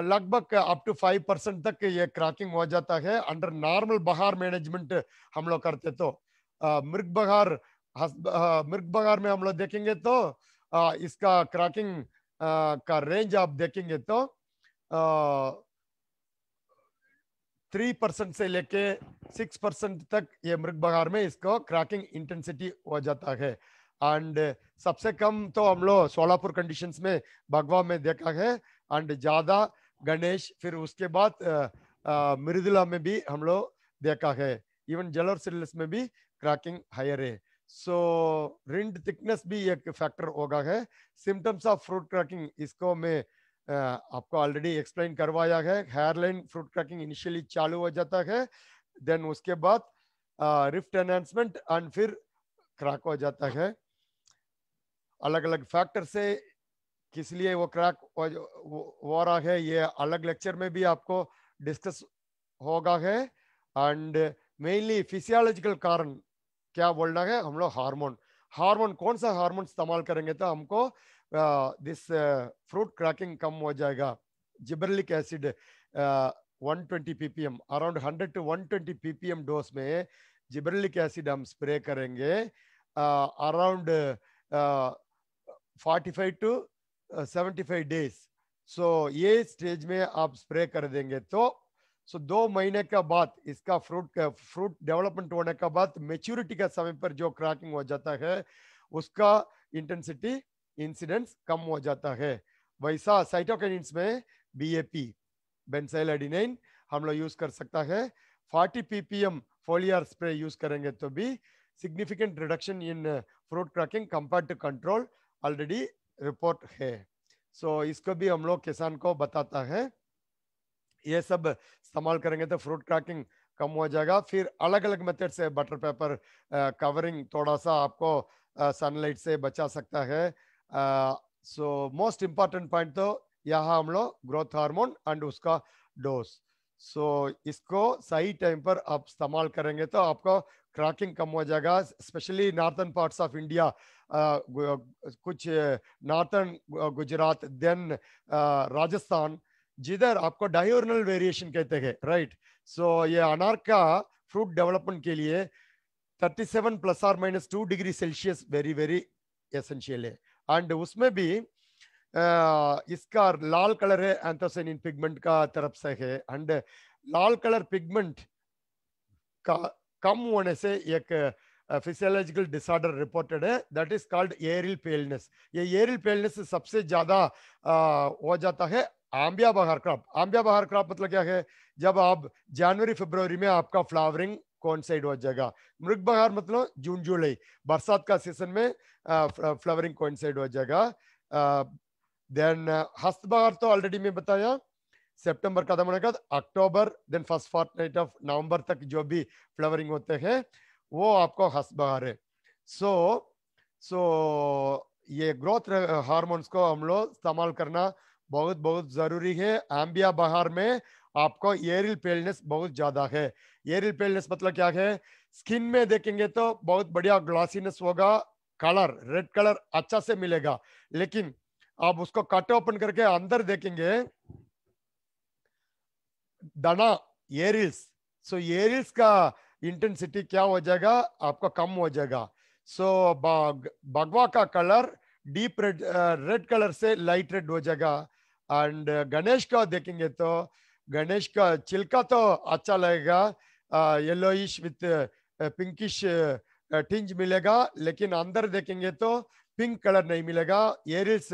लगभग अप टू फाइव परसेंट तक ये क्रैकिंग हो जाता है अंडर नॉर्मल बहार मैनेजमेंट हम लोग करते तो मृग बहार मृग बहार में हम लोग देखेंगे तो इसका क्रैकिंग का रेंज आप देखेंगे तो थ्री परसेंट से लेके सिक्स परसेंट तक ये मृग बघार में इसको क्रैकिंग इंटेंसिटी हो जाता है एंड सबसे कम तो हम लोग सोलापुर कंडीशंस में भगवा में देखा है एंड ज्यादा गणेश फिर उसके बाद मृदुला में भी हम लोग देखा है इवन जलोर सिल्स में भी क्रैकिंग हायर है सो रिंड थिकनेस भी एक फैक्टर होगा है सिम्टम्स ऑफ फ्रूट क्रैकिंग इसको मैं आपको ऑलरेडी एक्सप्लेन करवाया है हेयरलाइन फ्रूट क्रैकिंग इनिशियली चालू हो जाता है देन उसके बाद रिफ्ट एनहेंसमेंट एंड फिर क्रैक हो जाता है अलग अलग फैक्टर से किस लिए वो क्रैक हो रहा है ये अलग लेक्चर में भी आपको डिस्कस होगा है एंड मेनली फिजियोलॉजिकल कारण क्या बोलना है हम लोग हार्मोन हार्मोन कौन सा हार्मोन इस्तेमाल करेंगे तो हमको दिस फ्रूट क्रैकिंग कम हो जाएगा gibberellic acid one twenty P P M around hundred to one twenty P P M dose में जिबरलिक एसिड हम स्प्रे करेंगे around forty five to seventy five days so ये स्टेज में आप स्प्रे कर देंगे तो सो दो महीने का बाद इसका फ्रूट फ्रूट डेवलपमेंट होने का बाद मेच्योरिटी का समय पर जो क्रैकिंग हो जाता है उसका इंटेंसिटी इंसिडेंस कम हो जाता है वैसा साइटोकाइन्स में बी ए पी एडिनाइन हम लोग यूज कर सकता है 40 एम फोलियर स्प्रे यूज करेंगे तो भी significant reduction in fruit cracking compare to control already report है सो so, इसको भी हम लोग किसान को बताता है ये सब इस्तेमाल करेंगे तो फ्रूट क्रैकिंग कम हो जाएगा फिर अलग अलग मेथड से बटर पेपर कवरिंग थोड़ा सा आपको सनलाइट से बचा सकता है सो मोस्ट इम्पॉर्टेंट पॉइंट तो यहाँ हम लोग ग्रोथ हार्मोन एंड उसका डोज सो so, इसको सही टाइम पर आप इस्तेमाल करेंगे तो आपको क्रैकिंग कम हो जाएगा specially northern parts of India कुछ नॉर्थन गुजरात देन राजस्थान जिधर आपको डायोरनल वेरिएशन कहते हैं राइट सो ये अनार का फ्रूट डेवलपमेंट के लिए 37 plus or minus two degree Celsius very very essential है एंड उसमें भी uh, इसका लाल कलर है एंथोसिनिन पिगमेंट का तरफ से है एंड लाल कलर पिगमेंट का कम होने से एक फिजियोलॉजिकल डिसऑर्डर रिपोर्टेड है that is called aril paleness ये एयरिल पेलनेस सबसे ज्यादा हो जाता है आम्बिया बहार क्रॉप आम्बिया बहार क्रॉप मतलब क्या है जब आप जनवरी फरवरी में आपका फ्लावरिंग कौन साइड हो जाएगा मृग बहार मतलब जून जुलाई बरसात का सीजन में फ्लावरिंग कौन साइड हो जाएगा देन हस्त बहार तो ऑलरेडी मैं बताया सेप्टेम्बर खत्म होने का अक्टूबर then first fortnight of नवंबर तक जो भी फ्लावरिंग होते हैं वो आपको हस्त बहार है सो so, सो so, ये ग्रोथ हार्मोन्स को हम लोग इस्तेमाल करना बहुत बहुत जरूरी है आम्बिया बहार में आपको एरिल पेलनेस बहुत ज्यादा है एरिल पेलनेस मतलब क्या है स्किन में देखेंगे तो बहुत बढ़िया ग्लासीनेस होगा कलर रेड कलर अच्छा से मिलेगा लेकिन आप उसको कट ओपन करके अंदर देखेंगे दना एरिल्स सो so, एरिल्स का इंटेंसिटी क्या हो जाएगा आपका कम हो जाएगा सो so, भगवा का colour deep red red colour से लाइट रेड हो जाएगा एंड गणेश का देखेंगे तो गणेश का चिल्का तो अच्छा लगेगा येलोइश विथ पिंकिश टिंज मिलेगा लेकिन अंदर देखेंगे तो पिंक कलर नहीं मिलेगा एरिस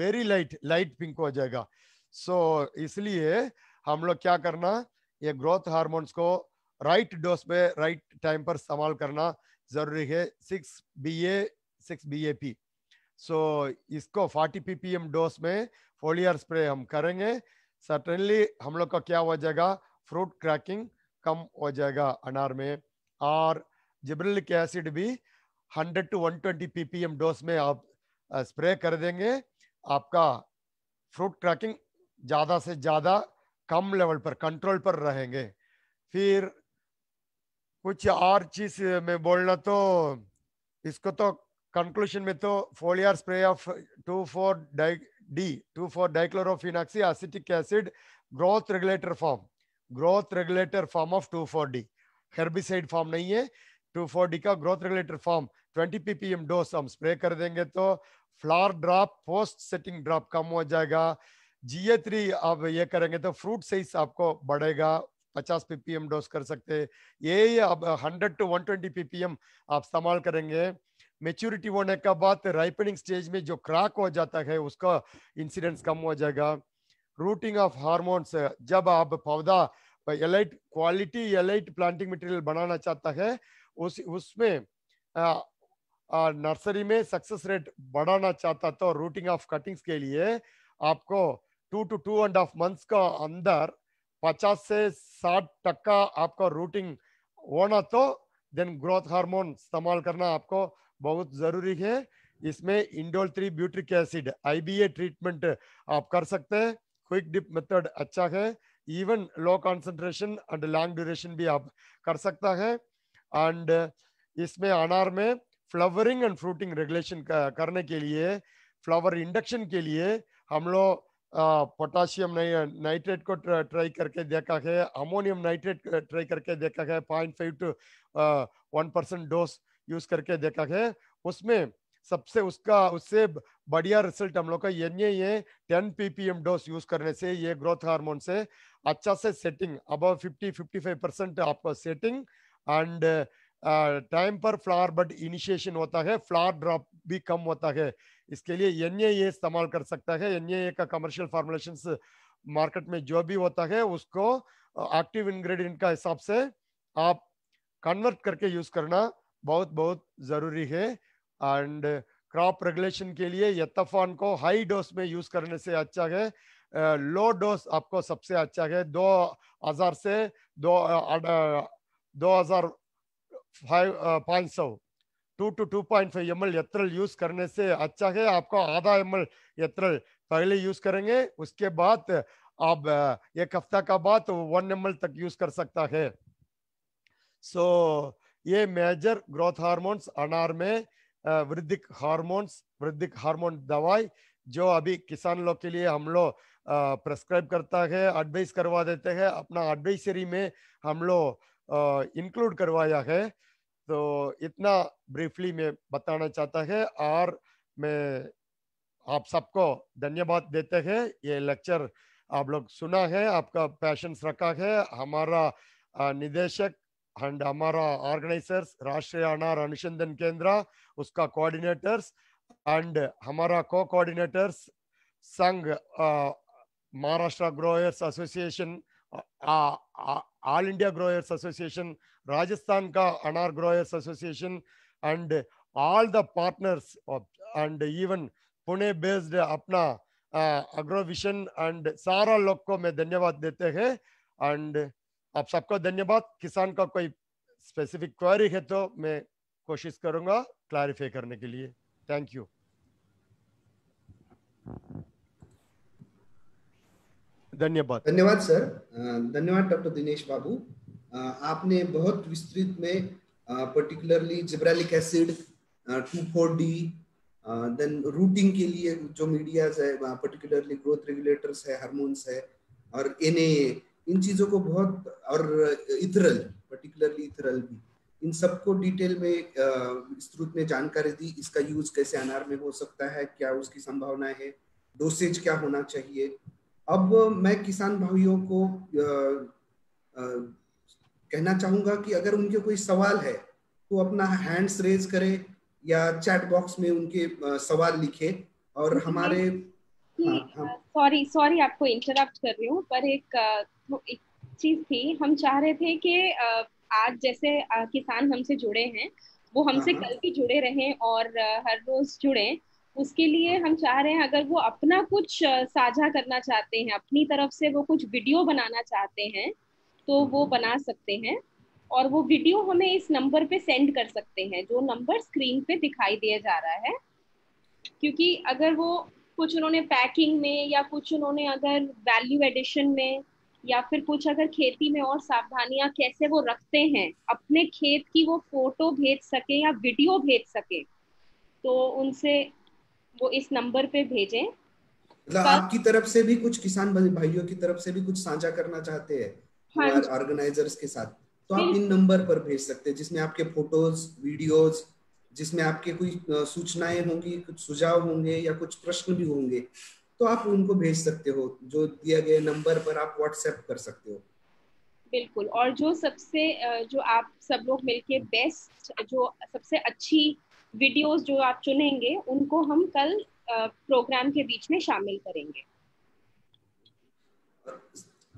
वेरी लाइट लाइट पिंक हो जाएगा सो so, इसलिए हम लोग क्या करना ये ग्रोथ हार्मोन्स को राइट डोज पे राइट टाइम पर इस्तेमाल करना जरूरी है six B A six B A P so इसको पी पीपीएम डोज में फोलियर स्प्रे हम करेंगे सटनली हम लोग का क्या हो जाएगा फ्रूट क्रैकिंग कम हो जाएगा अनार में और जिब्रिलिक एसिड भी 100 टू 120 पीपीएम डोज में आप स्प्रे कर देंगे आपका फ्रूट क्रैकिंग ज़्यादा से ज़्यादा कम लेवल पर कंट्रोल पर रहेंगे फिर कुछ और चीज़ में बोलना तो इसको तो कंक्लूशन में तो foliar spray of two four di D, 2,4-dichlorophenoxy acetic acid growth regulator form. Growth regulator form of 2,4-D. Herbicide form नहीं है. 2,4-D का growth regulator form 20 ppm dose हम spray कर देंगे तो flower drop, post setting drop कम हो जाएगा जीए थ्री आप ये करेंगे तो fruit size आपको बढ़ेगा 50 ppm डोज कर सकते ये अब 100 टू 120 ppm आप इस्तेमाल करेंगे मेच्योरिटी होने का बाद राइपनिंग तो स्टेज में जो क्रैक हो जाता है उसका इंसिडेंस कम हो जाएगा रूटिंग ऑफ हार्मोन्स जब आप पौधा elite quality elite planting material बनाना चाहता है उस उसमें नर्सरी में सक्सेस रेट बढ़ाना चाहता तो रूटिंग ऑफ कटिंग्स के लिए आपको two to two and half months का अंदर पचास से साठ टक्का आपका रूटिंग होना तो देन ग्रोथ हार्मोन इस्तेमाल करना आपको बहुत जरूरी है इसमें indole three butyric acid IBA treatment आप कर सकते हैं क्विक डिप मेथड अच्छा है even low concentration and long duration भी आप कर सकता है एंड इसमें अनार में फ्लावरिंग एंड फ्रूटिंग रेगुलेशन करने के लिए फ्लावर इंडक्शन के लिए हम लोग पोटाशियम नाइट्रेट को ट्राई करके देखा है अमोनियम नाइट्रेट ट्राई करके देखा है point five to one percent dose use करके देखा है उसमें सबसे उसका उससे बढ़िया रिजल्ट हम लोग का एन ये टेन पीपीएम डोज यूज करने से ये ग्रोथ हार्मोन से अच्छा से सेटिंग अब 50 55 परसेंट आपका सेटिंग एंड टाइम पर फ्लावर बड इनिशिएशन होता है फ्लावर ड्रॉप भी कम होता है इसके लिए एन इस्तेमाल कर सकता है एन का कमर्शियल फार्मुलेशन मार्केट में जो भी होता है उसको एक्टिव uh, इंग्रेडिएंट का हिसाब से आप कन्वर्ट करके यूज करना बहुत बहुत ज़रूरी है एंड क्रॉप रेगुलेशन के लिए यत्तफान को हाई डोज में यूज़ करने से अच्छा है लो uh, डोज आपको सबसे अच्छा है दो हज़ार से दो uh, uh, दो हज़ार फाइव पाँच सौ two to two point five M L यत्रल यूज करने से अच्छा है आपको आधा एम एल यत्रल पहले यूज करेंगे उसके बाद आप एक हफ्ता का बाद वन एम एल तक यूज कर सकता है सो so, ये मेजर ग्रोथ हार्मोन्स अनार में वृद्धिक हार्मोन्स वृद्धिक हार्मोन दवाई जो अभी किसान लोग के लिए हम लोग प्रेस्क्राइब करता है एडवाइस करवा देते हैं अपना एडवाइसरी में हम लोग इंक्लूड करवाया है तो इतना ब्रीफली मैं बताना चाहता है और मैं आप सबको धन्यवाद देते हैं ये लेक्चर आप लोग सुना है आपका पैशंस रखा है हमारा निदेशक एंड हमारा ऑर्गेनाइजर्स राष्ट्रीय अनार Ranishandan केंद्र उसका कोऑर्डिनेटर्स एंड हमारा को कोऑर्डिनेटर्स संघ Maharashtra growers association all India growers association Rajasthan का अनार growers association and all the partners and even Pune based अपना अग्रोविशन एंड सारा लोग को मैं धन्यवाद देते हैं एंड आप सबका धन्यवाद किसान का कोई स्पेसिफिक क्वारी है तो मैं कोशिश करूंगा क्लैरिफाई करने के लिए थैंक यू धन्यवाद धन्यवाद सर धन्यवाद डॉक्टर दिनेश बाबू आपने बहुत विस्तृत में particularly gibberellic acid two four D then rooting के लिए जो मीडियाज है पर्टिकुलरली ग्रोथ रेगुलेटर्स है हार्मोन्स है और एन इन चीज़ों को बहुत और इथरल पर्टिकुलरली इथरल भी इन सबको डिटेल में विस्तृत में जानकारी दी इसका यूज कैसे अनार में हो सकता है क्या उसकी संभावना है डोसेज क्या होना चाहिए अब मैं किसान भाइयों को आ, आ, कहना चाहूंगा कि अगर उनके कोई सवाल है तो अपना हैंड्स रेज करें या चैट बॉक्स में उनके सवाल लिखे और हमारे हाँ, हाँ, सॉरी सॉरी आपको इंटरप्ट कर रही हूँ पर एक, तो एक चीज थी हम चाह रहे थे कि आज जैसे किसान हमसे जुड़े हैं वो हमसे हम्म। कल भी जुड़े रहें और हर रोज जुड़े उसके लिए हम चाह रहे हैं अगर वो अपना कुछ साझा करना चाहते हैं अपनी तरफ से वो कुछ वीडियो बनाना चाहते हैं तो वो हम्म। बना सकते हैं और वो वीडियो हमें इस नंबर पे सेंड कर सकते हैं जो नंबर स्क्रीन पे दिखाई दिया जा रहा है क्योंकि अगर वो कुछ उन्होंने पैकिंग में या कुछ उन्होंने अगर वैल्यू एडिशन में या फिर कुछ अगर खेती में और सावधानियां कैसे वो रखते हैं अपने खेत की वो फोटो भेज सके या वीडियो भेज सके तो उनसे वो इस नंबर पे भेजें मतलब आपकी तरफ से भी कुछ किसान भाइयों की तरफ से भी कुछ साझा करना चाहते हैं हाँ ऑर्गेनाइजर्स के साथ तो आप इन नंबर पर भेज सकते हैं जिसमें आपके फोटोज वीडियोज जिसमें आपके कोई सूचनाएं होंगी कुछ सुझाव होंगे या कुछ प्रश्न भी होंगे तो आप उनको भेज सकते हो जो दिया गया नंबर पर आप व्हाट्सएप कर सकते हो बिल्कुल और जो सबसे जो आप सब लोग मिलके बेस्ट जो सबसे अच्छी वीडियोस जो आप चुनेंगे उनको हम कल प्रोग्राम के बीच में शामिल करेंगे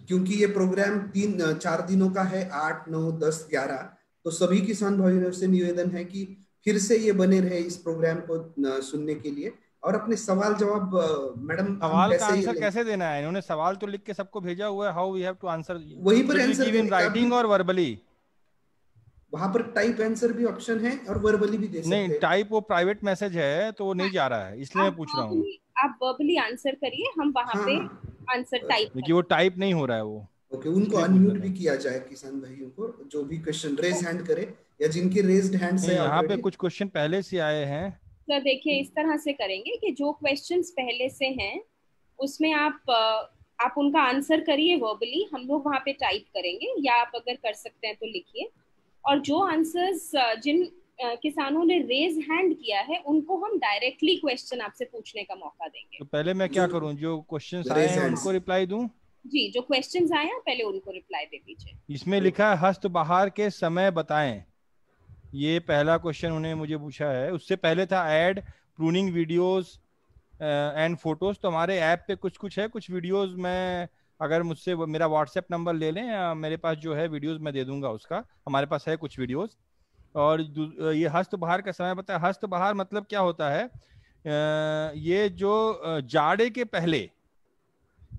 क्योंकि ये प्रोग्राम तीन चार दिनों का है आठ नौ दस ग्यारह तो सभी किसान भाइयों से निवेदन है कि फिर से ये बने रहे इस प्रोग्राम को सुनने के लिए और अपने सवाल जवाब मैडम सवाल का आंसर कैसे देना है इन्होंने सवाल तो लिख के सबको भेजा हुआ है how we have to answer वही पर आंसर इन राइटिंग और वर्बली वहां पर टाइप आंसर भी ऑप्शन है और वर्बली भी दे सकते नहीं टाइप वो प्राइवेट मैसेज है तो वो नहीं जा रहा है इसलिए मैं पूछ रहा हूँ आप वर्बली आंसर करिए हम वहां हाँ, पे आंसर टाइप क्योंकि वो टाइप नहीं हो रहा है वो ओके उनको अनम्यूट भी किया जाए किसान भाइयों को जो भी क्वेश्चन रेज हैंड करे या जिनकी रेज्ड हैंड से यहाँ पे कुछ क्वेश्चन पहले से आए हैं सर देखिए इस तरह से करेंगे कि जो क्वेश्चंस पहले से हैं उसमें आप आप उनका आंसर करिए वर्बली हम लोग वहाँ पे टाइप करेंगे या आप अगर कर सकते हैं तो लिखिए और जो आंसर्स जिन किसानों ने रेज हैंड किया है उनको हम डायरेक्टली क्वेश्चन आपसे पूछने का मौका देंगे तो पहले मैं क्या करूं जो क्वेश्चन आए हैं उनको रिप्लाई दूं जी जो क्वेश्चन आए हैं पहले उनको रिप्लाई दे दीजिए इसमें लिखा है हस्त बहार के समय बताएं ये पहला क्वेश्चन उन्होंने मुझे पूछा है उससे पहले था एड प्रूनिंग वीडियोस एंड फोटोज तो हमारे ऐप पे कुछ कुछ है कुछ वीडियोस मैं अगर मुझसे मेरा व्हाट्सएप नंबर ले लें मेरे पास जो है वीडियोस मैं दे दूंगा उसका हमारे पास है कुछ वीडियोस और ये हस्त बहार का समय पता है हस्त बहार मतलब क्या होता है ये जो जाड़े के पहले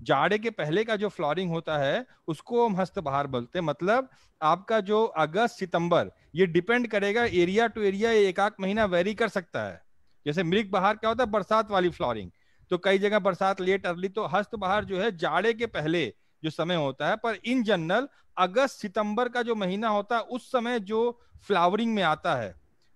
जाड़े के पहले का जो फ्लॉरिंग होता है उसको हम हस्त बहार बोलते हैं मतलब आपका जो अगस्त सितंबर ये डिपेंड करेगा एरिया टू एरिया एक आध महीना वेरी कर सकता है जैसे मृग बहार क्या होता है बरसात वाली फ्लोरिंग तो कई जगह बरसात लेट अर्ली तो हस्त बहार जो है जाड़े के पहले जो समय होता है पर इन जनरल अगस्त सितंबर का जो महीना होता है उस समय जो फ्लावरिंग में आता है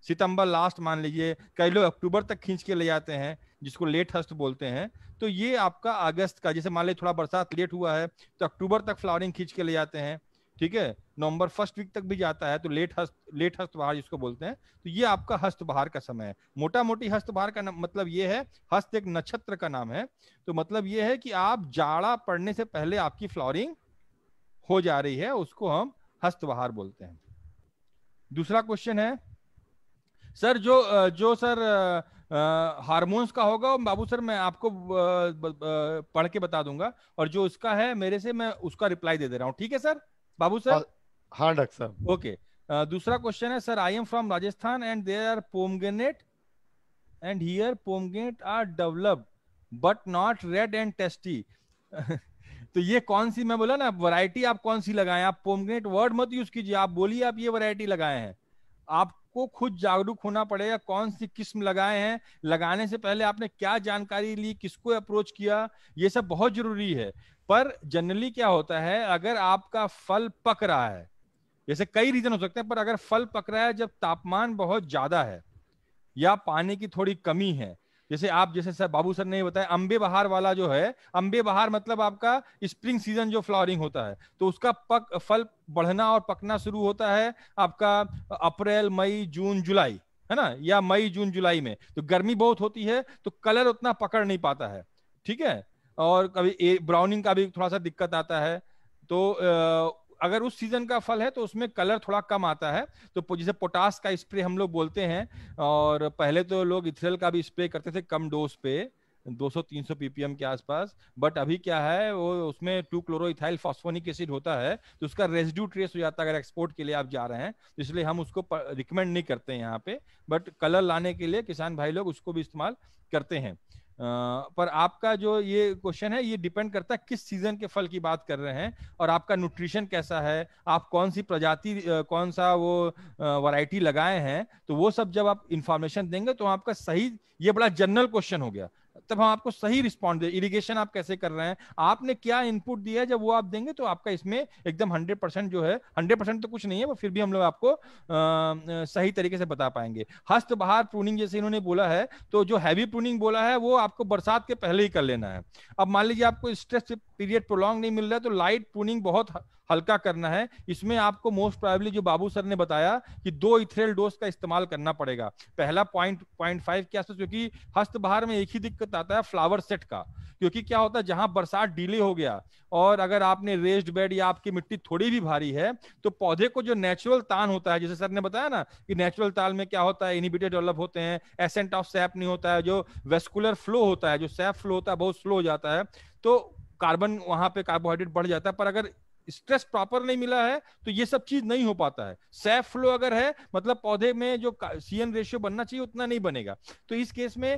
सितंबर लास्ट मान लीजिए कई लोग अक्टूबर तक खींच के ले जाते हैं जिसको लेट हस्त बोलते हैं तो ये आपका अगस्त का जैसे मान ली थोड़ा बरसात लेट हुआ है तो अक्टूबर तक फ्लावरिंग खींच के ले जाते हैं ठीक है नवंबर फर्स्ट वीक तक भी जाता है तो लेट हस्त लेट हस्त बहार जिसको बोलते हैं तो ये आपका हस्त बहार का समय है मोटा मोटी हस्त बहार का न, मतलब ये है हस्त एक नक्षत्र का नाम है तो मतलब ये है कि आप जाड़ा पड़ने से पहले आपकी फ्लावरिंग हो जा रही है उसको हम हस्त बहार बोलते हैं दूसरा क्वेश्चन है सर जो जो सर हार्मोन्स का होगा और बाबू सर मैं आपको पढ़ के बता दूंगा और जो इसका है मेरे से मैं उसका रिप्लाई दे दे रहा हूँ ठीक है सर बाबू सर हाँ, हाँ डॉक्टर साहब ओके दूसरा क्वेश्चन है sir I am from Rajasthan and there are pomegranate and here pomegranate are develop but not red and tasty तो ये कौन सी मैं बोला ना वैरायटी आप कौन सी लगाए आप पोमगेट वर्ड मत यूज कीजिए आप बोलिए आप ये वैरायटी लगाए हैं आप आपको खुद जागरूक होना पड़ेगा कौन सी किस्म लगाए हैं लगाने से पहले आपने क्या जानकारी ली किसको अप्रोच किया ये सब बहुत जरूरी है पर जनरली क्या होता है अगर आपका फल पक रहा है जैसे कई रीजन हो सकते हैं पर अगर फल पक रहा है जब तापमान बहुत ज्यादा है या पानी की थोड़ी कमी है जैसे आप जैसे सर बाबू सर ने बताया अम्बे बहार वाला जो है अंबे बहार मतलब आपका स्प्रिंग सीजन जो फ्लावरिंग होता है तो उसका पक फल बढ़ना और पकना शुरू होता है आपका अप्रैल मई जून जुलाई है ना या मई जून जुलाई में तो गर्मी बहुत होती है तो कलर उतना पकड़ नहीं पाता है ठीक है और कभी ब्राउनिंग का भी थोड़ा सा दिक्कत आता है तो अगर उस सीजन का फल है तो उसमें कलर थोड़ा कम आता है तो जैसे पोटास का स्प्रे हम लोग बोलते हैं और पहले तो लोग इथरल का भी स्प्रे करते थे कम डोज पे 200-300 ppm के आसपास बट अभी क्या है वो उसमें टू क्लोरोइथाइल फॉस्फोनिक एसिड होता है तो उसका रेजिड्यू ट्रेस हो जाता है अगर एक्सपोर्ट के लिए आप जा रहे हैं तो इसलिए हम उसको रिकमेंड नहीं करते हैं यहाँ पे बट कलर लाने के लिए किसान भाई लोग उसको भी इस्तेमाल करते हैं पर आपका जो ये क्वेश्चन है ये डिपेंड करता है किस सीजन के फल की बात कर रहे हैं और आपका न्यूट्रिशन कैसा है आप कौन सी प्रजाति कौन सा वो वैरायटी लगाए हैं तो वो सब जब आप इंफॉर्मेशन देंगे तो आपका सही ये बड़ा जनरल क्वेश्चन हो गया तब हम आपको सही रिस्पॉन्स दे इरीगेशन आप कैसे कर रहे हैं आपने क्या इनपुट दिया है जब वो आप देंगे तो आपका इसमें एकदम हंड्रेड परसेंट जो है हंड्रेड परसेंट तो कुछ नहीं है वो फिर भी हम लोग आपको आ, सही तरीके से बता पाएंगे हस्त बहार प्रूनिंग जैसे इन्होंने बोला है तो जो हैवी प्रूनिंग बोला है वो आपको बरसात के पहले ही कर लेना है अब मान लीजिए आपको स्ट्रेस पीरियड प्रोलॉन्ग नहीं मिल रहा है तो लाइट प्रूनिंग बहुत हल्का करना है इसमें आपको मोस्ट प्रायबली जो बाबू सर ने बताया कि दो इथरेल डोज का इस्तेमाल करना पड़ेगा पहला पॉइंट पॉइंट फाइव के आसपास क्योंकि हस्त बाहर में एक ही दिक्कत आता है फ्लावर सेट का क्योंकि क्या होता है जहां बरसात डीले हो गया और अगर आपने रेस्ड बेड या आपकी मिट्टी थोड़ी भी भारी है तो पौधे को जो नेचुरल तान होता है जैसे सर ने बताया ना कि नेचुरल ताल में क्या होता है इनिबिटेड डेवलप होते हैं एसेंट ऑफ सैप नहीं होता है जो वेस्कुलर फ्लो होता है जो सैप फ्लो होता है बहुत स्लो हो जाता है तो कार्बन वहां पे कार्बोहाइड्रेट बढ़ जाता है पर अगर स्ट्रेस प्रॉपर नहीं मिला है तो ये सब चीज नहीं हो पाता है सेफ फ्लो अगर है मतलब पौधे में जो सीएन रेशियो बनना चाहिए उतना नहीं बनेगा तो इस केस में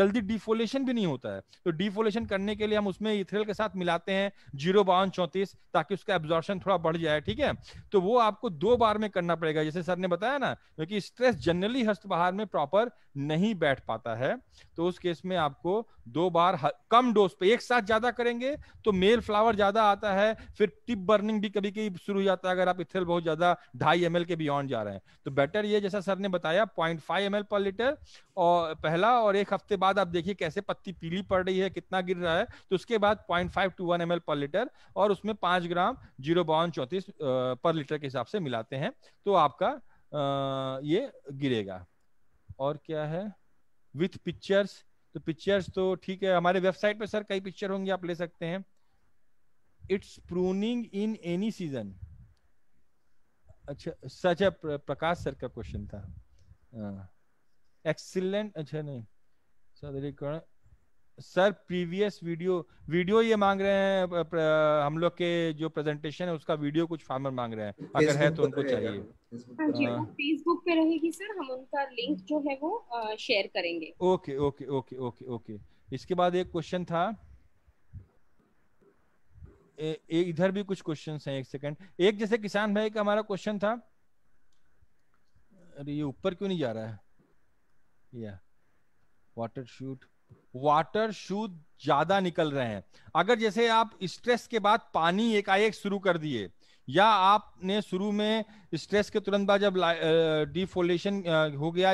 जल्दी डिफोलेशन भी नहीं होता है तो डिफोलेशन करने के लिए हम उसमें इथरेल के साथ मिलाते हैं जीरो बावन चौंतीस ताकि उसका एब्जॉर्शन थोड़ा बढ़ जाए ठीक है तो वो आपको दो बार में करना पड़ेगा जैसे सर ने बताया ना क्योंकि स्ट्रेस जनरली हस्तबहार में प्रॉपर नहीं बैठ पाता है तो उस केस में आपको दो बार कम डोज पे एक साथ ज्यादा करेंगे तो मेल फ्लावर ज्यादा आता है फिर टिप बर्निंग भी कभी कभी शुरू हो जाता है अगर आप इथेल बहुत ज्यादा ढाई एम के बियॉन्ड जा रहे हैं तो बेटर ये जैसा सर ने बताया पॉइंट फाइव पर लीटर और पहला और एक हफ्ते बाद आप देखिए कैसे पत्ती पीली पड़ रही है कितना गिर रहा है तो उसके बाद point five to one M per litre और उसमें पांच ग्राम जीरो बावन चौतीस पर लीटर के हिसाब से मिलाते हैं तो आपका ये गिरेगा और क्या है विथ पिक्चर्स तो पिक्चर्स तो ठीक है हमारे वेबसाइट पे सर कई पिक्चर होंगे आप ले सकते हैं it's pruning in any season अच्छा सच है प्रकाश सर का क्वेश्चन था एक्सीलेंट हाँ। अच्छा नहीं सदरीकरण सर प्रीवियस वीडियो वीडियो ये मांग रहे हैं हम लोग के जो प्रेजेंटेशन है उसका वीडियो कुछ फार्मर मांग रहे हैं अगर है तो उनको चाहिए फेसबुक हाँ हाँ। पे रहेगी सर हम उनका लिंक जो है वो शेयर करेंगे okay okay okay okay okay इसके बाद एक क्वेश्चन था ए, ए, इधर भी कुछ क्वेश्चन हैं एक सेकंड एक जैसे किसान भाई का हमारा क्वेश्चन था अरे ये ऊपर क्यों नहीं जा रहा है या वाटर शूट वाटर शुद्ध ज्यादा निकल रहे हैं अगर जैसे आप स्ट्रेस के बाद पानी एकाएक शुरू कर दिए या आपने शुरू में स्ट्रेस के तुरंत बाद जब डिफोलेशन हो गया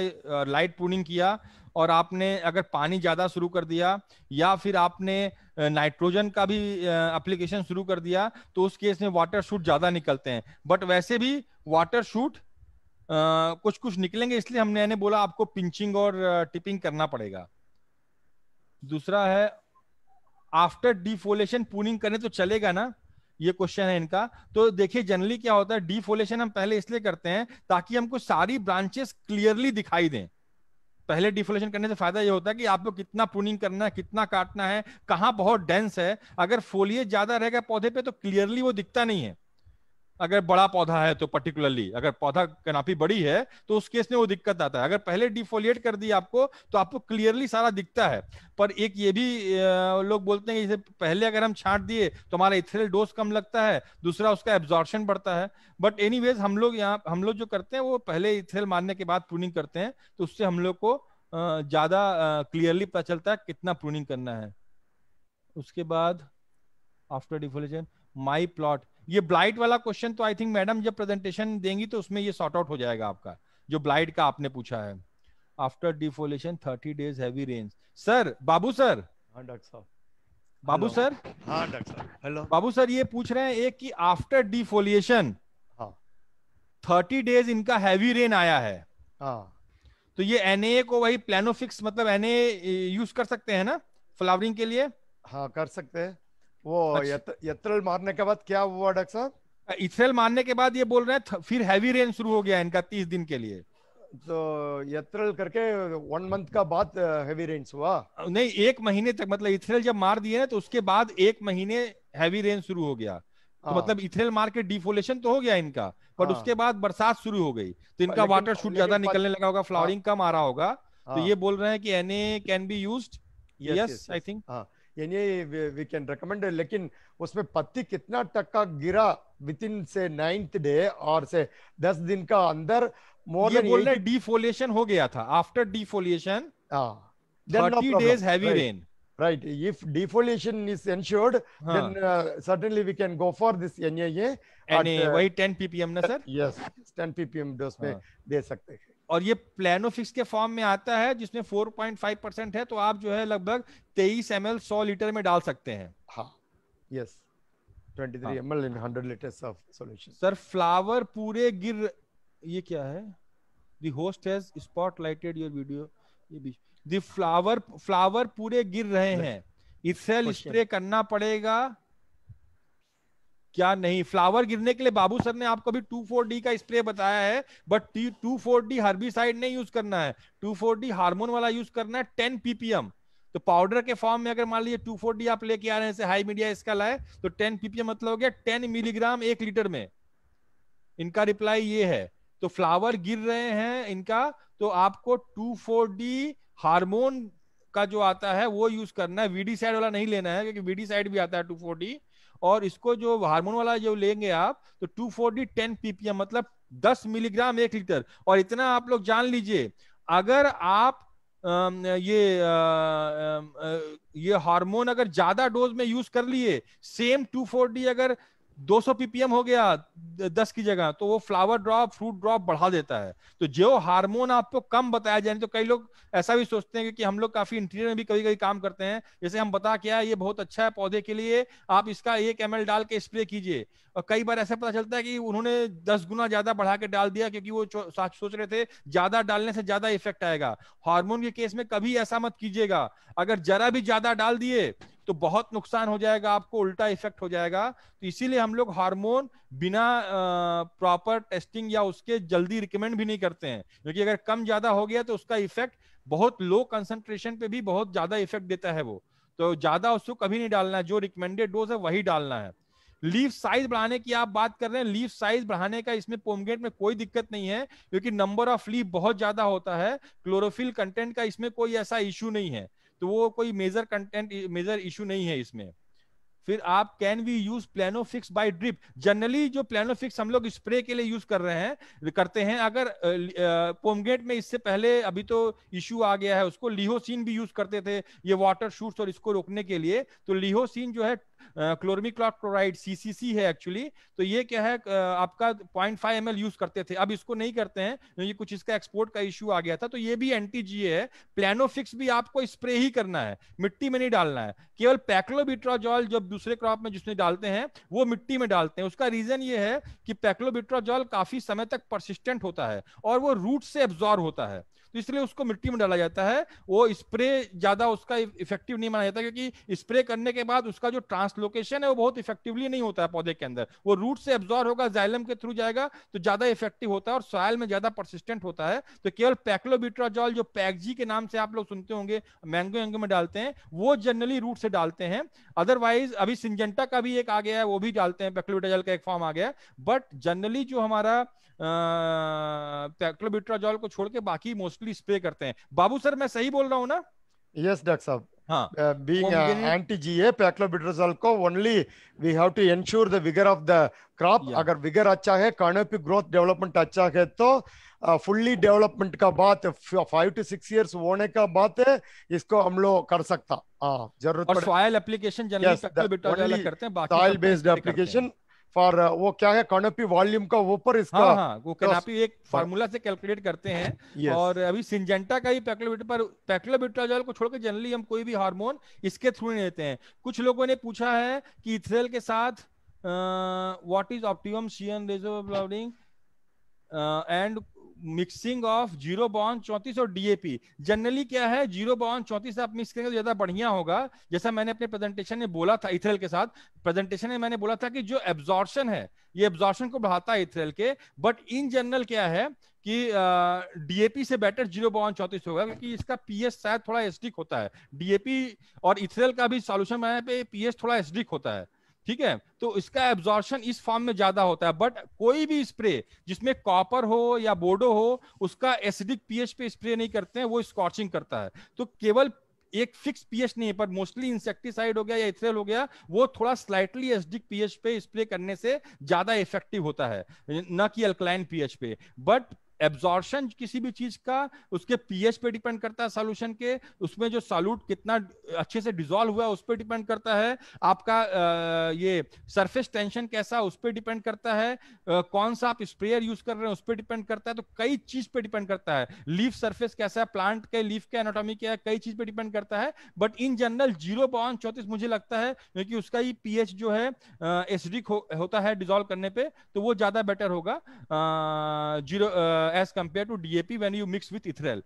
लाइट पुनिंग किया और आपने अगर पानी ज्यादा शुरू कर दिया या फिर आपने नाइट्रोजन का भी एप्लीकेशन शुरू कर दिया तो उस केस में वाटर शूट ज्यादा निकलते हैं बट वैसे भी वाटर शूट कुछ कुछ निकलेंगे इसलिए हमने बोला आपको पिंचिंग और टिपिंग करना पड़ेगा दूसरा है आफ्टर डिफोलेशन पूनिंग करने तो चलेगा ना ये क्वेश्चन है इनका तो देखिए जनरली क्या होता है डिफोलेशन हम पहले इसलिए करते हैं ताकि हमको सारी ब्रांचेस क्लियरली दिखाई दें पहले डिफोलेशन करने से फायदा ये होता है कि आपको कितना प्रूनिंग करना है कितना काटना है कहाँ बहुत डेंस है अगर फोलिए ज्यादा रहेगा पौधे पे तो क्लियरली वो दिखता नहीं है अगर बड़ा पौधा है तो पर्टिकुलरली अगर पौधा कनापी बड़ी है तो उस केस में वो दिक्कत आता है अगर पहले डिफोलिएट कर दी आपको तो आपको क्लियरली सारा दिखता है पर एक ये भी लोग बोलते हैं जैसे पहले अगर हम छांट दिए तो हमारा इथेल डोज कम लगता है दूसरा उसका एब्जॉर्शन बढ़ता है बट एनी हम लोग यहाँ हम लोग जो करते हैं वो पहले इथेल मारने के बाद प्रूनिंग करते हैं तो उससे हम लोग को ज्यादा क्लियरली पता चलता है कितना प्रूनिंग करना है उसके बाद आफ्टर डिफोलेशन माई प्लॉट ये ब्लाइट वाला क्वेश्चन तो आई थिंक मैडम जब प्रेजेंटेशन देंगी तो उसमें ये सॉर्ट आउट हो जाएगा आपका जो ब्लाइट का आपने पूछा है after defoliation thirty days heavy rain sir Babu sir हाँ, डॉक्टर साहब बाबू सर हाँ डॉक्टर हेलो बाबू सर ये पूछ रहे हैं एक कि आफ्टर डिफोलिएशन थर्टी डेज इनका हैवी रेन आया है हाँ। तो ये एन को वही प्लानोफिक्स मतलब एन यूज कर सकते हैं ना फ्लावरिंग के लिए हाँ कर सकते हैं वो अच्छा। यत्र, मारने के बाद क्या हुआ डॉक्टर साहब इथरेल मारने के बाद ये बोल रहे हैं फिर हैवी रेन शुरू हो गया इनका तीस दिन के लिए तो यत्रल करके वन मंथ का बाद हैवी रेन्स हुआ नहीं एक महीने तक मतलब इथरेल जब मार दिए ना तो उसके बाद एक महीने हैवी रेन शुरू हो गया तो हाँ। मतलब इथरेल मार के डिफोलेशन तो हो गया इनका पर हाँ। उसके बाद बरसात शुरू हो गई तो इनका वाटर शूट ज्यादा निकलने लगा होगा फ्लावरिंग हाँ। कम आ रहा होगा तो ये बोल रहे हैं कि N can be use yes I think हाँ यानी वी कैन रिकमेंड लेकिन उसमें पत्ती कितना टक्का गिरा विद इन से नाइन्थ डे और से दस दिन का अंदर मोर ये बोल रहे डिफोलिएशन हो गया था after defoliation thirty days heavy rain right if defoliation is ensured huh. then uh, certainly we can go for this NAA NA at, uh, why 10 ppm na sir yes 10 ppm dose huh. mein de sakte hain और ये फिक्स के फॉर्म में आता है जिसमें 4.5 परसेंट है तो आप जो है लगभग 23 एम 100 लीटर में डाल सकते हैं हाँ yes 23 ml in 100 litre of solution. Sir, flower पूरे गिर ये क्या है? The host has spotlighted your video. ये भी the flower flower पूरे गिर रहे हैं. इसे स्प्रे करना पड़ेगा क्या नहीं फ्लावर गिरने के लिए बाबू सर ने आपको भी टू फोर डी का स्प्रे बताया है बट टी टू फोर डी साइड नहीं यूज करना है टू फोर डी हार्मोन वाला यूज करना है टेन पीपीएम तो पाउडर के फॉर्म में अगर मान लीजिए टू फोर डी आप लेके आ रहे हैं हाई मीडिया इसका लाए तो टेन पीपीएम मतलब हो गया टेन मिलीग्राम एक लीटर में इनका रिप्लाई ये है तो फ्लावर गिर रहे हैं इनका तो आपको टू फोर डी हार्मोन का जो आता है वो यूज करना है वीडी साइड वाला नहीं लेना है क्योंकि वीडी साइड भी आता है टू फोर डी और इसको जो हार्मोन वाला जो लेंगे आप तो two four D ten ppm मतलब दस मिलीग्राम एक लीटर और इतना आप लोग जान लीजिए अगर आप ये ये हार्मोन अगर ज्यादा डोज में यूज कर लिए सेम टू फोर डी अगर 200 ppm हो गया 10 की जगह तो वो फ्लावर ड्रॉप फ्रूट ड्रॉप बढ़ा देता है तो जो हार्मोन आपको कम बताया जाए तो कई लोग ऐसा भी सोचते हैं कि हम लोग काफी इंटीरियर में भी कभी कभी काम करते हैं जैसे हम बता क्या ये बहुत अच्छा है पौधे के लिए आप इसका एक एम डाल के स्प्रे कीजिए और कई बार ऐसा पता चलता है कि उन्होंने दस गुना ज्यादा बढ़ा के डाल दिया क्योंकि वो सोच रहे थे ज्यादा डालने से ज्यादा इफेक्ट आएगा हार्मोन के केस में कभी ऐसा मत कीजिएगा अगर जरा भी ज्यादा डाल दिए तो बहुत नुकसान हो जाएगा आपको उल्टा इफेक्ट हो जाएगा तो इसीलिए हम लोग हार्मोन बिना प्रॉपर टेस्टिंग या उसके जल्दी रिकमेंड भी नहीं करते हैं क्योंकि अगर कम ज्यादा हो गया तो उसका इफेक्ट बहुत लो कंसेंट्रेशन पे भी बहुत ज्यादा इफेक्ट देता है वो तो ज्यादा उसको कभी नहीं डालना है जो रिकमेंडेड डोज है वही डालना है लीफ साइज बढ़ाने की आप बात कर रहे हैं लीफ साइज बढ़ाने का इसमें पोमगेट में कोई दिक्कत नहीं है क्योंकि नंबर ऑफ लीफ बहुत ज्यादा होता है क्लोरोफिल कंटेंट का इसमें कोई ऐसा इश्यू नहीं है तो वो कोई मेजर कंटेंट मेजर इशू नहीं है इसमें फिर आप can we use Planofix by drip generally जो प्लानो फिक्स हम लोग स्प्रे के लिए यूज कर रहे हैं करते हैं अगर पोमगेट में इससे पहले अभी तो इश्यू आ गया है उसको लिहोसिन भी यूज करते थे ये वाटर शूट्स और इसको रोकने के लिए तो लिहोसिन जो है क्लोरमी क्लॉक क्लोराइड सीसीसी है एक्चुअली तो ये क्या है आपका पॉइंट फाइव एम यूज करते थे अब इसको नहीं करते हैं क्योंकि तो कुछ इसका एक्सपोर्ट का इश्यू आ गया था तो ये भी एंटी है प्लानोफिक्स भी आपको स्प्रे ही करना है मिट्टी में नहीं डालना है केवल पैक्लोबिट्राजॉल जब दूसरे क्रॉप में जिसने डालते हैं वो मिट्टी में डालते हैं उसका रीजन ये है कि पैक्लोबिट्राजॉल काफी समय तक परसिस्टेंट होता है और वो रूट से एब्जॉर्व होता है तो इसलिए उसको मिट्टी में डाला जाता है वो स्प्रे ज्यादा उसका इफेक्टिव नहीं माना जाता क्योंकि स्प्रे करने के बाद उसका जो ट्रांसलोकेशन है वो बहुत इफेक्टिवली नहीं होता है पौधे के अंदर वो रूट से एब्जॉर्व होगा जाइलम के थ्रू जाएगा तो ज्यादा इफेक्टिव होता है और सॉयल में ज्यादा परसिस्टेंट होता है तो केवल पैक्लोबिट्राजॉल जो पैगजी के नाम से आप लोग सुनते होंगे मैंगो एंगो में डालते हैं वो जनरली रूट से डालते हैं अदरवाइज अभी सिंजेंटा का भी एक आ गया है वो भी डालते हैं पैक्लोबिट्राजॉल का एक फॉर्म आ गया बट जनरली जो हमारा पैक्लोबिट्राजॉल को छोड़ के बाकी मोस्टली प्लीज पे करते हैं बाबू सर मैं सही बोल रहा हूँ ना यस डॉक्टर साहब अगर अच्छा है अच्छा है तो फुल्ली uh, डेवलपमेंट का बात फाइव टू सिक्स इयर्स होने का बात है इसको हम लोग कर सकता हाँ जरूरत और एप्लीकेशन जनरली करते हैं बेस्ड एप्लीकेशन फॉर uh, वो क्या है कॉनोपी वॉल्यूम का ऊपर इसका हाँ, हाँ, वो कनापी एक फार्मूला से कैलकुलेट करते हैं yes. और अभी सिंजेंटा का ही पर पैक्लोबिट्राजोल को छोड़कर जनरली हम कोई भी हार्मोन इसके थ्रू नहीं लेते हैं कुछ लोगों ने पूछा है कि इथेल के साथ व्हाट इज ऑप्टिमम सीएन रेजोब्लाउडिंग एंड मिक्सिंग ऑफ जीरो बॉन्ड चौंतीस और डीएपी जनरली क्या है जीरो बॉन्ड चौंतीस आप मिक्स करेंगे तो ज्यादा बढ़िया होगा जैसा मैंने अपने प्रेजेंटेशन में बोला था इथरेल के साथ प्रेजेंटेशन में मैंने बोला था कि जो एब्जॉर्शन है ये एब्जॉर्शन को बढ़ाता है इथरेल के बट इन जनरल क्या है कि डीएपी से बेटर जीरो बॉन्ड चौंतीस होगा क्योंकि इसका पीएस शायद थोड़ा एसडिक होता है डीएपी और इथरेल का भी सोल्यूशन बनाने पर पीएस थोड़ा एसडिक होता है ठीक है तो इसका एब्जॉर्शन इस फॉर्म में ज्यादा होता है बट कोई भी स्प्रे जिसमें कॉपर हो या बोडो हो उसका एसिडिक पीएच पे स्प्रे नहीं करते हैं वो स्कॉचिंग करता है तो केवल एक फिक्स पीएच नहीं है पर मोस्टली इंसेक्टिसाइड हो गया या इथरेल हो गया वो थोड़ा स्लाइटली एसिडिक पीएच पे स्प्रे करने से ज्यादा इफेक्टिव होता है ना कि अल्कलाइन पीएच पे बट एब्जॉर्शन किसी भी चीज का उसके पीएच पे डिपेंड करता है सॉल्यूशन के उसमें जो सॉल्यूट कितना अच्छे से डिजोल्व हुआ उस पर डिपेंड करता है आपका ये सरफेस टेंशन कैसा उस पर डिपेंड करता है कौन सा आप स्प्रेयर यूज कर रहे हैं उस पर डिपेंड करता है तो कई चीज पे डिपेंड करता है लीफ सर्फेस कैसा है प्लांट के लीफ के एनाटॉमी क्या है कई चीज पे डिपेंड करता है but in general zero point चौतीस मुझे लगता है क्योंकि उसका ही पीएच जो है एसडी होता है डिजोल्व करने पर तो वो ज्यादा बेटर होगा zero uh, as compared to DAP when you mix with ethereal.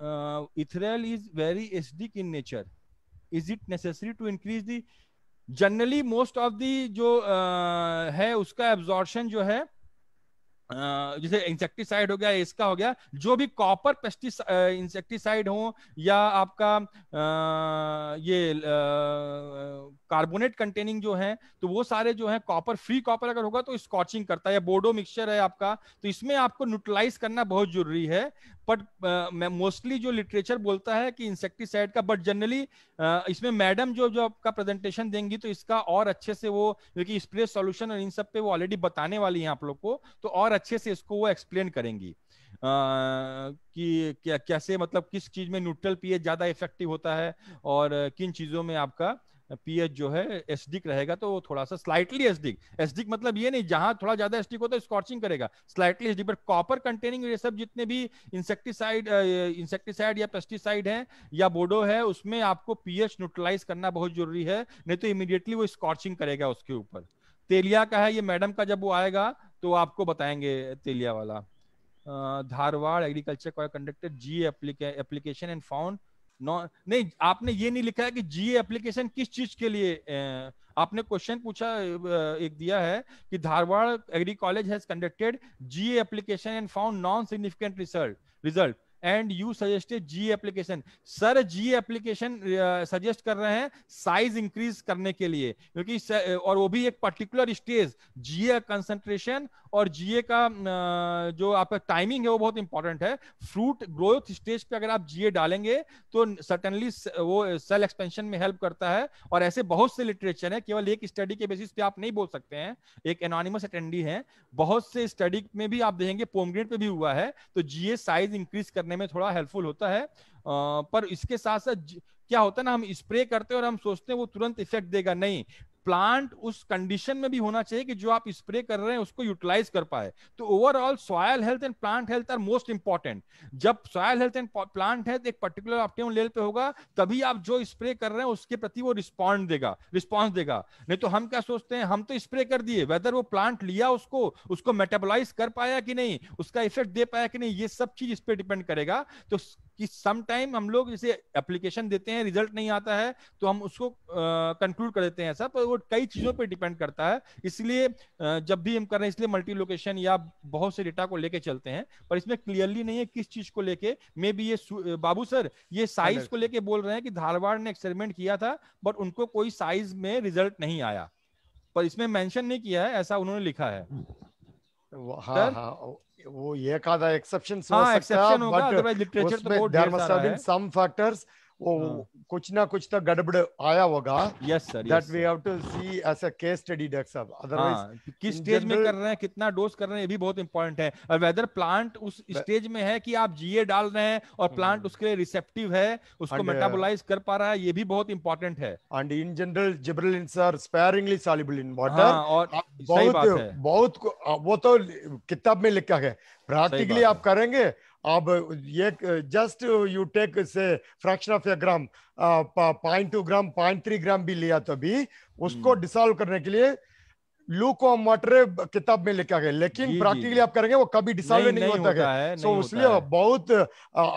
Uh, ethereal is very acidic in nature. Is it necessary to increase the generally most of the जो uh, है उसका absorption जो है जैसे इंसेक्टिसाइड हो गया इसका हो गया जो भी कॉपर पेस्टिस इंसेक्टिसाइड हो या आपका आ, ये कार्बोनेट कंटेनिंग जो है तो वो सारे जो है कॉपर फ्री कॉपर अगर होगा तो स्कॉचिंग करता है या बोडो मिक्सचर है आपका तो इसमें आपको न्यूट्रलाइज करना बहुत जरूरी है बट uh, मोस्टली जो लिटरेचर बोलता है कि इंसेक्टिसाइड का बट जनरली uh, इसमें मैडम जो जो आपका प्रेजेंटेशन देंगी तो इसका और अच्छे से वो क्योंकि स्प्रे सॉल्यूशन और इन सब पे वो ऑलरेडी बताने वाली हैं आप लोग को तो और अच्छे से इसको वो एक्सप्लेन करेंगी Uh, कि क्या कैसे मतलब किस चीज में न्यूट्रल पीएच ज्यादा इफेक्टिव होता है और uh, किन चीजों में आपका uh, पीएच जो है एसडिक रहेगा तो वो थोड़ा सा स्लाइटली एसडिक एसडिक मतलब ये नहीं जहां थोड़ा ज्यादा एसडिक होता है स्कॉर्चिंग करेगा slightly acidic but copper containing ये सब जितने भी इंसेक्टिसाइड इंसेक्टिसाइड या पेस्टिसाइड है या बोडो है उसमें आपको पीएच न्यूट्रलाइज करना बहुत जरूरी है नहीं तो इमीडिएटली वो स्कॉर्चिंग करेगा उसके ऊपर तेलिया का है ये मैडम का जब वो आएगा तो आपको बताएंगे तेलिया वाला Dharwad agriculture conducted G application and found नहीं आपने ये नहीं लिखा है कि जीए एप्लीकेशन किस चीज के लिए आपने क्वेश्चन पूछा एक दिया है कि Dharwad agri college has conducted GA application and found non significant result result and you suggested G application sir G application suggest कर रहे हैं साइज इंक्रीज करने के लिए क्योंकि uh, और वो भी एक पर्टिकुलर स्टेज जीए कंसंट्रेशन और जीए का uh, जो आपका टाइमिंग है वो बहुत इंपॉर्टेंट है फ्रूट ग्रोथ स्टेज पे अगर आप जीए डालेंगे तो सटनली वो सेल एक्सपेंशन में हेल्प करता है और ऐसे बहुत से लिटरेचर है केवल एक स्टडी के बेसिस पे आप नहीं बोल सकते हैं एक एनोनिमस अटेंडी है बहुत से स्टडी में भी आप देखेंगे पोमग्रेट पे भी हुआ है तो जीए साइज इंक्रीज करने करने में थोड़ा हेल्पफुल होता है पर इसके साथ साथ क्या होता है ना हम स्प्रे करते हैं और हम सोचते हैं वो तुरंत इफेक्ट देगा नहीं प्लांट उस कंडीशन में भी होना चाहिए कि जो आप स्प्रे कर रहे हैं उसको यूटिलाइज कर पाए तो overall soil health and plant health are most important जब soil health and plant health एक पर्टिकुलर ऑप्टिमम लेवल पे होगा तभी आप जो स्प्रे कर रहे हैं उसके प्रति वो रिस्पॉन्ड देगा रिस्पॉन्स देगा नहीं तो हम क्या सोचते हैं हम तो स्प्रे कर दिए वेदर वो प्लांट लिया उसको उसको मेटाबोलाइज कर पाया कि नहीं उसका इफेक्ट दे पाया कि नहीं ये सब चीज इस पर डिपेंड करेगा तो कि समटाइम हम लोग जैसे एप्लीकेशन देते हैं रिजल्ट नहीं आता है तो हम उसको कंक्लूड कर देते हैं ऐसा पर वो कई चीज़ों पर डिपेंड करता है इसलिए जब भी हम कर रहे हैं इसलिए मल्टी लोकेशन या बहुत से डेटा को लेके चलते हैं पर इसमें क्लियरली नहीं है किस चीज़ को लेके मे बी ये बाबू सर ये साइज को लेके बोल रहे हैं कि धारवाड़ ने एक्सपेरिमेंट किया था बट उनको कोई साइज में रिजल्ट नहीं आया पर इसमें मेंशन नहीं किया है ऐसा उन्होंने लिखा है हम्म। हाँ, हाँ, वो ये कहा था एक्सेप्शन हो हाँ, सकता है बट तो उसमें there must have been some factors वो हाँ। कुछ ना कुछ तो गड़बड़ आया होगा yes sir that we have to see as a case study doctor साहब अदरवाइज किस स्टेज में कर रहे हैं कितना डोज कर रहे हैं ये भी बहुत इंपॉर्टेंट है और वेदर प्लांट उस स्टेज में है कि आप जीए डाल रहे हैं और प्लांट हम्म। उसके लिए रिसेप्टिव है उसको मेटाबोलाइज uh, कर पा रहा है ये भी बहुत इंपॉर्टेंट है and in general gibberellins sir sparingly soluble in water और बहुत बहुत वो तो किताब में लिखा है प्रैक्टिकली आप करेंगे अब एक just you take say fraction of a gram point two gram point three gram भी लिया तो भी उसको डिसॉल्व हम्म। करने के लिए लू को मटरे किताब में लेके आ गए लेकिन प्रैक्टिकली आप करेंगे वो कभी डिसॉल्व नहीं, नहीं, नहीं होता, होता है सो so इसलिए बहुत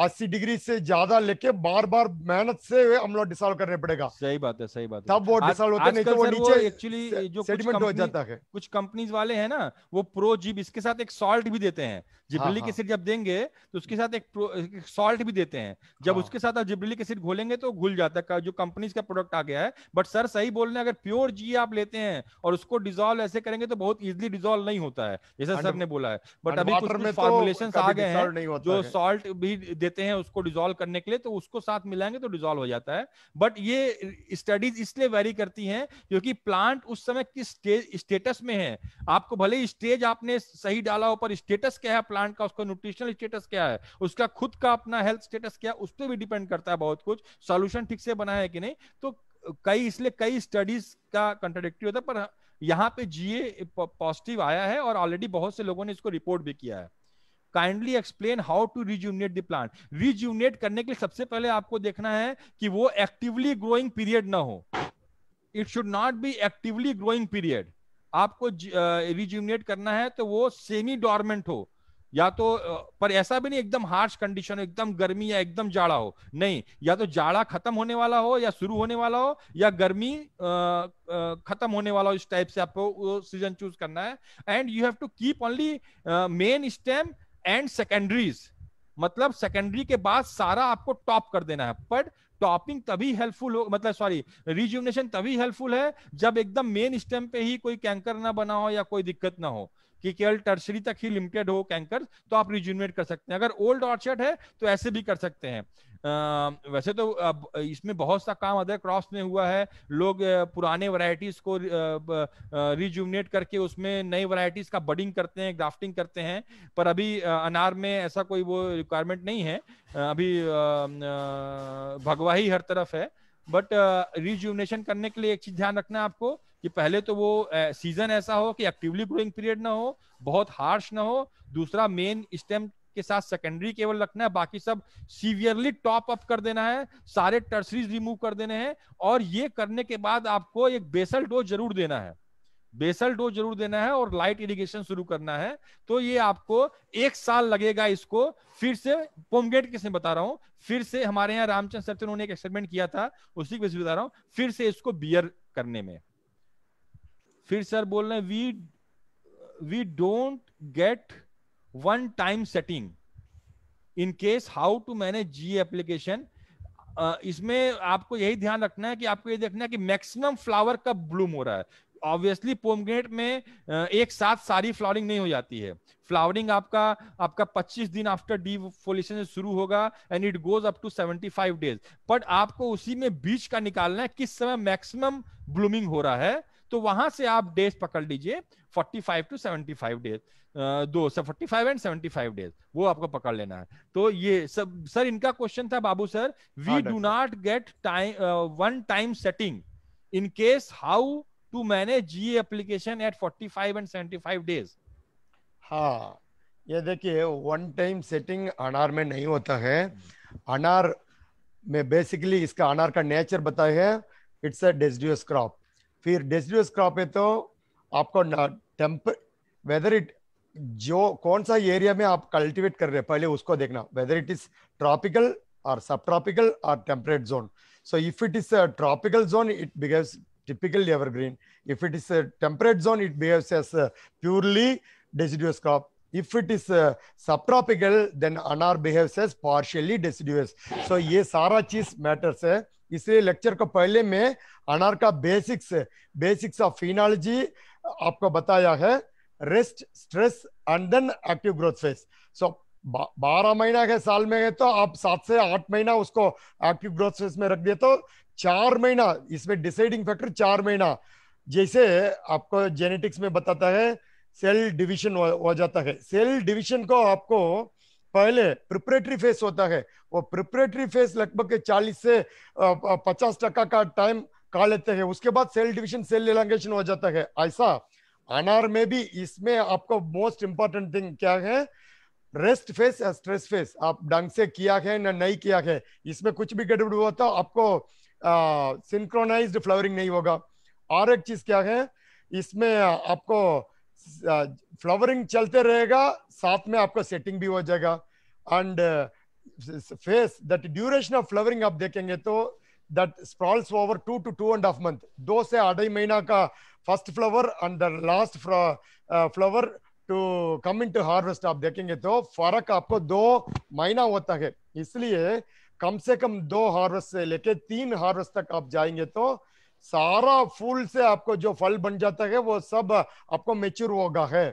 अस्सी डिग्री से ज्यादा लेके बार बार मेहनत से हम लोग डिसॉल्व करने पड़ेगा सही बात है सही बात तब वो डिसॉल्व होते नहीं तो वो नीचे एक्चुअली जो सेडिमेंट हो जाता है कुछ कंपनीज वाले है ना वो प्रो जीप इसके साथ एक सॉल्ट भी देते हैं जिब्रिलिक हाँ, हाँ। एसिड जब देंगे तो उसके साथ एक सॉल्ट भी देते हैं जब हाँ। उसके साथ आप जिब्रिलिक एसिड घोलेंगे तो घुल जाता है जो कंपनीज का प्रोडक्ट आ गया है बट सर सही बोल रहे अगर प्योर जी आप लेते हैं और उसको डिजोल्व ऐसे करेंगे तो बहुत इजिली डिजोल्व नहीं होता है जैसा सर ने बोला है बट अभी कुछ, कुछ फॉर्मुलेशन तो आ गए हैं जो सॉल्ट भी देते हैं उसको डिजोल्व करने के लिए तो उसको साथ मिलाएंगे तो डिजोल्व हो जाता है बट ये स्टडीज इसलिए वेरी करती है क्योंकि प्लांट उस समय किस स्टेटस में है आपको भले ही स्टेज आपने सही डाला हो पर स्टेटस क्या है प्लांट का उसका न्यूट्रिशनल स्टेटस क्या है उसका खुद का अपना हेल्थ स्टेटस क्या है उस पर भी डिपेंड करता है बहुत कुछ सोल्यूशन ठीक से बना है कि नहीं तो कई इसलिए कई स्टडीज का कंट्रोडिक्टी होता है पर यहाँ पे जीए पॉजिटिव आया है और ऑलरेडी बहुत से लोगों ने इसको रिपोर्ट भी किया है kindly explain how to rejuvenate the plant rejuvenate करने के लिए सबसे पहले आपको देखना है कि वो एक्टिवली ग्रोइंग पीरियड ना हो it should not be actively growing period आपको रिज्यूनेट करना है तो वो सेमी डॉर्मेंट हो या तो पर ऐसा भी नहीं एकदम हार्श कंडीशन हो एकदम गर्मी या एकदम जाड़ा हो नहीं या तो जाड़ा खत्म होने वाला हो या शुरू होने वाला हो या गर्मी खत्म होने वाला हो इस टाइप से आपको सीजन चूज करना है and you have to keep only main stem and secondaries मतलब सेकेंडरी के बाद सारा आपको टॉप कर देना है बट टॉपिंग तभी हेल्पफुल हो मतलब सॉरी रिज्यूमनेशन तभी हेल्पफुल है जब एकदम मेन स्टेम पे ही कोई कैंकर ना बना हो या कोई दिक्कत ना हो कि केवल टर्सरी तक ही लिमिटेड हो कैंकर तो आप रिज्यूनेट कर सकते हैं अगर ओल्ड ऑर्चर्ड है तो ऐसे भी कर सकते हैं आ, वैसे तो इसमें बहुत सा काम अदर क्रॉप्स में हुआ है लोग पुराने वैरायटीज को रिज्यूमिनेट करके उसमें नई वैरायटीज का बडिंग करते हैं ग्राफ्टिंग करते हैं पर अभी अनार में ऐसा कोई वो रिक्वायरमेंट नहीं है अभी भगवा ही हर तरफ है बट रिज्यूमिनेशन करने के लिए एक चीज ध्यान रखना है आपको कि पहले तो वो सीजन ऐसा हो कि एक्टिवली ग्रोइंग पीरियड ना हो बहुत हार्श ना हो दूसरा मेन स्टेम के साथ सेकेंडरी केवल रखना है बाकी सब सीवियरली टॉप अप कर देना है सारे टर्सरीज रिमूव कर देने हैं और ये करने के बाद आपको एक बेसल डोज जरूर देना है बेसल डोज जरूर देना है और लाइट इरिगेशन शुरू करना है तो ये आपको एक साल लगेगा इसको फिर से पोमगेट किसने बता रहा हूं फिर से हमारे यहाँ रामचंद्र सर ने एक एक्सपेरिमेंट किया था उसी के बता रहा हूँ फिर से इसको बियर करने में फिर सर बोल रहे हैं we we don't get one time setting in case how to manage G application इसमें आपको यही ध्यान रखना है कि आपको ये देखना है कि मैक्सिमम फ्लावर कब ब्लूम हो रहा है ऑब्वियसली पोमग्रेट में एक साथ सारी फ्लावरिंग नहीं हो जाती है फ्लावरिंग आपका आपका 25 दिन आफ्टर डी से शुरू होगा and it goes up to 75 days but आपको उसी में बीच का निकालना है किस समय मैक्सिमम ब्लूमिंग हो रहा है तो वहां से आप डेज पकड़ लीजिए 45 टू 75 डेज दो sir forty five and seventy five days वो आपको पकड़ लेना है तो ये सब सर इनका क्वेश्चन था Babu sir we do not get time one time setting in case how to manage G application at forty five and seventy five days हाँ ये देखिए वन टाइम सेटिंग अनार में नहीं होता है अनार में बेसिकली इसका अनार का नेचर बताया है इट्स अ डेजिडियस क्रॉप फिर डेसिडस क्रॉप है तो आपको टेम्पर वेदर इट जो कौन सा एरिया में आप कल्टिवेट कर रहे हैं पहले उसको देखना वेदर इट इज ट्रॉपिकल और सब ट्रॉपिकल और temperate zone so if it is a tropical zone it behave typical evergreen if it is a temperate zone it behave as purely deciduous crop if it is subtropical then अनार behave as partially deciduous so ये सारा चीज मैटर्स है इसलिए लेक्चर को पहले में अनार का बेसिक्स बेसिक्स ऑफ फिनोलॉजी आपको बताया है rest stress and then active growth phase so बारह महीना के साल में है तो आप सात से आठ महीना उसको एक्टिव ग्रोथ फेज में रख दिए तो चार महीना इसमें डिसाइडिंग फैक्टर चार महीना जैसे आपको जेनेटिक्स में बताता है सेल डिवीजन हो, हो जाता है सेल डिवीजन को आपको पहले प्रिपरेटरी फेस होता है वो प्रिपरेटरी फेस लगभग चालीस से पचास टका का टाइम का लेते हैं उसके बाद सेल डिवीजन सेल रिलैंगेशन हो जाता है ऐसा अनार में भी इसमें आपको मोस्ट इंपॉर्टेंट थिंग क्या है रेस्ट फेस या स्ट्रेस फेस आप ढंग से किया है ना नहीं किया है इसमें कुछ भी गड़बड़ हुआ तो आपको सिंक्रोनाइज्ड फ्लावरिंग नहीं होगा और एक चीज क्या है इसमें आपको फ्लावरिंग चलते रहेगा साथ में आपका सेटिंग भी हो जाएगा and phase that duration of flowering आप देखेंगे तो that sprawls over two to two and half month दो से अढ़ाई महीना का first flower and the last flower to come in to harvest आप देखेंगे तो फर्क आपको दो महीना होता है इसलिए कम से कम दो हार्वेस्ट से लेके तीन हार्वेस्ट तक आप जाएंगे तो सारा फूल से आपको जो फल बन जाता है वो सब आपको मेच्योर होगा है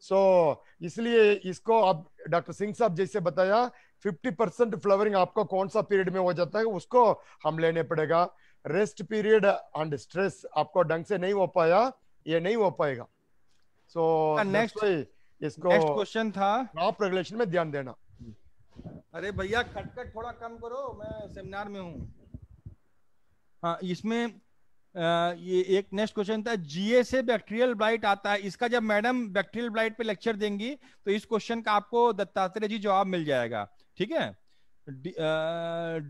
सो so, इसलिए इसको आप डॉक्टर सिंह साहब जैसे बताया 50 परसेंट फ्लावरिंग आपका कौन सा पीरियड में हो जाता है उसको हम लेने पड़ेगा रेस्ट पीरियड एंड स्ट्रेस आपको ढंग से नहीं हो पाया ये नहीं हो पाएगा सो so, नेक्स्ट हाँ, इसको क्वेश्चन था आप रेगुलेशन में ध्यान देना अरे भैया खटखट थोड़ा कम करो मैं सेमिनार में हूँ हाँ इसमें ये एक नेक्स्ट क्वेश्चन था जीए से बैक्टीरियल ब्लाइट आता है इसका जब मैडम बैक्टीरियल ब्लाइट पे लेक्चर देंगी तो इस क्वेश्चन का आपको दत्तात्रेय जी जवाब मिल जाएगा ठीक है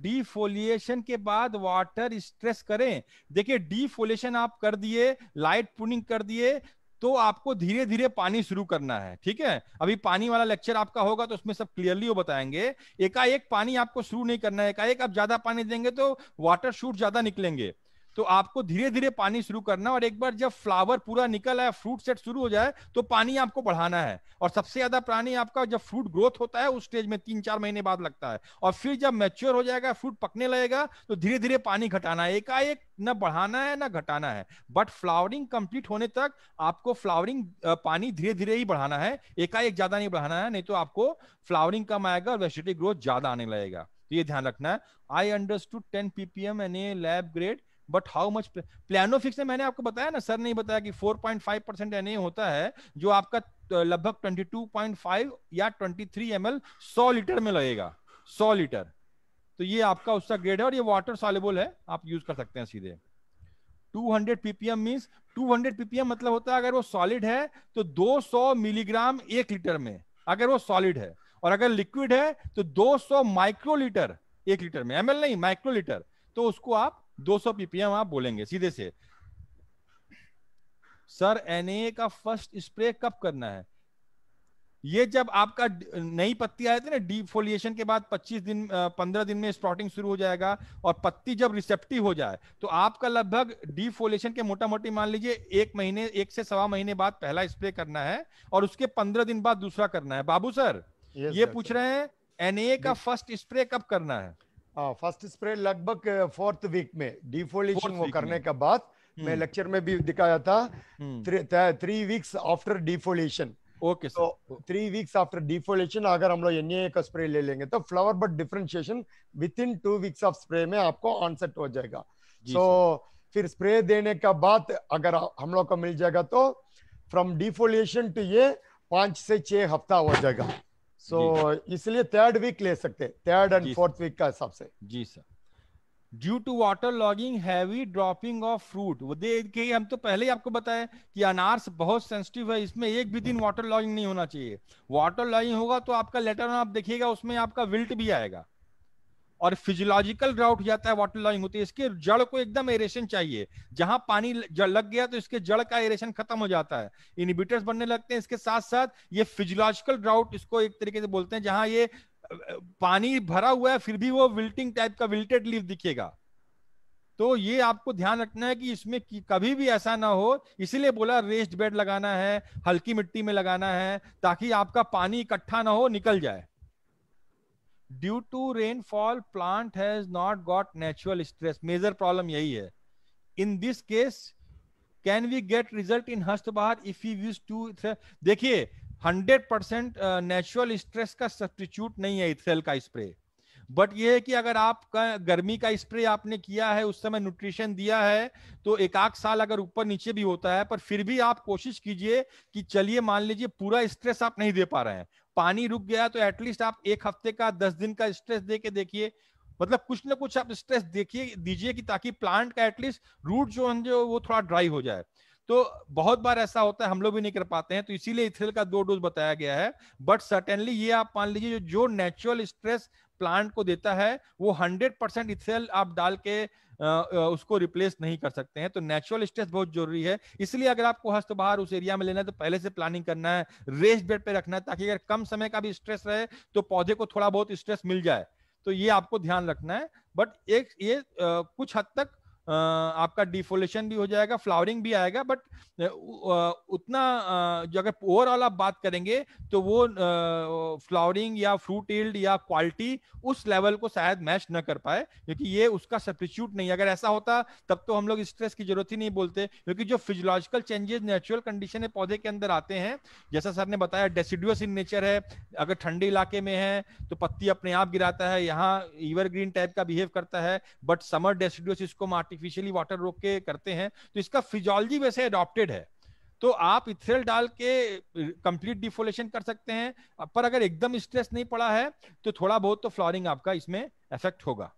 डिफोलिएशन के बाद वाटर स्ट्रेस करें देखिए डिफोलिएशन आप कर दिए लाइट पुनिंग कर दिए तो आपको धीरे धीरे पानी शुरू करना है ठीक है अभी पानी वाला लेक्चर आपका होगा तो उसमें सब क्लियरली वो बताएंगे एकाएक पानी आपको शुरू नहीं करना है एकाएक आप ज्यादा पानी देंगे तो वाटर शूट ज्यादा निकलेंगे तो आपको धीरे धीरे पानी शुरू करना और एक बार जब फ्लावर पूरा निकल आए फ्रूट सेट शुरू हो जाए तो पानी आपको बढ़ाना है और सबसे ज्यादा पानी आपका जब फ्रूट ग्रोथ होता है उस स्टेज में तीन चार महीने बाद लगता है और फिर जब मेच्योर हो जाएगा फ्रूट पकने लगेगा तो धीरे धीरे पानी घटाना है एकाएक न बढ़ाना है ना घटाना है बट फ्लावरिंग कंप्लीट होने तक आपको फ्लावरिंग पानी धीरे धीरे ही बढ़ाना है एकाएक ज्यादा नहीं बढ़ाना है नहीं तो आपको फ्लावरिंग कम आएगा और वेजिटेटिव ग्रोथ ज्यादा आने लगेगा तो ये ध्यान रखना है I understood ten ppm N A lab grade but how much Planofix ने मैंने आपको बताया ना सर नहीं बताया कि 4.5 परसेंट एन होता है जो आपका लगभग 22.5 या 23 ml 100 लीटर में लगेगा 100 लीटर तो ये आपका उसका ग्रेड है और ये वाटर सॉलेबल है आप यूज कर सकते हैं सीधे 200 ppm मींस 200 ppm मतलब होता है अगर वो सॉलिड है तो 200 मिलीग्राम एक लीटर में अगर वो सॉलिड है और अगर लिक्विड है तो 200 माइक्रोलीटर एक लीटर में एमएल नहीं माइक्रोलीटर तो उसको आप 200 पीपीएम आप बोलेंगे सीधे से सर एन का फर्स्ट स्प्रे कब करना है ये जब आपका नई पत्ती आए थे ना डीफोलिएशन के बाद 25 दिन 15 दिन में स्प्रॉटिंग शुरू हो जाएगा और पत्ती जब रिसेप्टिव हो जाए तो आपका लगभग डीफोलिएशन के मोटा मोटी मान लीजिए एक महीने एक से सवा महीने बाद पहला स्प्रे करना है और उसके 15 दिन बाद दूसरा करना है बाबू सर yes, ये पूछ रहे हैं एनए का फर्स्ट स्प्रे कब करना है फर्स्ट हाँ, स्प्रे लगभग फोर्थ वीक में डिफोलेशन वो करने के बाद हम्म। मैं लेक्चर में भी दिखाया था three weeks after defoliation okay sir three weeks after defoliation अगर हम लोग एन का स्प्रे ले लेंगे तो flower but differentiation within two weeks of spray में आपको ऑनसेट हो जाएगा सो so, फिर स्प्रे देने का बाद अगर हम लोग को मिल जाएगा तो फ्रॉम डिफोलेशन टू ये पांच से छह हफ्ता हो जाएगा सो इसलिए थर्ड वीक ले सकते हैं थर्ड एंड फोर्थ वीक का हिसाब से जी sir due to water logging heavy dropping of fruit देखिए हम तो पहले ही आपको बताया कि अनार्स बहुत सेंसिटिव है इसमें एक भी दिन वाटर हम्म। लॉगिंग नहीं होना चाहिए वाटर लॉगिंग होगा तो आपका लेटर आप देखिएगा उसमें आपका विल्ट भी आएगा और फिजियोलॉजिकल ड्राउट जाता है वाटर लॉइंग होती है इसके जड़ को एकदम एरेशन चाहिए जहां पानी लग गया तो इसके जड़ का एरेशन खत्म हो जाता है इनिबिटर्स बनने लगते हैं इसके साथ साथ ये फिजियोलॉजिकल ड्राउट इसको एक तरीके से बोलते हैं जहां ये पानी भरा हुआ है फिर भी वो विल्टिंग टाइप का विल्टेड लीव दिखेगा तो ये आपको ध्यान रखना है कि इसमें कि कभी भी ऐसा ना हो इसीलिए बोला रेस्ट बेड लगाना है हल्की मिट्टी में लगाना है ताकि आपका पानी इकट्ठा ना हो निकल जाए due to rainfall plant has not got natural stress major problem यही है in this case can we get result in हस्तबहार इफ यू यूज टू देखिए हंड्रेड परसेंट नेचुरल स्ट्रेस का सब्सटीट्यूट नहीं है इथेल का स्प्रे बट ये है कि अगर आपका गर्मी का स्प्रे आपने किया है उस समय न्यूट्रिशन दिया है तो एक आध साल अगर ऊपर नीचे भी होता है पर फिर भी आप कोशिश कीजिए कि चलिए मान लीजिए पूरा स्ट्रेस आप नहीं दे पा रहे हैं पानी रुक गया तो एटलीस्ट आप एक हफ्ते का दस दिन का स्ट्रेस दे के देखिए मतलब कुछ ना कुछ आप स्ट्रेस देखिए दीजिए कि ताकि प्लांट का एटलीस्ट रूट जो है वो थोड़ा ड्राई हो जाए तो बहुत बार ऐसा होता है हम लोग भी नहीं कर पाते हैं तो इसीलिए इथेल का दो डोज बताया गया है बट सर्टेनली ये आप मान लीजिए जो, जो नेचुरल स्ट्रेस प्लांट को देता है वो हंड्रेड परसेंट इथेल आप डाल के उसको रिप्लेस नहीं कर सकते हैं तो नेचुरल स्ट्रेस बहुत जरूरी है इसलिए अगर आपको हस्त बाहर उस एरिया में लेना है तो पहले से प्लानिंग करना है रेस्ट बेड पे रखना है ताकि अगर कम समय का भी स्ट्रेस रहे तो पौधे को थोड़ा बहुत स्ट्रेस मिल जाए तो ये आपको ध्यान रखना है बट एक ये आ, कुछ हद तक आपका डिफोलेशन भी हो जाएगा फ्लावरिंग भी आएगा बट उतना जो अगर ओवरऑल आप बात करेंगे तो वो फ्लावरिंग या फ्रूट एल्ड या क्वालिटी उस लेवल को शायद मैच न कर पाए क्योंकि ये उसका सब्सिट्यूट नहीं अगर ऐसा होता तब तो हम लोग स्ट्रेस की जरूरत ही नहीं बोलते क्योंकि जो फिजियोलॉजिकल चेंजेस नेचुरल कंडीशन है पौधे के अंदर आते हैं जैसा सर ने बताया डेसिडुअस इन नेचर है अगर ठंडे इलाके में है तो पत्ती अपने आप गिराता है यहाँ ईवर टाइप का बिहेव करता है बट समर डेसिडुअस इसको मार्टिक आर्टिफिशियली वाटर रोक के करते हैं तो इसका फिजोलॉजी वैसे अडोप्टेड है तो आप इथरेल डाल के कंप्लीट डिफोलेशन कर सकते हैं पर अगर एकदम स्ट्रेस नहीं पड़ा है तो थोड़ा बहुत तो फ्लोरिंग आपका इसमें इफेक्ट होगा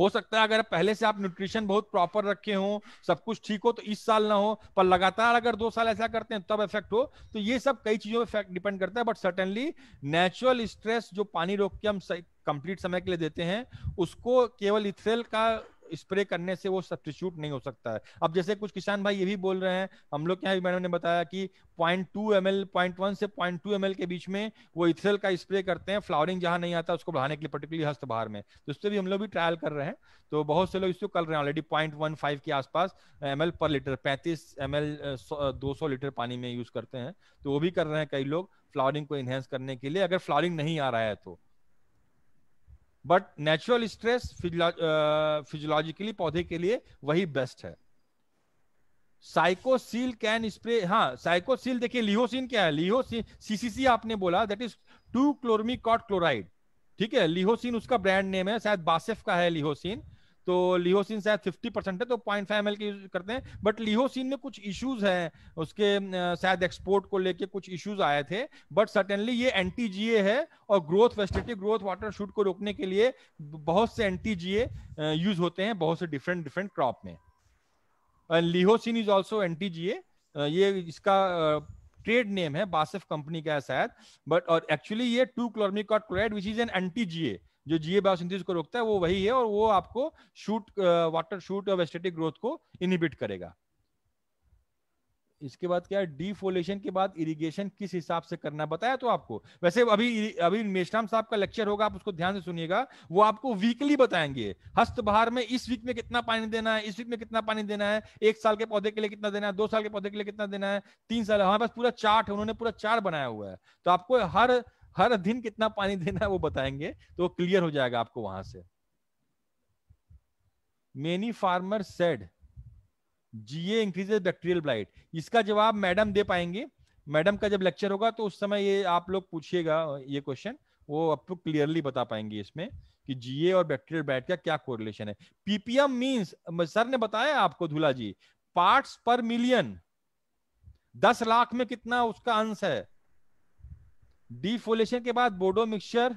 हो सकता है अगर पहले से आप न्यूट्रिशन बहुत प्रॉपर रखे हो सब कुछ ठीक हो तो इस साल ना हो पर लगातार अगर दो साल ऐसा करते हैं तब इफेक्ट हो तो ये सब कई चीजों पर डिपेंड करता है बट सर्टेनली नेचुरल स्ट्रेस जो पानी रोक के हम कंप्लीट समय के लिए देते हैं उसको केवल इथरेल का स्प्रे करने से वो सब्सटीट्यूट नहीं हो सकता है अब जैसे कुछ किसान भाई ये भी बोल रहे हैं हम लोग क्या मैडम ने बताया कि point two M L point one से पॉइंट टू एम एल के बीच में वो इथरल का स्प्रे करते हैं फ्लावरिंग जहां नहीं आता उसको बढ़ाने के लिए पर्टिकुलर हस्तभार में तो उससे भी हम लोग भी ट्रायल कर रहे हैं तो बहुत से लोग इसको कर रहे हैं ऑलरेडी पॉइंट वन फाइव के आसपास एम एल पर लीटर पैंतीस एम एल दो सौ लीटर पानी में यूज करते हैं तो वो भी कर रहे हैं कई लोग फ्लावरिंग को इन्हेंस करने के लिए अगर फ्लावरिंग नहीं आ रहा है तो बट नेचुरल स्ट्रेस फिजियोलॉजिकली पौधे के लिए वही बेस्ट है साइकोसील कैन स्प्रे हाँ साइकोसील देखिए लिहोसिन क्या है लिहोसिन सीसीसी आपने बोला that is to chlormequat chloride ठीक है लिहोसिन उसका ब्रांड नेम है शायद बासेफ का है लिहोसिन तो लिहोसिन शायद फिफ्टी परसेंट है तो पॉइंट फाइव एम की करते हैं बट लिहोसिन में कुछ इश्यूज हैं उसके शायद एक्सपोर्ट को लेके कुछ इश्यूज आए थे बट सर्टेनली ये एनटीजीए है और ग्रोथ फेस्टिटी ग्रोथ वाटर शूट को रोकने के लिए बहुत से एनटीजीए यूज होते हैं बहुत से डिफरेंट डिफरेंट क्रॉप में Lihocin is also anti anti GA ये इसका ट्रेड नेम है बासिफ कंपनी का है शायद बट और एक्चुअली ये to chlormequat chloride which is an anti anti GA जो जीए बायोसिंथेसिस को रोकता है वो वही है और वो आपको शूट वाटर शूट और वेस्टेटिक ग्रोथ को इनिबिट करेगा इसके बाद क्या है डीफोलेशन के बाद इरिगेशन किस हिसाब से करना बताया तो आपको वैसे अभी अभी मेशराम साहब का लेक्चर होगा आप उसको ध्यान से सुनिएगा वो आपको वीकली बताएंगे हस्त बहार में इस वीक में कितना पानी देना है इस वीक में कितना पानी देना है एक साल के पौधे के लिए कितना देना है दो साल के पौधे के लिए कितना देना है तीन साल हमारे पास पूरा चार्ट है उन्होंने पूरा चार्ट बनाया हुआ है तो आपको हर हर दिन कितना पानी देना है वो बताएंगे तो वो क्लियर हो जाएगा आपको वहां से many farmer said GA increases bacterial blight इसका जवाब मैडम दे पाएंगे मैडम का जब लेक्चर होगा तो उस समय ये आप लोग पूछिएगा ये क्वेश्चन वो आपको क्लियरली बता पाएंगे इसमें कि जीए और बैक्टीरियल ब्लाइट का क्या कोरिलेशन है पीपीएम मींस सर ने बताया आपको धूला जी पार्ट्स पर मिलियन दस लाख में कितना उसका अंश है डिफोलेशन के बाद बोडो मिक्सचर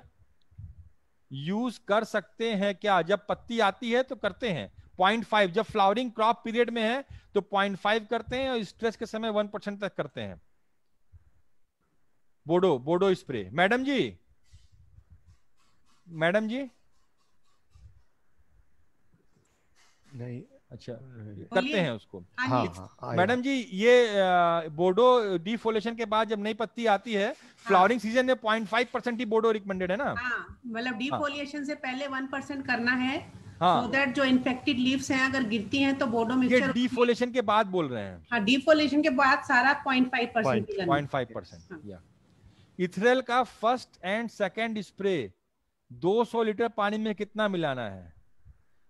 यूज कर सकते हैं क्या जब पत्ती आती है तो करते हैं पॉइंट फाइव जब फ्लावरिंग क्रॉप पीरियड में है तो पॉइंट फाइव करते हैं और स्ट्रेस के समय वन परसेंट तक करते हैं बोडो बोडो स्प्रे मैडम जी मैडम जी नहीं अच्छा हाँ, हाँ, हाँ। करते हैं उसको हाँ, हाँ, मैडम जी ये बोडो डिफोलेशन के बाद जब नई पत्ती आती है फ्लावरिंग सीजन में पॉइंट फाइव परसेंट ही बोडो रिकमेंडेड है ना मतलब डिफोलिएशन से पहले वन परसेंट करना है हाँ so that जो इन्फेक्टेड लीव्स हैं अगर गिरती हैं तो बोडो मिक्सचर डिफोलेशन के बाद बोल रहे हैं हाँ डिफोलेशन के बाद सारा point five percent point five percent ethrel का first and second spray 200 litre पानी में कितना मिलाना है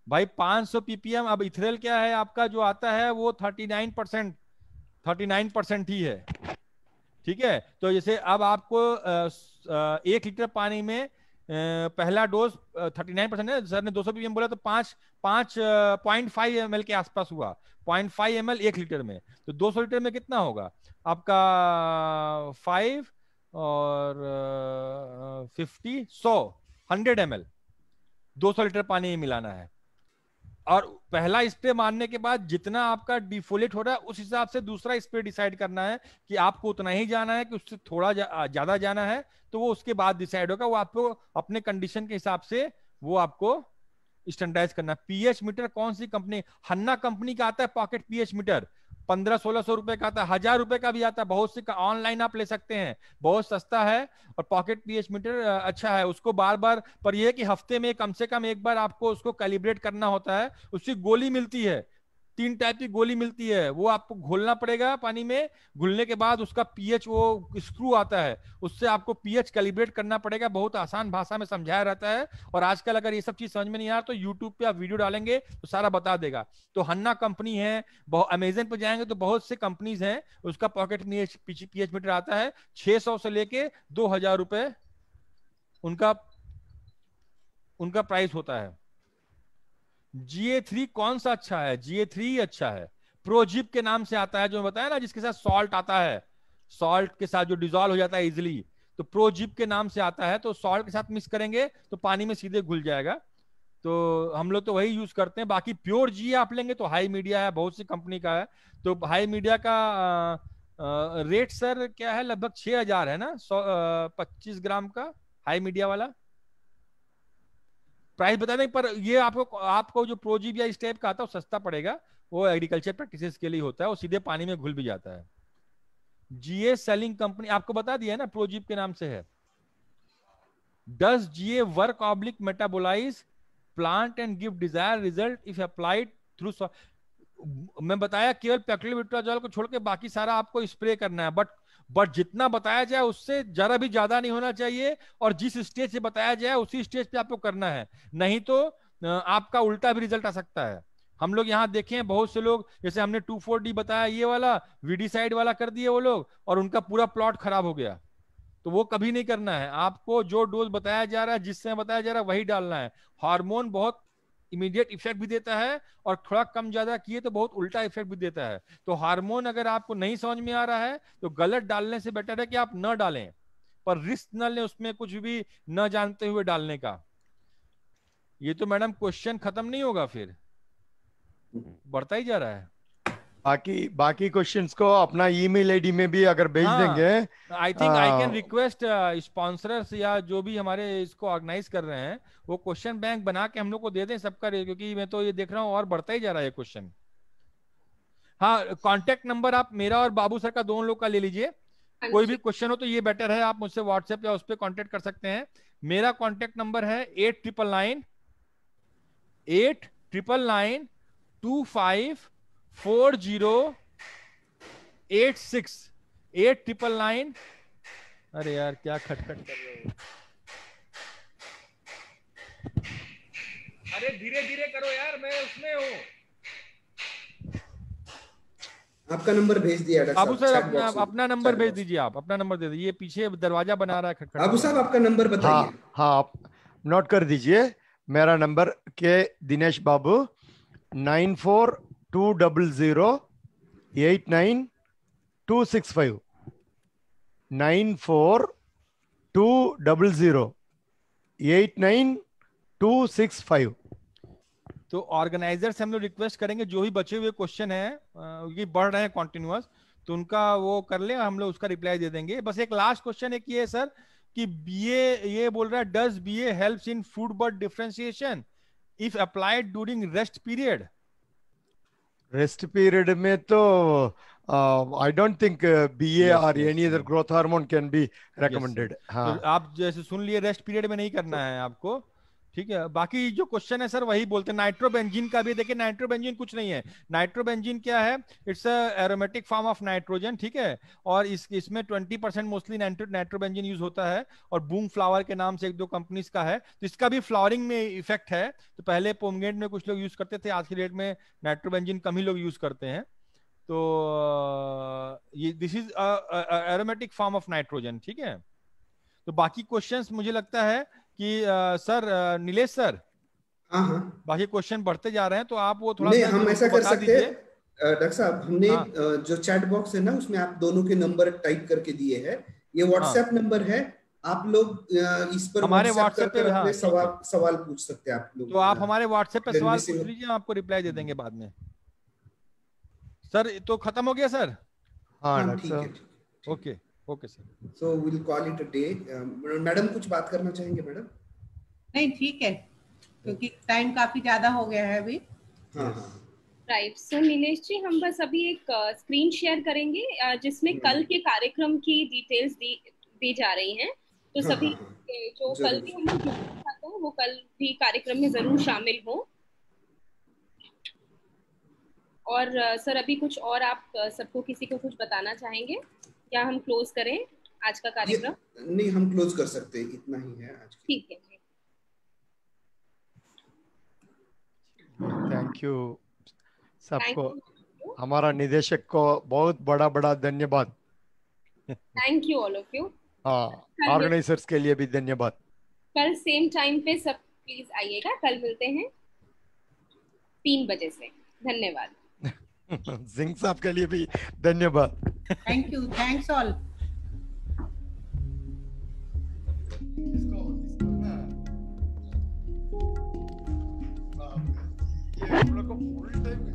भाई 500 पीपीएम अब इथरेल क्या है आपका जो आता है वो 39 परसेंट थर्टी परसेंट ही है ठीक है तो जैसे अब आपको एक लीटर पानी में पहला डोज 39 परसेंट है सर ने 200 पीपीएम बोला तो पांच पांच पॉइंट फाइव एम के आसपास हुआ पॉइंट फाइव एम एक लीटर में तो 200 लीटर में कितना होगा आपका फाइव और फिफ्टी सौ हंड्रेड एम एल दो सौ लीटर पानी मिलाना है और पहला स्प्रे मारने के बाद जितना आपका डिफोलेट हो रहा है उस हिसाब से दूसरा स्प्रे डिसाइड करना है कि आपको उतना ही जाना है कि उससे थोड़ा ज्यादा जा, जाना है तो वो उसके बाद डिसाइड होगा वो आपको अपने कंडीशन के हिसाब से वो आपको स्टैंडर्डाइज करना पीएच मीटर कौन सी कंपनी हन्ना कंपनी का आता है पॉकेट पीएच मीटर पंद्रह सोलह सौ रुपए का आता है हजार रुपए का भी आता है बहुत सी ऑनलाइन आप ले सकते हैं बहुत सस्ता है और पॉकेट पीएच मीटर अच्छा है उसको बार बार पर यह कि हफ्ते में कम से कम एक बार आपको उसको कैलिब्रेट करना होता है उसकी गोली मिलती है तीन टाइप की गोली मिलती है वो आपको घोलना पड़ेगा पानी में घुलने के बाद उसका पीएच वो स्क्रू आता है उससे आपको पीएच कैलिब्रेट करना पड़ेगा बहुत आसान भाषा में समझाया रहता है और आजकल अगर ये सब चीज समझ में नहीं आ रहा तो यूट्यूब पे आप वीडियो डालेंगे तो सारा बता देगा तो हन्ना कंपनी है अमेजन पर जाएंगे तो बहुत से कंपनीज हैं उसका पॉकेट पीएच मीटर आता है छह से लेके दो उनका उनका प्राइस होता है जीए थ्री कौन सा अच्छा है जीए थ्री अच्छा है प्रोजिप के नाम से आता है जो बताया ना जिसके साथ सॉल्ट आता है सॉल्ट के साथ जो डिजोल्व हो जाता है इजिली तो प्रोजिप के नाम से आता है तो सॉल्ट के साथ मिक्स करेंगे तो पानी में सीधे घुल जाएगा तो हम लोग तो वही यूज करते हैं बाकी प्योर जी आप लेंगे तो हाई मीडिया है बहुत सी कंपनी का है तो हाई मीडिया का आ, आ, रेट सर क्या है लगभग छह हजार है ना सौ पच्चीस ग्राम का हाई मीडिया वाला प्राइस बता दें पर ये आपको आपको जो प्रोजीब या इस टाइप का आता है वो सस्ता पड़ेगा वो एग्रीकल्चर प्रैक्टिस के लिए होता है वो सीधे पानी में घुल भी जाता है जीए सेलिंग कंपनी आपको बता दिया ना प्रोजीब के नाम से है does GA work oblique metabolise plant and give desire result if applied through मैं बताया केवल पेक्लोविट्राजोल को छोड़ के बाकी सारा आपको स्प्रे करना है बट बट जितना बताया जाए उससे जरा भी ज्यादा नहीं होना चाहिए और जिस स्टेज से बताया जाए उसी स्टेज पे आपको करना है नहीं तो आपका उल्टा भी रिजल्ट आ सकता है हम लोग यहाँ देखे हैं बहुत से लोग जैसे हमने टू फोर डी बताया ये वाला वीडी साइड वाला कर दिए वो लोग और उनका पूरा प्लॉट खराब हो गया तो वो कभी नहीं करना है आपको जो डोज बताया जा रहा है जिससे बताया जा रहा है वही डालना है हार्मोन बहुत इमीडिएट इफेक्ट भी देता है और थोड़ा कम ज्यादा किए तो बहुत उल्टा इफेक्ट भी देता है तो हार्मोन अगर आपको नहीं समझ में आ रहा है तो गलत डालने से बेटर है कि आप न डालें पर रिस्क न लें उसमें कुछ भी न जानते हुए डालने का ये तो मैडम क्वेश्चन खत्म नहीं होगा फिर हम्म। बढ़ता ही जा रहा है बाकी बाकी क्वेश्चंस को अपना ईमेल आईडी में भी अगर भेज हाँ, देंगे I think I can request sponsors या जो भी हमारे इसको ऑर्गेनाइज कर रहे हैं वो क्वेश्चन बैंक बना के हम लोग को दे दें सबका क्योंकि मैं तो ये देख रहा हूँ और बढ़ता ही जा रहा है क्वेश्चन हाँ कॉन्टेक्ट नंबर आप मेरा और बाबू सर का दोनों लोग का ले लीजिए हाँ कोई भी क्वेश्चन हो तो ये बेटर है आप मुझसे व्हाट्सएप या उस पर कॉन्टेक्ट कर सकते हैं मेरा कॉन्टेक्ट नंबर है eight triple nine eight triple nine two five four zero eight six eight triple nine अरे यार क्या खटखट कर रहे हो अरे धीरे धीरे करो यार मैं उसमें हूँ आपका नंबर भेज दिया बाबू साहब अपना अपना नंबर भेज दीजिए आप अपना नंबर दे दीजिए पीछे दरवाजा बना रहा है खटखट बाबू साहब आपका नंबर बताइए हाँ, हाँ, आप नोट कर दीजिए मेरा नंबर के Dinesh Babu nine four two double zero eight nine two six five nine four two double zero eight nine two six five तो ऑर्गेनाइजर से हम लोग रिक्वेस्ट करेंगे जो भी बचे हुए क्वेश्चन है ये बढ़ रहे हैं कॉन्टिन्यूस तो उनका वो कर ले हम लोग उसका रिप्लाई दे देंगे बस एक लास्ट क्वेश्चन एक ये सर कि बीए ये बोल रहा है does BA helps in fruit bud differentiation if applied during rest period rest period में तो आई डोंट थिंक बीए और any other growth hormone can be recommended आप जैसे सुन लिए रेस्ट पीरियड में नहीं करना तो है आपको ठीक है बाकी जो क्वेश्चन है सर वही बोलते हैं नाइट्रोबेंजीन का भी देखिए नाइट्रोबेंजीन कुछ नहीं है नाइट्रोबेंजीन क्या है it's a aromatic form of nitrogen ठीक है और इस इसमें twenty percent mostly nitrobenzene use होता है और बूम फ्लावर के नाम से एक दो कंपनीज का है तो इसका भी फ्लावरिंग में इफेक्ट है तो पहले पोमगेट में कुछ लोग यूज करते थे आज की डेट में नाइट्रोबेंजिन कम ही लोग यूज करते हैं तो ये this is aromatic form of nitrogen ठीक है तो बाकी क्वेश्चंस मुझे लगता है कि आ, सर नीलेश सर हाँ, हाँ। बाकी क्वेश्चन बढ़ते जा रहे हैं तो आप वो थोड़ा हम ऐसा कर सकते हैं डॉक्टर साहब हमने हाँ। जो चैट बॉक्स है ना उसमें आप दोनों के नंबर टाइप करके दिए हैं ये व्हाट्सएप हाँ। नंबर है आप लोग इस पर हमारे व्हाट्सएप पे हाँ, सवाल सवाल पूछ सकते हैं आप लोग तो आप हाँ। हमारे व्हाट्सएप पे सवाल पूछ लीजिए आपको रिप्लाई दे देंगे हम्म। बाद में सर तो खत्म हो गया सर हाँ ठीक है okay okay sir so will call it a day madam कुछ बात करना चाहेंगे मैडम नहीं ठीक है क्योंकि टाइम काफी ज्यादा हो गया है अभी हाँ राइट सो नीलेश जी हम बस अभी एक स्क्रीन uh, शेयर करेंगे uh, जिसमें कल हम्म। के कार्यक्रम की डिटेल्स दी दी जा रही हैं तो हाँ, सभी हाँ, हाँ। जो कल भी हम लोग चाहते हैं वो कल भी कार्यक्रम में जरूर शामिल हो और uh, सर अभी कुछ और आप uh, सबको किसी को कुछ बताना चाहेंगे क्या हम क्लोज करें आज का कार्यक्रम नहीं हम क्लोज कर सकते हैं इतना ही है आज ठीक है थैंक यू सबको हमारा निदेशक को बहुत बड़ा बड़ा धन्यवाद thank you all of you हाँ ऑर्गेनाइजर्स के लिए भी धन्यवाद कल सेम टाइम पे सब प्लीज आइएगा कल मिलते हैं तीन बजे से धन्यवाद सिंह साहब के लिए भी धन्यवाद Thank you. Thanks all.